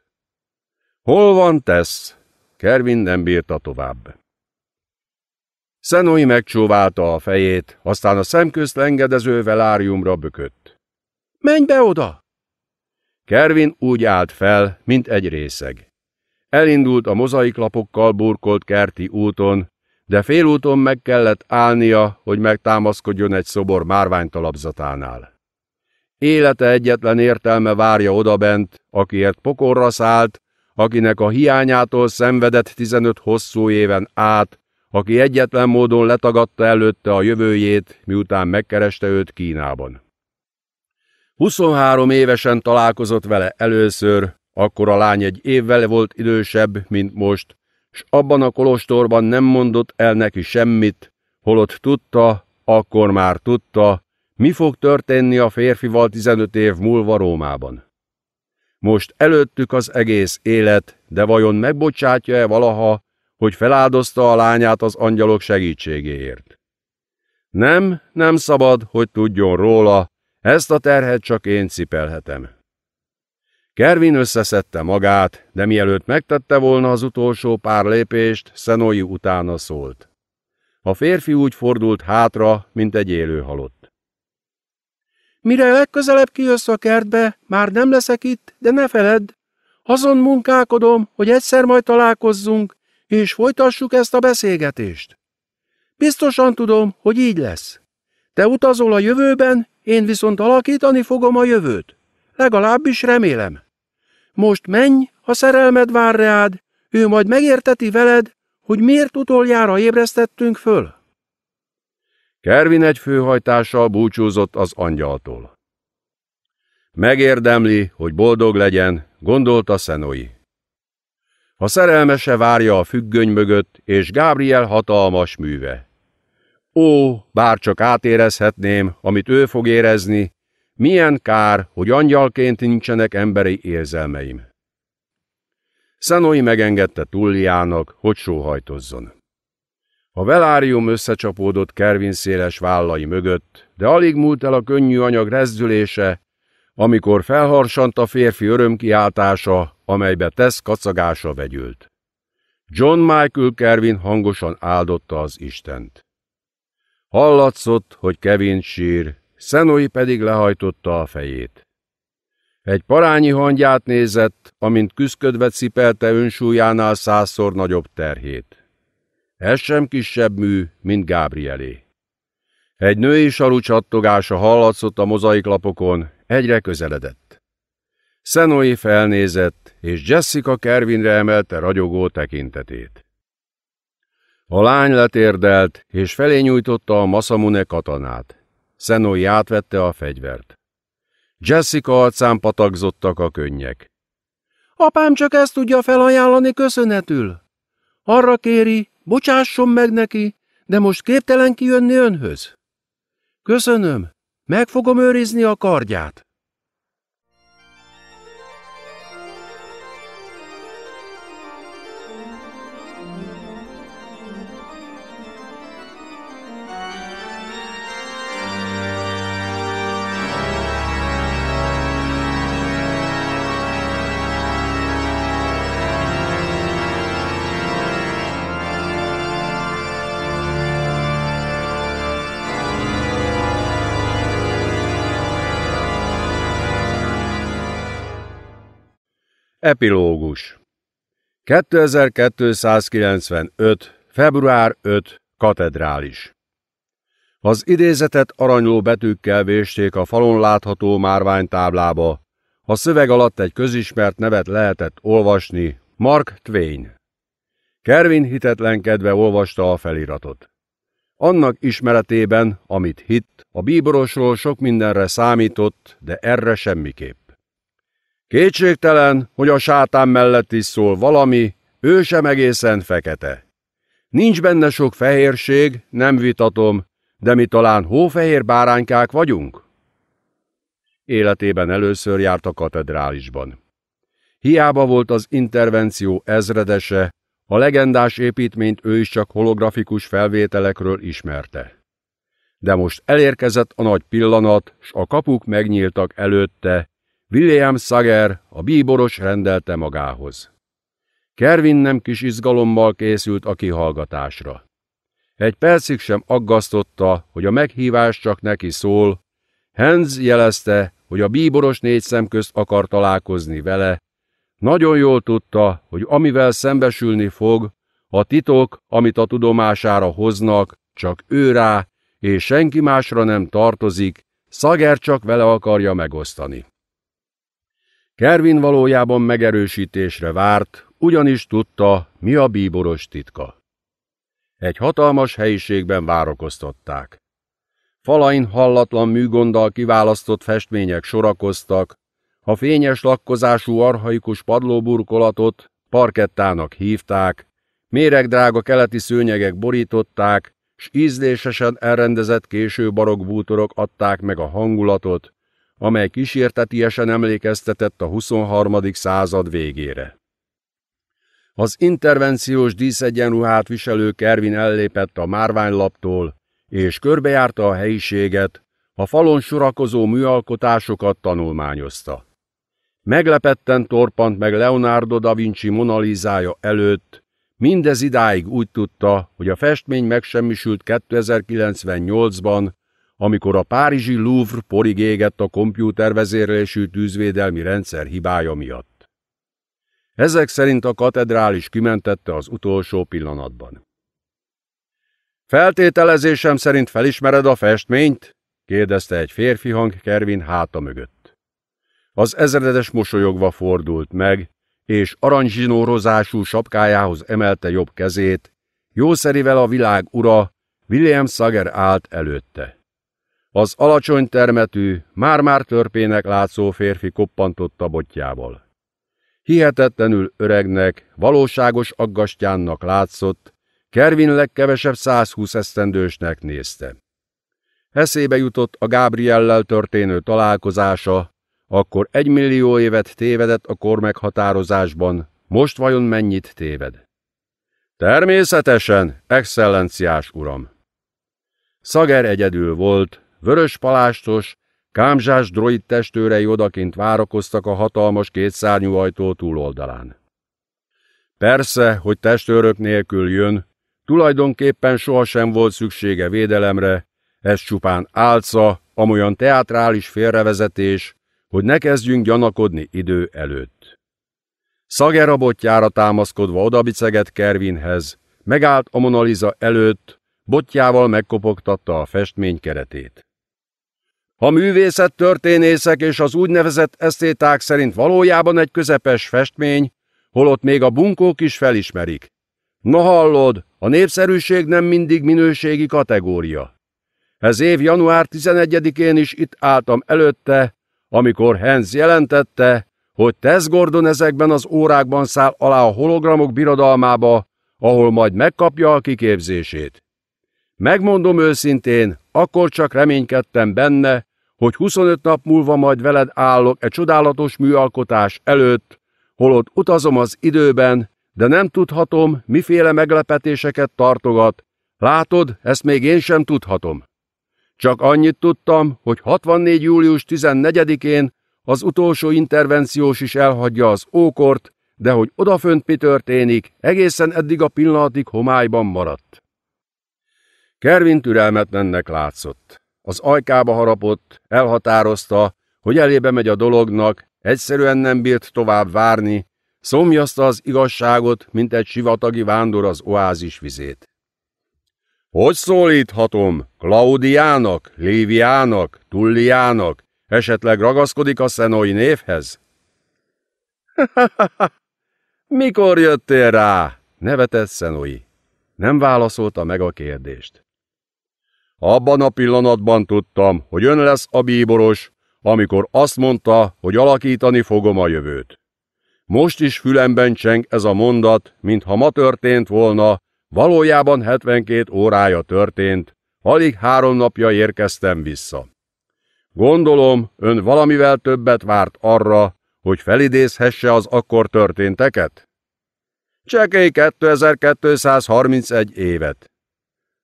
Hol van tesz? Kervin nem bírta tovább. Szenói megcsóválta a fejét, aztán a szemközt engedező veláriumra bökött. Menj be oda! Kervin úgy állt fel, mint egy részeg. Elindult a mozaiklapokkal burkolt kerti úton, de félúton meg kellett állnia, hogy megtámaszkodjon egy szobor márványtalapzatánál. Élete egyetlen értelme várja odabent, akiért pokorra szállt, akinek a hiányától szenvedett 15 hosszú éven át, aki egyetlen módon letagadta előtte a jövőjét, miután megkereste őt Kínában. 23 évesen találkozott vele először, akkor a lány egy évvel volt idősebb, mint most, s abban a kolostorban nem mondott el neki semmit, holott tudta, akkor már tudta, mi fog történni a férfival 15 év múlva Rómában. Most előttük az egész élet, de vajon megbocsátja-e valaha, hogy feláldozta a lányát az angyalok segítségéért? Nem, nem szabad, hogy tudjon róla, ezt a terhet csak én cipelhetem. Kervin összeszedte magát, de mielőtt megtette volna az utolsó pár lépést, Szenói utána szólt. A férfi úgy fordult hátra, mint egy élő halott. Mire legközelebb kijössz a kertbe, már nem leszek itt, de ne feledd. Azon munkálkodom, hogy egyszer majd találkozzunk, és folytassuk ezt a beszélgetést. Biztosan tudom, hogy így lesz. Te utazol a jövőben, én viszont alakítani fogom a jövőt. Legalábbis remélem. Most menj, ha szerelmed vár reád, ő majd megérteti veled, hogy miért utoljára ébresztettünk föl. Kervin egy főhajtással búcsúzott az angyaltól. Megérdemli, hogy boldog legyen, gondolta Szenoi. A szerelmese várja a függöny mögött, és Gábriel hatalmas műve. Ó, bár csak átérezhetném, amit ő fog érezni, milyen kár, hogy angyalként nincsenek emberi érzelmeim. Szenói megengedte Tulliának, hogy sóhajtozzon. A velárium összecsapódott Kervin széles vállai mögött, de alig múlt el a könnyű anyag rezdülése, amikor felharsant a férfi örömkiáltása, amelybe tesz kacagása vegyült. John Michael Kervin hangosan áldotta az Istent. Hallatszott, hogy Kevin sír, Szenói pedig lehajtotta a fejét. Egy parányi hangját nézett, amint küszködve cipelte önsúlyánál százszor nagyobb terhét. Ez sem kisebb mű, mint Gábrielé. Egy női saru csattogása hallatszott a mozaiklapokon, egyre közeledett. Szenói felnézett, és Jessica Kervinre emelte ragyogó tekintetét. A lány letérdelt, és felé nyújtotta a Masamune katanát. Szenói átvette a fegyvert. Jessica arcán patakzottak a könnyek. Apám csak ezt tudja felajánlani köszönetül. Arra kéri, bocsásson meg neki, de most képtelen kijönni önhöz. Köszönöm, meg fogom őrizni a kardját. Epilógus 2295. február 5. katedrális Az idézetet aranyló betűkkel vésték a falon látható márványtáblába. A szöveg alatt egy közismert nevet lehetett olvasni, Mark Twain. Kervin hitetlenkedve olvasta a feliratot. Annak ismeretében, amit hitt, a bíborosról sok mindenre számított, de erre semmiképp. Kétségtelen, hogy a sátán mellett is szól valami, ő sem egészen fekete. Nincs benne sok fehérség, nem vitatom, de mi talán hófehér báránykák vagyunk? Életében először járt a katedrálisban. Hiába volt az intervenció ezredese, a legendás építményt ő is csak holografikus felvételekről ismerte. De most elérkezett a nagy pillanat, s a kapuk megnyíltak előtte, William Sager, a bíboros rendelte magához. Kervin nem kis izgalommal készült a kihallgatásra. Egy percig sem aggasztotta, hogy a meghívás csak neki szól. Hans jelezte, hogy a bíboros négy szem közt akar találkozni vele. Nagyon jól tudta, hogy amivel szembesülni fog, a titok, amit a tudomására hoznak, csak ő rá, és senki másra nem tartozik, Szager csak vele akarja megosztani. Kervin valójában megerősítésre várt, ugyanis tudta, mi a bíboros titka. Egy hatalmas helyiségben várokoztatták. Falain hallatlan műgonddal kiválasztott festmények sorakoztak, a fényes lakkozású arhaikus padlóburkolatot parkettának hívták, méregdrága keleti szőnyegek borították, s ízlésesen elrendezett késő barokbútorok adták meg a hangulatot, amely kísértetiesen emlékeztetett a 23. század végére. Az intervenciós díszegyenruhát viselő Kervin ellépett a márványlaptól, és körbejárta a helyiséget, a falon sorakozó műalkotásokat tanulmányozta. Meglepetten torpant meg Leonardo da Vinci monalizája előtt, mindez idáig úgy tudta, hogy a festmény megsemmisült 2098-ban amikor a párizsi Louvre porig égett a kompjútervezérlésű tűzvédelmi rendszer hibája miatt. Ezek szerint a katedrális kimentette az utolsó pillanatban. Feltételezésem szerint felismered a festményt? kérdezte egy férfi hang Kervin háta mögött. Az ezredes mosolyogva fordult meg, és aranyzsinórozású sapkájához emelte jobb kezét, jószerivel a világ ura, William Sager állt előtte. Az alacsony termetű, már-már törpének látszó férfi koppantotta botjával. Hihetetlenül öregnek, valóságos aggastyánnak látszott, Kervin legkevesebb 120 esztendősnek nézte. Eszébe jutott a Gábriellel történő találkozása, akkor egy millió évet tévedett a kor meghatározásban, most vajon mennyit téved? Természetesen, excellenciás uram! Szager egyedül volt, vörös palástos, kámzsás droid testőrei odakint várakoztak a hatalmas kétszárnyú ajtó túloldalán. Persze, hogy testőrök nélkül jön, tulajdonképpen sohasem volt szüksége védelemre, ez csupán álca, amolyan teatrális félrevezetés, hogy ne kezdjünk gyanakodni idő előtt. Szagerabotjára támaszkodva odabiceget Kervinhez, megállt a Monaliza előtt, botjával megkopogtatta a festmény keretét. Ha művészet történészek és az úgynevezett esztéták szerint valójában egy közepes festmény, holott még a bunkók is felismerik. Na hallod, a népszerűség nem mindig minőségi kategória. Ez év január 11-én is itt álltam előtte, amikor Hens jelentette, hogy Tess Gordon ezekben az órákban száll alá a hologramok birodalmába, ahol majd megkapja a kiképzését. Megmondom őszintén, akkor csak reménykedtem benne, hogy 25 nap múlva majd veled állok egy csodálatos műalkotás előtt, holott utazom az időben, de nem tudhatom, miféle meglepetéseket tartogat. Látod, ezt még én sem tudhatom. Csak annyit tudtam, hogy 64. július 14-én az utolsó intervenciós is elhagyja az ókort, de hogy odafönt mi történik, egészen eddig a pillanatig homályban maradt. Kervin türelmetlennek látszott az ajkába harapott, elhatározta, hogy elébe megy a dolognak, egyszerűen nem bírt tovább várni, szomjazta az igazságot, mint egy sivatagi vándor az oázis vizét. Hogy szólíthatom? Klaudiának, Léviának, Tulliának? Esetleg ragaszkodik a szenói névhez? Mikor jöttél rá? nevetett szenói. Nem válaszolta meg a kérdést. Abban a pillanatban tudtam, hogy ön lesz a bíboros, amikor azt mondta, hogy alakítani fogom a jövőt. Most is fülemben cseng ez a mondat, mintha ma történt volna, valójában 72 órája történt, alig három napja érkeztem vissza. Gondolom, ön valamivel többet várt arra, hogy felidézhesse az akkor történteket? Csekély 2231 évet.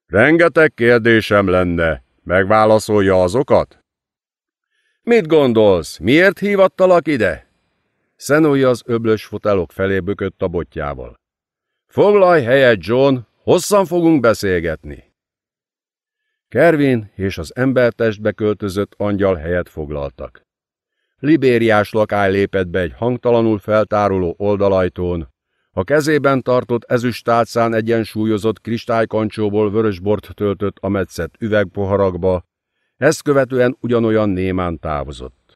Rengeteg kérdésem lenne. Megválaszolja azokat? Mit gondolsz, miért hívattalak ide? Szenói az öblös fotelok felé bökött a botjával. Foglalj helyet, John, hosszan fogunk beszélgetni. Kervin és az embertestbe költözött angyal helyet foglaltak. Libériás lakály lépett be egy hangtalanul feltáruló oldalajtón, a kezében tartott ezüstálcán egyensúlyozott kristálykancsóból vörösbort töltött a metszett üvegpoharakba, ezt követően ugyanolyan némán távozott.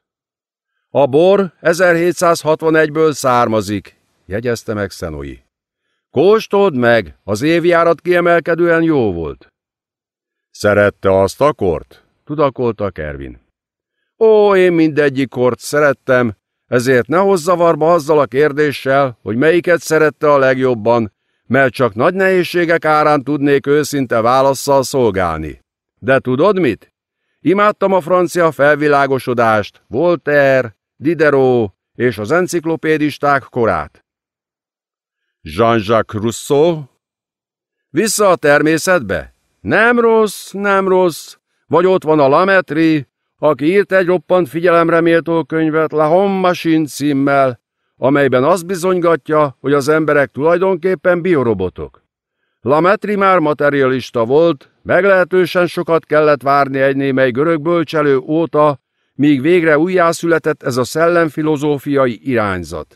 A bor 1761-ből származik, jegyezte meg Szenoi. Kóstold meg, az évjárat kiemelkedően jó volt. Szerette azt a kort? Tudakolta Kervin. Ó, én mindegyik kort szerettem, ezért ne hozz zavarba azzal a kérdéssel, hogy melyiket szerette a legjobban, mert csak nagy nehézségek árán tudnék őszinte válaszsal szolgálni. De tudod mit? Imádtam a francia felvilágosodást, Voltaire, Diderot és az enciklopédisták korát. Jean-Jacques Rousseau Vissza a természetbe? Nem rossz, nem rossz. Vagy ott van a Lametri, aki írt egy roppant figyelemre méltó könyvet La Homma címmel, amelyben azt bizonygatja, hogy az emberek tulajdonképpen biorobotok. Lametri már materialista volt, meglehetősen sokat kellett várni egy némely görög bölcselő óta, míg végre újjászületett ez a szellemfilozófiai irányzat.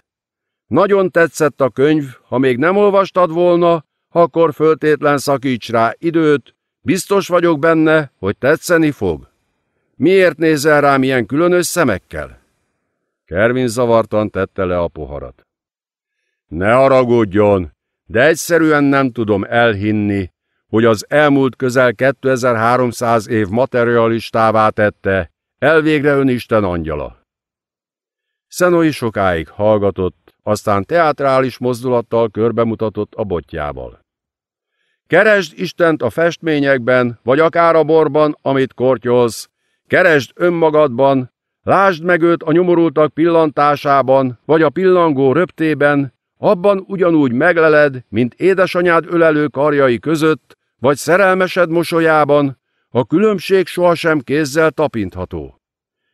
Nagyon tetszett a könyv, ha még nem olvastad volna, akkor föltétlen szakíts rá időt, biztos vagyok benne, hogy tetszeni fog. Miért nézel rám ilyen különös szemekkel? Kervin zavartan tette le a poharat. Ne haragudjon, de egyszerűen nem tudom elhinni, hogy az elmúlt közel 2300 év materialistává tette, elvégre ön Isten angyala. Szenói sokáig hallgatott, aztán teátrális mozdulattal körbemutatott a botjával. Keresd Istent a festményekben, vagy akár a borban, amit kortyolsz, Keresd önmagadban, lásd meg őt a nyomorultak pillantásában, vagy a pillangó röptében, abban ugyanúgy megleled, mint édesanyád ölelő karjai között, vagy szerelmesed mosolyában, a különbség sohasem kézzel tapintható.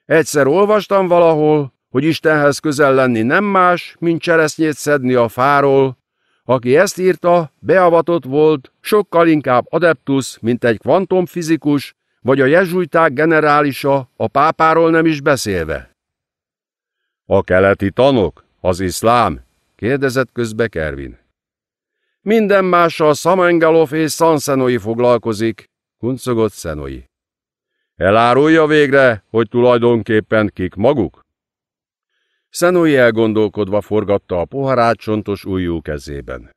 Egyszer olvastam valahol, hogy Istenhez közel lenni nem más, mint cseresznyét szedni a fáról, aki ezt írta, beavatott volt, sokkal inkább adeptus, mint egy kvantumfizikus, vagy a jezsuiták generálisa, a pápáról nem is beszélve. A keleti tanok, az iszlám, kérdezett közbe Kervin. Minden mással Szamengalov és Szanszenoi foglalkozik, kuncogott Szenoi. Elárulja végre, hogy tulajdonképpen kik maguk? Szenoi elgondolkodva forgatta a poharát csontos ujjú kezében.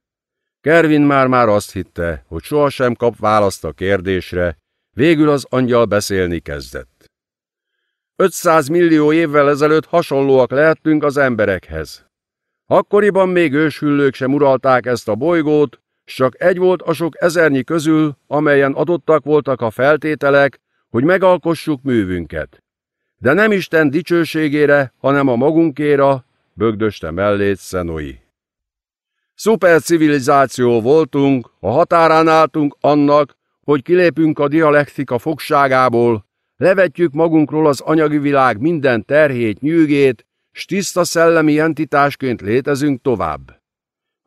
Kervin már-már azt hitte, hogy sohasem kap választ a kérdésre, Végül az angyal beszélni kezdett. 500 millió évvel ezelőtt hasonlóak lehettünk az emberekhez. Akkoriban még őshüllők sem uralták ezt a bolygót, csak egy volt a sok ezernyi közül, amelyen adottak voltak a feltételek, hogy megalkossuk művünket. De nem Isten dicsőségére, hanem a magunkéra, bögdöste mellét Szenoi. civilizáció voltunk, a határán álltunk annak, hogy kilépünk a dialektika fogságából, levetjük magunkról az anyagi világ minden terhét, nyűgét, s tiszta szellemi entitásként létezünk tovább.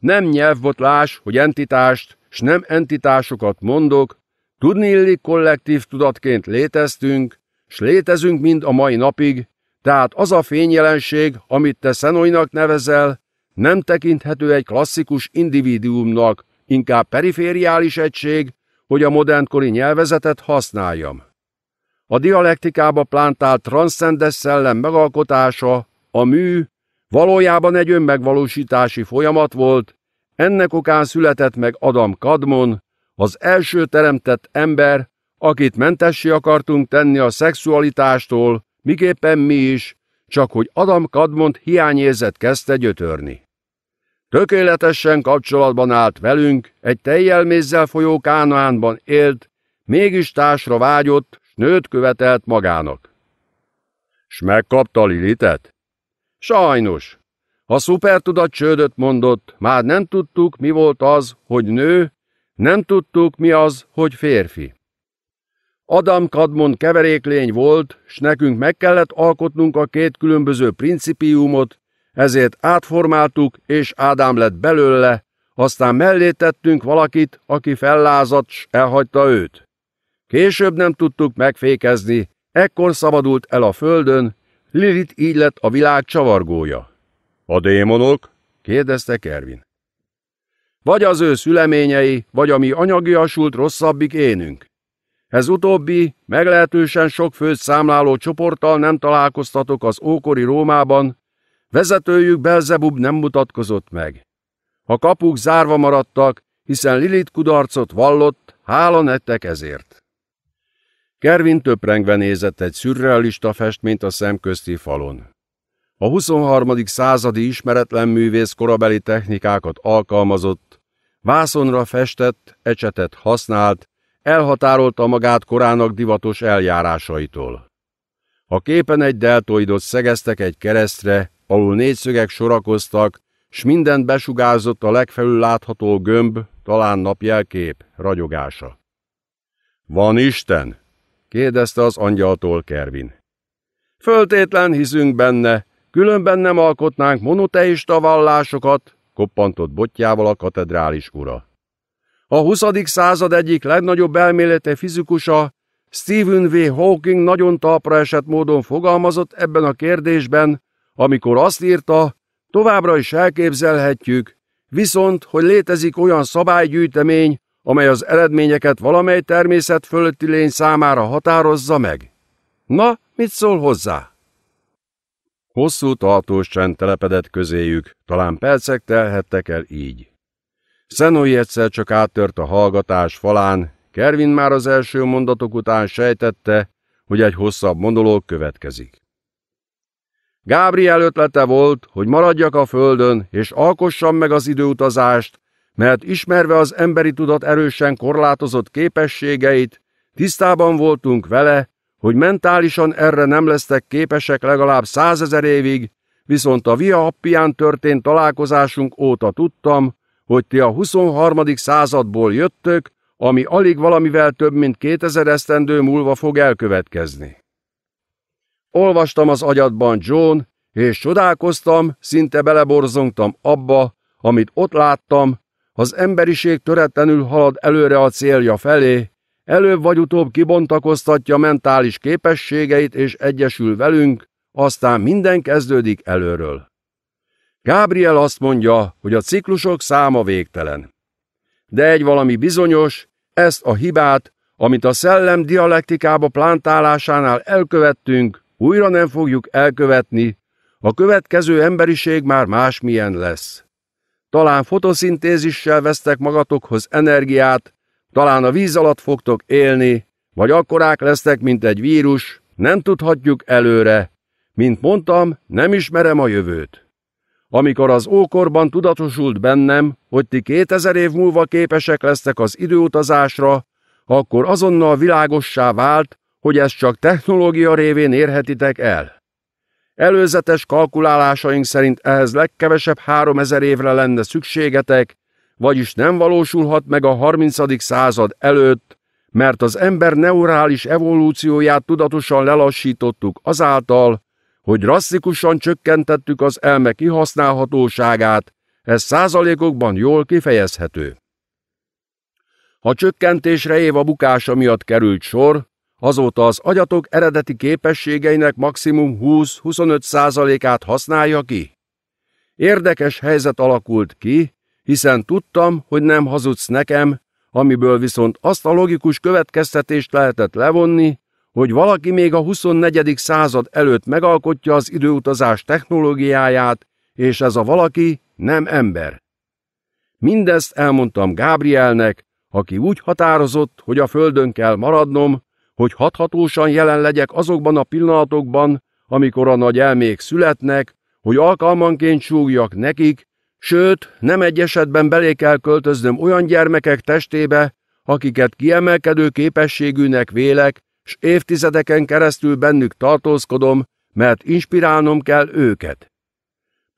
Nem nyelvbotlás, hogy entitást, s nem entitásokat mondok, tudni illik kollektív tudatként léteztünk, s létezünk mind a mai napig, tehát az a fényjelenség, amit te szenoinak nevezel, nem tekinthető egy klasszikus individuumnak, inkább perifériális egység, hogy a modernkori nyelvezetet használjam. A dialektikába plántált transzcendes szellem megalkotása, a mű, valójában egy önmegvalósítási folyamat volt, ennek okán született meg Adam Kadmon, az első teremtett ember, akit mentessé akartunk tenni a szexualitástól, miképpen mi is, csak hogy Adam Kadmont hiányérzet kezdte gyötörni. Tökéletesen kapcsolatban állt velünk, egy tejjelmézzel folyó Kánaánban élt, mégis társra vágyott, s nőt követelt magának. S megkapta Lilitet? Sajnos. A szupertudat csődöt mondott, már nem tudtuk, mi volt az, hogy nő, nem tudtuk, mi az, hogy férfi. Adam Kadmon keveréklény volt, s nekünk meg kellett alkotnunk a két különböző principiumot, ezért átformáltuk, és Ádám lett belőle, aztán mellé tettünk valakit, aki fellázadt, s elhagyta őt. Később nem tudtuk megfékezni, ekkor szabadult el a földön, Lilit így lett a világ csavargója. A démonok? kérdezte Kervin. Vagy az ő szüleményei, vagy ami anyagi anyagiasult rosszabbik énünk. Ez utóbbi, meglehetősen sok főt számláló csoporttal nem találkoztatok az ókori Rómában, Vezetőjük Belzebub nem mutatkozott meg. A kapuk zárva maradtak, hiszen Lilit kudarcot vallott, hála nettek ezért. Kervin töprengve nézett egy szürrealista festményt a szemközti falon. A 23. századi ismeretlen művész korabeli technikákat alkalmazott, vászonra festett, ecsetet használt, elhatárolta magát korának divatos eljárásaitól. A képen egy deltoidot szegeztek egy keresztre, alul négyszögek sorakoztak, s mindent besugázott a legfelül látható gömb, talán napjelkép, ragyogása. Van Isten? kérdezte az angyaltól Kervin. Föltétlen hiszünk benne, különben nem alkotnánk monoteista vallásokat, koppantott botjával a katedrális ura. A 20. század egyik legnagyobb elmélete fizikusa, Stephen V. Hawking nagyon talpra esett módon fogalmazott ebben a kérdésben, amikor azt írta, továbbra is elképzelhetjük, viszont, hogy létezik olyan szabálygyűjtemény, amely az eredményeket valamely természet fölötti lény számára határozza meg. Na, mit szól hozzá? Hosszú tartós csend telepedett közéjük, talán percek telhettek el így. Szenói egyszer csak áttört a hallgatás falán, Kervin már az első mondatok után sejtette, hogy egy hosszabb monológ következik. Gábriel ötlete volt, hogy maradjak a földön, és alkossam meg az időutazást, mert ismerve az emberi tudat erősen korlátozott képességeit, tisztában voltunk vele, hogy mentálisan erre nem lesztek képesek legalább százezer évig, viszont a Via Appián történt találkozásunk óta tudtam, hogy ti a 23. századból jöttök, ami alig valamivel több mint 2000 esztendő múlva fog elkövetkezni. Olvastam az agyadban John, és csodálkoztam, szinte beleborzongtam abba, amit ott láttam, az emberiség töretlenül halad előre a célja felé, előbb vagy utóbb kibontakoztatja mentális képességeit és egyesül velünk, aztán minden kezdődik előről. Gabriel azt mondja, hogy a ciklusok száma végtelen. De egy valami bizonyos, ezt a hibát, amit a szellem dialektikába plántálásánál elkövettünk, újra nem fogjuk elkövetni, a következő emberiség már másmilyen lesz. Talán fotoszintézissel vesztek magatokhoz energiát, talán a víz alatt fogtok élni, vagy akkorák lesztek, mint egy vírus, nem tudhatjuk előre. Mint mondtam, nem ismerem a jövőt. Amikor az ókorban tudatosult bennem, hogy ti 2000 év múlva képesek lesztek az időutazásra, akkor azonnal világossá vált, hogy ezt csak technológia révén érhetitek el. Előzetes kalkulálásaink szerint ehhez legkevesebb 3000 évre lenne szükségetek, vagyis nem valósulhat meg a 30. század előtt, mert az ember neurális evolúcióját tudatosan lelassítottuk azáltal, hogy drasztikusan csökkentettük az elme kihasználhatóságát, ez százalékokban jól kifejezhető. Ha csökkentésre év a bukása miatt került sor, Azóta az agyatok eredeti képességeinek maximum 20-25%-át használja ki. Érdekes helyzet alakult ki, hiszen tudtam, hogy nem hazudsz nekem, amiből viszont azt a logikus következtetést lehetett levonni, hogy valaki még a 24. század előtt megalkotja az időutazás technológiáját, és ez a valaki nem ember. Mindezt elmondtam Gábrielnek, aki úgy határozott, hogy a földön kell maradnom, hogy hathatósan jelen legyek azokban a pillanatokban, amikor a nagy elmék születnek, hogy alkalmanként súgjak nekik, sőt, nem egy esetben belé kell költöznöm olyan gyermekek testébe, akiket kiemelkedő képességűnek vélek, s évtizedeken keresztül bennük tartózkodom, mert inspirálnom kell őket.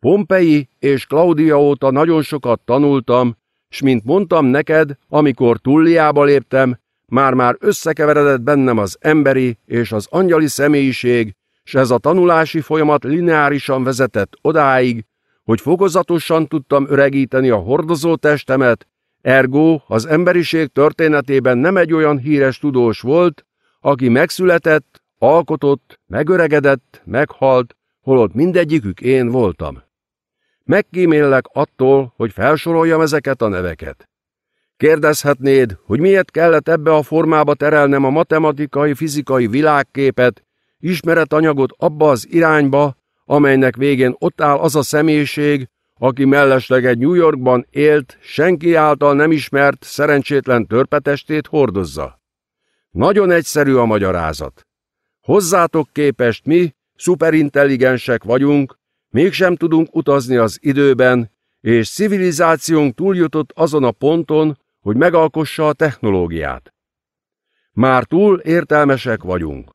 Pompei és Claudia óta nagyon sokat tanultam, s mint mondtam neked, amikor Tulliába léptem, már-már összekeveredett bennem az emberi és az angyali személyiség, s ez a tanulási folyamat lineárisan vezetett odáig, hogy fokozatosan tudtam öregíteni a hordozó testemet, ergo az emberiség történetében nem egy olyan híres tudós volt, aki megszületett, alkotott, megöregedett, meghalt, holott mindegyikük én voltam. Megkímélek attól, hogy felsoroljam ezeket a neveket. Kérdezhetnéd, hogy miért kellett ebbe a formába terelnem a matematikai-fizikai világképet, ismeretanyagot abba az irányba, amelynek végén ott áll az a személyiség, aki mellesleg egy New Yorkban élt, senki által nem ismert, szerencsétlen törpetestét hordozza. Nagyon egyszerű a magyarázat. Hozzátok képest mi, szuperintelligensek vagyunk, mégsem tudunk utazni az időben, és civilizációnk túljutott azon a ponton, hogy megalkossa a technológiát. Már túl értelmesek vagyunk.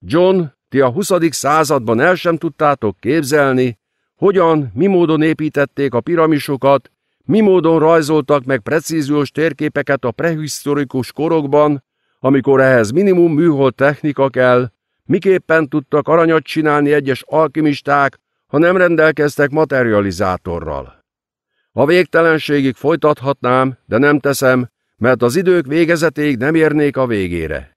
John, ti a 20. században el sem tudtátok képzelni, hogyan, mi módon építették a piramisokat, mi módon rajzoltak meg precíziós térképeket a prehisztorikus korokban, amikor ehhez minimum műhold technika kell, miképpen tudtak aranyat csinálni egyes alkimisták, ha nem rendelkeztek materializátorral. A végtelenségig folytathatnám, de nem teszem, mert az idők végezetéig nem érnék a végére.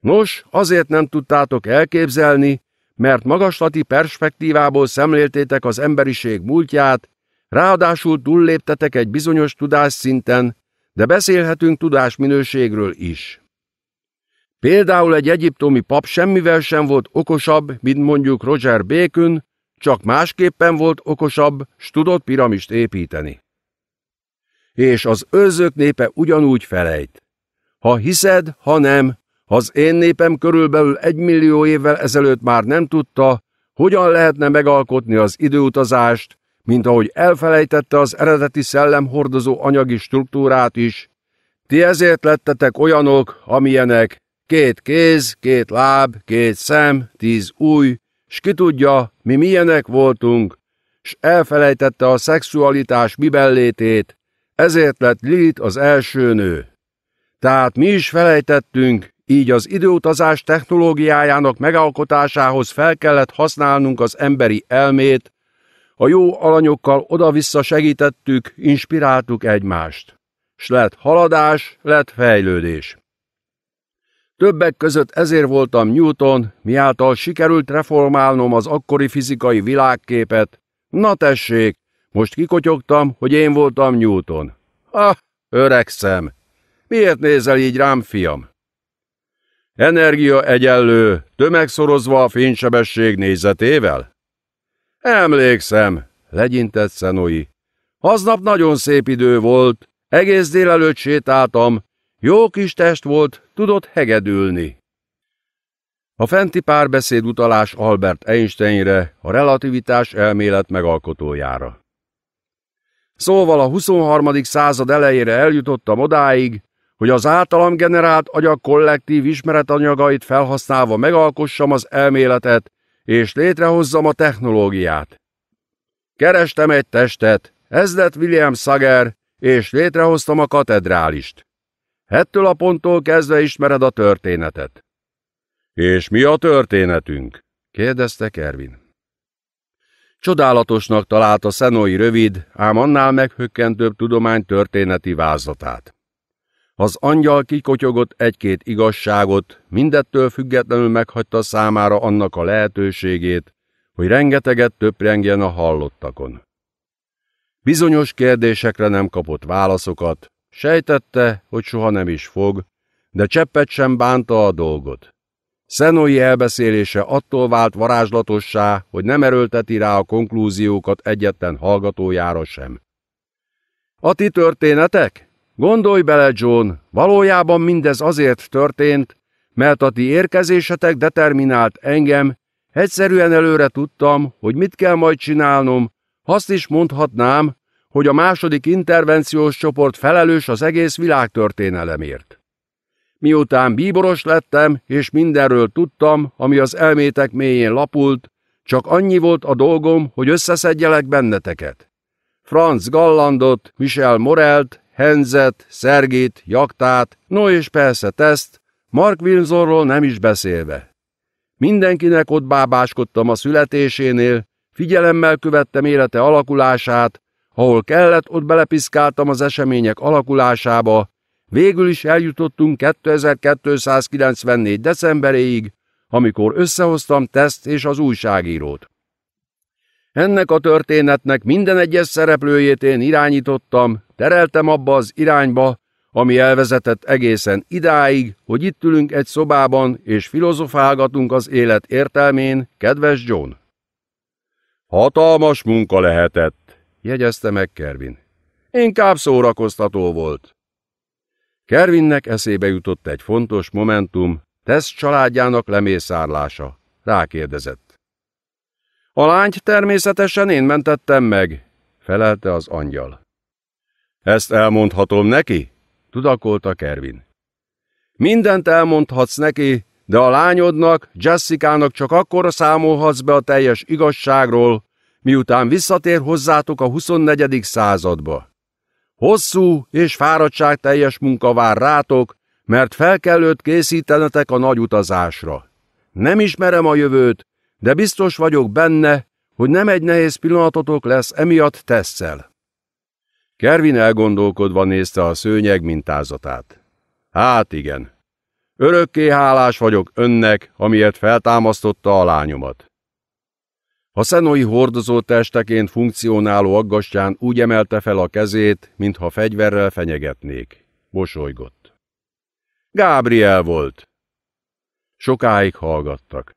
Nos, azért nem tudtátok elképzelni, mert magaslati perspektívából szemléltétek az emberiség múltját, ráadásul túlléptetek egy bizonyos tudásszinten, de beszélhetünk tudásminőségről is. Például egy egyiptomi pap semmivel sem volt okosabb, mint mondjuk Roger Bacon, csak másképpen volt okosabb, s tudott piramist építeni. És az őrzők népe ugyanúgy felejt. Ha hiszed, ha nem, az én népem körülbelül egy millió évvel ezelőtt már nem tudta, hogyan lehetne megalkotni az időutazást, mint ahogy elfelejtette az eredeti hordozó anyagi struktúrát is. Ti ezért lettetek olyanok, amilyenek két kéz, két láb, két szem, tíz új, s ki tudja, mi milyenek voltunk, s elfelejtette a szexualitás mibellétét, ezért lett Lilit az első nő. Tehát mi is felejtettünk, így az időutazás technológiájának megalkotásához fel kellett használnunk az emberi elmét, a jó alanyokkal oda-vissza segítettük, inspiráltuk egymást. S lett haladás, lett fejlődés. Többek között ezért voltam Newton, miáltal sikerült reformálnom az akkori fizikai világképet. Na tessék, most kikotyogtam, hogy én voltam Newton. Ah, öregszem. Miért nézel így rám, fiam? Energia egyenlő, tömegszorozva a fénysebesség nézetével? Emlékszem, legyintett Szenoi. Aznap nagyon szép idő volt, egész délelőtt sétáltam, jó kis test volt, tudott hegedülni. A fenti párbeszéd utalás Albert Einsteinre, a relativitás elmélet megalkotójára. Szóval a 23. század elejére eljutottam odáig, hogy az általam generált agyak kollektív ismeretanyagait felhasználva megalkossam az elméletet, és létrehozzam a technológiát. Kerestem egy testet, ez lett William Sager, és létrehoztam a katedrálist. Ettől a ponttól kezdve ismered a történetet. És mi a történetünk? kérdezte Kervin. Csodálatosnak találta Szenói rövid, ám annál meghökkentőbb tudomány történeti vázlatát. Az angyal kikotyogott egy-két igazságot, mindettől függetlenül meghagyta számára annak a lehetőségét, hogy rengeteget töprengjen a hallottakon. Bizonyos kérdésekre nem kapott válaszokat, Sejtette, hogy soha nem is fog, de cseppet sem bánta a dolgot. Szenói elbeszélése attól vált varázslatossá, hogy nem erőlteti rá a konklúziókat egyetlen hallgatójára sem. A ti történetek? Gondolj bele, John, valójában mindez azért történt, mert a ti érkezésetek determinált engem, egyszerűen előre tudtam, hogy mit kell majd csinálnom, azt is mondhatnám, hogy a második intervenciós csoport felelős az egész világtörténelemért. Miután bíboros lettem, és mindenről tudtam, ami az elmétek mélyén lapult, csak annyi volt a dolgom, hogy összeszedjelek benneteket. Franz Gallandot, Michel Morelt, Henzet, Szergét, Jaktát, no és persze Teszt, Mark Wilsonról nem is beszélve. Mindenkinek ott bábáskodtam a születésénél, figyelemmel követtem élete alakulását, ahol kellett, ott belepiszkáltam az események alakulásába, végül is eljutottunk 2294. decemberéig, amikor összehoztam teszt és az újságírót. Ennek a történetnek minden egyes szereplőjét én irányítottam, tereltem abba az irányba, ami elvezetett egészen idáig, hogy itt ülünk egy szobában, és filozofálgatunk az élet értelmén, kedves John. Hatalmas munka lehetett jegyezte meg Kervin. Inkább szórakoztató volt. Kervinnek eszébe jutott egy fontos momentum, Tesz családjának lemészárlása. Rákérdezett. A lányt természetesen én mentettem meg, felelte az angyal. Ezt elmondhatom neki? tudakolta Kervin. Mindent elmondhatsz neki, de a lányodnak, Jessica-nak csak akkor számolhatsz be a teljes igazságról, miután visszatér hozzátok a 24. századba. Hosszú és teljes munka vár rátok, mert fel kell őt készítenetek a nagy utazásra. Nem ismerem a jövőt, de biztos vagyok benne, hogy nem egy nehéz pillanatotok lesz emiatt tesszel. Kervin elgondolkodva nézte a szőnyeg mintázatát. Hát igen. Örökké hálás vagyok önnek, amiért feltámasztotta a lányomat. A szenói hordozótesteként funkcionáló aggastyán úgy emelte fel a kezét, mintha fegyverrel fenyegetnék. Bosolygott. Gábriel volt. Sokáig hallgattak.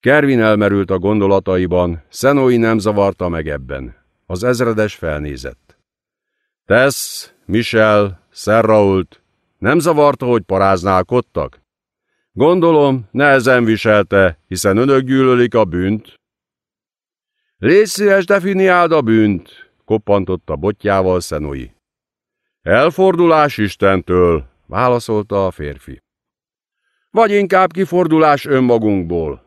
Kervin elmerült a gondolataiban, Szenói nem zavarta meg ebben. Az ezredes felnézett. Tess, Michel, Serrault, nem zavarta, hogy paráználkodtak? Gondolom, nehezen viselte, hiszen önök gyűlölik a bűnt. Légy szíves, definiáld a bűnt, koppantotta botjával Szenoi. Elfordulás Istentől, válaszolta a férfi. Vagy inkább kifordulás önmagunkból.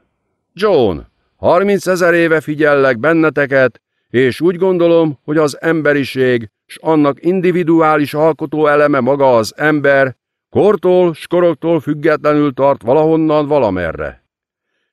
John, harminc ezer éve figyellek benneteket, és úgy gondolom, hogy az emberiség, s annak individuális alkotó eleme maga az ember, Kortól, skoroktól függetlenül tart valahonnan valamerre.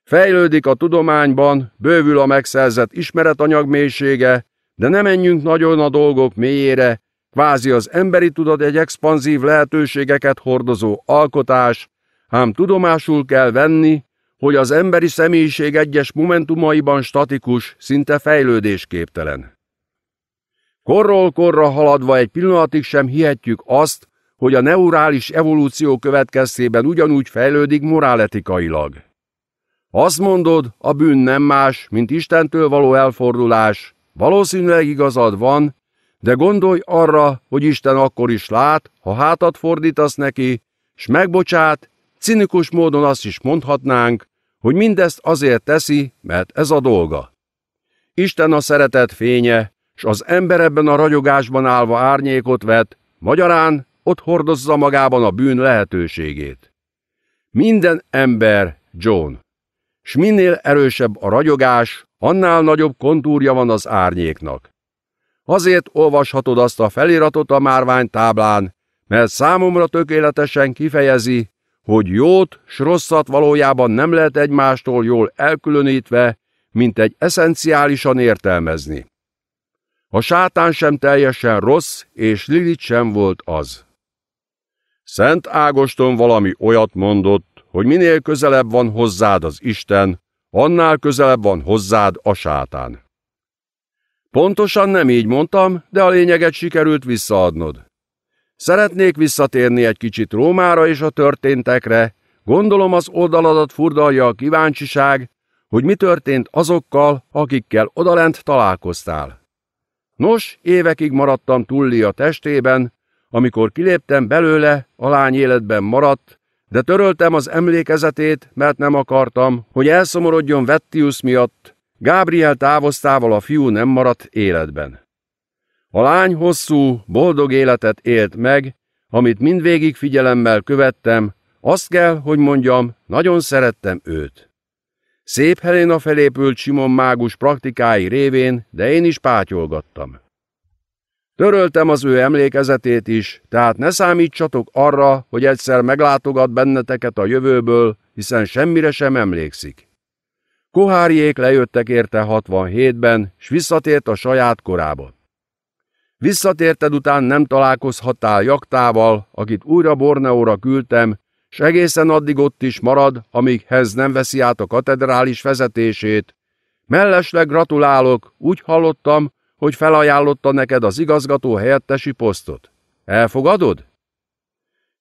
Fejlődik a tudományban, bővül a megszerzett ismeretanyag mélysége, de ne menjünk nagyon a dolgok mélyére, kvázi az emberi tudat egy expanzív lehetőségeket hordozó alkotás, ám tudomásul kell venni, hogy az emberi személyiség egyes momentumaiban statikus, szinte fejlődésképtelen. Korról korra haladva egy pillanatig sem hihetjük azt, hogy a neurális evolúció következtében ugyanúgy fejlődik moráletikailag. Azt mondod, a bűn nem más, mint Istentől való elfordulás. Valószínűleg igazad van, de gondolj arra, hogy Isten akkor is lát, ha hátat fordítasz neki, s megbocsát, cinikus módon azt is mondhatnánk, hogy mindezt azért teszi, mert ez a dolga. Isten a szeretet fénye, s az ember ebben a ragyogásban állva árnyékot vet, magyarán ott hordozza magában a bűn lehetőségét. Minden ember John, s minél erősebb a ragyogás, annál nagyobb kontúrja van az árnyéknak. Azért olvashatod azt a feliratot a márvány táblán, mert számomra tökéletesen kifejezi, hogy jót s rosszat valójában nem lehet egymástól jól elkülönítve, mint egy eszenciálisan értelmezni. A sátán sem teljesen rossz, és Lilit sem volt az. Szent Ágoston valami olyat mondott, hogy minél közelebb van hozzád az Isten, annál közelebb van hozzád a sátán. Pontosan nem így mondtam, de a lényeget sikerült visszaadnod. Szeretnék visszatérni egy kicsit Rómára és a történtekre, gondolom az oldaladat furdalja a kíváncsiság, hogy mi történt azokkal, akikkel odalent találkoztál. Nos, évekig maradtam Tulli a testében, amikor kiléptem belőle, a lány életben maradt, de töröltem az emlékezetét, mert nem akartam, hogy elszomorodjon Vettius miatt. Gábriel távoztával a fiú nem maradt életben. A lány hosszú, boldog életet élt meg, amit mindvégig figyelemmel követtem, azt kell, hogy mondjam, nagyon szerettem őt. Szép Helena felépült Simon mágus praktikái révén, de én is pátyolgattam. Töröltem az ő emlékezetét is, tehát ne számítsatok arra, hogy egyszer meglátogat benneteket a jövőből, hiszen semmire sem emlékszik. Kohárjék lejöttek érte 67-ben, s visszatért a saját korába. Visszatérted után nem találkozhattál Jaktával, akit újra Borneóra küldtem, s egészen addig ott is marad, amíg Hez nem veszi át a katedrális vezetését. Mellesleg gratulálok, úgy hallottam, hogy felajánlotta neked az igazgató helyettesi posztot. Elfogadod?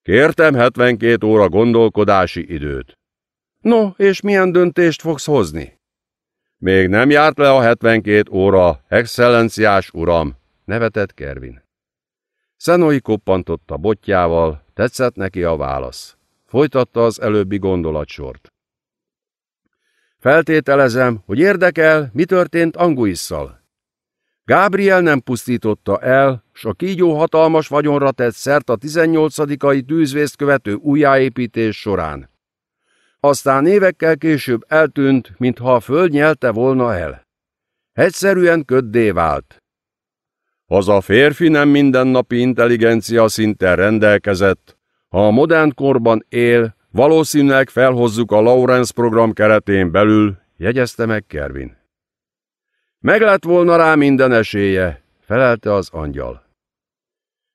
Kértem 72 óra gondolkodási időt. No, és milyen döntést fogsz hozni? Még nem járt le a 72 óra, excellenciás uram, nevetett Kervin. Szenoi koppantotta botjával, tetszett neki a válasz. Folytatta az előbbi gondolatsort. Feltételezem, hogy érdekel, mi történt Anguisszal. Gábriel nem pusztította el, s a kígyó hatalmas vagyonra tett szert a 18 tűzvészt követő újjáépítés során. Aztán évekkel később eltűnt, mintha a föld nyelte volna el. Egyszerűen köddé vált. Az a férfi nem mindennapi intelligencia szinten rendelkezett. Ha a modern korban él, valószínűleg felhozzuk a Lawrence program keretén belül, jegyezte meg Kervin. Meg lett volna rá minden esélye, felelte az angyal.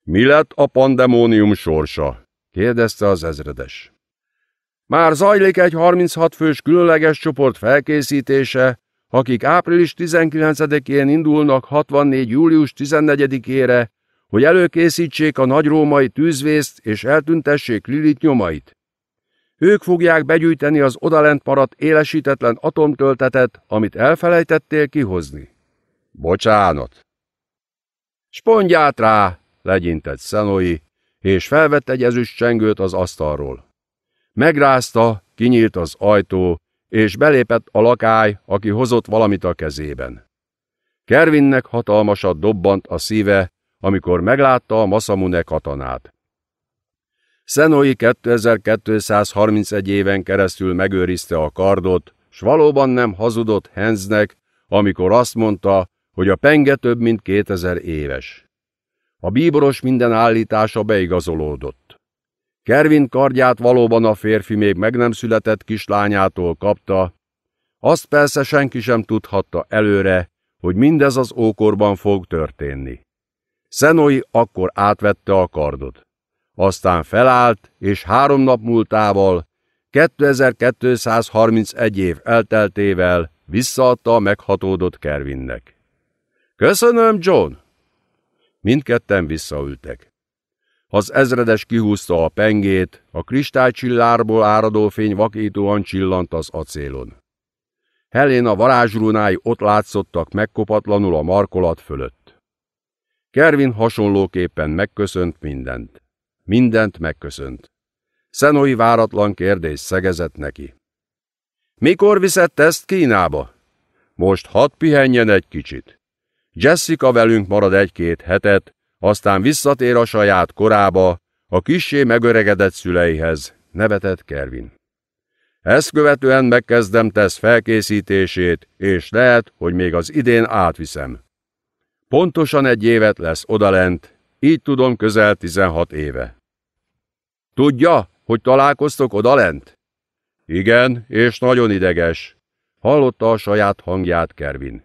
Mi lett a pandemónium sorsa? kérdezte az ezredes. Már zajlik egy 36 fős különleges csoport felkészítése, akik április 19-én indulnak 64. július 14-ére, hogy előkészítsék a nagyrómai tűzvészt és eltüntessék Lilit nyomait. Ők fogják begyűjteni az odalent maradt élesítetlen atomtöltetet, amit elfelejtettél kihozni. Bocsánat! Spondját rá, legyintett Szenoi, és felvett egy ezüst csengőt az asztalról. Megrázta, kinyílt az ajtó, és belépett a lakály, aki hozott valamit a kezében. Kervinnek hatalmasat dobbant a szíve, amikor meglátta a Masamune katonát. Szenói 2231 éven keresztül megőrizte a kardot, s valóban nem hazudott Henznek, amikor azt mondta, hogy a penge több mint 2000 éves. A bíboros minden állítása beigazolódott. Kervin kardját valóban a férfi még meg nem született kislányától kapta, azt persze senki sem tudhatta előre, hogy mindez az ókorban fog történni. Szenói akkor átvette a kardot. Aztán felállt, és három nap múltával, 2231 év elteltével visszaadta a meghatódott Kervinnek. Köszönöm, John! Mindketten visszaültek. Az ezredes kihúzta a pengét, a kristálycsillárból áradó fény vakítóan csillant az acélon. a varázsrunái ott látszottak megkopatlanul a markolat fölött. Kervin hasonlóképpen megköszönt mindent. Mindent megköszönt. Szenói váratlan kérdés szegezett neki. Mikor viszett ezt Kínába? Most hadd pihenjen egy kicsit. Jessica velünk marad egy-két hetet, aztán visszatér a saját korába, a kisé megöregedett szüleihez, nevetett Kervin. Ezt követően megkezdem tesz felkészítését, és lehet, hogy még az idén átviszem. Pontosan egy évet lesz odalent, így tudom, közel 16 éve. Tudja, hogy találkoztok odalent? Igen, és nagyon ideges. Hallotta a saját hangját Kervin.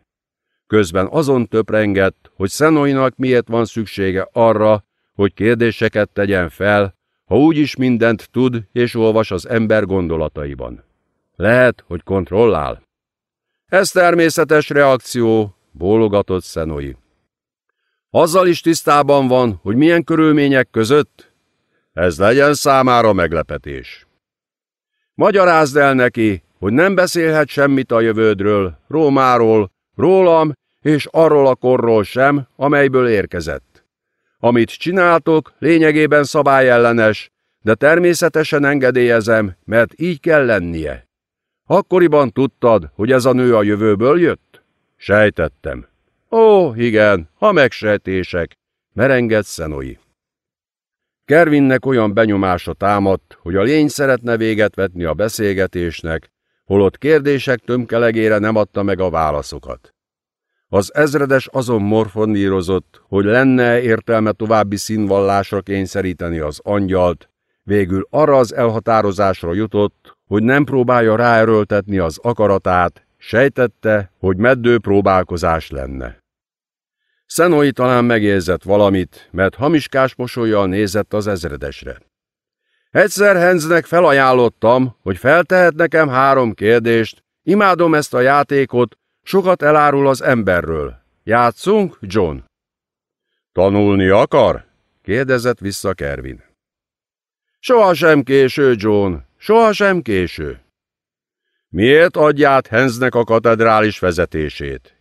Közben azon töprengett, hogy Szenoinak miért van szüksége arra, hogy kérdéseket tegyen fel, ha úgyis mindent tud és olvas az ember gondolataiban. Lehet, hogy kontrollál. Ez természetes reakció, bólogatott Szenoi. Azzal is tisztában van, hogy milyen körülmények között? Ez legyen számára meglepetés. Magyarázd el neki, hogy nem beszélhet semmit a jövődről, Rómáról, rólam és arról a korról sem, amelyből érkezett. Amit csináltok, lényegében szabályellenes, de természetesen engedélyezem, mert így kell lennie. Akkoriban tudtad, hogy ez a nő a jövőből jött? Sejtettem. Ó, igen, ha megsejtések, merengett Szenoi. Kervinnek olyan benyomása támadt, hogy a lény szeretne véget vetni a beszélgetésnek, holott kérdések tömkelegére nem adta meg a válaszokat. Az ezredes azon morfondírozott, hogy lenne -e értelme további színvallásra kényszeríteni az angyalt, végül arra az elhatározásra jutott, hogy nem próbálja ráerőltetni az akaratát, Sejtette, hogy meddő próbálkozás lenne. Szenói talán megérzett valamit, mert hamiskás mosolyjal nézett az ezredesre. Egyszer Henznek felajánlottam, hogy feltehet nekem három kérdést, imádom ezt a játékot, sokat elárul az emberről. Játszunk, John? Tanulni akar? kérdezett vissza Kervin. Sohasem késő, John, sohasem késő. Miért adját Henznek a katedrális vezetését?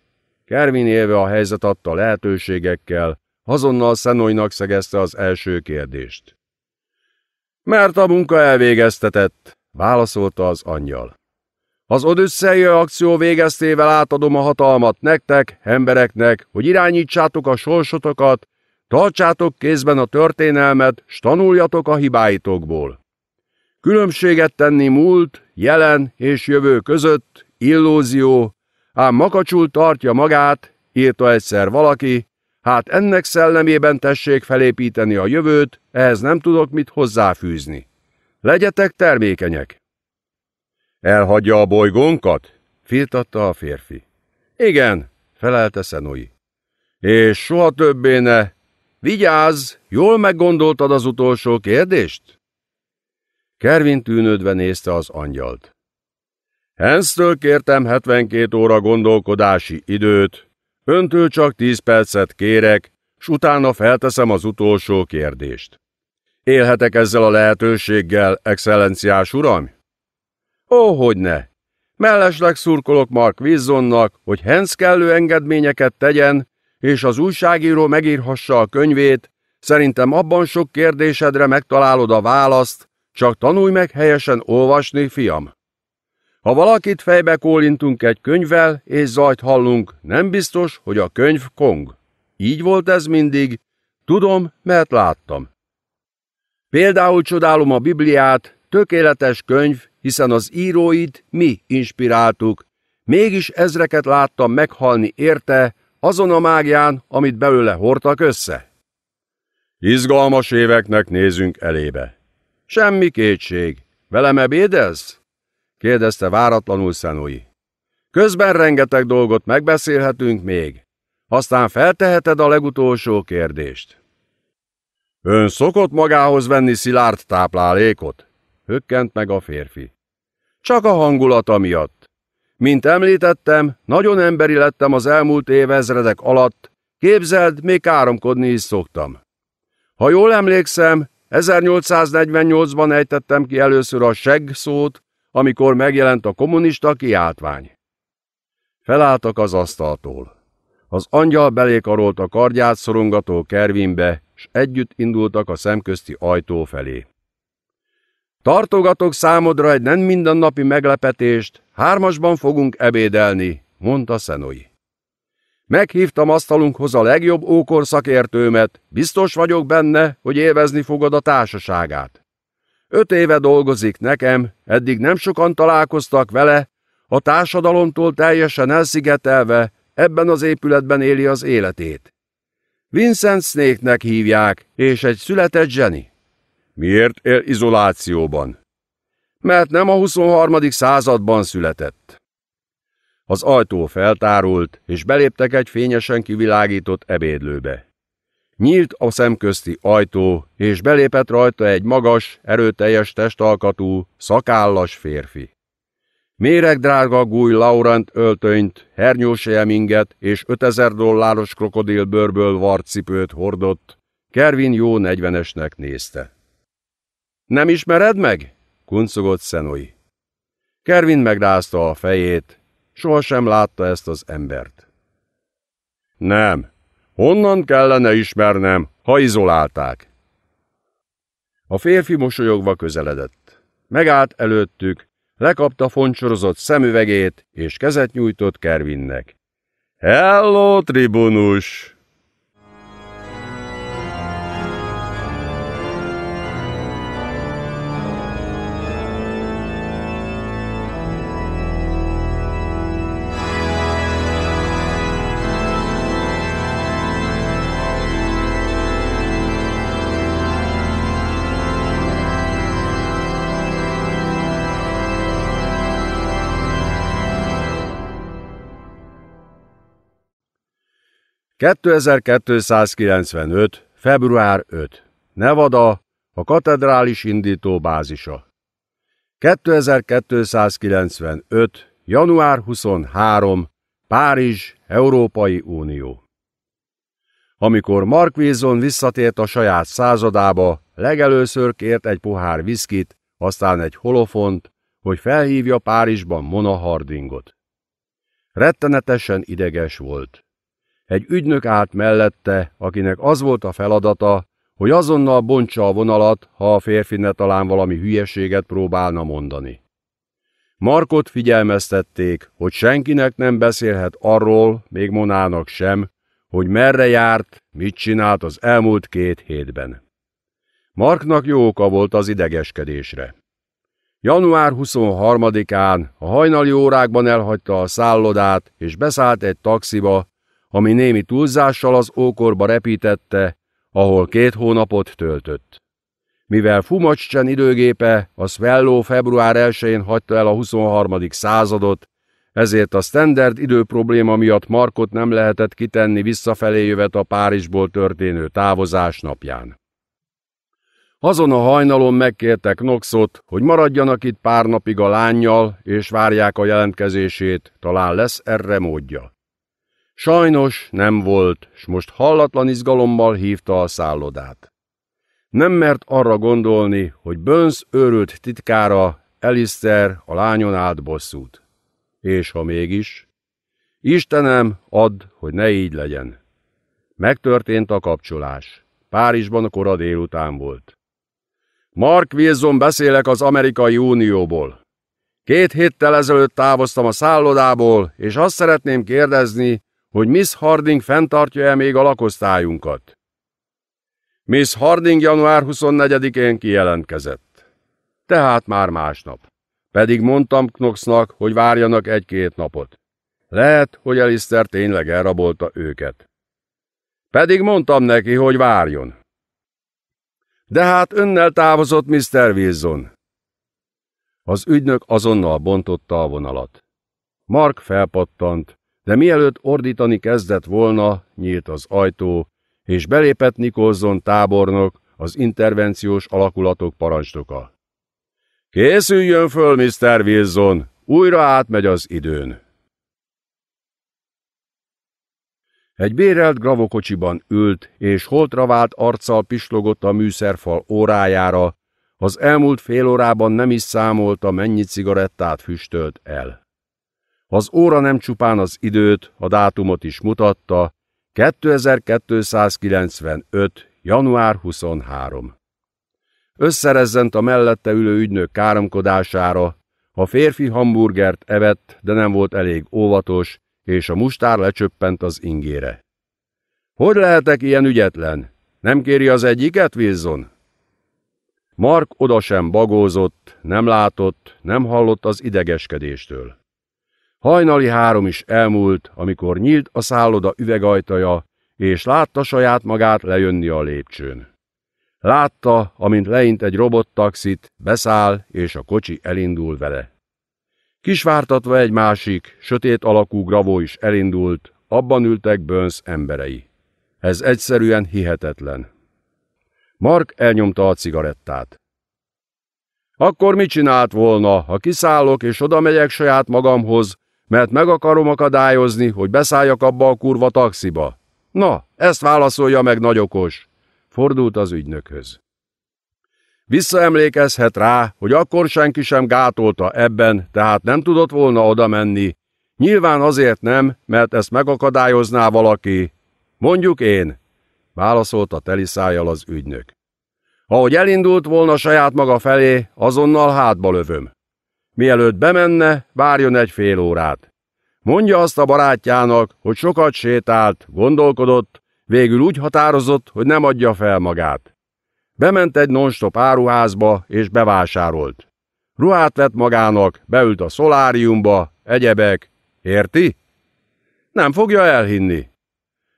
Kervin élve a helyzet adta lehetőségekkel, azonnal Szenoynak szegezte az első kérdést. Mert a munka elvégeztetett, válaszolta az angyal. Az odüsszei akció végeztével átadom a hatalmat nektek, embereknek, hogy irányítsátok a sorsotokat, tartsátok kézben a történelmet, s tanuljatok a hibáitokból. Különbséget tenni múlt, jelen és jövő között illúzió, ám makacsul tartja magát, írta egyszer valaki, hát ennek szellemében tessék felépíteni a jövőt, ehhez nem tudok mit hozzáfűzni. Legyetek termékenyek! Elhagyja a bolygónkat? firtatta a férfi. Igen, felelte Szenói. És soha többé ne. Vigyázz, jól meggondoltad az utolsó kérdést? Kervin tűnődve nézte az angyalt. Hensztől kértem 72 óra gondolkodási időt, öntől csak 10 percet kérek, s utána felteszem az utolsó kérdést. Élhetek ezzel a lehetőséggel, excellenciás uram? Ó, hogy ne! Mellesleg szurkolok Mark vizzonnak, hogy Hens kellő engedményeket tegyen, és az újságíró megírhassa a könyvét, szerintem abban sok kérdésedre megtalálod a választ, csak tanulj meg helyesen olvasni, fiam! Ha valakit fejbe kólintunk egy könyvvel, és zajt hallunk, nem biztos, hogy a könyv kong. Így volt ez mindig. Tudom, mert láttam. Például csodálom a Bibliát, tökéletes könyv, hiszen az íróit mi inspiráltuk. Mégis ezreket láttam meghalni érte, azon a mágián, amit belőle hordtak össze. Izgalmas éveknek nézünk elébe. Semmi kétség. Velem ebédelsz? kérdezte váratlanul Szenói. Közben rengeteg dolgot megbeszélhetünk még. Aztán felteheted a legutolsó kérdést. Ön szokott magához venni szilárd táplálékot? Hökkent meg a férfi. Csak a hangulata miatt. Mint említettem, nagyon emberi lettem az elmúlt évezredek alatt, képzeld, még káromkodni is szoktam. Ha jól emlékszem, 1848-ban ejtettem ki először a segg szót, amikor megjelent a kommunista kiáltvány. Felálltak az asztaltól. Az angyal belékarolt a kardját szorongató Kervinbe, s együtt indultak a szemközti ajtó felé. Tartogatok számodra egy nem mindennapi meglepetést, hármasban fogunk ebédelni, mondta Szenoi. Meghívtam asztalunkhoz a legjobb ókor szakértőmet, biztos vagyok benne, hogy élvezni fogod a társaságát. Öt éve dolgozik nekem, eddig nem sokan találkoztak vele, a társadalomtól teljesen elszigetelve, ebben az épületben éli az életét. Vincent Snake-nek hívják, és egy született zseni. Miért él izolációban? Mert nem a 23. században született. Az ajtó feltárult, és beléptek egy fényesen kivilágított ebédlőbe. Nyílt a szemközti ajtó, és belépett rajta egy magas, erőteljes testalkatú, szakállas férfi. Méreg drága gúj Laurent öltönyt, hernyós jeminget és 5000 dolláros krokodilbőrből cipőt hordott, Kervin jó negyvenesnek nézte. Nem ismered meg? kuncogott Szenoi. Kervin megrázta a fejét, Sohasem látta ezt az embert. Nem. Honnan kellene ismernem, ha izolálták? A férfi mosolyogva közeledett. Megállt előttük, lekapta foncsorozott szemüvegét, és kezet nyújtott Kervinnek. Hello, tribunus! 2295. február 5. Nevada, a katedrális indító bázisa. 2295. január 23. Párizs, Európai Unió. Amikor Mark Wilson visszatért a saját századába, legelőször kért egy pohár viszkit, aztán egy holofont, hogy felhívja Párizsban Mona Hardingot. Rettenetesen ideges volt. Egy ügynök állt mellette, akinek az volt a feladata, hogy azonnal bontsa a vonalat, ha a férfi ne talán valami hülyeséget próbálna mondani. Markot figyelmeztették, hogy senkinek nem beszélhet arról, még Monának sem, hogy merre járt, mit csinált az elmúlt két hétben. Marknak jó oka volt az idegeskedésre. Január 23-án a hajnali órákban elhagyta a szállodát, és beszállt egy taxiba, ami némi túlzással az ókorba repítette, ahol két hónapot töltött. Mivel Fumacsen időgépe a Svelló február 1-én hagyta el a 23. századot, ezért a standard idő probléma miatt Markot nem lehetett kitenni visszafelé jövet a Párizsból történő távozás napján. Azon a hajnalon megkértek Noxot, hogy maradjanak itt pár napig a lányjal, és várják a jelentkezését, talán lesz erre módja. Sajnos nem volt, s most hallatlan izgalommal hívta a szállodát. Nem mert arra gondolni, hogy Bönsz őrült titkára, Eliszter a lányon állt bosszút. És ha mégis? Istenem, add, hogy ne így legyen. Megtörtént a kapcsolás. Párizsban kora délután volt. Mark Wilson beszélek az Amerikai Unióból. Két héttel ezelőtt távoztam a szállodából, és azt szeretném kérdezni, hogy Miss Harding fenntartja-e még a lakosztályunkat. Miss Harding január 24-én kijelentkezett. Tehát már másnap. Pedig mondtam Knoxnak, hogy várjanak egy-két napot. Lehet, hogy Eliszter tényleg elrabolta őket. Pedig mondtam neki, hogy várjon. De hát önnel távozott Mr. Wilson. Az ügynök azonnal bontotta a vonalat. Mark felpattant, de mielőtt ordítani kezdett volna, nyílt az ajtó, és belépett Nikolzon tábornok, az intervenciós alakulatok parancsnoka. Készüljön föl, Mr. Wilson, újra átmegy az időn. Egy bérelt gravokocsiban ült, és holtra vált arccal pislogott a műszerfal órájára, az elmúlt fél órában nem is számolta, mennyi cigarettát füstölt el. Az óra nem csupán az időt, a dátumot is mutatta, 2295. január 23. Összerezzent a mellette ülő ügynök káromkodására, a férfi hamburgert evett, de nem volt elég óvatos, és a mustár lecsöppent az ingére. Hogy lehetek ilyen ügyetlen? Nem kéri az egyiket, Wilson? Mark oda sem bagózott, nem látott, nem hallott az idegeskedéstől. Hajnali három is elmúlt, amikor nyílt a szálloda üvegajtaja, és látta saját magát lejönni a lépcsőn. Látta, amint leint egy robottaxit, beszáll, és a kocsi elindul vele. Kisvártatva egy másik, sötét alakú gravó is elindult, abban ültek Bönsz emberei. Ez egyszerűen hihetetlen. Mark elnyomta a cigarettát. Akkor mit csinált volna, ha kiszállok és oda megyek saját magamhoz, mert meg akarom akadályozni, hogy beszálljak abba a kurva taxiba. Na, ezt válaszolja meg nagyokos, fordult az ügynökhöz. Visszaemlékezhet rá, hogy akkor senki sem gátolta ebben, tehát nem tudott volna oda menni. Nyilván azért nem, mert ezt megakadályozná valaki. Mondjuk én, válaszolta teliszájjal az ügynök. Ahogy elindult volna saját maga felé, azonnal hátba lövöm. Mielőtt bemenne, várjon egy fél órát. Mondja azt a barátjának, hogy sokat sétált, gondolkodott, végül úgy határozott, hogy nem adja fel magát. Bement egy nonstop áruházba és bevásárolt. Ruhát vett magának, beült a szoláriumba, egyebek. Érti? Nem fogja elhinni.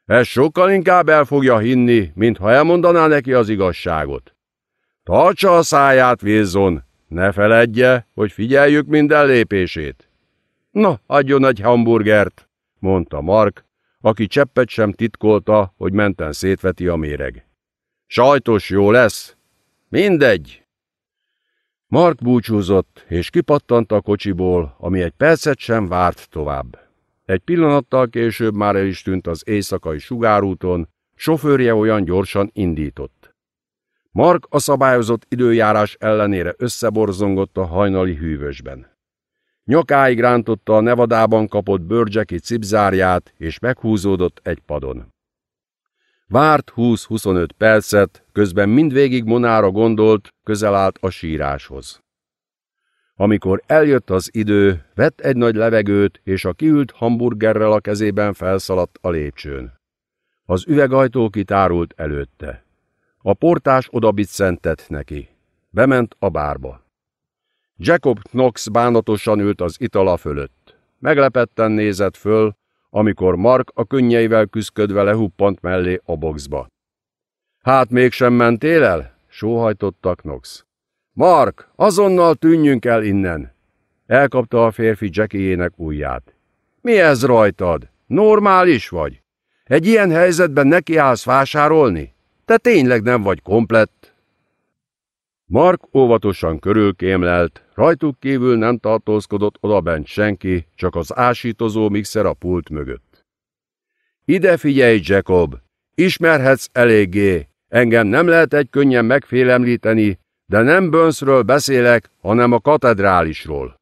Ez sokkal inkább el fogja hinni, mintha elmondaná neki az igazságot. Tartsa a száját, Wilson, ne feledje, hogy figyeljük minden lépését. Na, adjon egy hamburgert, mondta Mark, aki cseppet sem titkolta, hogy menten szétveti a méreg. Sajtos jó lesz. Mindegy. Mark búcsúzott, és kipattant a kocsiból, ami egy percet sem várt tovább. Egy pillanattal később már el is tűnt az éjszakai sugárúton, sofőrje olyan gyorsan indított. Mark a szabályozott időjárás ellenére összeborzongott a hajnali hűvösben. Nyakáig rántotta a nevadában kapott bőrcseki cipzárját, és meghúzódott egy padon. Várt 20-25 percet, közben mindvégig Monára gondolt, közel állt a síráshoz. Amikor eljött az idő, vett egy nagy levegőt, és a kiült hamburgerrel a kezében felszaladt a lépcsőn. Az üvegajtó kitárult előtte. A portás odabit szentett neki. Bement a bárba. Jacob Knox bánatosan ült az itala fölött. Meglepetten nézett föl, amikor Mark a könnyeivel küszködve lehuppant mellé a boxba. Hát mégsem mentél el? sóhajtotta Knox. Mark, azonnal tűnjünk el innen! Elkapta a férfi Jackiének ujját. Mi ez rajtad? Normális vagy? Egy ilyen helyzetben nekiállsz vásárolni? Te tényleg nem vagy komplett. Mark óvatosan körülkémlelt, rajtuk kívül nem tartózkodott odabent senki, csak az ásítozó mixer a pult mögött. Ide figyelj, Jacob! Ismerhetsz eléggé, engem nem lehet egy könnyen megfélemlíteni, de nem Bönszről beszélek, hanem a katedrálisról.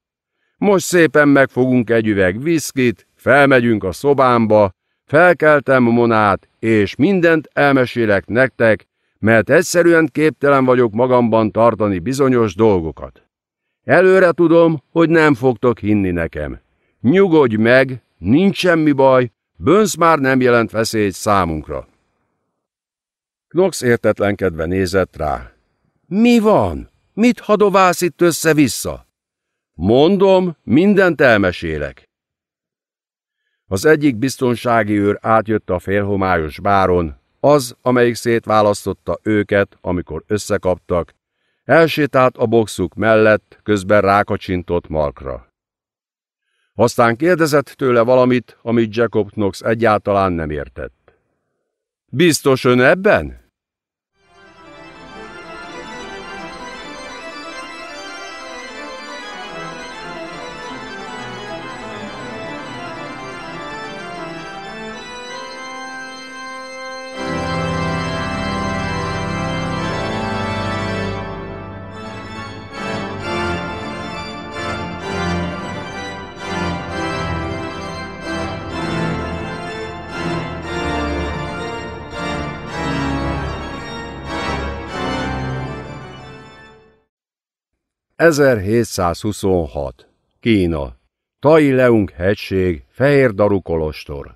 Most szépen megfogunk egy üveg viszkit, felmegyünk a szobámba, felkeltem Monát, és mindent elmesélek nektek, mert egyszerűen képtelen vagyok magamban tartani bizonyos dolgokat. Előre tudom, hogy nem fogtok hinni nekem. Nyugodj meg, nincs semmi baj, Bönsz már nem jelent veszélyt számunkra. Knox értetlenkedve nézett rá. Mi van? Mit hadovász itt össze-vissza? Mondom, mindent elmesélek. Az egyik biztonsági őr átjött a félhomályos báron, az, amelyik szétválasztotta őket, amikor összekaptak, elsétált a boxuk mellett, közben rákacsintott Markra. Aztán kérdezett tőle valamit, amit Jacob Knox egyáltalán nem értett. Biztos ön ebben? 1726. Kína. Tai Leung hegység, Fehér Daru Kolostor.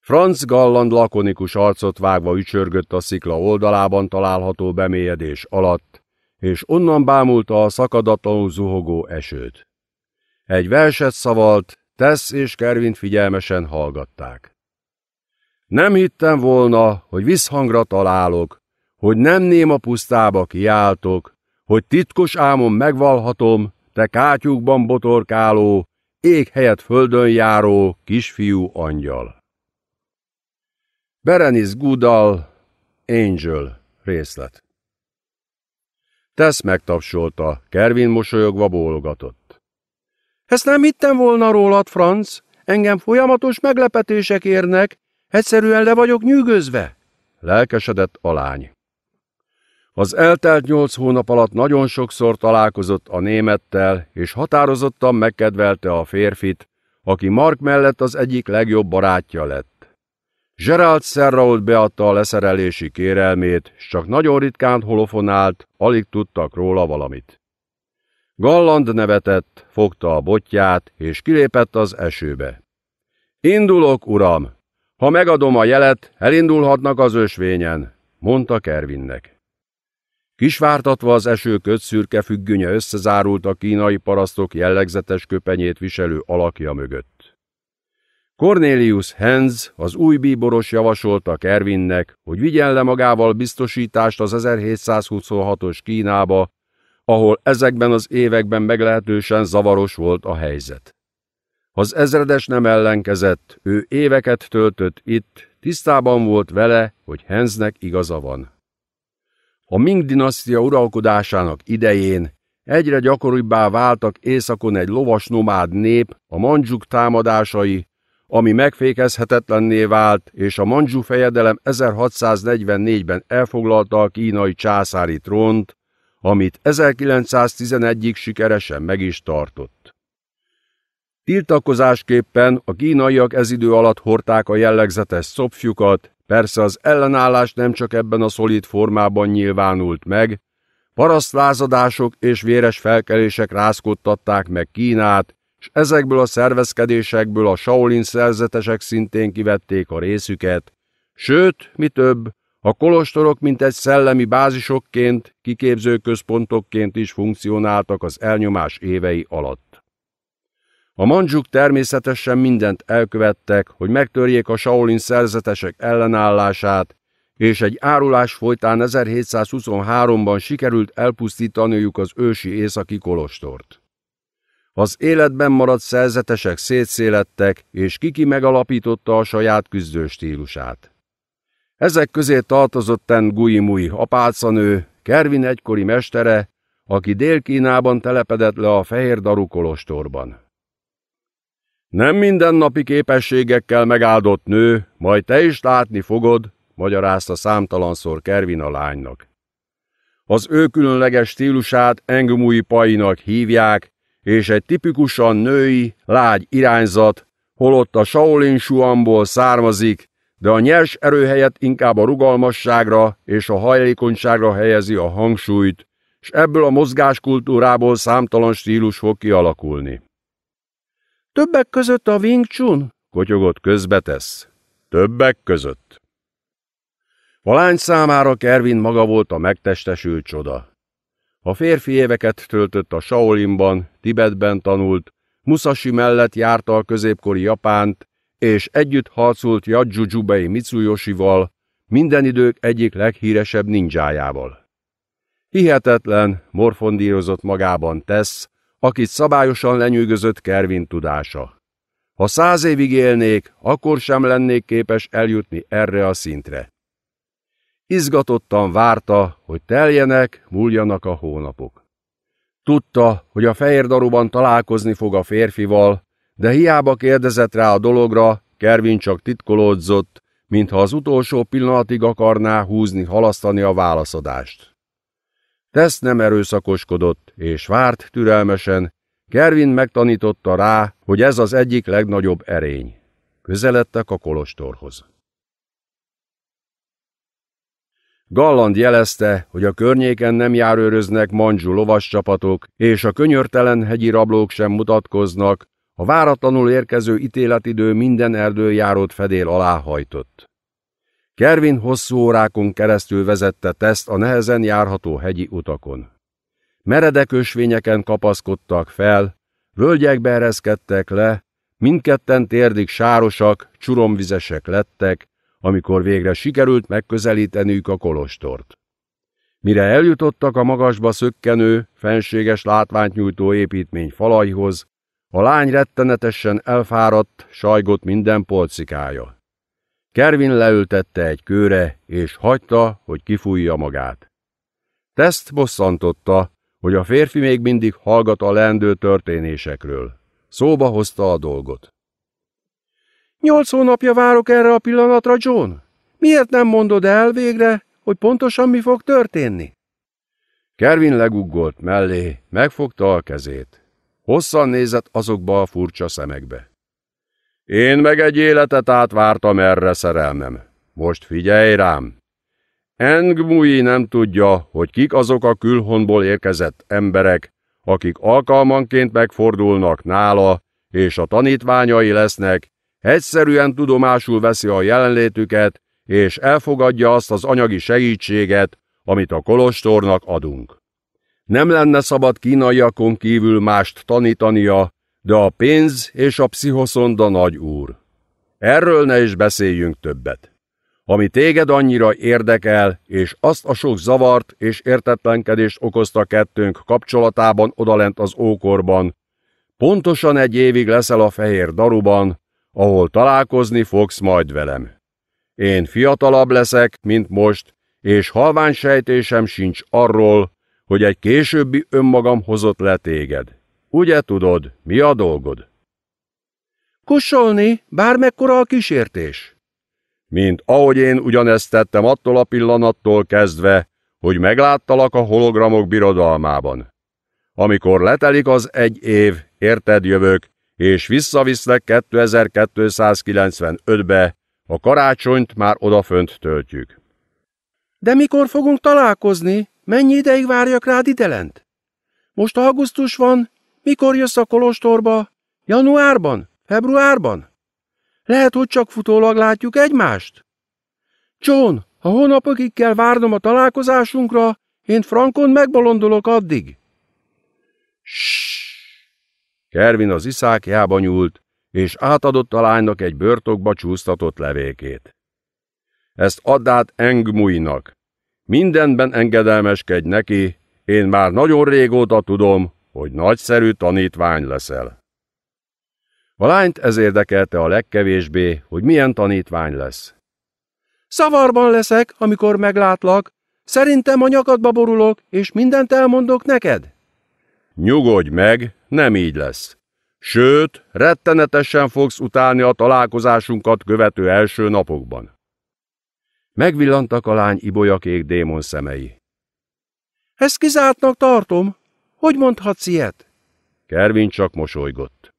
Franz Galland lakonikus arcot vágva ücsörgött a szikla oldalában található bemélyedés alatt, és onnan bámulta a szakadatlanul zuhogó esőt. Egy verset szavalt, Tess és Kervin figyelmesen hallgatták. Nem hittem volna, hogy visszhangra találok, hogy nem néma pusztába kiáltok, hogy titkos ámon megvalhatom, te kátyúkban botorkáló, ég helyett földön járó kisfiú angyal. Berenice Goodall, Angel részlet Tesz megtapsolta, Kervin mosolyogva bólogatott. Ezt nem hittem volna rólad, Franz. Engem folyamatos meglepetések érnek, egyszerűen le vagyok nyűgözve. Lelkesedett a lány. Az eltelt nyolc hónap alatt nagyon sokszor találkozott a némettel, és határozottan megkedvelte a férfit, aki Mark mellett az egyik legjobb barátja lett. Gerald Serrault beadta a leszerelési kérelmét, s csak nagyon ritkán holofonált, alig tudtak róla valamit. Galland nevetett, fogta a botját, és kilépett az esőbe. Indulok, uram! Ha megadom a jelet, elindulhatnak az ösvényen, mondta Kervinnek. Kisvártatva az eső kötszürke függönye összezárult a kínai parasztok jellegzetes köpenyét viselő alakja mögött. Cornelius Hens, az új bíboros javasolta Kervinnek, hogy vigyen le magával biztosítást az 1726-os Kínába, ahol ezekben az években meglehetősen zavaros volt a helyzet. Az ezredes nem ellenkezett, ő éveket töltött itt, tisztában volt vele, hogy Hensnek igaza van. A Ming dinasztia uralkodásának idején egyre gyakoribbá váltak északon egy lovas nomád nép, a mandzsuk támadásai, ami megfékezhetetlenné vált, és a mandzsú fejedelem 1644-ben elfoglalta a kínai császári trónt, amit 1911-ig sikeresen meg is tartott. Tiltakozásképpen a kínaiak ez idő alatt hordták a jellegzetes szopfjukat, Persze az ellenállás nem csak ebben a szolid formában nyilvánult meg, parasztlázadások és véres felkelések rázkodtatták meg Kínát, és ezekből a szervezkedésekből a Shaolin szerzetesek szintén kivették a részüket, sőt, mi több, a kolostorok mint egy szellemi bázisokként, kiképzőközpontokként is funkcionáltak az elnyomás évei alatt. A mandzsuk természetesen mindent elkövettek, hogy megtörjék a Shaolin szerzetesek ellenállását, és egy árulás folytán 1723-ban sikerült elpusztítaniuk az ősi északi kolostort. Az életben maradt szerzetesek szétszélettek, és Kiki megalapította a saját stílusát. Ezek közé tartozott Ten Guimui, apácanő, Kervin egykori mestere, aki Dél-Kínában telepedett le a fehér daru kolostorban. Nem mindennapi képességekkel megáldott nő, majd te is látni fogod, magyarázta számtalanszor Kervin a lánynak. Az ő különleges stílusát engumúi painak hívják, és egy tipikusan női, lágy irányzat, holott a Shaolin Shuamból származik, de a nyers erő helyett inkább a rugalmasságra és a hajlékonyságra helyezi a hangsúlyt, és ebből a mozgáskultúrából számtalan stílus fog kialakulni. Többek között a Wing Chun, kotyogott közbetesz. Többek között. A lány számára Kervin maga volt a megtestesült csoda. A férfi éveket töltött a Shaolinban, Tibetben tanult, Musashi mellett járta a középkori Japánt, és együtt harcolt Yadjujubei Mitsuyoshival, minden idők egyik leghíresebb ninjájával. Hihetetlen, morfondírozott magában tesz, akit szabályosan lenyűgözött Kervin tudása. Ha száz évig élnék, akkor sem lennék képes eljutni erre a szintre. Izgatottan várta, hogy teljenek, múljanak a hónapok. Tudta, hogy a fehér daruban találkozni fog a férfival, de hiába kérdezett rá a dologra, Kervin csak titkolódzott, mintha az utolsó pillanatig akarná húzni-halasztani a válaszadást. Tesz nem erőszakoskodott, és várt türelmesen. Kervin megtanította rá, hogy ez az egyik legnagyobb erény. Közeledtek a kolostorhoz. Galland jelezte, hogy a környéken nem járőröznek manzsú csapatok, és a könyörtelen hegyi rablók sem mutatkoznak, a váratlanul érkező ítéletidő minden erdőjárót fedél alá hajtott. Kervin hosszú órákon keresztül vezette teszt a nehezen járható hegyi utakon. Meredek ösvényeken kapaszkodtak fel, völgyekbe ereszkedtek le, mindketten térdig sárosak, csuromvizesek lettek, amikor végre sikerült megközelíteniük a kolostort. Mire eljutottak a magasba szökkenő, fenséges látványt nyújtó építmény falaihoz, a lány rettenetesen elfáradt, sajgott minden polcikája. Kervin leültette egy kőre, és hagyta, hogy kifújja magát. Teszt bosszantotta, hogy a férfi még mindig hallgat a leendő történésekről. Szóba hozta a dolgot. Nyolc hónapja várok erre a pillanatra, John. Miért nem mondod el végre, hogy pontosan mi fog történni? Kervin leguggolt mellé, megfogta a kezét. Hosszan nézett azokba a furcsa szemekbe. Én meg egy életet átvártam erre szerelmem. Most figyelj rám! Engmui nem tudja, hogy kik azok a külhonból érkezett emberek, akik alkalmanként megfordulnak nála, és a tanítványai lesznek, egyszerűen tudomásul veszi a jelenlétüket, és elfogadja azt az anyagi segítséget, amit a kolostornak adunk. Nem lenne szabad kínaiakon kívül mást tanítania, de a pénz és a pszichoszonda nagy úr. Erről ne is beszéljünk többet. Ami téged annyira érdekel, és azt a sok zavart és értetlenkedést okozta kettőnk kapcsolatában odalent az ókorban, pontosan egy évig leszel a fehér daruban, ahol találkozni fogsz majd velem. Én fiatalabb leszek, mint most, és halvány sejtésem sincs arról, hogy egy későbbi önmagam hozott le téged. Ugye tudod, mi a dolgod? Kussolni, bármekkora a kísértés. Mint ahogy én ugyanezt tettem attól a pillanattól kezdve, hogy megláttalak a hologramok birodalmában. Amikor letelik az egy év, érted jövök, és visszaviszlek 2295-be, a karácsonyt már odafönt töltjük. De mikor fogunk találkozni? Mennyi ideig várjak rád idelent? Most augusztus van, mikor jössz a kolostorba? Januárban? Februárban? Lehet, hogy csak futólag látjuk egymást? John, ha hónapokig kell várnom a találkozásunkra, én Frankon megbolondulok addig. Ssss! Kervin az iszákjába nyúlt, és átadott a lánynak egy börtokba csúsztatott levékét. Ezt add át Engmuinak. Mindenben engedelmeskedj neki, én már nagyon régóta tudom, hogy nagyszerű tanítvány leszel. A lányt ez érdekelte a legkevésbé, hogy milyen tanítvány lesz. Szavarban leszek, amikor meglátlak. Szerintem a nyakadba borulok, és mindent elmondok neked. Nyugodj meg, nem így lesz. Sőt, rettenetesen fogsz utálni a találkozásunkat követő első napokban. Megvillantak a lány ibolyakék démon szemei. Ezt kizártnak tartom, hogy mondhatsz ilyet? Kervin csak mosolygott.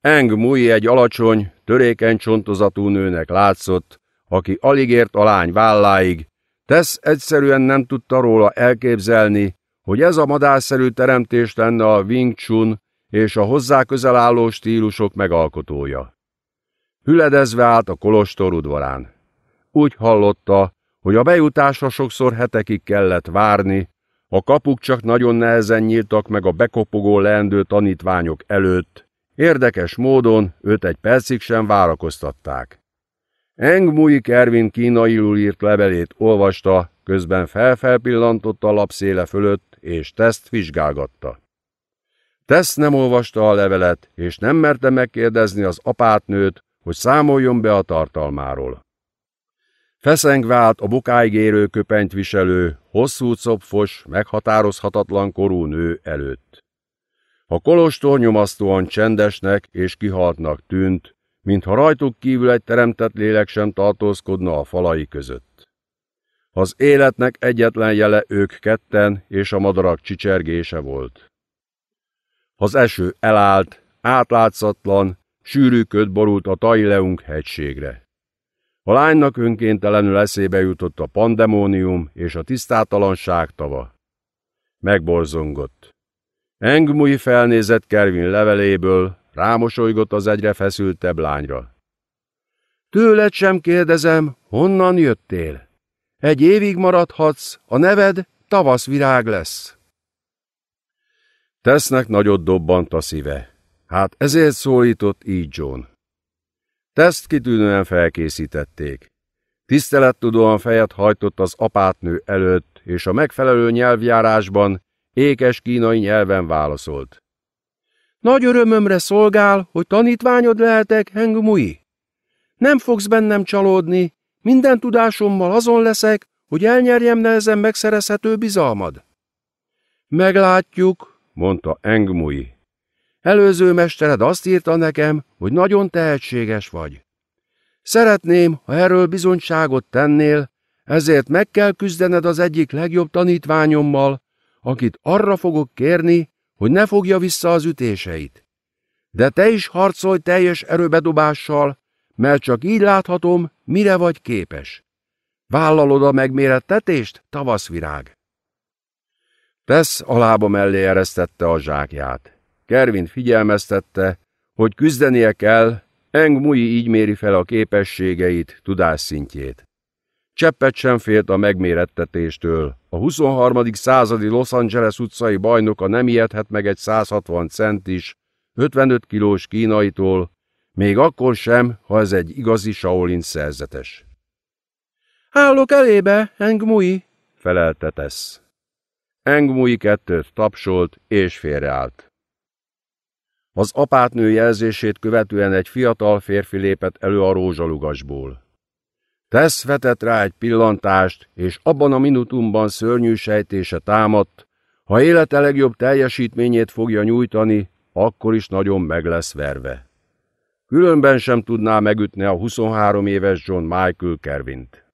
Eng Mui egy alacsony, törékeny csontozatú nőnek látszott, aki alig ért a lány válláig, Tesz egyszerűen nem tudta róla elképzelni, hogy ez a madárszerű teremtés lenne a Wing Chun és a hozzá közel álló stílusok megalkotója. Hüledezve állt a kolostor udvarán. Úgy hallotta, hogy a bejutásra sokszor hetekig kellett várni, a kapuk csak nagyon nehezen nyíltak meg a bekopogó leendő tanítványok előtt, érdekes módon őt egy percig sem várakoztatták. Eng Mui Kervin kínaiul írt levelét olvasta, közben felfelpillantott a lapszéle fölött, és teszt vizsgálgatta. Tesz nem olvasta a levelet, és nem merte megkérdezni az apátnőt, hogy számoljon be a tartalmáról. Feszengvált a bokáig érő köpenyt viselő, hosszú copfos, meghatározhatatlan korú nő előtt. A kolostor nyomasztóan csendesnek és kihaltnak tűnt, mintha rajtuk kívül egy teremtett lélek sem tartózkodna a falai között. Az életnek egyetlen jele ők ketten és a madarak csicsergése volt. Az eső elállt, átlátszatlan, sűrű köd borult a Taileunk hegységre. A lánynak önkéntelenül eszébe jutott a pandemónium és a tisztátalanság tava. Megborzongott. Engmui felnézett Kervin leveléből, rámosolygott az egyre feszültebb lányra. Tőled sem kérdezem, honnan jöttél? Egy évig maradhatsz, a neved tavaszvirág lesz. Tesznek nagyot dobbant a szíve. Hát ezért szólított így John. Teszt kitűnően felkészítették. Tisztelettudóan fejet hajtott az apátnő előtt, és a megfelelő nyelvjárásban, ékes kínai nyelven válaszolt. Nagy örömömre szolgál, hogy tanítványod lehetek, Mui. Nem fogsz bennem csalódni, minden tudásommal azon leszek, hogy elnyerjem nehezen megszerezhető bizalmad. Meglátjuk, mondta Engmui, Előző mestered azt írta nekem, hogy nagyon tehetséges vagy. Szeretném, ha erről bizonyságot tennél, ezért meg kell küzdened az egyik legjobb tanítványommal, akit arra fogok kérni, hogy ne fogja vissza az ütéseit. De te is harcolj teljes erőbedobással, mert csak így láthatom, mire vagy képes. Vállalod a megmérettetést, tavaszvirág? Tesz a lába mellé eresztette a zsákját. Kervin figyelmeztette, hogy küzdenie kell, Eng Mui így méri fel a képességeit, tudásszintjét. Cseppet sem félt a megmérettetéstől. A 23. századi Los Angeles utcai bajnoka nem ijedhet meg egy 160 centis, 55 kilós kínaitól, még akkor sem, ha ez egy igazi Shaolin szerzetes. Állok elébe, Mui, felelte tesz. Mui kettőt tapsolt és félreállt. Az apátnő jelzését követően egy fiatal férfi lépett elő a rózsalugasból. Tesz vetett rá egy pillantást, és abban a minutumban szörnyű sejtése támadt, ha élete legjobb teljesítményét fogja nyújtani, akkor is nagyon meg lesz verve. Különben sem tudná megütni a 23 éves John Michael Kervint.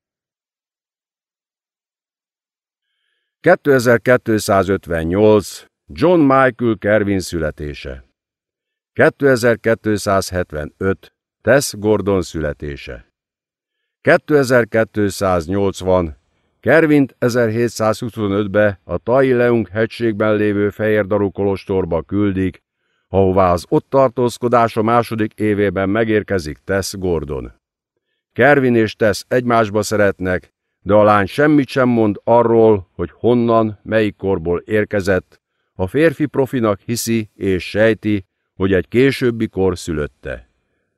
2258. John Michael Kervin születése 2275. Tess Gordon születése. 2280. Kervint 1725-be a Leung hegységben lévő fehérdarú kolostorba küldik, ahová az ott tartózkodása második évében megérkezik Tess Gordon. Kervin és Tess egymásba szeretnek, de a lány semmit sem mond arról, hogy honnan, melyik korból érkezett. A férfi profinak hiszi és sejti, hogy egy későbbi kor szülötte.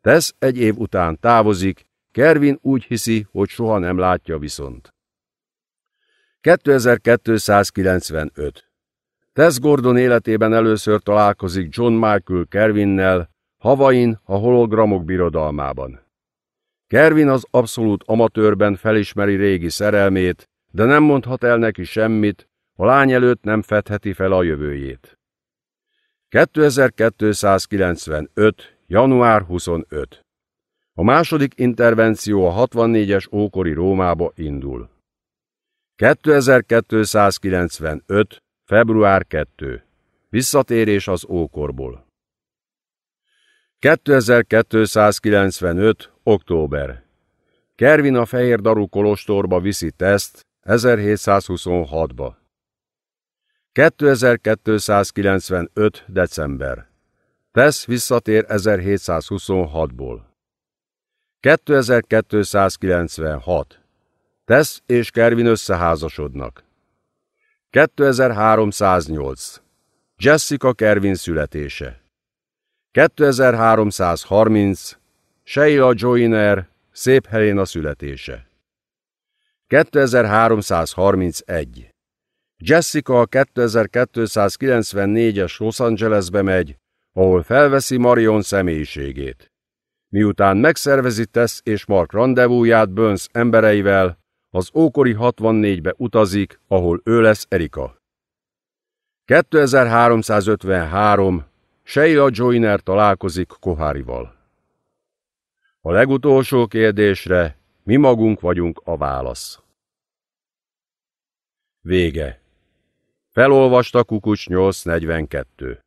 Tesz egy év után távozik, Kervin úgy hiszi, hogy soha nem látja viszont. 2295 Tess Gordon életében először találkozik John Michael Kervinnel, Havain a hologramok birodalmában. Kervin az abszolút amatőrben felismeri régi szerelmét, de nem mondhat el neki semmit, a lány előtt nem fedheti fel a jövőjét. 2295. január 25. A második intervenció a 64-es ókori Rómába indul. 2295. február 2. Visszatérés az ókorból. 2295. október. Kervin a fehér daru kolostorba viszi teszt 1726-ba. 2295. december. Tesz visszatér 1726-ból. 2296. Tesz és Kervin összeházasodnak. 2308. Jessica Kervin születése. 2330. Sheila Joyner, Szép Helena születése. 2331. Jessica a 2294-es Los Angelesbe megy, ahol felveszi Marion személyiségét. Miután megszervezi Tess és Mark rendezvúját Burns embereivel, az ókori 64-be utazik, ahol ő lesz Erika. 2353. Sheila Joyner találkozik Kohárival. A legutolsó kérdésre mi magunk vagyunk a válasz. Vége Felolvasta Kukucs 842.